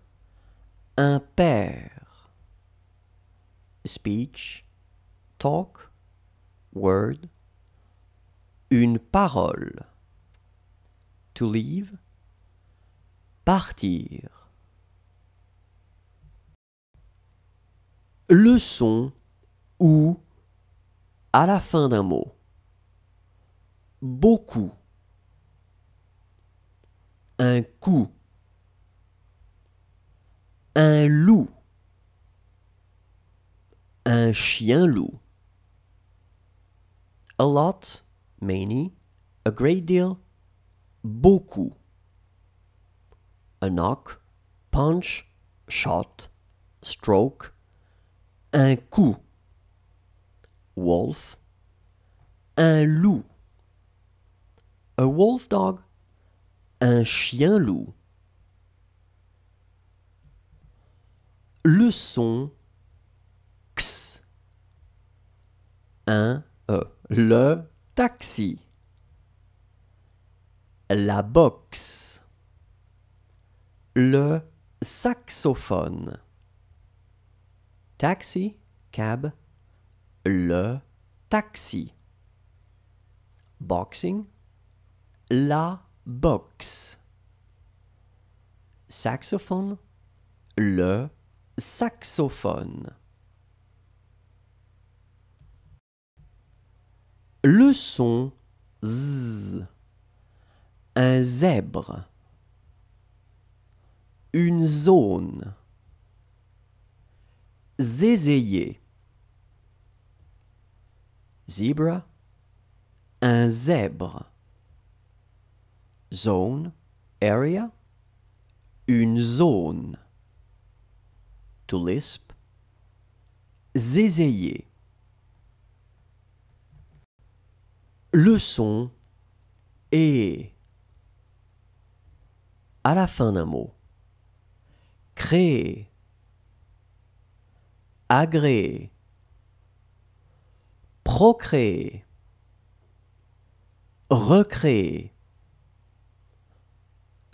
Speaker 2: Un père speech, talk, word, une parole, to leave, partir. Leçon ou à la fin d'un mot.
Speaker 1: Beaucoup. Un coup. Un loup
Speaker 2: un chien loup. A lot, many, a great deal, beaucoup. A knock, punch, shot, stroke, un coup. Wolf, un loup. A wolf dog, un chien loup. Leçon un e. le taxi la boxe le saxophone taxi cab le taxi boxing la boxe saxophone le saxophone le son z. Un zèbre. Une zone. zézayer Zebra. Un zèbre. Zone. Area. Une zone. To lisp. le son est à la fin d'un mot. Créer, agréer, procréer, recréer,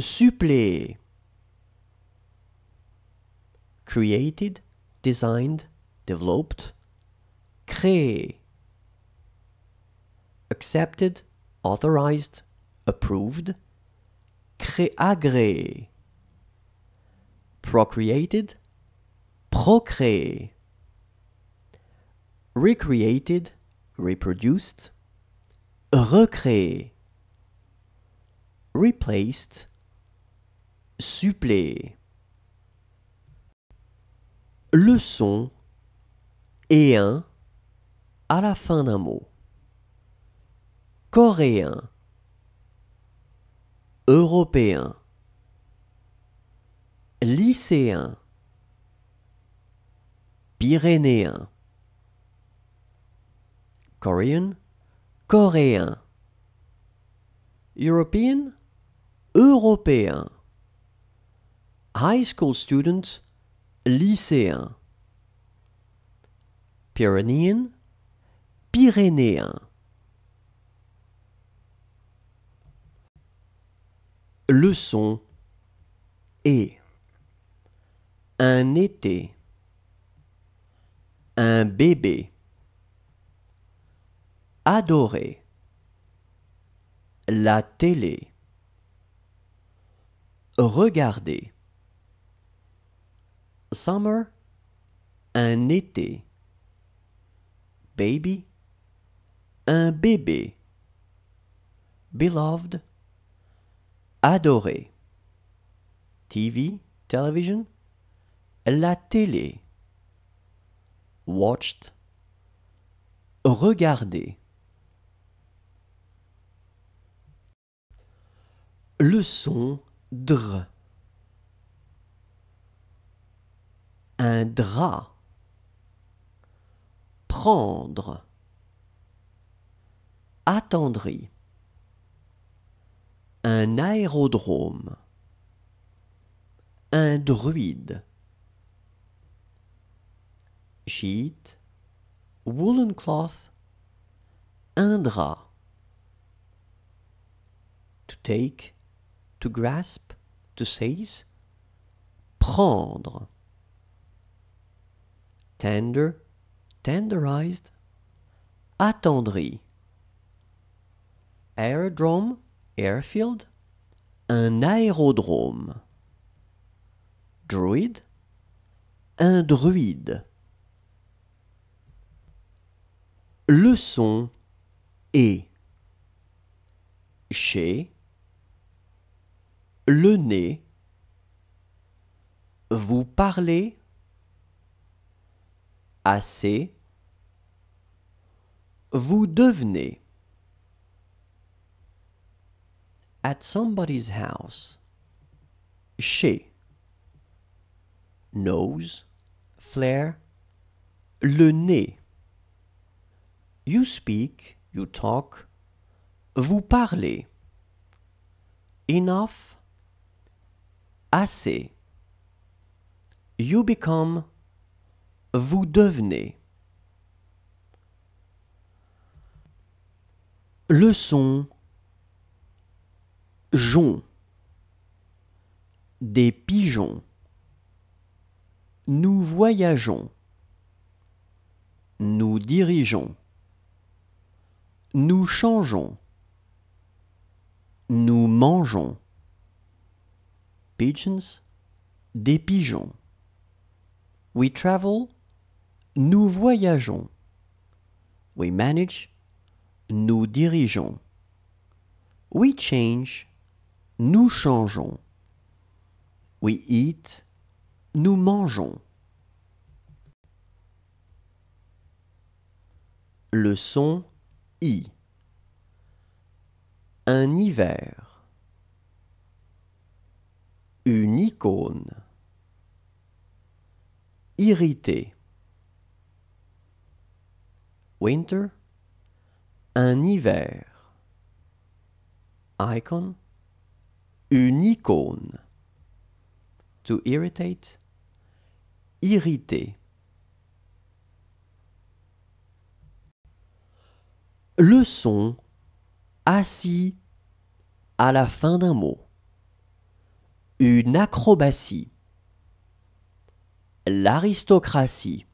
Speaker 2: suppléer. Created, designed, developed, créer accepted, authorized, approved, créé agréé, procreated, procréé, recreated, reproduced, recréé, replaced, Supplé. Le son et un à la fin d'un mot coréen, européen, lycéen, pyrénéen, Coréen, coréen, European, européen, high school student, lycéen, Pyrénéen, pyrénéen. Leçon et un été, un bébé, adorer, la télé, regarder, summer, un été, baby, un bébé, beloved, adorer. TV, television, la télé. Watched, regarder. Le son dr. Un drap. Prendre. Attendri un aérodrome, un druide, sheet, woolen cloth, un drap, to take, to grasp, to seize, prendre, tender, tenderized, attendri, Aérodrome airfield, un aérodrome. Druid, un druide. Leçon et chez le nez vous parlez assez vous devenez at somebody's house. Chez. Nose, flare, le nez. You speak, you talk. Vous parlez. Enough, assez. You become, vous devenez.
Speaker 1: Leçon Jon. des pigeons.
Speaker 2: Nous voyageons. Nous dirigeons. Nous changeons. Nous mangeons. Pigeons, des pigeons. We travel, nous voyageons. We manage, nous dirigeons. We change, nous changeons. We eat, nous mangeons. Le son I. Un hiver. Une icône. Irrité. Winter. Un hiver. Icon une icône. To irritate, irriter. Le son assis à la fin d'un mot. Une acrobatie. L'aristocratie.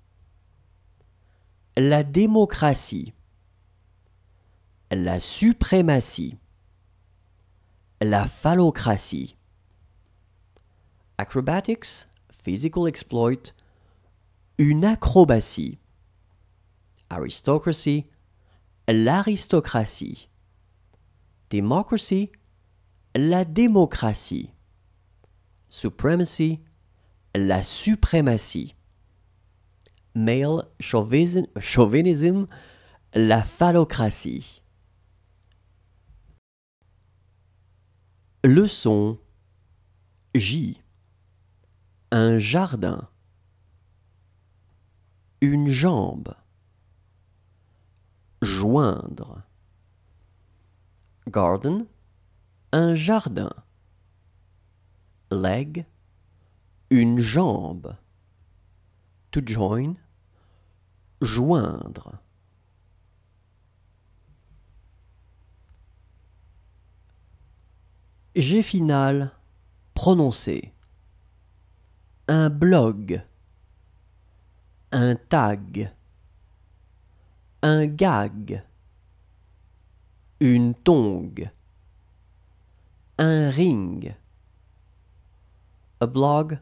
Speaker 2: La démocratie. La suprématie. La phallocratie. Acrobatics, physical exploit, une acrobatie. Aristocracy, l'aristocratie. Democracy, la démocratie. Supremacy, la suprématie. Male chauvinism, la phallocratie. Leçon J. Un jardin. Une jambe. Joindre. Garden. Un jardin. Leg. Une jambe. To join. Joindre. G final prononcé. Un blog. Un tag. Un gag. Une tongue. Un ring. A blog.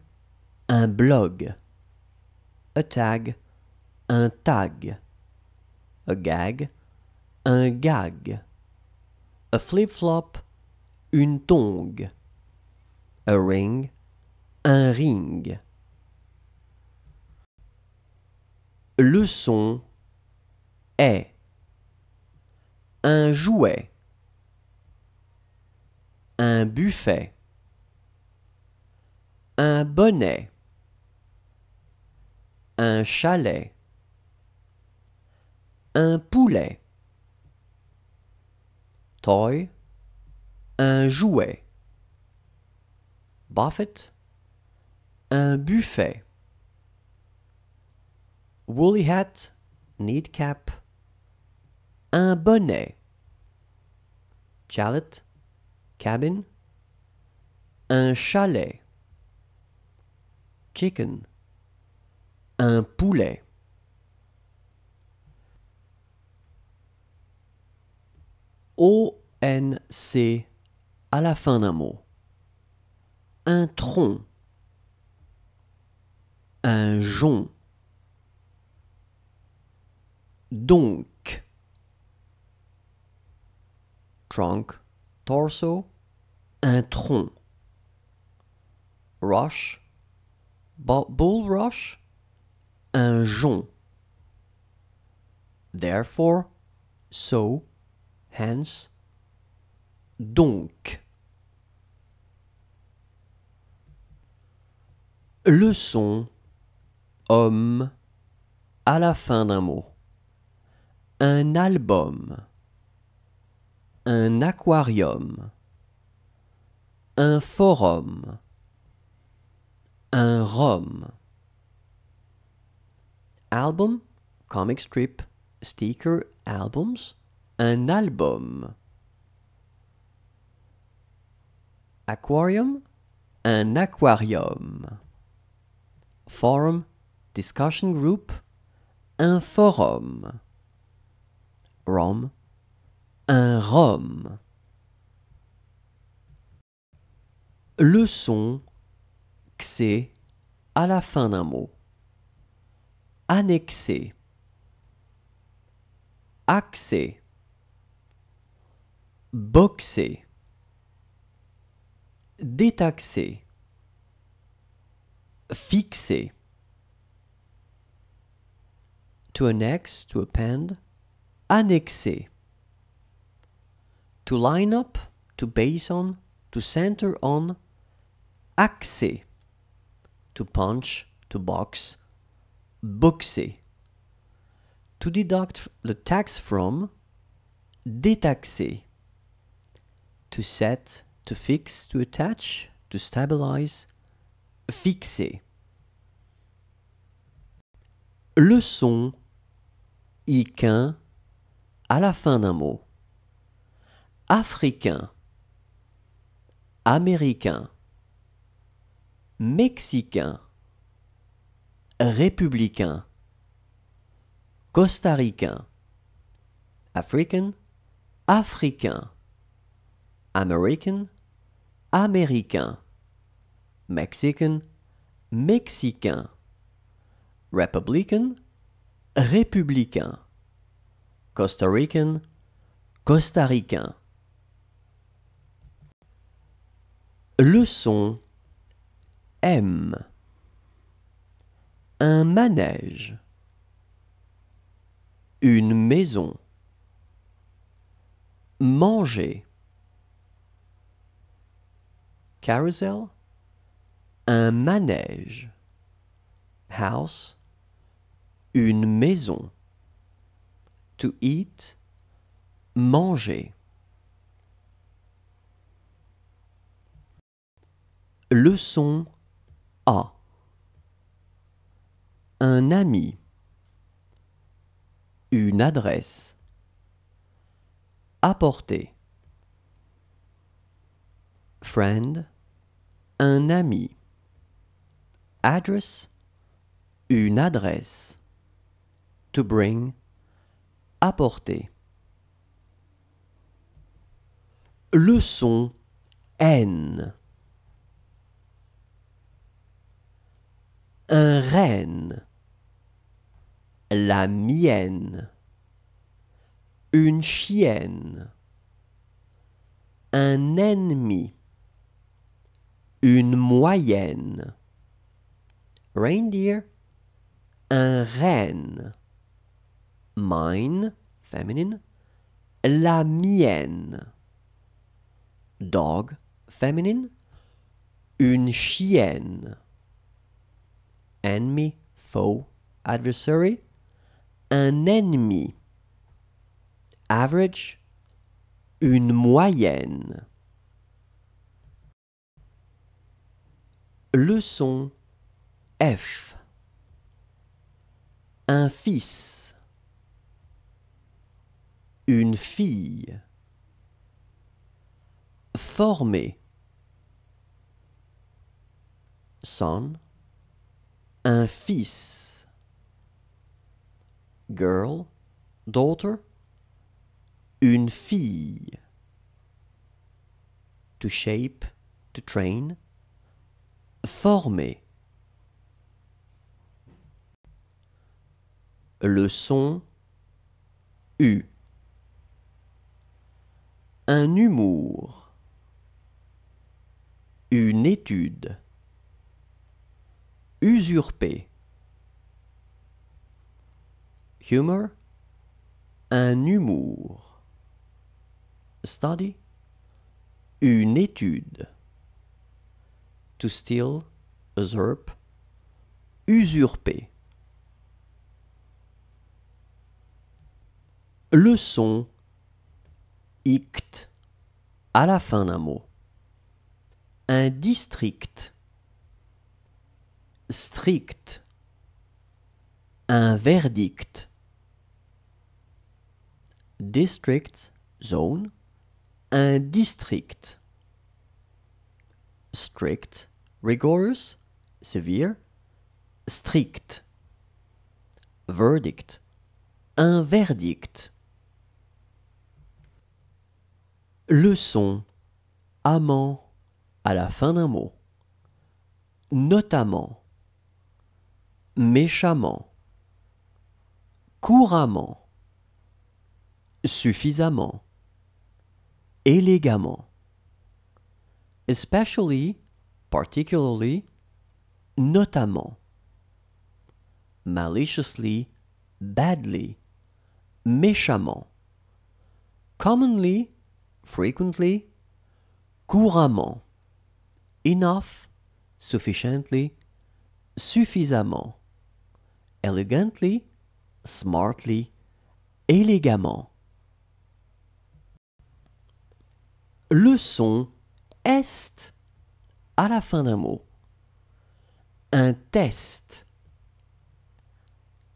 Speaker 2: Un blog. A tag. Un tag. A gag. Un gag. A flip-flop une tongue. un ring, un ring. Le son est un jouet, un buffet, un bonnet, un chalet, un poulet. Toy un jouet. Buffet. un buffet. Woolly hat, need cap. Un bonnet. Chalet, cabin. Un chalet. Chicken, un poulet. O-N-C à la fin d'un mot. Un tronc, un jonc, donc, trunk, torso, un tronc, rush, bull rush, un jonc, therefore, so, hence, donc. Leçon homme à la fin d'un mot. Un album. Un aquarium. Un forum. Un rhum. Album, comic strip, sticker, albums. Un album. Aquarium. Un aquarium. Forum, Discussion Group, un forum. Rom, un rom. Le son à la fin d'un mot. Annexer, axer, boxer, détaxer, fixer. To annex, to append. Annexer. To line up, to base on, to center on. axé To punch, to box. boxé To deduct the tax from. Détaxer. To set, to fix, to attach, to stabilize. Fixer. le son iquin à la fin d'un mot. Africain, américain, mexicain, républicain, costaricain, African, africain, American, américain, Mexican, mexicain. Republican, républicain. Costa Rican, costaricain. Leçon M. Un manège. Une maison. Manger. Carousel. Un manège. House une maison. To eat, manger. Leçon A. Un ami. Une adresse. Apporter. Friend. Un ami. Address. Une adresse to bring, apporter. Leçon N. Un renne. La mienne. Une chienne. Un ennemi. Une moyenne. Reindeer. Un renne mine, feminine, la mienne. Dog, feminine, une chienne. Enemy, foe, adversary, un ennemi. Average, une moyenne. Leçon F. Un fils une fille. Former. Son. Un fils. Girl. Daughter. Une fille. To shape. To train. Former. Leçon U un humour, une étude, usurper, Humour. un humour, study, une étude, to steal, usurp, usurper. Leçon
Speaker 1: ict
Speaker 2: à la fin d'un mot. Un district, strict, un verdict. District zone, un district. Strict, rigorous, severe, strict. Verdict, un verdict. Leçon amant à la fin d'un mot. Notamment, méchamment, couramment, suffisamment, élégamment. Especially, particularly, notamment. Maliciously, badly, méchamment. Commonly, frequently, couramment, enough, sufficiently, suffisamment, elegantly, smartly, élégamment. Le son est à la fin d'un mot. Un test.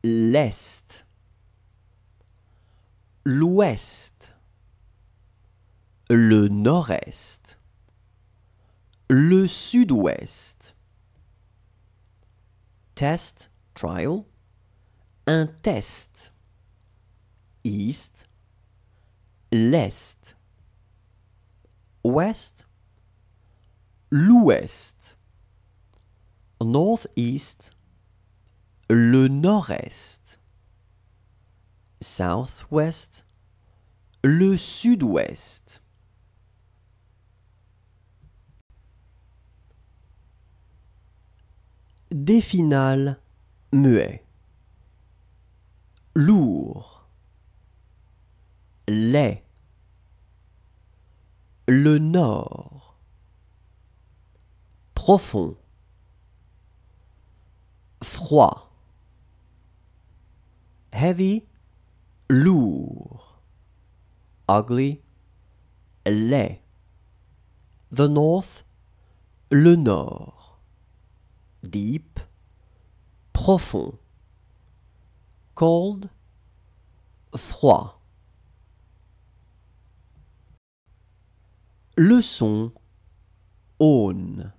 Speaker 2: L'est. L'ouest le nord-est, le sud-ouest. Test, trial, un test. East, l'est. Ouest, l'ouest. North-east. le nord-est. South-west. le sud-ouest. Définal
Speaker 1: muet. Lourd.
Speaker 2: Lait. Le nord. Profond. Froid. Heavy. Lourd. Ugly. Lait. The north. Le nord deep, profond. Cold, froid. Leçon, aune.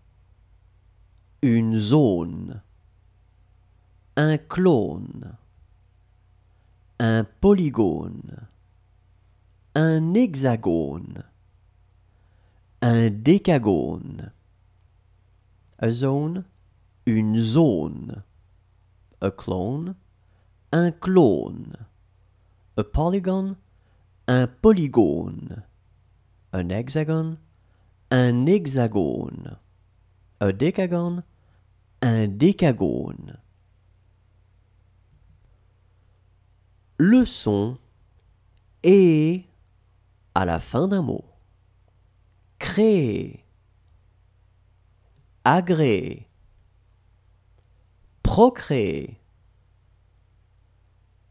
Speaker 2: Une zone. Un clone. Un polygone. Un hexagone. Un décagone. A zone, une zone. A clone, un clone. A polygon, un polygone. Un hexagone, un hexagone. Un décagone, un décagone. Le son à la fin d'un mot. Créer, agréer, procréer,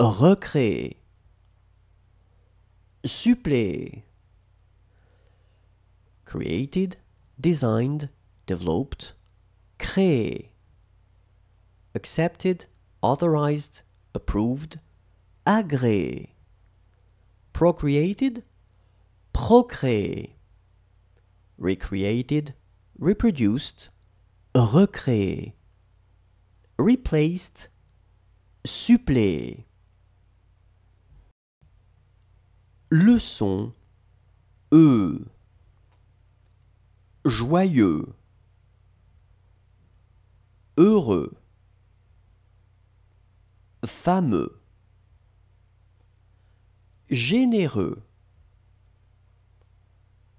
Speaker 2: recréer, suppléer. Created, designed, developed, créé. Accepted, authorized, approved, agréé. Procreated, procréé. Recreated, reproduced, recréé replaced, supplé.
Speaker 1: Le son E. Joyeux. Heureux. Fameux.
Speaker 2: Généreux.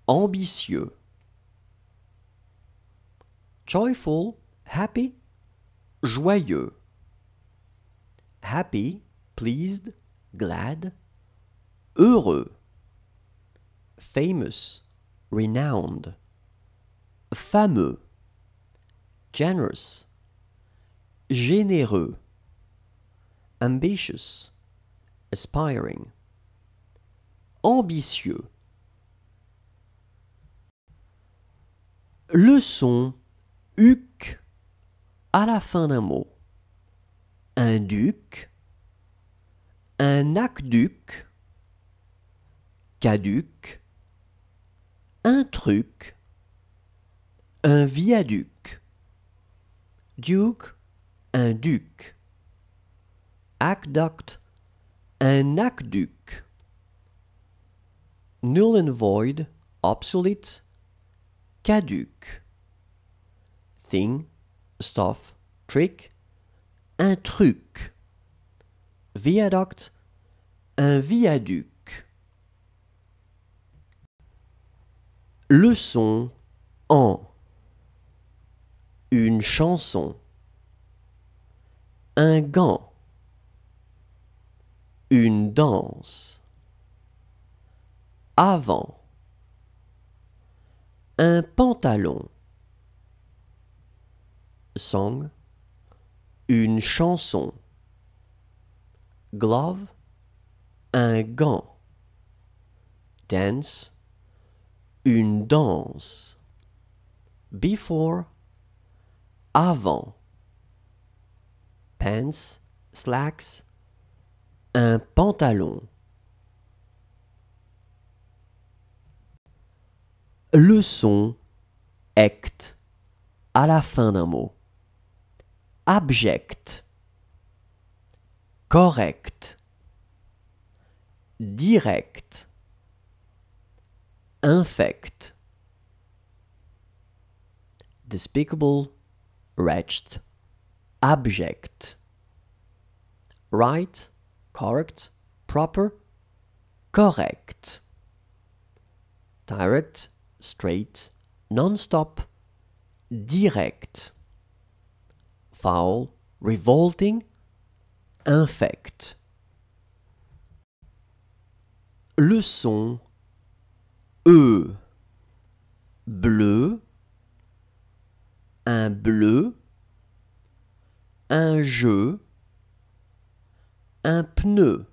Speaker 2: Ambitieux. Joyful, happy, joyeux. Happy, pleased, glad, heureux. Famous, renowned. Fameux, generous, généreux. Ambitious, aspiring. Ambitieux. Leçon, huc à la fin d'un mot. Un duc, un aqueduc, caduc, un truc, un viaduc, Duc. un duc, aqueduct, un aqueduc, null and void, obsolete, caduc, thing, stuff, trick, un truc. Viaduct, un viaduc. Leçon en une chanson, un gant, une danse, avant, un pantalon song une chanson glove un gant dance une danse before avant pants slacks un pantalon Leçon, Act à la fin d'un mot. abject, correct, direct, infect, despicable, wretched, abject, right, correct, proper, correct, direct, straight, non-stop, direct. foul, revolting, infect.
Speaker 1: Le son E bleu, un bleu, un jeu, un pneu.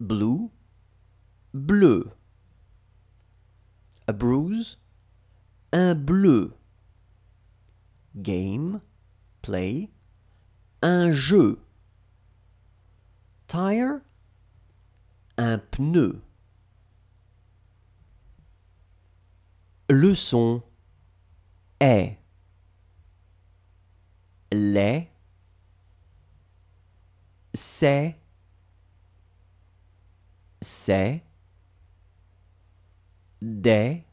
Speaker 1: Blue, bleu. A bruise, un bleu
Speaker 2: game, play, un jeu. Tire, un pneu. Leçon est les c'est c'est des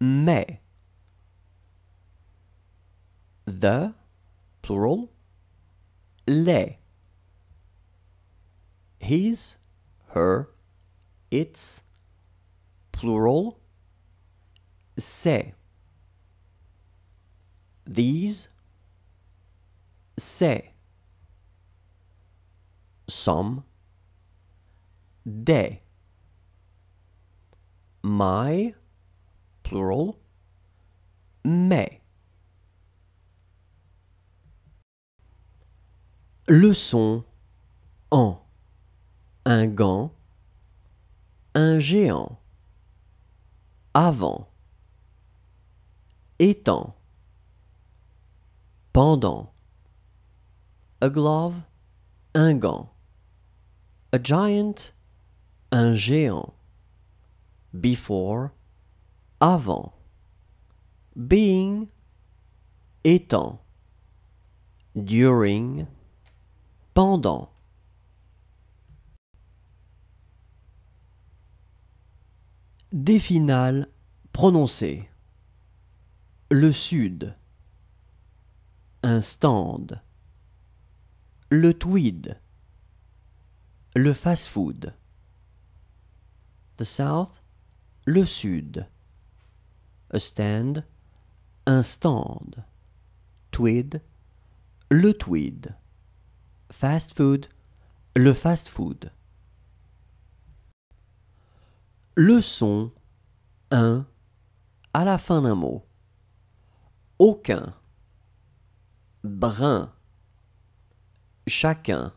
Speaker 2: mais the plural le his her its plural se these se some de my plural me Leçon en un gant, un géant, avant, étant, pendant, a glove, un gant, a giant, un géant, before, avant, being, étant, during, pendant Des finales prononcées. Le sud. Un stand. Le tweed. Le fast-food. The south. Le sud. A stand. Un stand. Tweed. Le tweed fast food, le fast food. Leçon Un. à la fin d'un mot. Aucun. Brun. Chacun.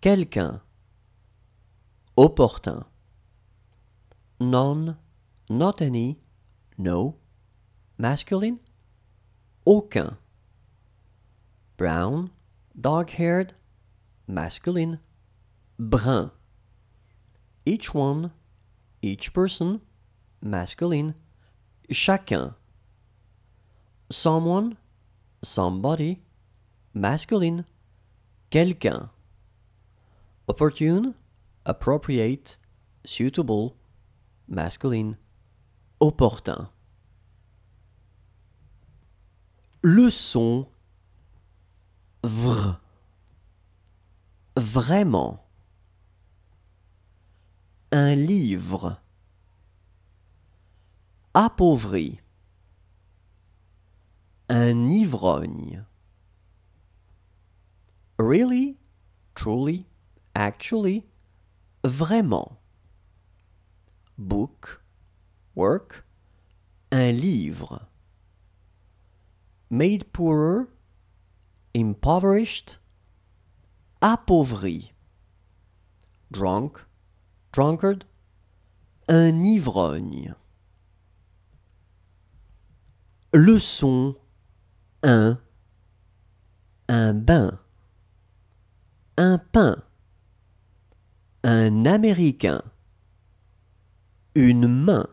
Speaker 2: Quelqu'un. Opportun. Non. not any, no. Masculine. Aucun. Brown dark-haired, masculine, brun. Each one, each person, masculine, chacun. Someone, somebody, masculine, quelqu'un. Opportune, appropriate, suitable, masculine, opportun. Leçon Vraiment. Un livre. Appauvri. Un ivrogne. Really, truly, actually, vraiment. Book, work, un livre. Made poorer, impoverished, appauvri. Drunk, drunkard, un ivrogne. Leçon 1 Un bain, un pain, un américain, une main,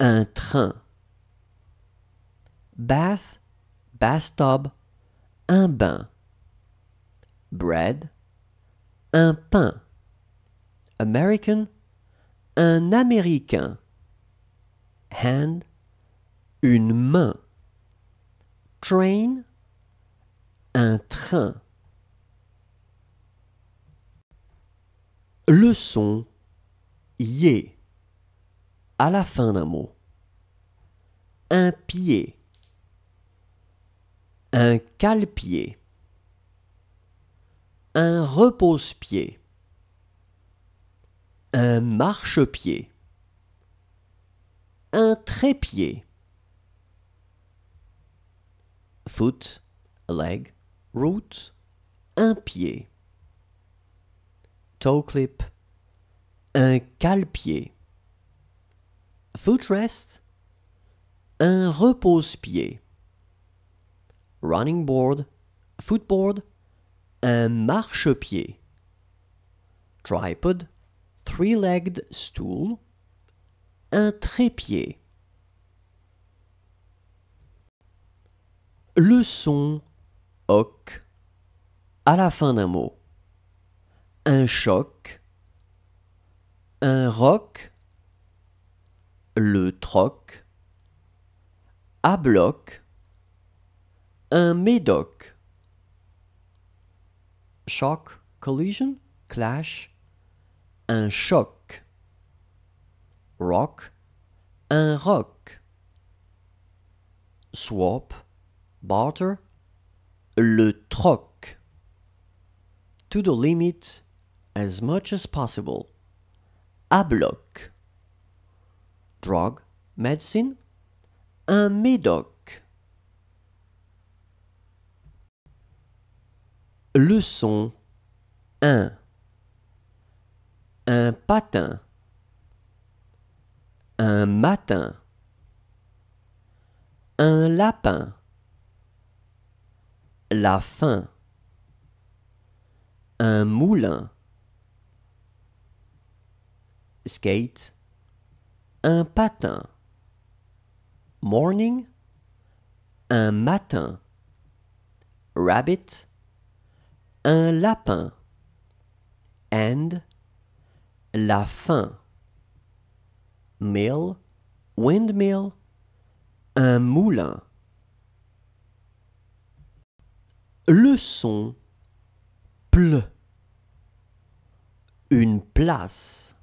Speaker 2: un train. Bath, bathtub, un bain. Bread, un pain. American, un américain. Hand, une main. Train, un train. Leçon, son yé à la fin d'un mot. Un pied un calpier, un repose-pied, un marche-pied, un trépied. Foot, leg, root, un pied. Toe clip, un calpier. Footrest, un repose-pied running board, footboard, un marchepied, tripod, three-legged stool, un trépied. Le son oc à la fin d'un mot. Un choc, un roc, le troc, à bloc, Un médoc. Shock, collision, clash. Un choc. Rock. Un roc. Swap, barter. Le troc. To the limit, as much as possible. À bloc. Drug, medicine. Un médoc. Leçon 1 Un patin Un matin Un lapin La fin Un moulin Skate Un patin Morning Un matin Rabbit un lapin. And la fin. Mill, windmill, un moulin. Leçon, Ple. Une place.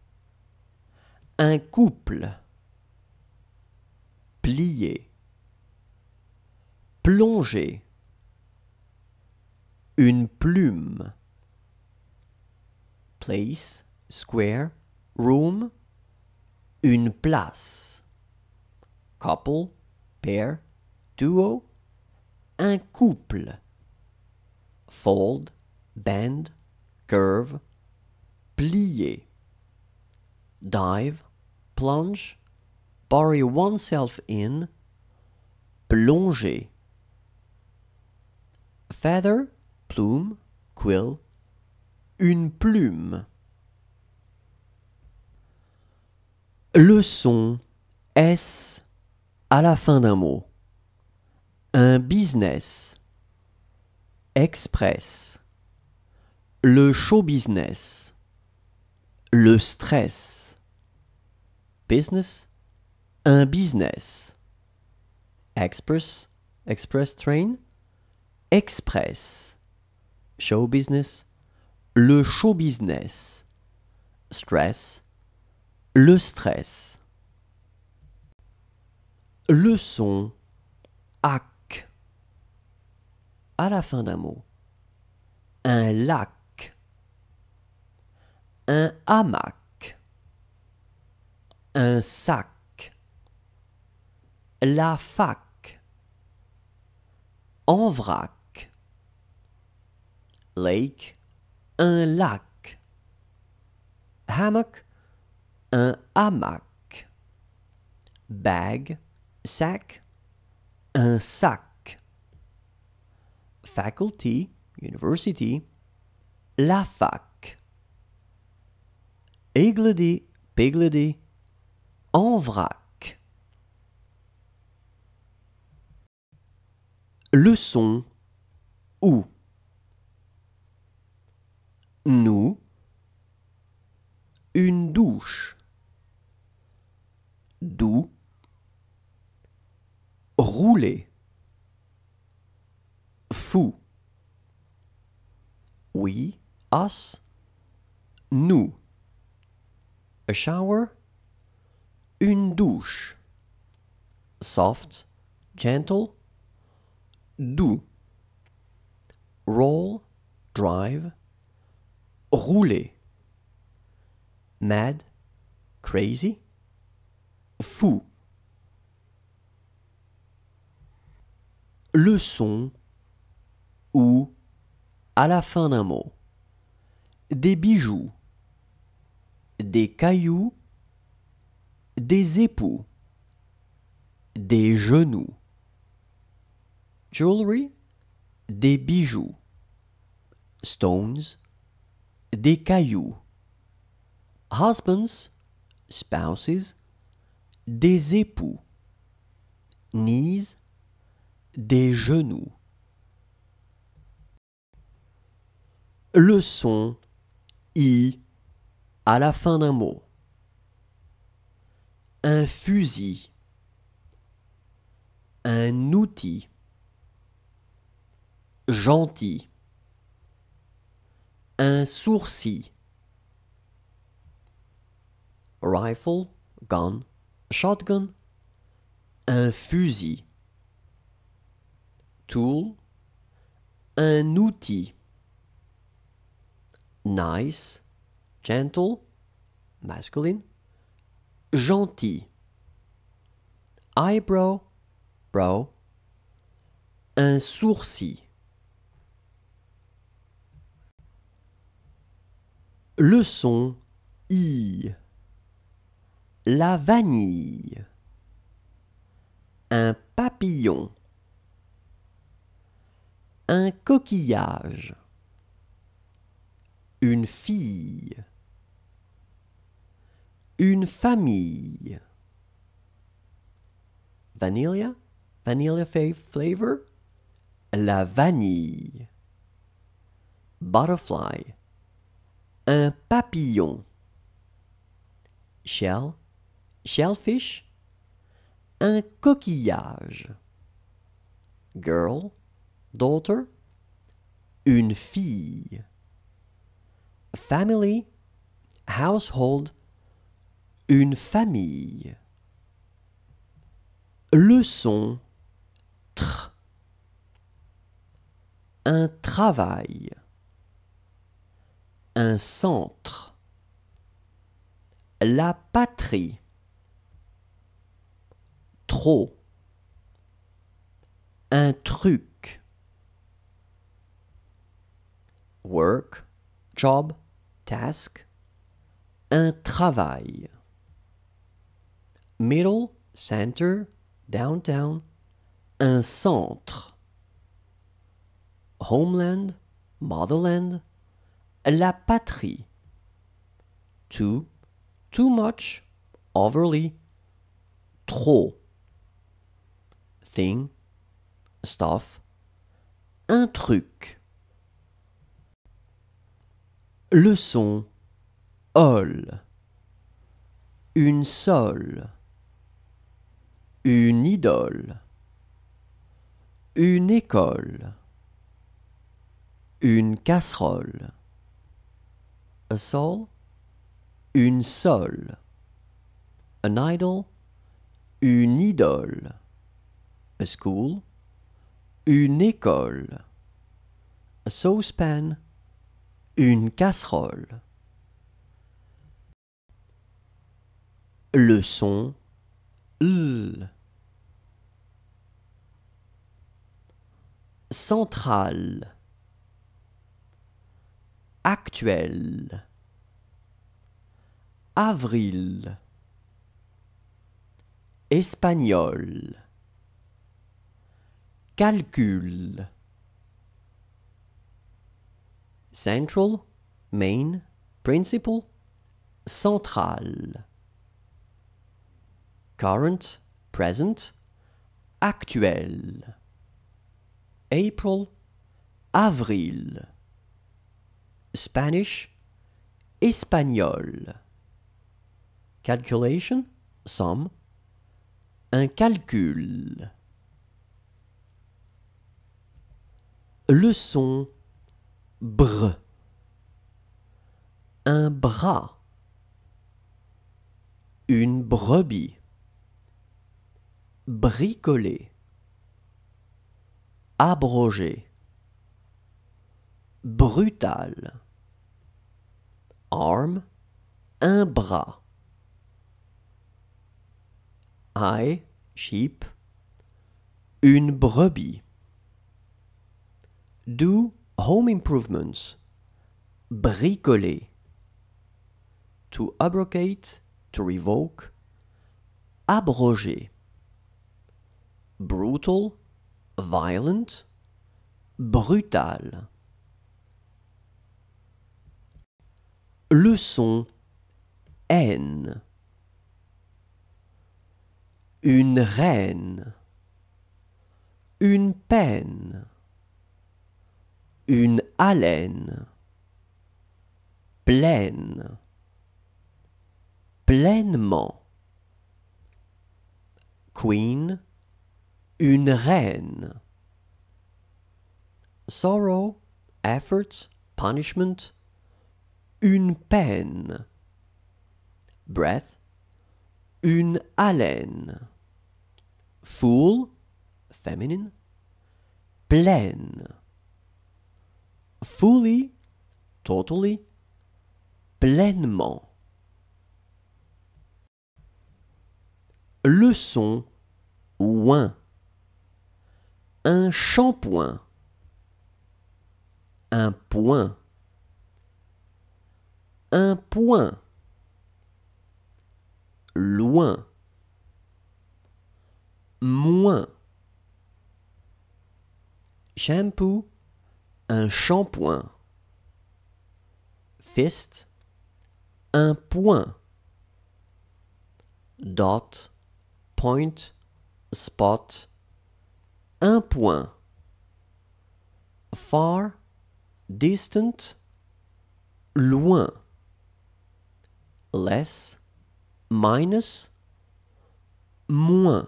Speaker 2: Un couple. Plier. Plonger. une plume. Place, square, room, une place. Couple, pair, duo, un couple. Fold, bend, curve, plier. Dive, plunge, bury oneself in, plonger. Feather, plume, quill, une plume. Le son S à la fin d'un mot. Un business. Express. Le show business. Le stress. Business. Un business. Express. Express train. Express show business, le show business, stress, le stress. Leçon Ac. à la fin d'un mot. Un lac. Un hamac. Un sac. La fac. En vrac lake, un lac. Hammock, un hamac. Bag, sac, un sac. Faculty, university, la fac. Iggledy, pegledy, en vrac.
Speaker 1: Leçon ou nous, une douche, doux, rouler, fou,
Speaker 2: oui, us, nous, a shower, une douche, soft, gentle, doux, roll, drive, rouler. Mad, crazy, fou. Leçon ou à la fin d'un mot. Des bijoux, des cailloux, des époux, des genoux. Jewelry, des bijoux. Stones, des cailloux. Husbands, spouses, des époux. Knees, des genoux. Le son i à la fin d'un mot. Un fusil. Un outil. Gentil un sourcil. Rifle, gun, shotgun, un fusil. Tool, un outil. Nice, gentle, masculine, gentil. Eyebrow, brow, un sourcil. Le I. La vanille. Un papillon. Un coquillage. Une fille. Une famille. Vanilla? Vanilla flavor? La vanille. Butterfly. Un papillon. Shell, shellfish. Un coquillage. Girl, daughter. Une fille. Family, household. Une famille. leçon Tr. Un travail un centre. La patrie. Trop. Un truc. Work, job, task. Un travail. Middle, center, downtown. Un centre. Homeland, motherland la patrie. Too, too much, overly, trop. Thing, stuff, un truc. Leçon, all. Une seule. Une idole. Une école. Une casserole a soul, une seule. An idol, une idole. A school, une école. A saucepan, une casserole. Le son L. Centrale actuel avril espagnol calcul central main principal central current present actuel april avril Spanish, espagnol. Calculation, somme, un calcul. Leçon, br. Un bras. Une brebis. Bricoler. Abroger brutal. Arm, un bras. I, sheep, une brebis. Do home improvements, bricoler. To abrogate, to revoke, abroger. Brutal, violent, brutal. Leçon N. Une reine. Une peine. Une haleine. Pleine. Pleinement. Queen. Une reine. Sorrow, effort, punishment une peine. Breath, une haleine. Full, féminine, pleine. Fully, totally, pleinement. Leçon ouin. Un shampoing. Un point un point. Loin. Moins. Shampoo, un shampoing. Fist, un point. Dot, point, spot, un point. Far, distant, loin less, minus, moins.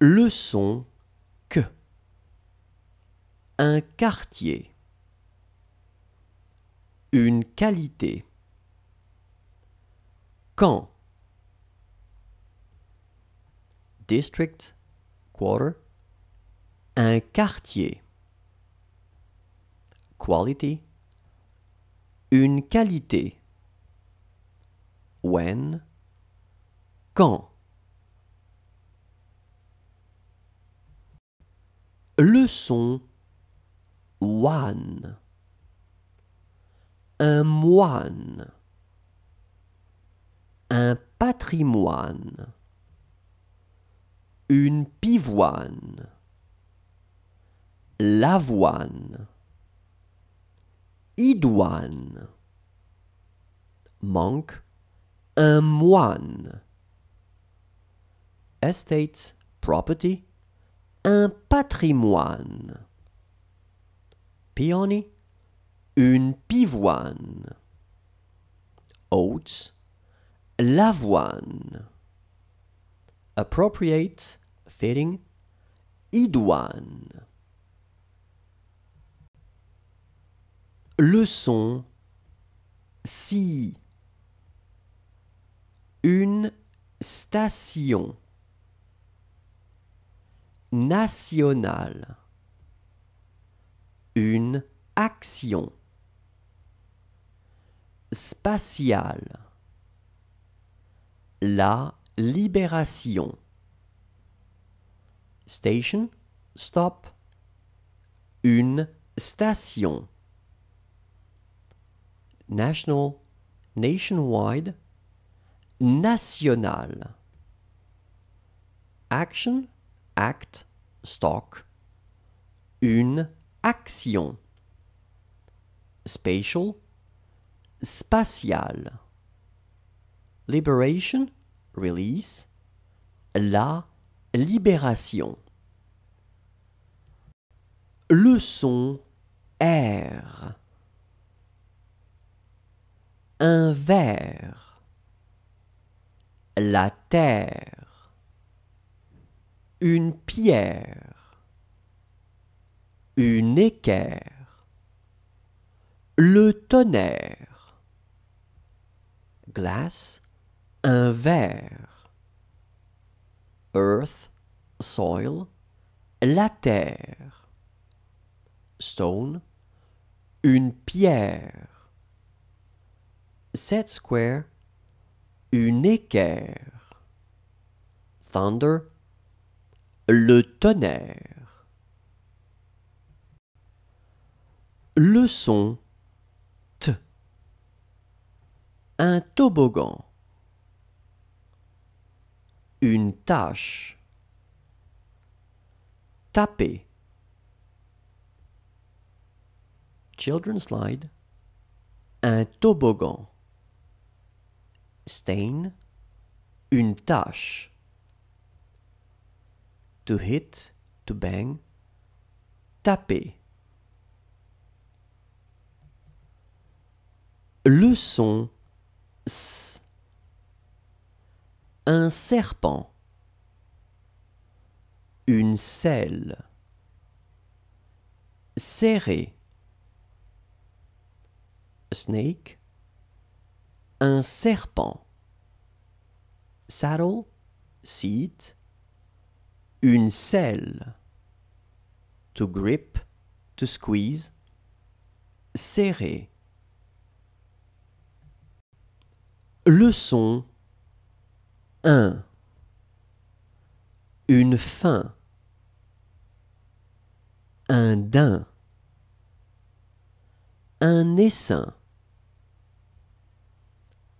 Speaker 2: Leçon que. Un quartier. Une qualité. Quand. District, quarter. Un quartier. Quality, une qualité. When. Quand. Leçon. One. Un moine. Un patrimoine. Une pivoine. L'avoine idoine. Monk, un moine. Estate, property, un patrimoine. Peony, une pivoine. Oats, l'avoine. Appropriate, fitting, idoine. Leçon si une station nationale, une action spatiale, la libération, station, stop, une station. National, nationwide, national. Action, act, stock. Une action. Spatial, spatial. Liberation, release. La libération. Leçon R un verre, la terre, une pierre, une équerre, le tonnerre, glace, un verre, earth, soil, la terre, stone, une pierre, set square, une équerre. Thunder, le tonnerre. Le son Un toboggan. Une tâche. Taper. Children's slide. Un toboggan stain, une tache. To hit, to bang, taper. Le son S. Un serpent. Une selle. Serré. Snake un serpent. Saddle, seat. Une selle. To grip, to squeeze. Serrer. Leçon 1. Une fin. Un daim. Un essaim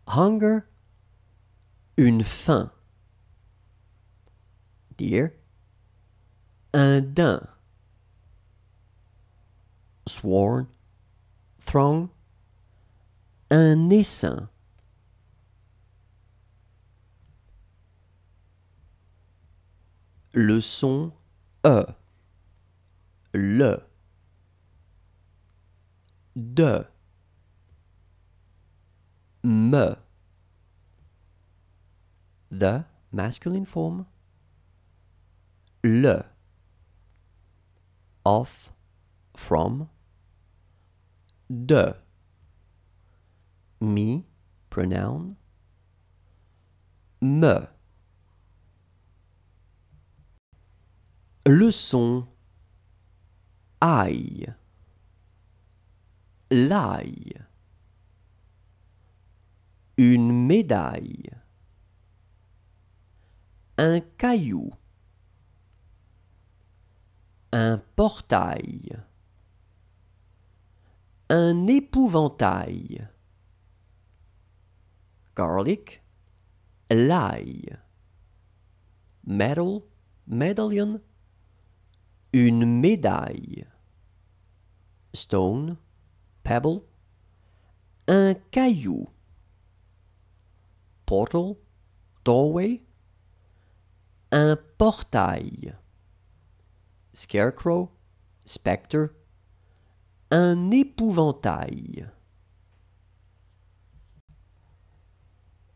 Speaker 2: hunger, une faim. Deer. Un daim. Sworn. Throng. Un essaim.
Speaker 1: Le son E.
Speaker 2: Le. De me. The masculine form. Le. Of, from. De. Me, pronoun. Me. Leçon. I. L'ail une médaille, un caillou, un portail, un épouvantail, garlic, l'ail, medal, medallion, une médaille, stone, pebble, un caillou, portal, doorway, un portail, scarecrow, spectre, un épouvantail.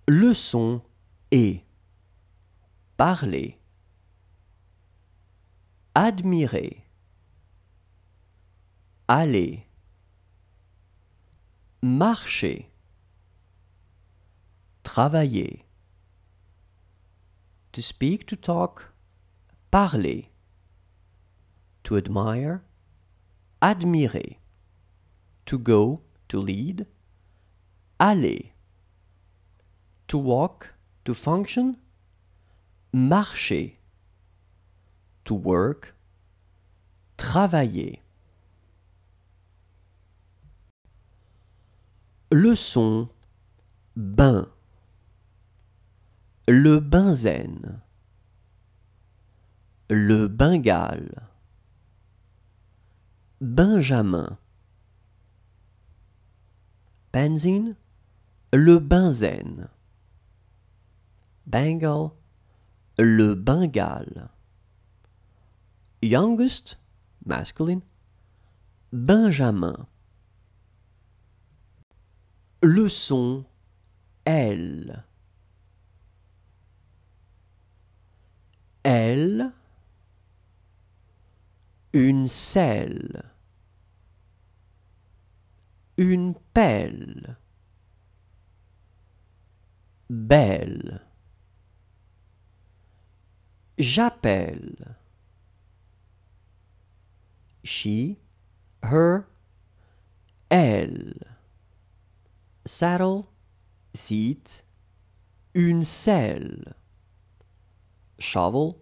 Speaker 2: Leçon et parler, admirer, aller, marcher travailler. To speak, to talk, parler. To admire, admirer. To go, to lead, aller. To walk, to function, marcher. To work, travailler. Leçon, bain le benzène, le Bengale, Benjamin, benzine, le benzène, Bengal, le Bengale, youngest, masculine, Benjamin. Leçon L. elle une selle une pelle belle j'appelle she her elle saddle seat une selle shovel,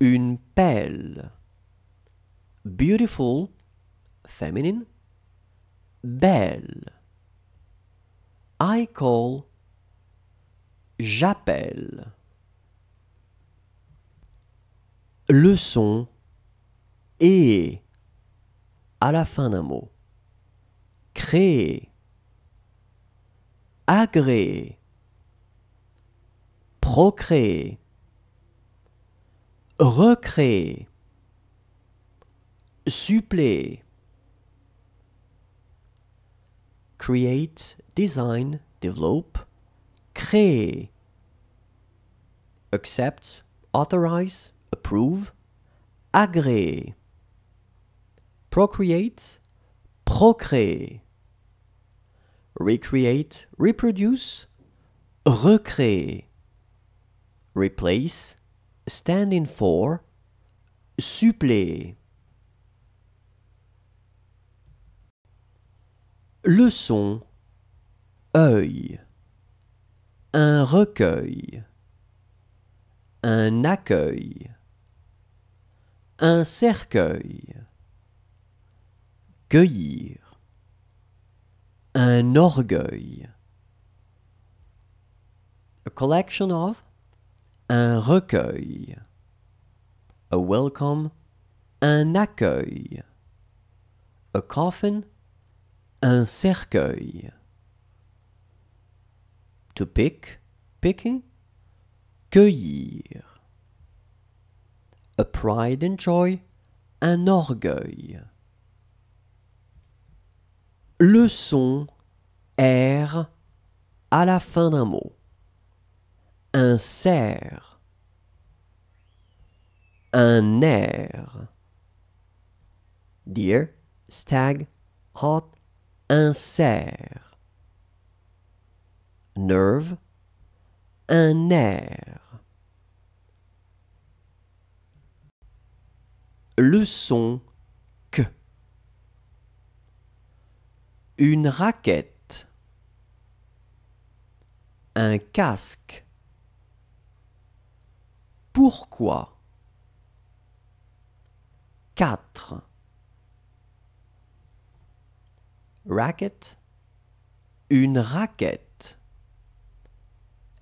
Speaker 2: une pelle. Beautiful, feminine, belle. I call, j'appelle. Le et à la fin d'un mot. Créer, agréer, procréer recréer, suppléer, create, design, develop, créer, accept, authorize, approve, agréer, procreate, procréer, recreate, reproduce, recréer, replace, standing for, supplé, Leçon, œil, un recueil, un accueil, un cercueil, cueillir, un orgueil. A collection of un recueil. A welcome, un accueil. A coffin, un cercueil. To pick, picking, cueillir. A pride and joy, un orgueil. Le son R à la fin d'un mot un cerf, un air. Deer, stag, hot, un cerf. Nerve, un air. Le son que. Une raquette. Un casque pourquoi. 4. Racket, une raquette.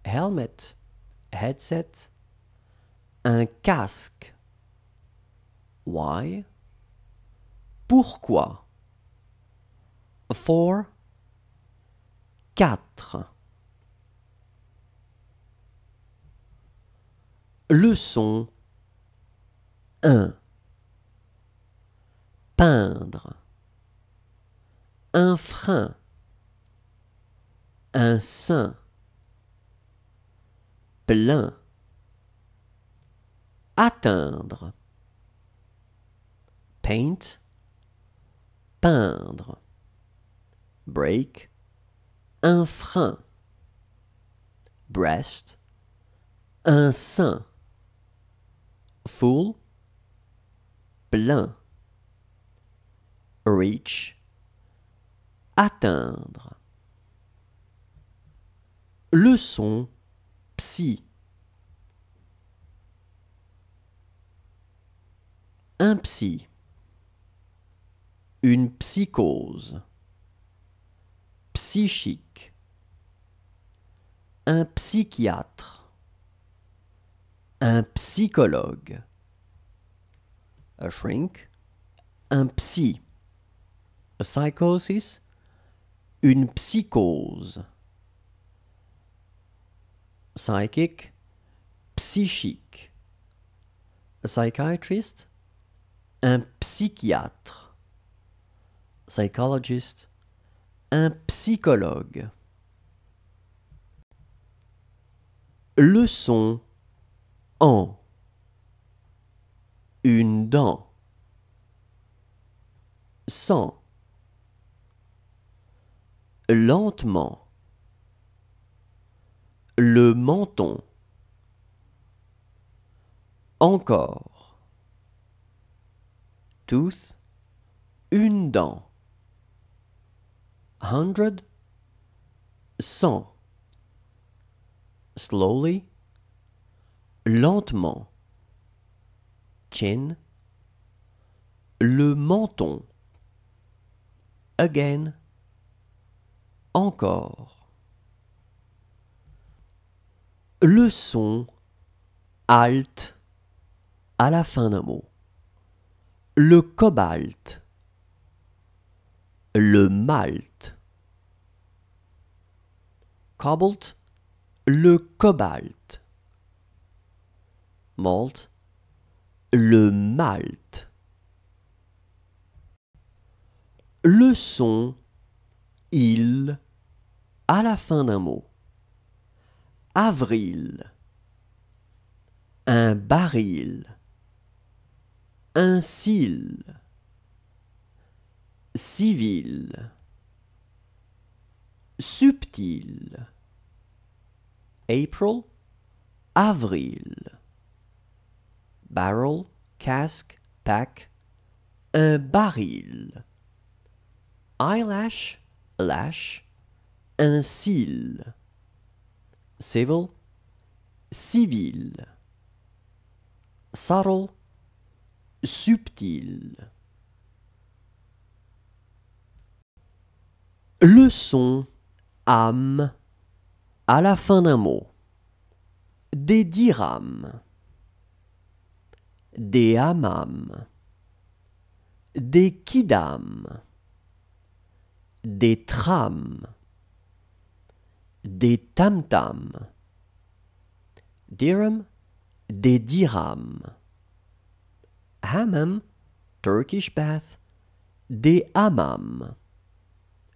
Speaker 2: Helmet, headset, un casque. Why? Pourquoi? 4 4. Leçon 1 Peindre Un frein Un sein Plein Atteindre Paint Peindre Break Un frein Breast Un sein full, plein, reach, atteindre. Leçon psy. Un psy. Une psychose. Psychique. Un psychiatre un psychologue. A shrink, un psy. A psychosis, une psychose. Psychique. psychique. A psychiatrist, un psychiatre. Psychologist, un psychologue. Leçon en une dent sans lentement le menton encore tooth une dent hundred cent slowly lentement. Chin. Le menton. Again. Encore. Le son alt à la fin d'un mot. Le cobalt. Le malt. Cobalt. Le cobalt le malt. Le son il à la fin d'un mot. Avril. Un baril. Un cil. Civil. Subtil. April. Avril barrel, casque, pack, un baril. Eyelash, lash, un cil. Civil, civil. Subtle, subtil. Le son âme à la fin d'un mot. Des dirhams des hammams, des kidams, des trams, des tamtam, diram, des dirhams, hammam, Turkish bath, des hammams,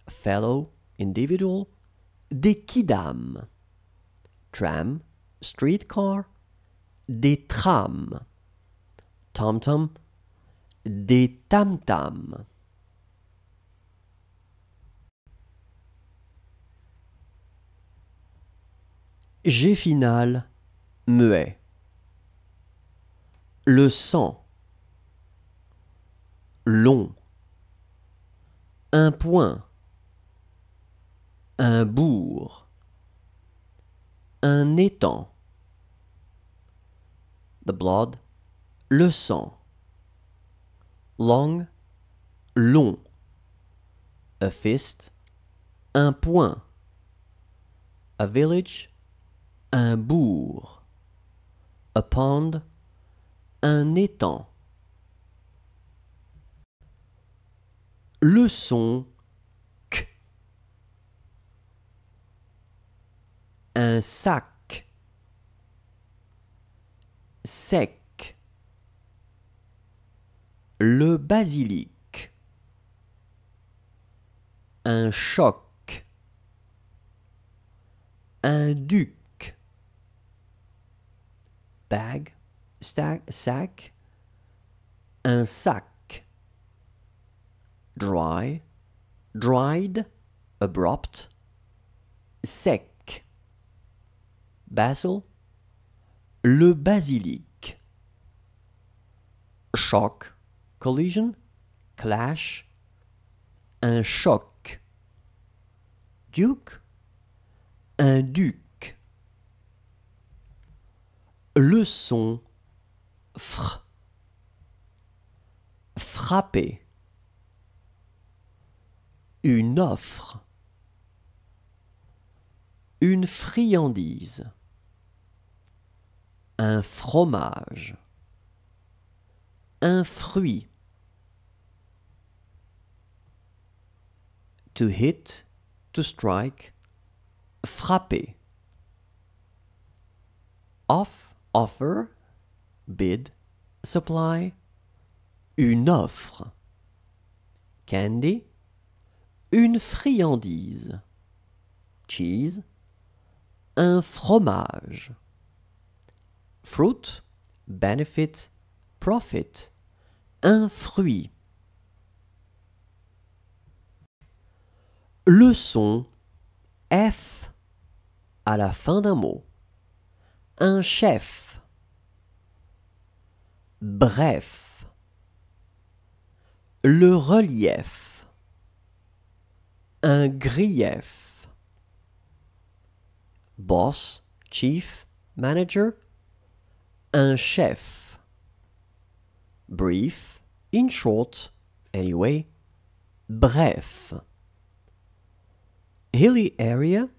Speaker 2: fellow, individual, des kidams, tram, streetcar, des trams tam-tam, des tam-tams. G final muet. Le sang. Long. Un point. Un bourg. Un étang. The blood le sang. Long, long. A fist, un point. A village, un bourg. A pond, un étang. Le son k. Un sac. Sec le basilic. Un choc. Un duc. Bag, sac. Un sac. Dry, dried, abrupt. Sec. Basil. Le basilic. Choc collision, clash, un choc, duke, un duc, leçon, son, frapper, une offre, une friandise, un fromage un fruit. To hit, to strike, frapper. Off, offer, bid, supply, une offre. Candy, une friandise. Cheese, un fromage. Fruit, benefit, profit, un fruit. Le son F à la fin d'un mot. Un chef. Bref. Le relief. Un grief. Boss, chief, manager. Un chef brief, in short, anyway, bref. Hilly area,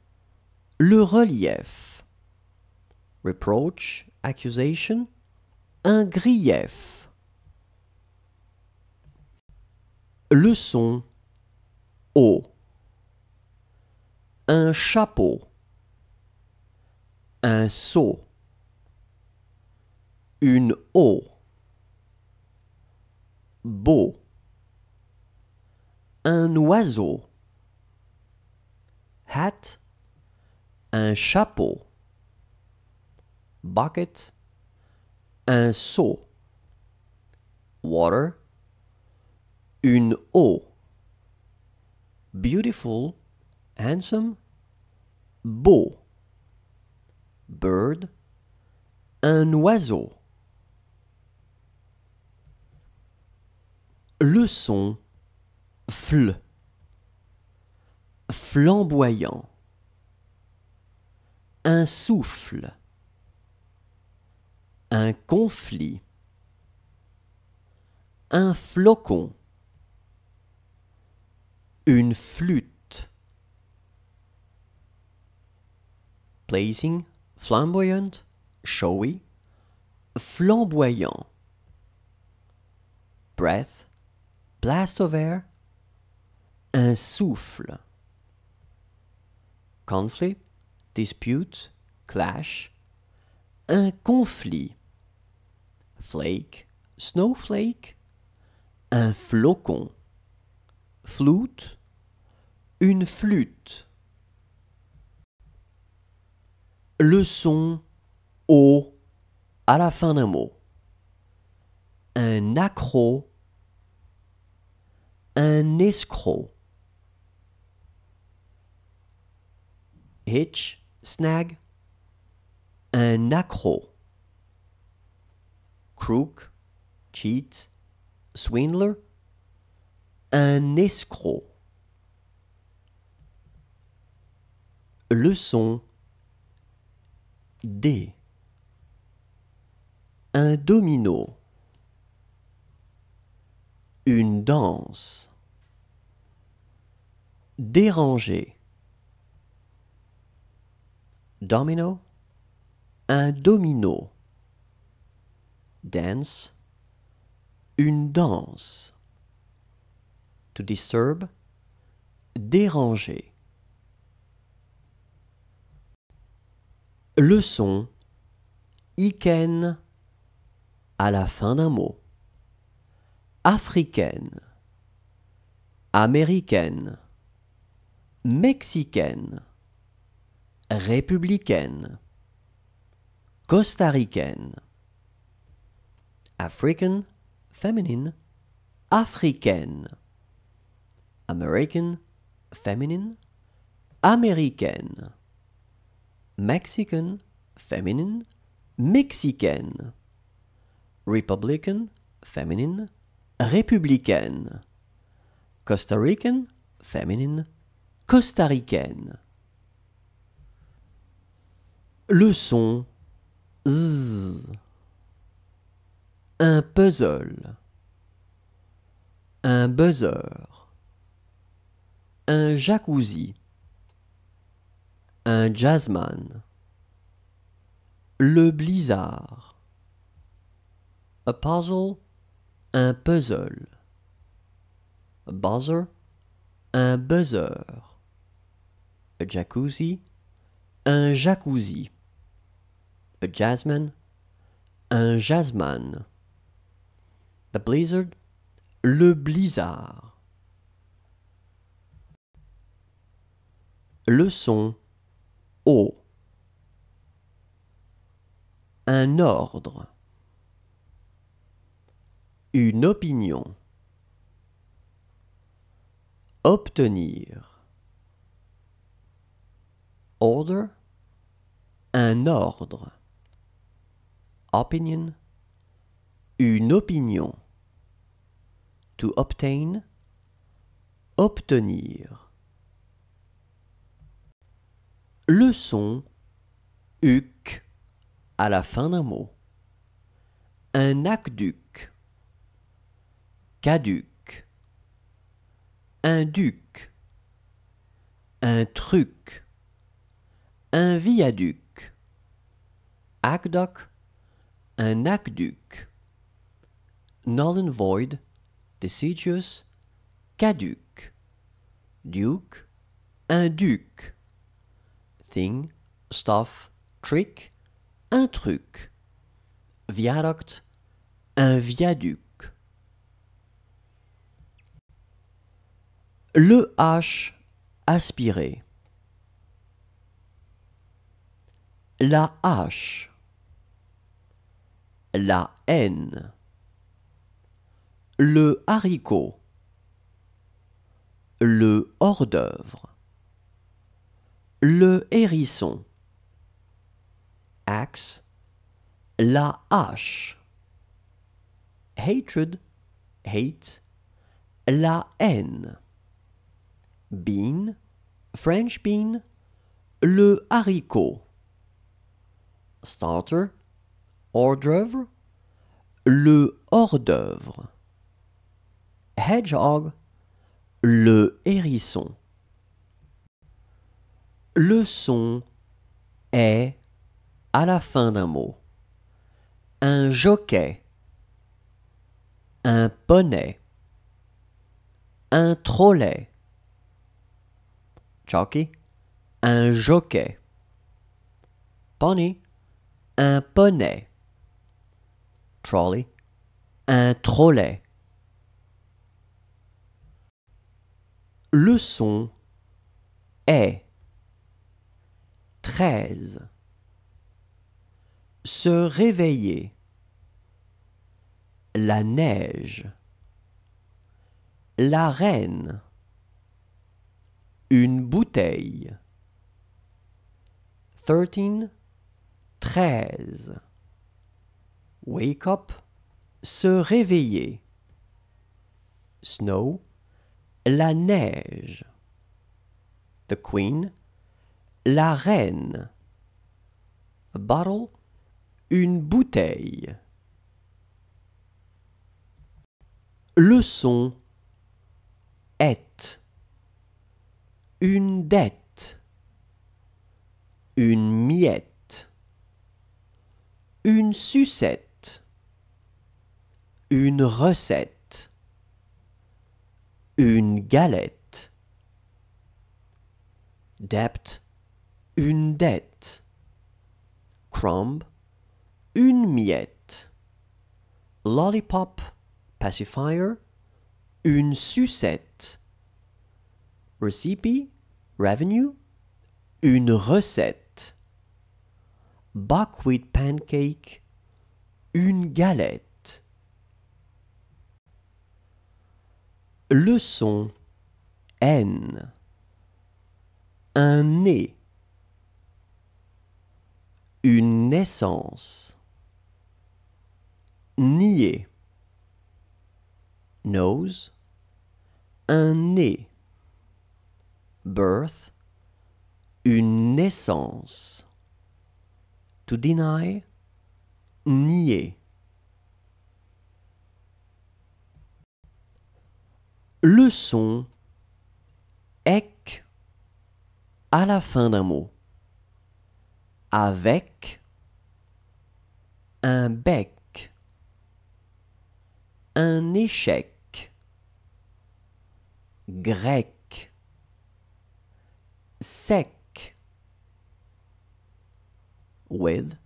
Speaker 2: le relief. Reproach, accusation, un grief. Leçon haut. Un chapeau. Un seau. Une eau beau. Un oiseau. Hat. Un chapeau. Bucket. Un seau. Water. Une eau. Beautiful. Handsome. Beau. Bird. Un oiseau. Le son fl flamboyant un souffle un conflit un flocon une flûte blazing flamboyant showy flamboyant breath Blast of air. un souffle. Conflict, dispute, clash, un conflit. Flake, snowflake, un flocon. Flute, une flûte. Le son O à la fin d'un mot. Un accro un escroc. Hitch, snag. Un accro. Crook, cheat. Swindler. Un escroc.
Speaker 1: Leçon D. Un domino.
Speaker 2: Une danse. Déranger. Domino. Un domino. Dance. Une danse. To disturb. Déranger. Leçon. Iken. À la fin d'un mot. Africaine. Américaine mexicaine, républicaine, costaricaine, African, feminine, africaine, American, feminine, américaine, Mexican, feminine, mexicaine, Republican, feminine, républicaine, Costa Rican, feminine, costaricaine. Le son z. Un puzzle. Un buzzer. Un jacuzzi. Un jasman. Le blizzard. A puzzle. Un puzzle. A buzzer. Un buzzer a jacuzzi, un jacuzzi. A jasmine, un jasmine. The blizzard, le blizzard. Leçon O. Un ordre. Une opinion. Obtenir. Order, un ordre. Opinion, une opinion. To obtain, obtenir. Leçon, uc à la fin d'un mot. Un aqueduc, caduc, un duc, un truc un viaduc. Aqueduct, un aqueduc. Null void, deciduous, caduc. Duke, un duc. Thing, stuff, trick, un truc. Viaduct, un viaduc. Le H aspiré. la hache, la haine, le haricot, le hors-d'œuvre, le hérisson, axe, la hache, hatred, hate, la haine, bean, French bean, le haricot starter, hors le hors d'œuvre, hedgehog, le hérisson. Le son est à la fin d'un mot. Un jockey, un poney, un trolley. Jockey, un jockey. Pony, un poney. Trolley. Un trolley. Leçon est treize. Se réveiller. La neige. La reine. Une bouteille. Thirteen Wake up, se réveiller. Snow, la neige. The Queen, la reine. A bottle, une bouteille. Leçon est une dette, une miette une sucette, une recette, une galette, debt, une dette, crumb, une miette, lollipop, pacifier, une sucette, recipe, revenue, une recette buckwheat pancake, une galette. Leçon N. Un nez. Une naissance. Nier. Nose. Un nez. Birth. Une naissance. To deny, nier. Le son ek, à la fin d'un mot. Avec, un bec, un échec, grec, sec with,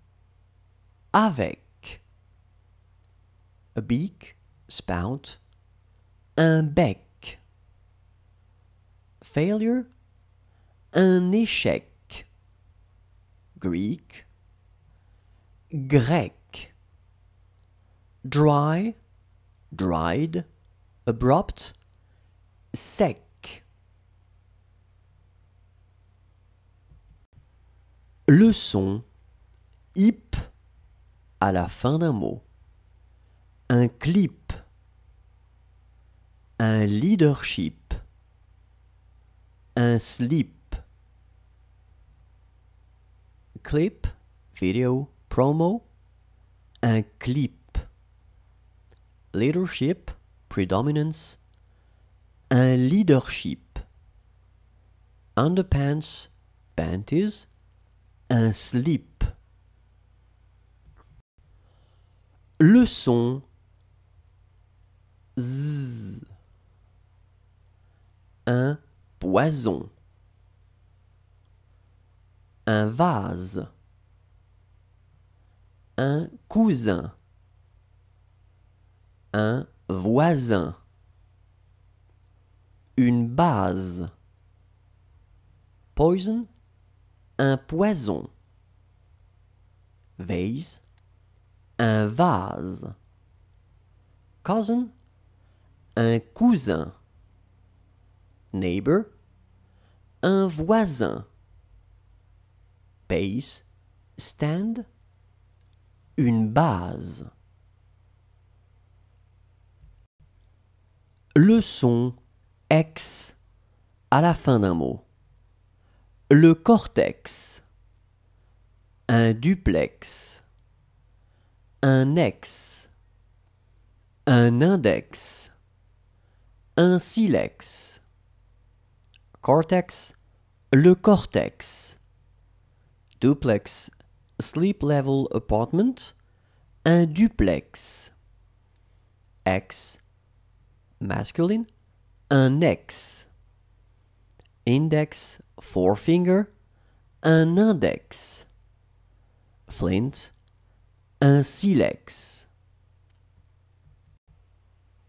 Speaker 2: avec. A beak, spout, un bec. Failure, un échec. Greek, grec. Dry, dried, abrupt, sec.
Speaker 1: Leçon
Speaker 2: hip à la fin d'un mot. Un clip. Un leadership. Un slip. Clip, vidéo, promo. Un clip. Leadership, predominance. Un leadership. Underpants, panties. Un slip le son z. Un poison. Un vase. Un cousin. Un voisin. Une base. Poison. Un poison. Vase un vase. Cousin, un cousin. Neighbor, un voisin. Base, stand, une base. Le son X à la fin d'un mot. Le cortex, un duplex. un ex, un index, un silex, cortex, le cortex, duplex, sleep level apartment, un duplex, ex, masculine, un ex, index, forefinger, un index, flint, un silex.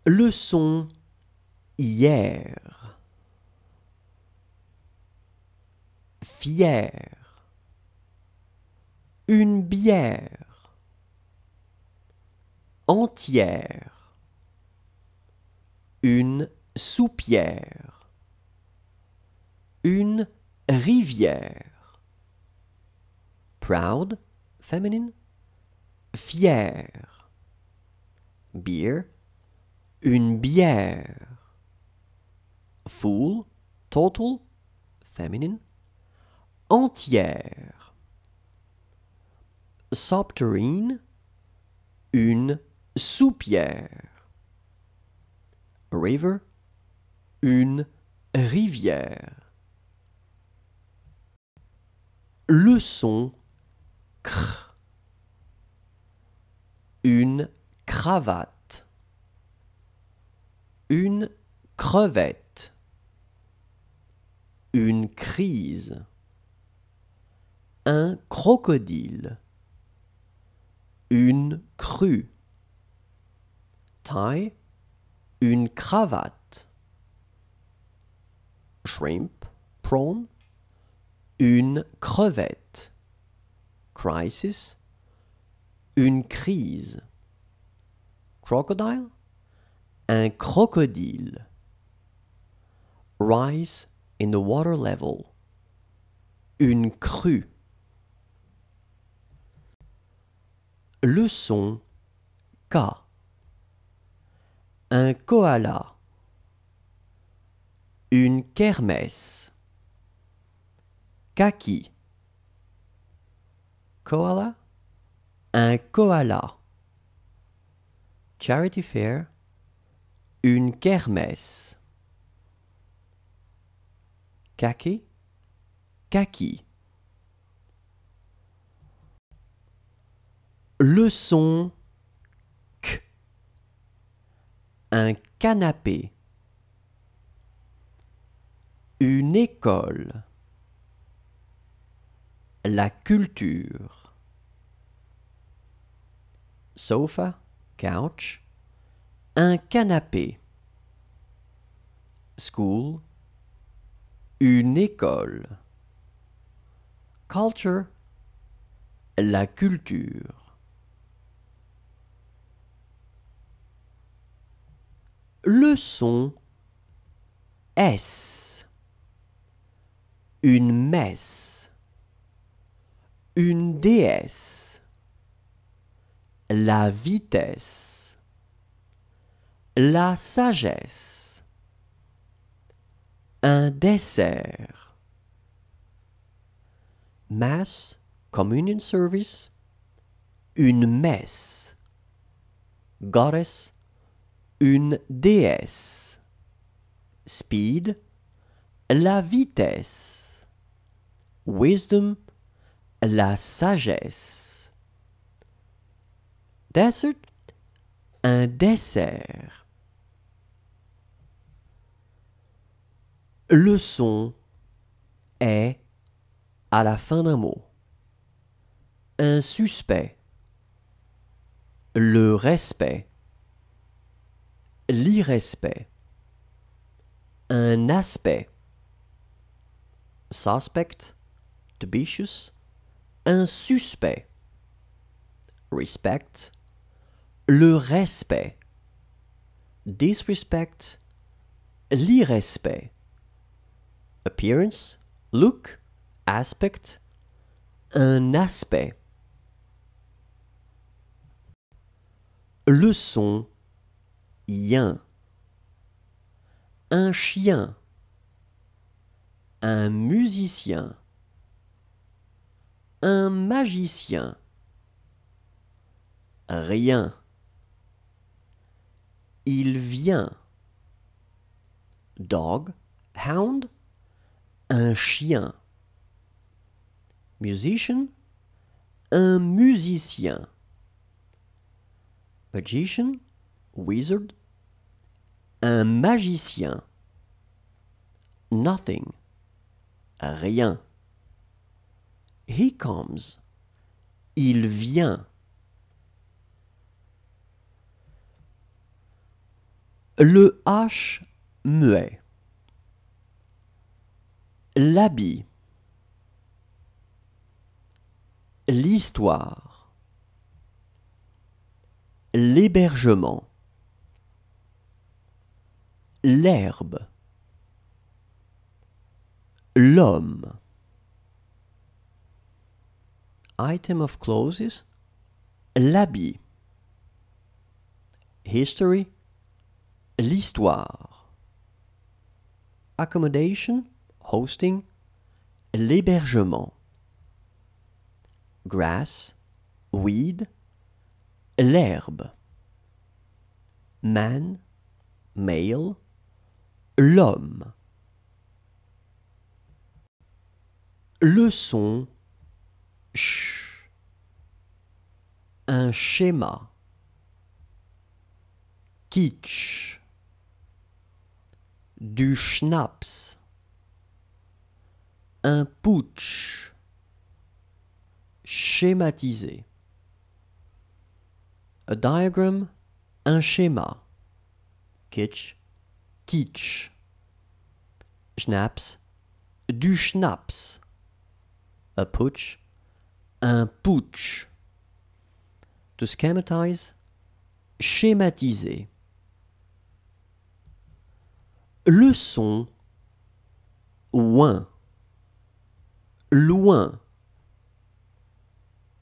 Speaker 2: Leçon hier. Fier. Une bière. Entière. Une soupière. Une rivière. Proud, feminine fier. Beer, une bière. Full. total, Féminine. entière. Subterrane. une soupière. River, une rivière. Leçon, cr une cravate, une crevette, une crise, un crocodile, une crue, tie, une cravate, shrimp, prawn, une crevette, crisis, une crise. Crocodile, un crocodile. Rise in the water level, une crue. Leçon K. Un koala. Une kermesse. Kaki. Koala un koala. Charity Fair, une kermesse. Kaki, kaki. Leçon. k. Un canapé. Une école. La culture sofa, couch. Un canapé. School. Une école. Culture. La culture. Leçon S. Une messe. Une déesse la vitesse, la sagesse, un dessert, mass, communion service, une messe, goddess, une déesse, speed, la vitesse, wisdom, la sagesse. Dessert. Un dessert. Le son est à la fin d'un mot. Un suspect. Le respect. L'irrespect. Un aspect. Suspect. Un suspect. Respect le respect. Disrespect, l'irrespect. Appearance, look, aspect, un aspect. Le son, yin. Un chien. Un musicien. Un magicien. Rien. Il vient. Dog, hound, un chien. Musician, un musicien. Magician, wizard, un magicien. Nothing, rien. He comes, il vient. le H muet, l'habit, l'histoire, l'hébergement, l'herbe, l'homme. Item of clauses, l'habit, history, L'histoire. Accommodation, hosting, l'hébergement. Grass, weed, l'herbe. Man, male, l'homme. Le son Un schéma. Kitsch du schnaps, un putsch, Schématisé. A diagram, un schéma. Kitsch, kitch, Schnaps, du schnaps. A putsch, un putsch. To schematize, schématiser leçon, son. loin,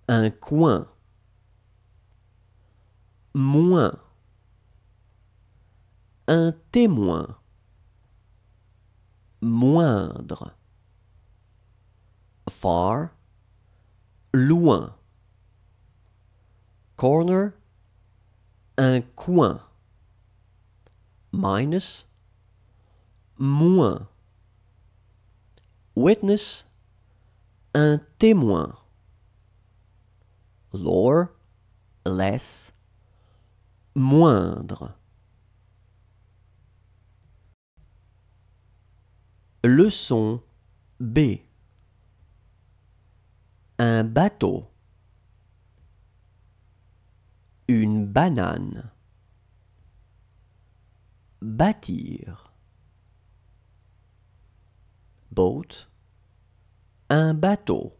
Speaker 2: un coin, moins, un témoin, moindre, far, loin, corner, un coin, minus, moins. Witness, un témoin. Lower, less, moindre. Leçon B. Un bateau. Une banane. Bâtir boat, un bateau.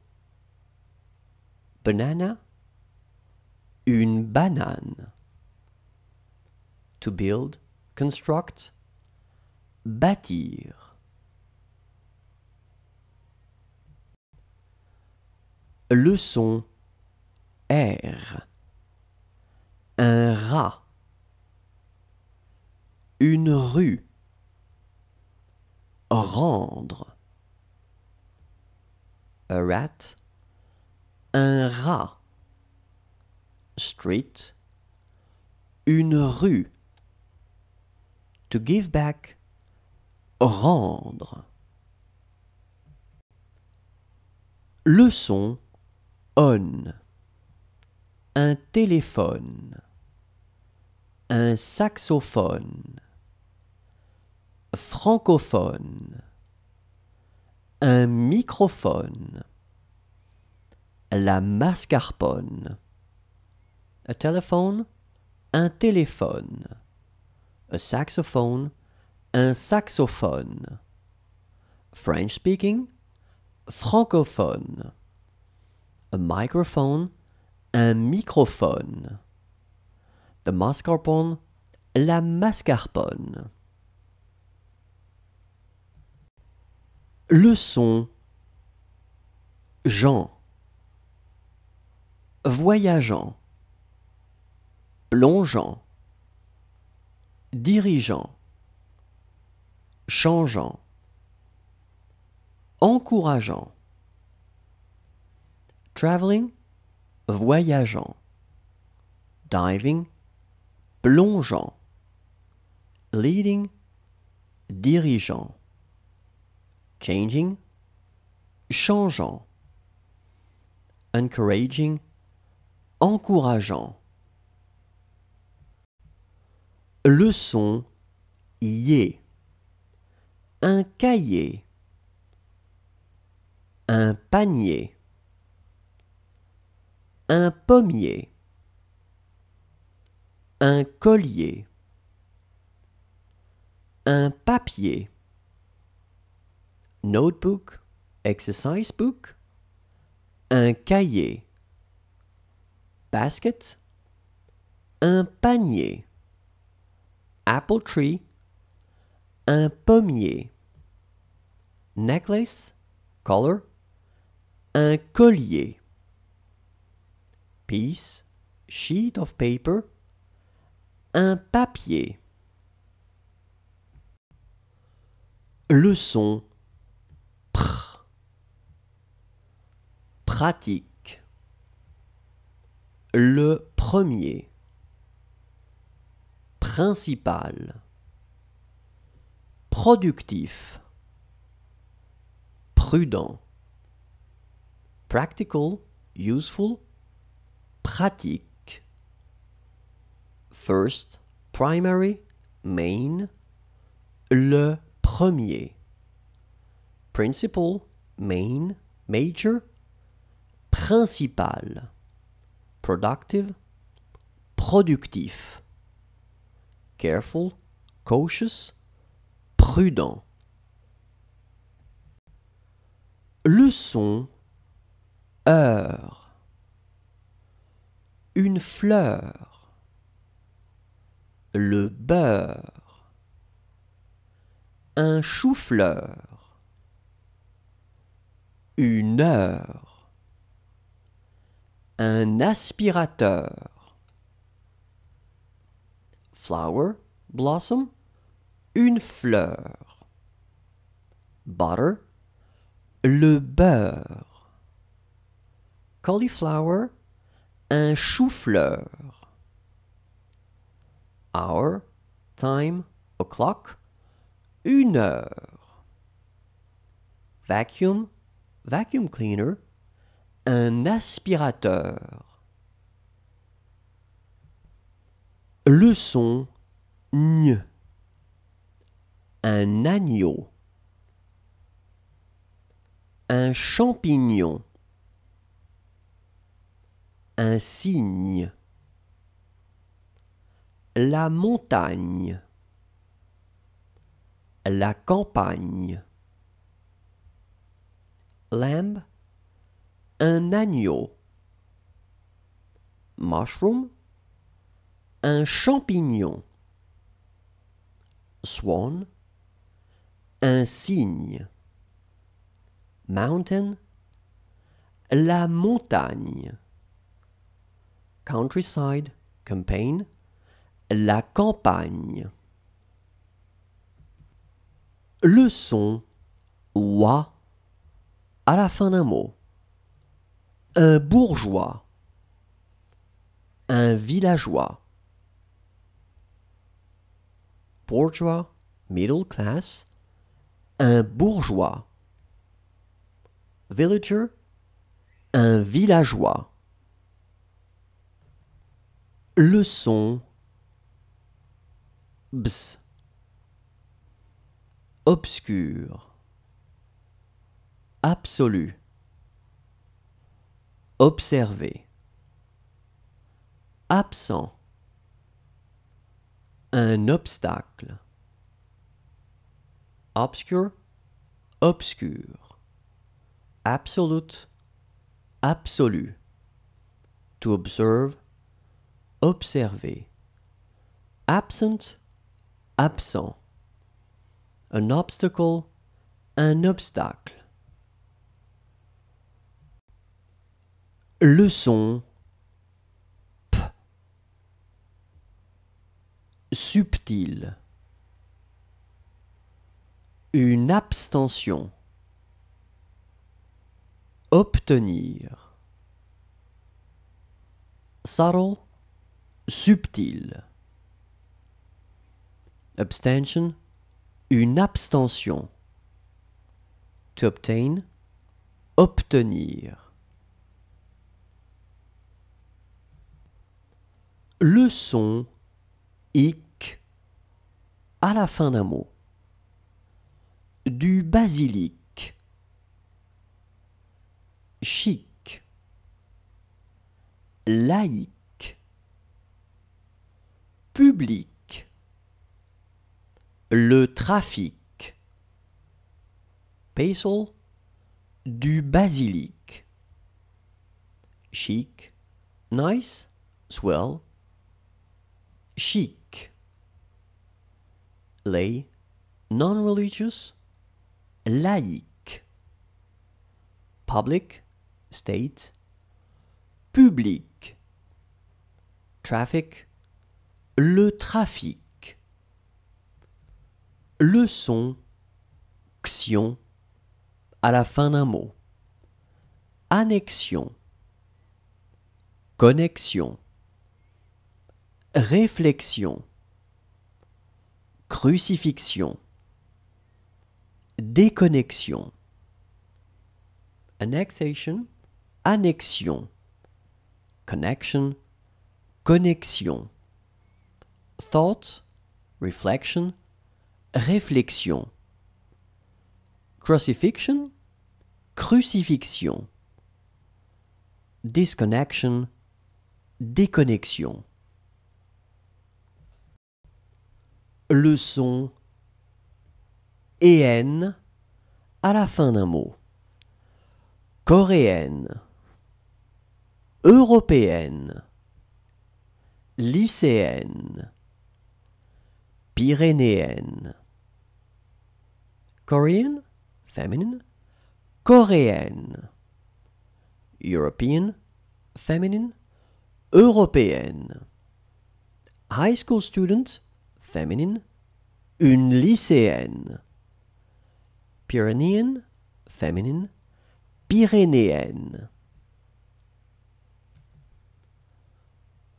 Speaker 2: Banana, une banane. To build, construct, bâtir. Leçon R. Un rat. Une rue. Rendre a rat, un rat, street, une rue, to give back, rendre. Leçon on, un téléphone, un saxophone, francophone un microphone, la mascarpone, a téléphone, un téléphone, a saxophone, un saxophone, French speaking, francophone, a microphone, un microphone, the mascarpone, la mascarpone. Leçon Jean Voyageant Plongeant Dirigeant Changeant Encourageant Traveling Voyageant Diving Plongeant Leading Dirigeant changing, changeant, encouraging, encourageant. Leçon, yé. Un cahier. Un panier. Un pommier. Un collier. Un papier notebook, exercise book, un cahier, basket, un panier, apple tree, un pommier, necklace, collar, un collier, piece, sheet of paper, un papier. Leçon pratique. Le premier. Principal. Productif. Prudent. Practical, useful, pratique. First, primary, main. Le premier. Principal, main, major, principal, productive, productif, careful, cautious, prudent. Leçon, heure, une fleur, le beurre, un chou-fleur, une heure un aspirateur. Flower, blossom, une fleur. Butter, le beurre. Cauliflower, un chou-fleur. Hour, time, o'clock, une heure. Vacuum, vacuum cleaner, un aspirateur. Le son Un agneau. Un champignon. Un cygne. La montagne. La campagne. Lamb un agneau. Mushroom. Un champignon. Swan. Un cygne. Mountain. La montagne. Countryside. Campaign. La campagne. Le son wa à la fin d'un mot un bourgeois, un villageois. Bourgeois, middle class, un bourgeois. Villager, un villageois. Leçon. Bs. Obscur. Absolu observer, absent, un obstacle, obscure, obscur, absolute, absolu, to observe, observer, absent, absent, un obstacle, un obstacle. Leçon. p subtil une abstention obtenir subtle subtil abstention une abstention to obtain obtenir le son ic à la fin d'un mot. Du basilic. Chic. Laïque. Public. Le trafic. Du basilic. Chic. Nice. Swell chic. Lay, non-religious, laïque. Public, state, public. Traffic, le trafic. Leçon, xion, à la fin d'un mot. Annexion, connexion Réflexion. Crucifixion. Déconnexion. Annexation. Annexion. Connection. Connexion. Thought. Reflection. Réflexion. Crucifixion. Crucifixion. Disconnection. Déconnexion. Leçon son en à la fin d'un mot. Coréenne, européenne, lycéenne, pyrénéenne. Korean, feminine, coréenne. European, feminine, européenne. High school student, Féminine, une lycéenne. Pyrénéenne, féminine, Pyrénéenne.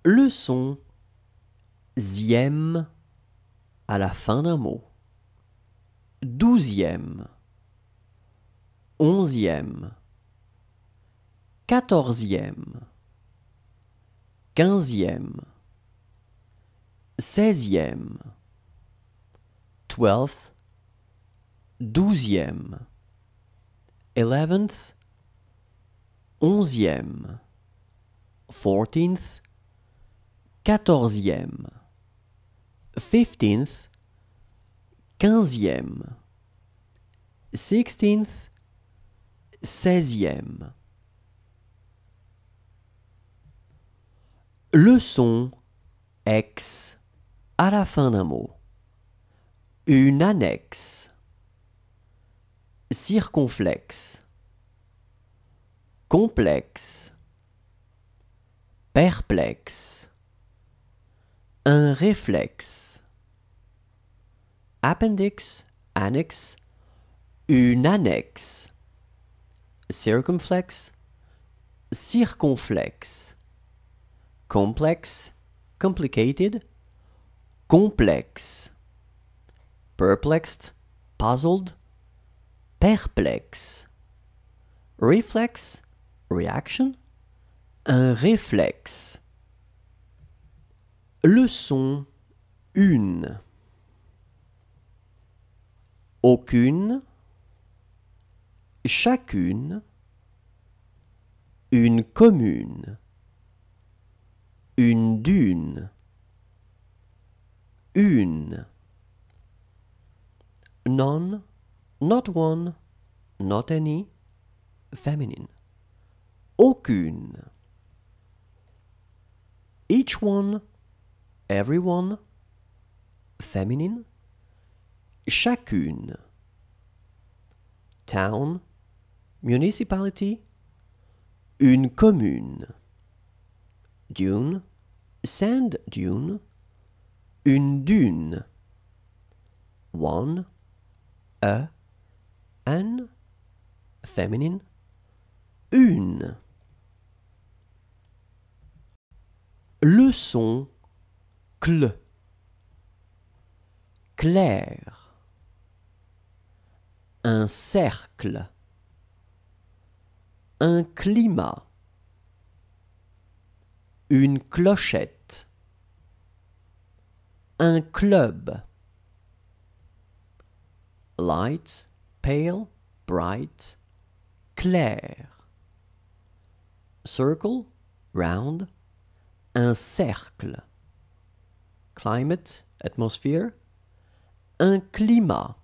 Speaker 2: Leçon 10e à la fin d'un mot. 12e. 11e. 14e. 15e seizième, twelfth, douzième, eleventh, onzième, fourteenth, quatorzième, fifteenth, quinzième, sixteenth, seizième. Leçon X à la fin d'un mot. Une annexe. Circonflexe. Complexe. Perplexe. Un réflexe. Appendix, annexe. Une annexe. Circumflex, Circonflexe. Complexe. Complicated complexe. Perplexed, puzzled, perplexe. Reflex, reaction, un réflexe. Leçon une, Aucune, chacune, une commune, une dune. une. None, not one, not any, feminine. Aucune. Each one, everyone, feminine. Chacune. Town, municipality, une commune. Dune, sand dune une dune. One, a, an, feminine, une. Le son cl, clair, un cercle, un climat, une clochette un club. Light, pale, bright, clair. Circle, round, un cercle. Climate, atmosphere, un climat.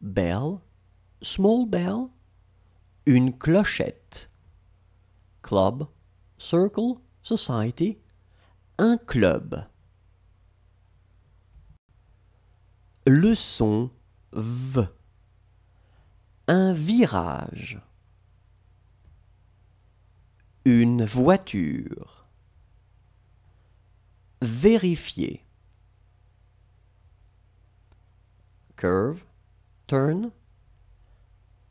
Speaker 2: Bell, small bell, une clochette. Club, circle, society, un club. Leçon V. Un virage. Une voiture. Vérifier. Curve, turn.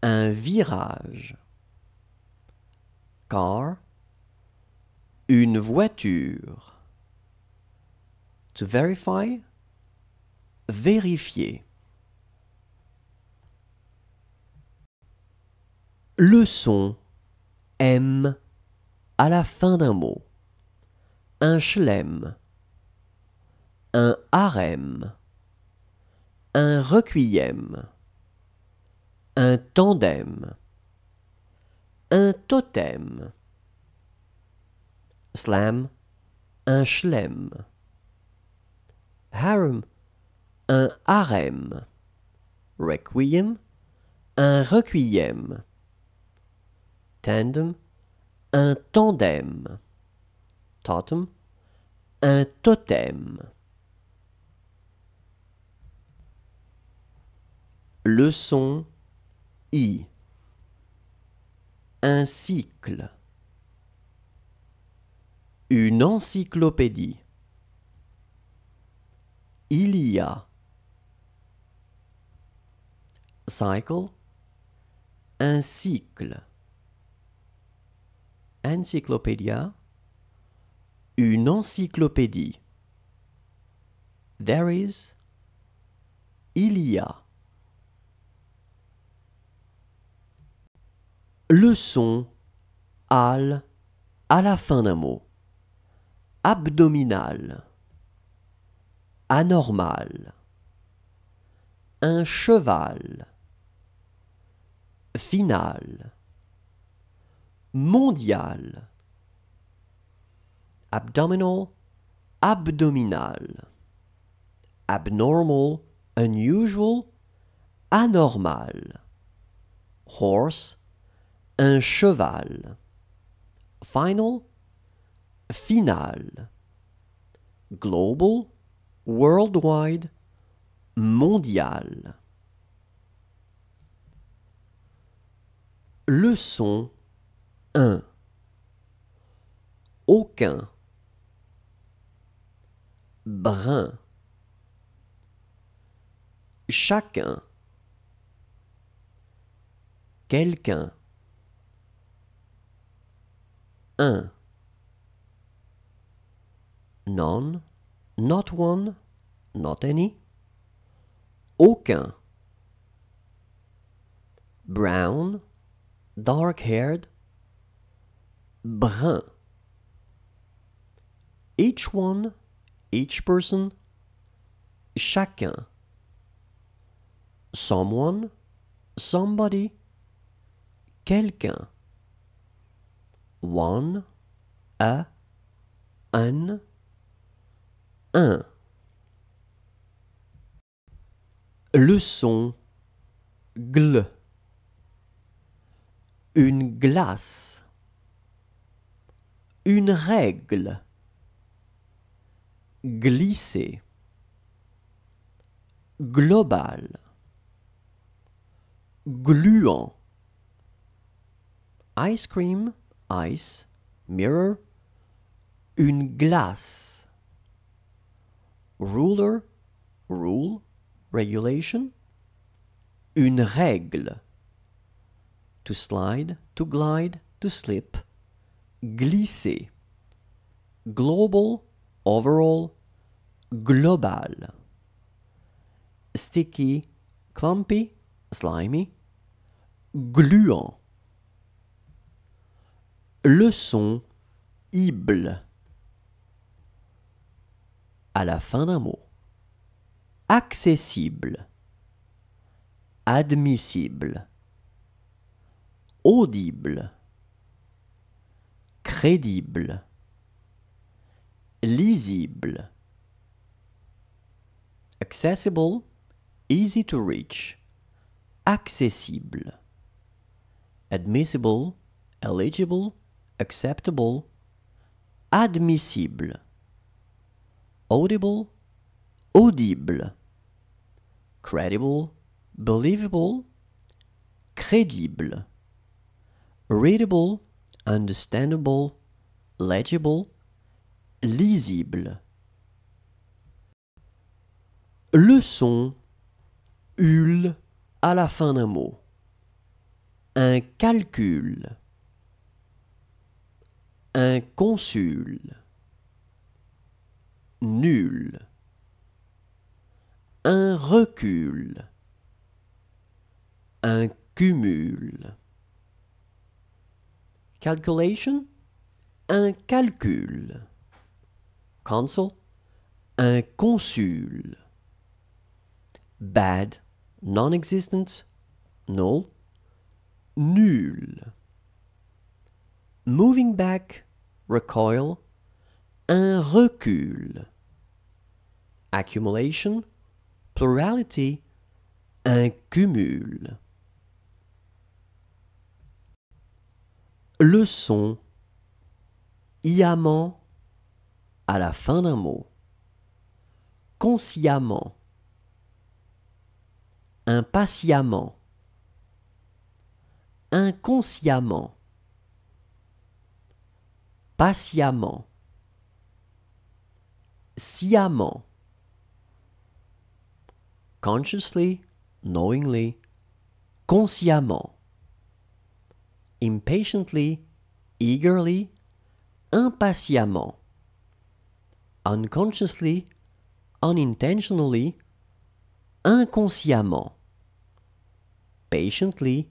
Speaker 2: Un virage. Car. Une voiture. To verify, vérifier. Le son M à la fin d'un mot. Un chlem. un harem, un requiem, un tandem, un totem. Slam, un schlem Harem, un harem. Requiem, un requiem. Tandem, un tandem. Totem, un totem. Leçon I. Un cycle. Une encyclopédie. Il y a cycle, un cycle. Encyclopédia, une encyclopédie. There is, il y a. Le son al à la fin d'un mot. Abdominal. Anormal. Un cheval. Final, mondial, abdominal, abdominal, abnormal, unusual, anormal, horse, un cheval, final, final, global, worldwide, mondial. Leçon 1 Aucun Brun Chacun Quelqu'un Un None Not one Not any Aucun Brown dark-haired, brun. Each one, each person, chacun. Someone, somebody, quelqu'un. One, a, un, un. Leçon, gl une glace, une règle, glisser, global, gluant, ice cream, ice, mirror, une glace, ruler, rule, regulation, une règle to slide, to glide, to slip, glisser. Global, overall, global. Sticky, clumpy, slimy, gluant. Leçon, ible. À la fin d'un mot. Accessible. Admissible audible, crédible, lisible, accessible, easy to reach, accessible, admissible, eligible, acceptable, admissible, audible, audible, credible, believable, crédible readable, understandable, legible, lisible. Le son hule à la fin d'un mot. Un calcul. Un consul.
Speaker 1: Nul. Un recul. Un cumul.
Speaker 2: Calculation, un calcul. Consul, un consul. Bad, non-existent, null, nul. Moving back, recoil, un recul. Accumulation, plurality, un cumul. Leçon. yamant, à la fin d'un mot. Consciemment. Impatiemment. Inconsciemment. Patiemment. Sciemment. Consciously, knowingly, consciemment impatiently, eagerly, impatiemment. Unconsciously, unintentionally, inconsciemment. Patiently,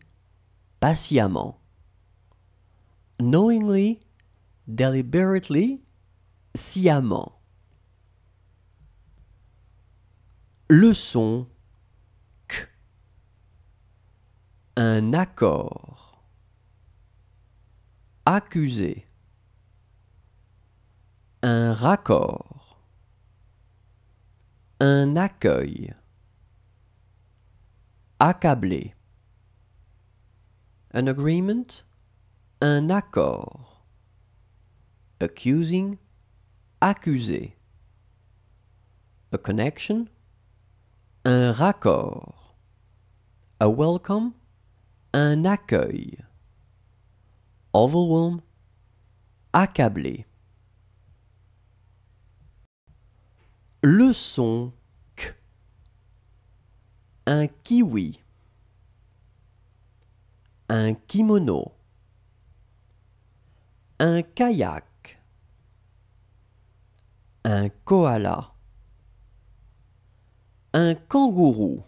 Speaker 2: patiemment. Knowingly, deliberately, sciemment. Le son Un accord. Accusé. Un raccord. Un accueil. Accablé. An agreement. Un accord. Accusing. Accusé. A connection. Un raccord. A welcome. Un accueil overwhelm, accablé. Le son K. Un kiwi. Un kimono. Un kayak. Un koala. Un kangourou.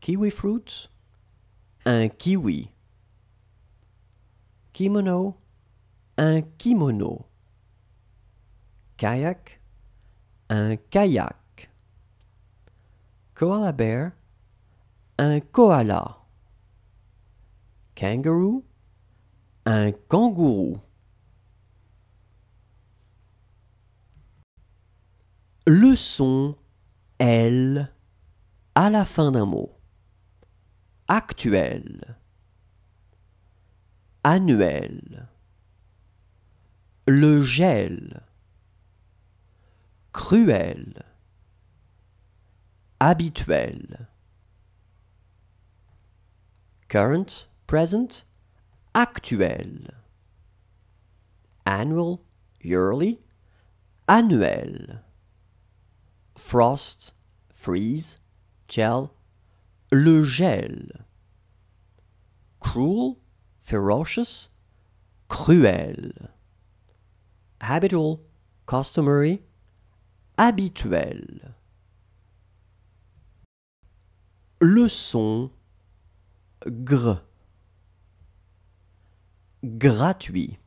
Speaker 2: Kiwi fruit. Un kiwi. Kimono, un kimono. Kayak, un kayak. Koala bear, un koala. Kangourou, un kangourou. Leçon L à la fin d'un mot. Actuel annuel, le gel, cruel, habituel, current, present, actuel, annual, yearly, annuel, frost, freeze, gel, le gel, cruel, ferocious, cruel. Habitual, customary, habituel. Le son Gratuit.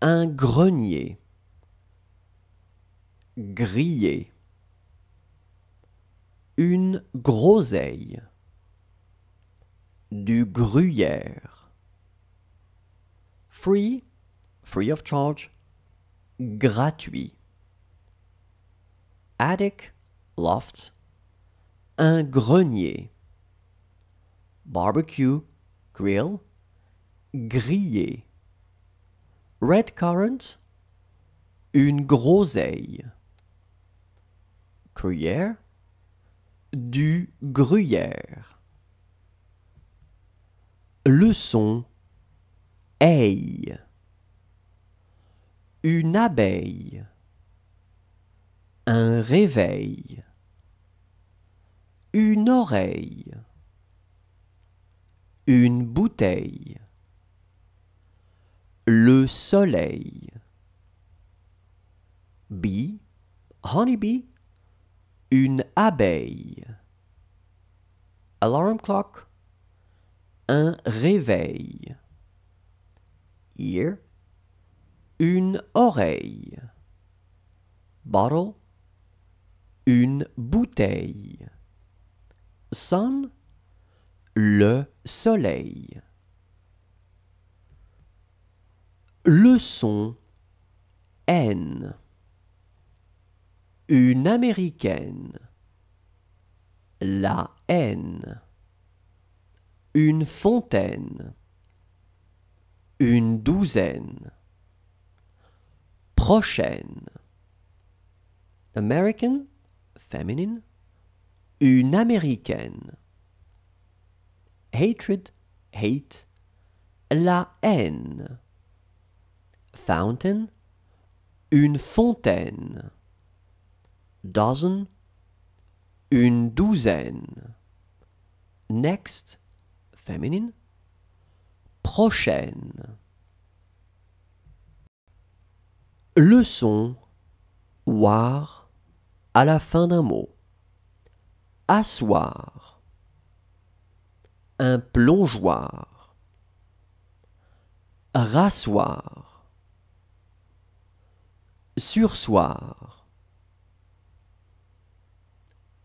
Speaker 2: Un grenier. Grillé. Une groseille du gruyère. Free, free of charge, gratuit. Attic, loft, un grenier. Barbecue, grill, grillé. Red currant, une groseille. Gruyère, du gruyère. Leçon Aille Une abeille Un réveil Une oreille Une bouteille Le soleil Bee, honeybee Une abeille Alarm clock un réveil. une oreille. Bottle, une bouteille. Sun, le soleil. Leçon N. Une américaine. La haine une fontaine, une douzaine, prochaine, American, feminine, une américaine, hatred, hate, la haine, fountain, une fontaine, dozen, une douzaine, next, Feminine prochaine. Leçon. son war à la fin d'un mot. Assoir. Un plongeoir. Rasseoir. Sursoir.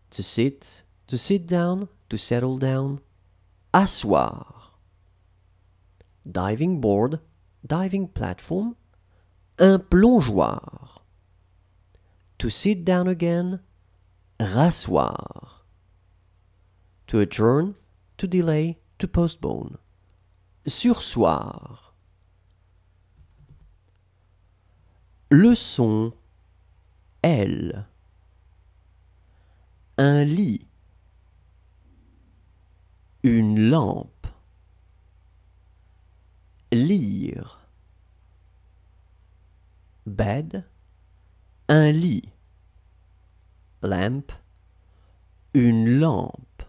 Speaker 2: To sit, to sit down, to settle down asseoir. Diving board, diving platform, un plongeoir. To sit down again, rasseoir. To adjourn, to delay, to postpone. Sursoir. Leçon L. Un lit une lampe, lire, bed, un lit, lamp, une lampe,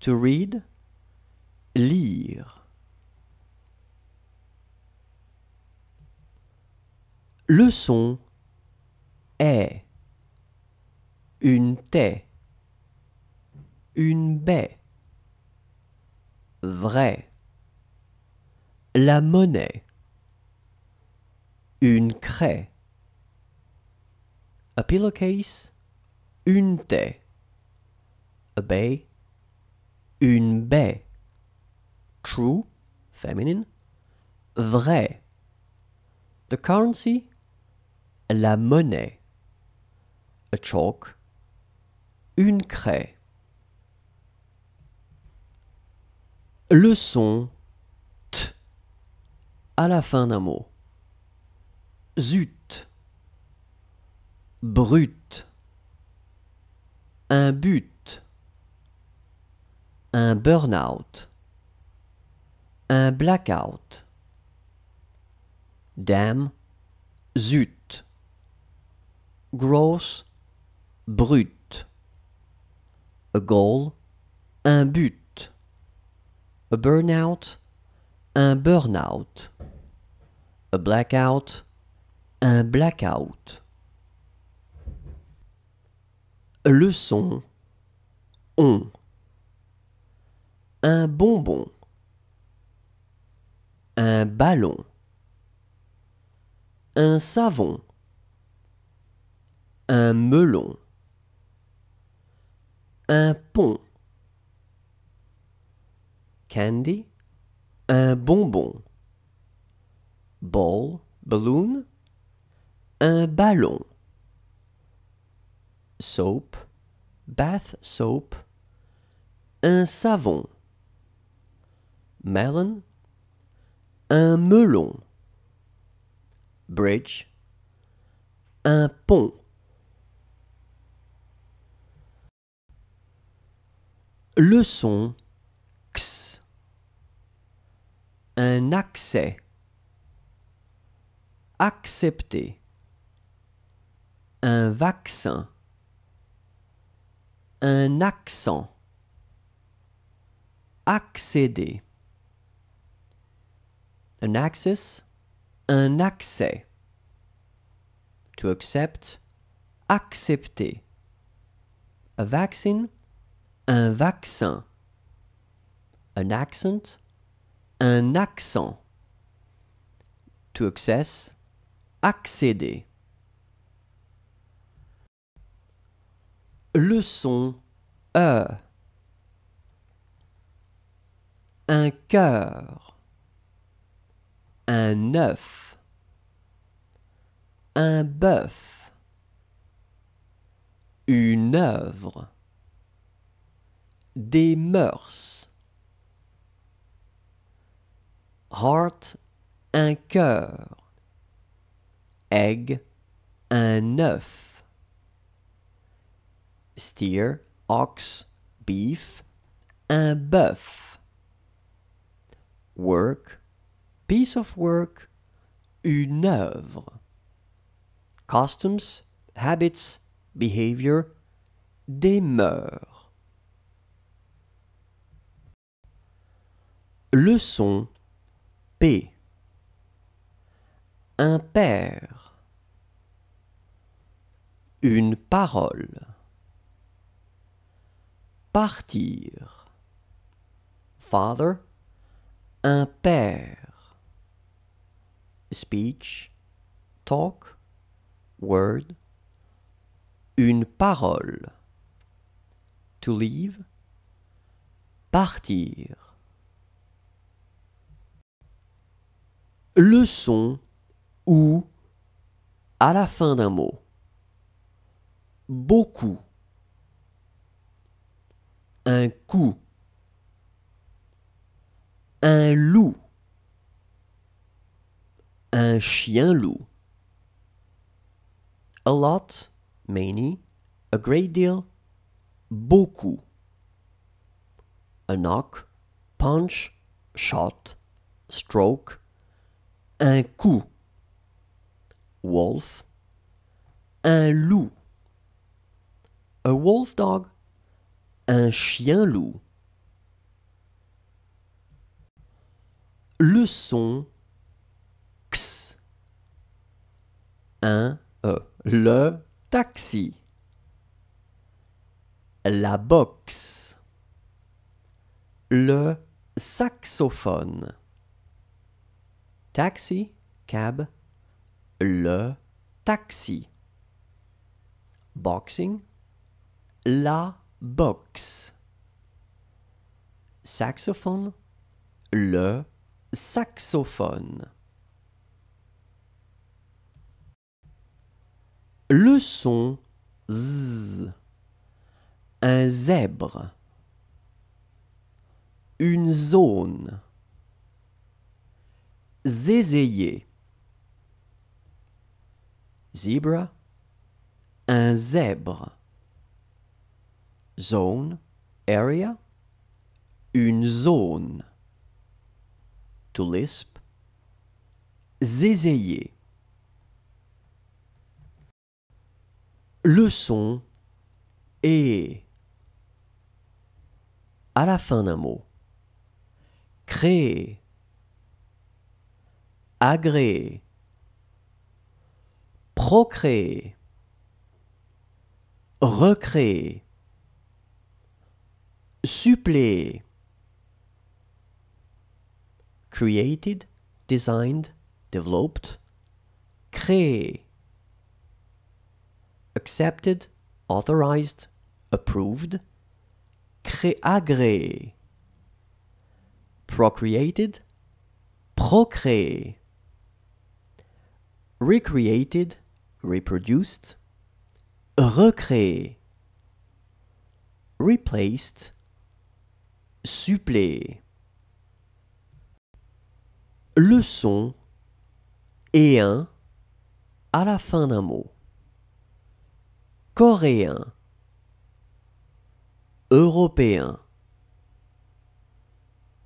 Speaker 2: to read, lire. Leçon est une taie, une baie vrai. La monnaie. Une craie. A pillowcase. Une taie. A bay. Une baie. True, feminine. Vrai. The currency. La monnaie. A chalk. Une craie. le son t à la fin d'un mot. Zut, brut, un but, un burn-out, un blackout. Damn, zut, gross, brut, a goal, un but a burnout, un burnout, a blackout, un blackout. Leçon, on, un bonbon, un ballon, un savon, un melon, un pont candy, un bonbon. Ball, balloon, un ballon. Soap, bath soap, un savon. Melon, un melon. Bridge, un pont. Leçon X un accès, accepter, un vaccin, un accent, accéder, Un access, un accès, to accept, accepter, Un vaccin. un vaccin, Un accent, un accent. To access, accéder. Leçon son E. Un cœur. Un œuf. Un bœuf. Une œuvre. Des mœurs heart, un cœur. Egg, un œuf. Steer, ox, beef, un bœuf. Work, piece of work, une œuvre. Customs, habits, behavior, des mœurs. Leçon un père. Une parole. Partir. Father. Un père. Speech. Talk. Word. Une parole. To leave. Partir. le son ou à la fin d'un mot. Beaucoup. Un coup. Un loup. Un chien loup. A lot, many, a great deal, beaucoup. A knock, punch, shot, stroke, un coup, wolf, un loup, a wolf dog, un chien loup. Le son x, un e. le taxi, la boxe, le saxophone. Taxi, cab, le taxi. Boxing, la boxe. Saxophone, le saxophone. Le son z. Un zèbre. Une zone. Zézéyer. Zebra, un zèbre. Zone, area, une zone. To lisp, Zézéyer. Leçon. Et. à la fin d'un mot. Créer agréer, procréer, recréer, suppléer, created, designed, developed, créé, accepted, authorized, approved, cré agréé, procreated, procréé. recreated, reproduced, recréé, replaced, suppléé. Le son un à la fin d'un mot. Coréen, européen,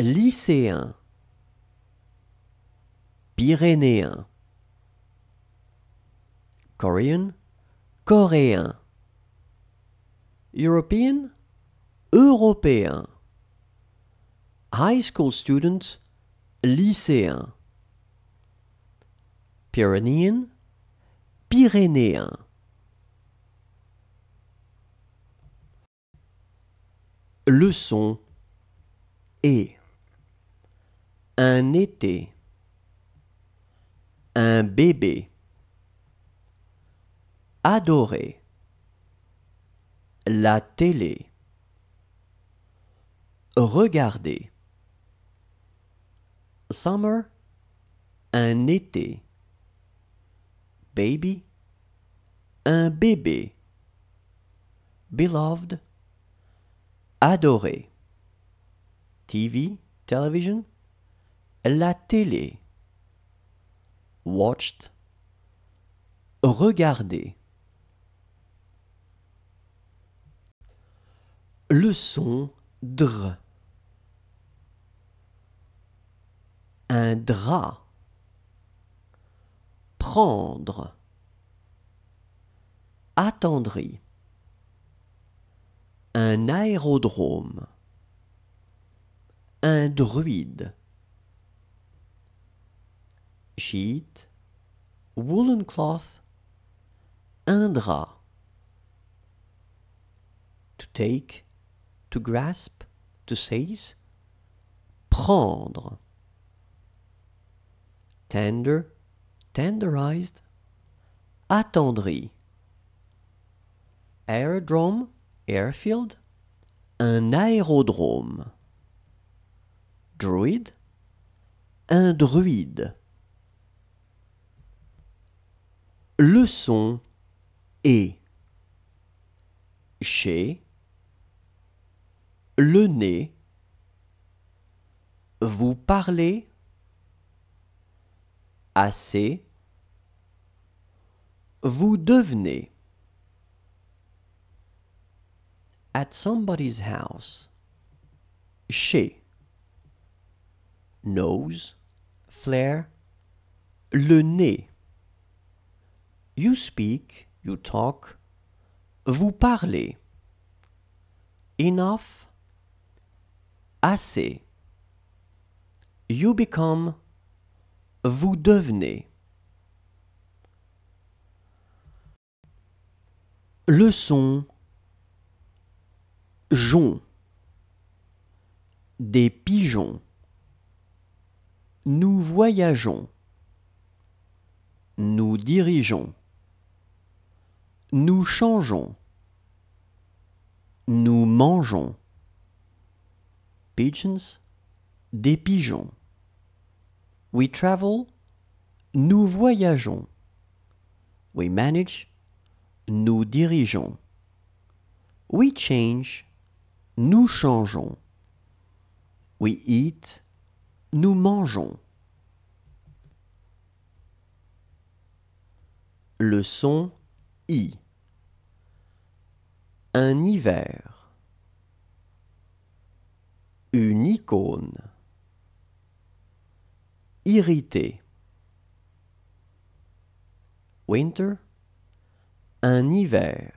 Speaker 2: lycéen, pyrénéen. Korean, coréen. European, européen. High school student, lycéen. Pyrenean, pyrénéen. Leçon et un été, un bébé adorer la télé regarder summer un été baby un bébé beloved adorer TV television la télé watched regarder Leçon dr. Un drap. Prendre. Attendri. Un aérodrome. Un druide. Sheet. Woolen cloth. Un drap. To take to grasp, to seize, prendre. Tender, tenderized, attendri. Aerodrome, airfield, un aérodrome. Druid, un druide. Leçon et chez le nez, vous parlez assez, vous devenez. At somebody's house, chez, nose, flair, le nez. You speak, you talk, vous parlez. Enough, assez. You become, vous devenez. Leçon, jon, des pigeons. Nous voyageons. Nous dirigeons. Nous changeons. Nous mangeons pigeons, des pigeons. We travel, nous voyageons. We manage, nous dirigeons. We change, nous changeons. We eat, nous mangeons. Leçon I. Un hiver une icône. Irrité. Winter. Un hiver.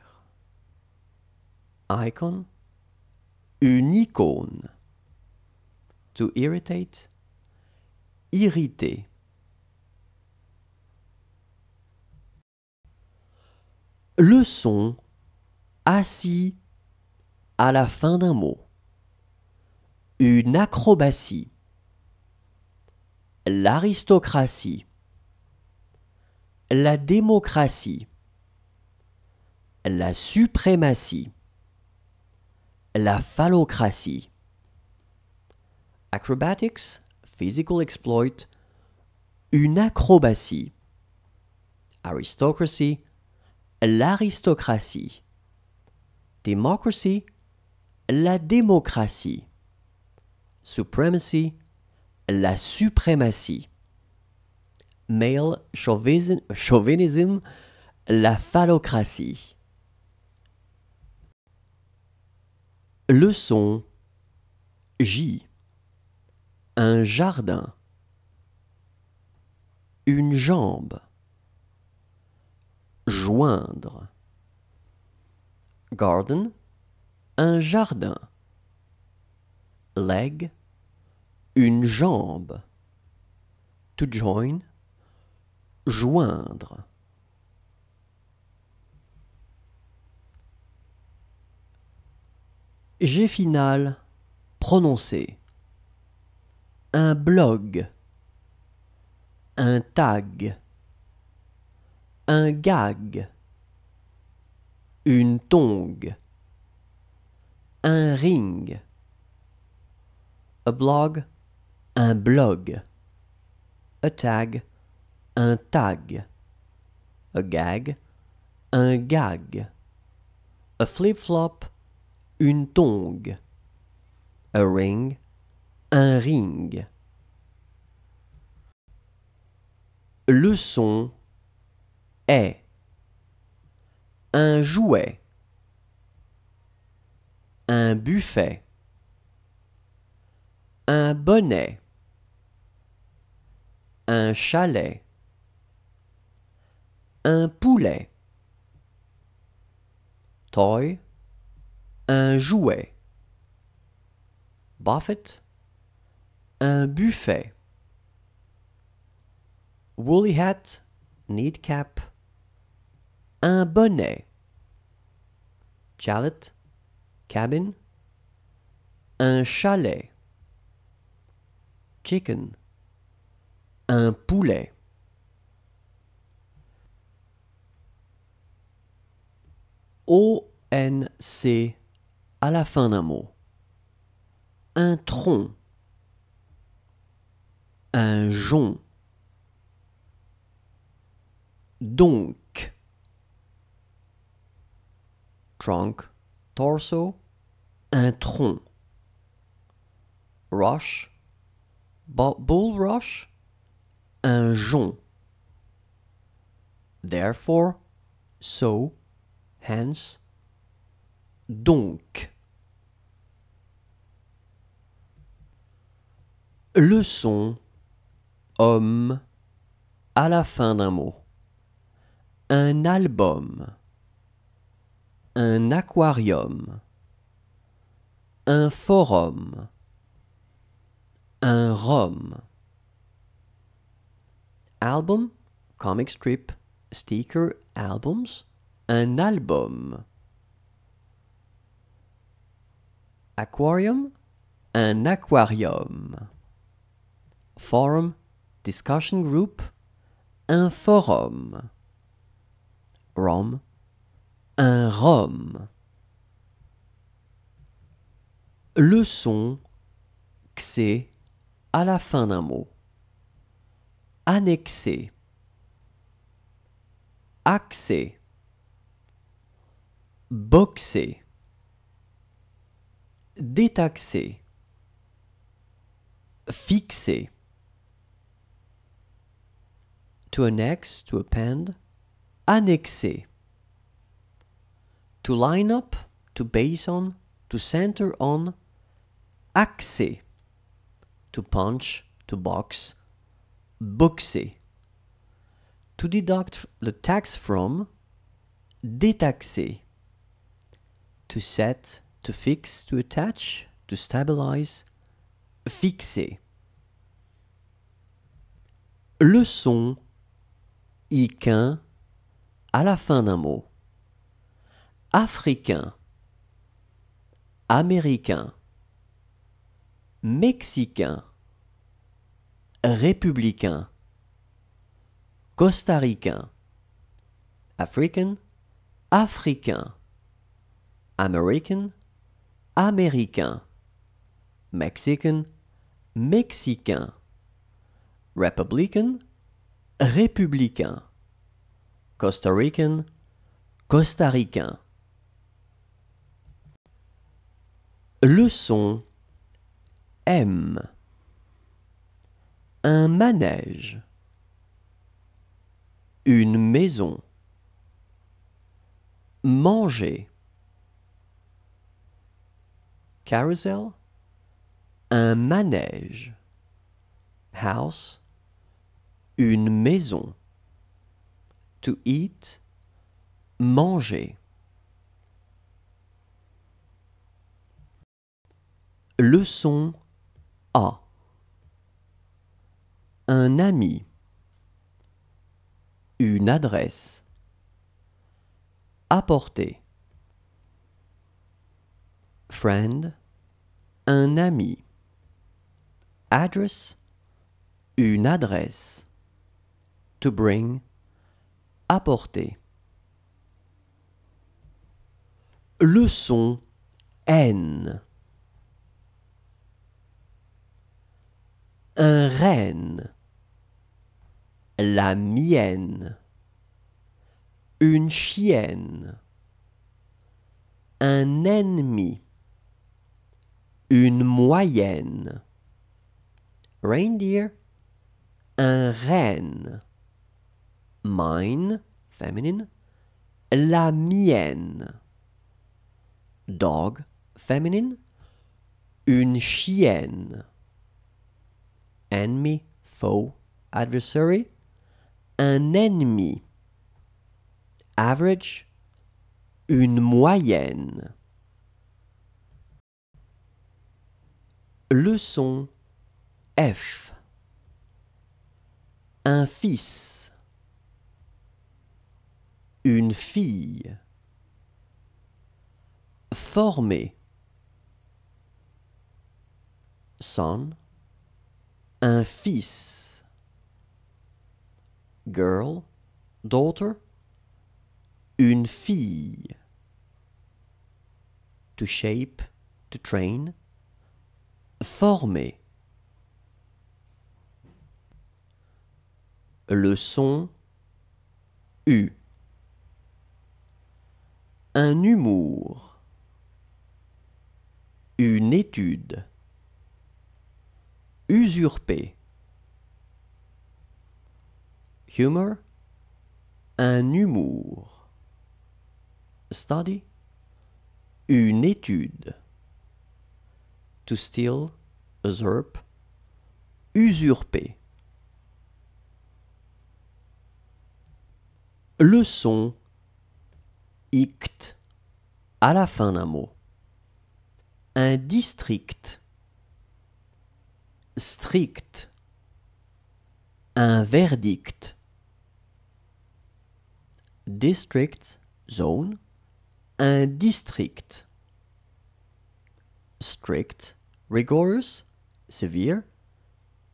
Speaker 2: Icon. Une icône. To irritate. Irrité. Leçon assis à la fin d'un mot une acrobatie, l'aristocratie, la démocratie, la suprématie, la phallocratie. Acrobatics, physical exploit, une acrobatie, aristocracy, l'aristocratie, democracy, la démocratie supremacy, la suprématie. Male chauvinism, chauvinism la phallocratie.
Speaker 1: Leçon
Speaker 2: J. Un jardin. Une jambe. Joindre. Garden. Un jardin. Leg une jambe. To join, joindre. j'ai final prononcé. Un blog. Un tag. Un gag. Une tongue. Un ring. A blog un blog. A tag, un tag. A gag, un gag. Un flip-flop, une tongue. Un ring, un ring. Le son est un jouet, un buffet, un bonnet un chalet, un poulet, toy, un jouet, buffet, un buffet, woolly hat, need cap, un bonnet, chalet, cabin, un chalet, chicken, un poulet. O-N-C, à la fin d'un mot. Un tronc. Un jonc. Donc. Trunk, torso, un tronc. Rush, rush un jonc. Therefore, so, hence, donc. Le son homme à la fin d'un mot. Un album. Un aquarium. Un forum. Un rhum album, comic strip, sticker, albums, un album. Aquarium, un aquarium. Forum, discussion group, un forum. Rome, un rhum. Leçon, c'est à la fin d'un mot. annexer, axer, boxer, détaxer, fixer. To annex, to append, annexer. To line up, to base on, to center on, axer. To punch, to box, boxer. To deduct the tax from, détaxer. To set, to fix, to attach, to stabilize, fixer. Le son iquin à la fin d'un mot. Africain, américain, mexicain républicain, costaricain, African, africain, American, américain, Mexican, mexicain, Republican, républicain, Costa Rican, ricain Leçon M un manège, une maison, manger, carousel, un manège, house, une maison, to eat, manger. Leçon A un ami. Une adresse. Apporter. Friend. Un ami. Address. Une adresse. To bring. Apporter. Leçon N. Un renne la mienne, une chienne, un ennemi, une moyenne, reindeer, un renne, mine, feminine, la mienne, dog, feminine, une chienne, Ennemi, foe, adversary, un ennemi. Average, une moyenne. Leçon F. Un fils. Une fille. Formé. Son. Un fils girl, daughter, une fille. To shape, to train, former. Le son U. Un humour. Une étude. Usurper humor, un humour. Study, une étude. To steal, usurp, usurper. Leçon, son ict à la fin d'un mot. Un district. Strict. Un verdict district, zone, un district. Strict, rigorous, severe,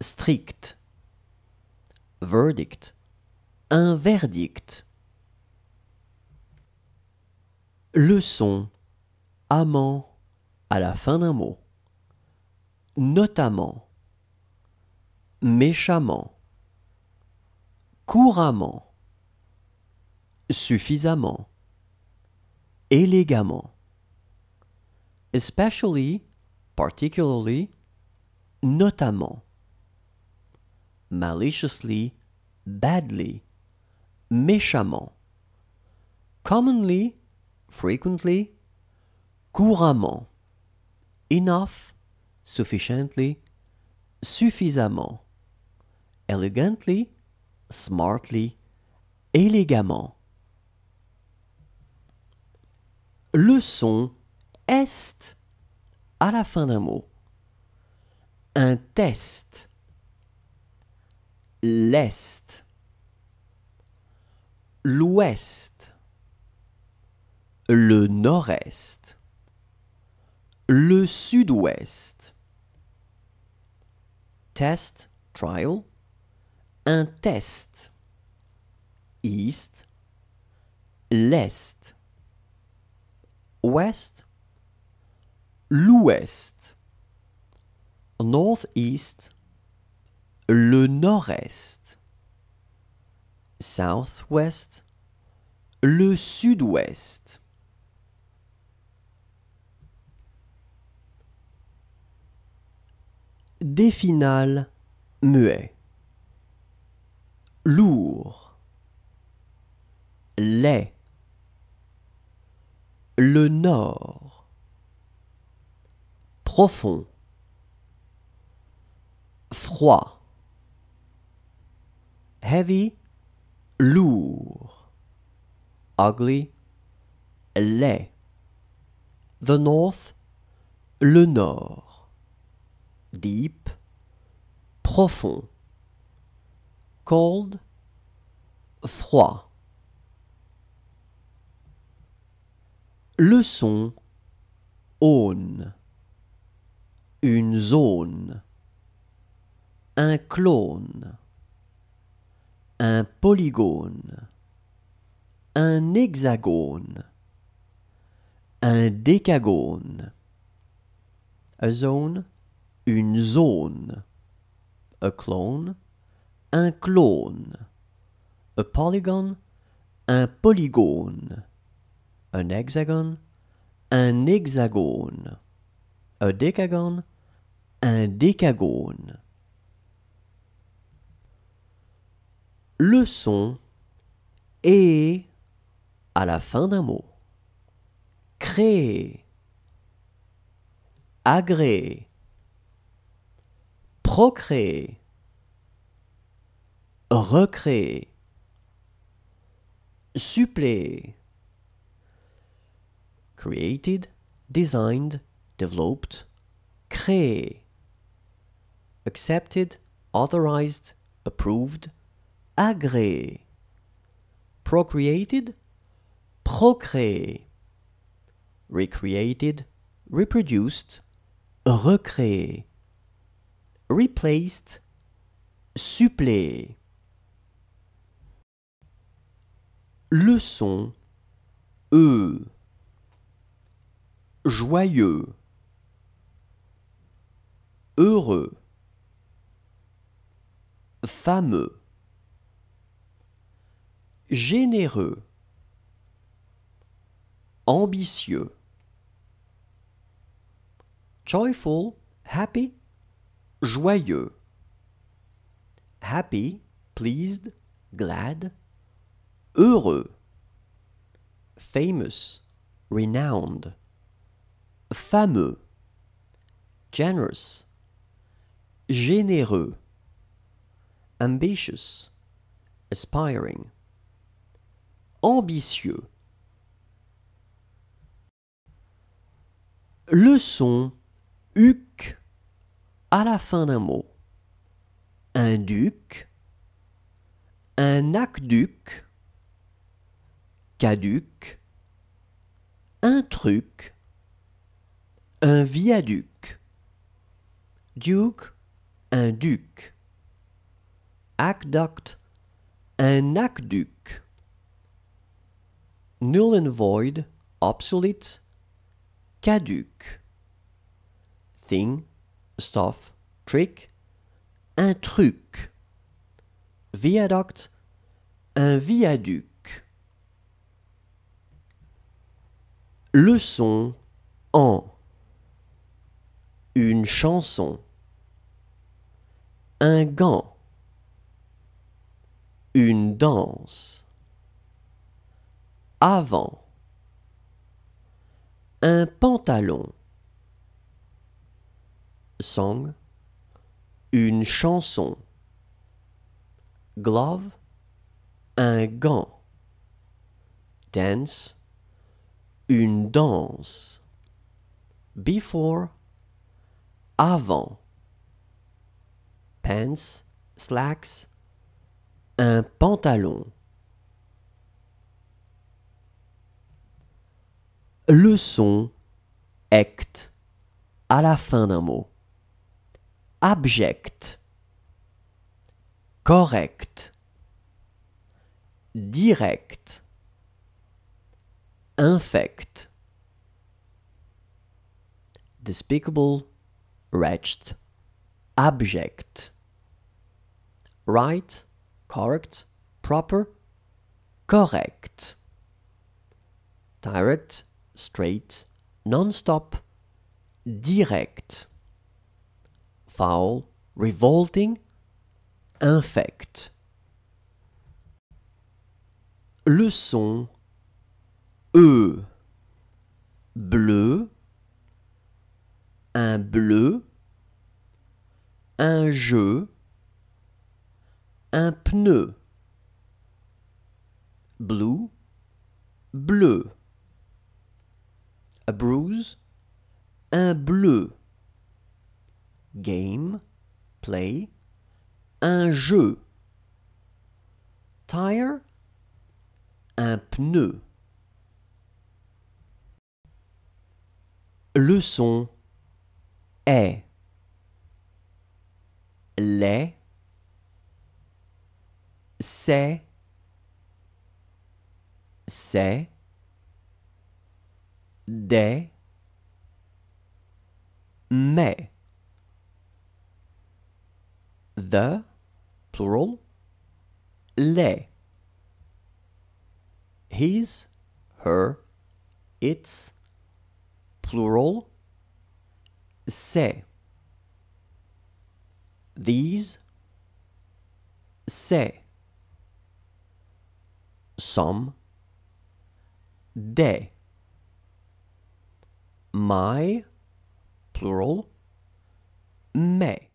Speaker 2: strict. Verdict, un verdict. Leçon, amant, à la fin d'un mot. Notamment, méchamment, couramment. suffisamment, élégamment, especially, particularly, notamment, maliciously, badly, méchamment, commonly, frequently, couramment, enough, sufficiently, suffisamment, elegantly, smartly, élégamment. le son est à la fin d'un mot. Un test. L'est. L'ouest. Le nord-est. Le sud-ouest. Test, trial. Un test. East. L'est ouest, l'ouest, northeast, le nord-est, southwest, le sud-ouest. Des finales muets. Lourd. Lait le nord, profond, froid, heavy, lourd, ugly, laid, the north, le nord, deep, profond, cold, froid. Leçon aune. Une zone. Un clone. Un polygone. Un hexagone. Un décagone. A zone. Une zone. Un clone. Un clone. A polygon. Un polygone un hexagone, un hexagone, un décagone, un décagone. Le son à la fin d'un mot. Créer, agréer, procréer, recréer, suppléer created, designed, developed, créé, accepted, authorized, approved, agréé, procreated, procréé, recreated, reproduced, recréé, replaced,
Speaker 1: Supplé. Leçon E joyeux, heureux, fameux, généreux,
Speaker 2: ambitieux, joyful, happy, joyeux, happy, pleased, glad, heureux, famous, renowned fameux, generous, généreux, ambitious, aspiring, ambitieux. Le son uc à la fin d'un mot. Un duc, un aqueduc, caduc, un truc un viaduc. Duke, un duc. Aqueduct, un aqueduc. Null and void, obsolete, caduc. Thing, stuff, trick, un truc. Viaduct, un viaduc. Leçon en une chanson, un gant, une danse, avant, un pantalon, song, une chanson, glove, un gant, dance, une danse, before, avant. Pants, slacks, un pantalon. Le son ect à la fin d'un mot. Abject. Correct. Direct. Infect. Despicable. wretched, abject. Right, correct, proper, correct. Direct, straight, non-stop, direct. Foul, revolting, infect. Leçon E bleu un bleu, un jeu, un pneu. Bleu, bleu. A bruise, un bleu. Game, play, un jeu. Tire, un pneu. Leçon A. Les. C'est. C'est. Des. Mais. The. Plural. Les. His. Her. Its. Plural say these say some day my
Speaker 1: plural may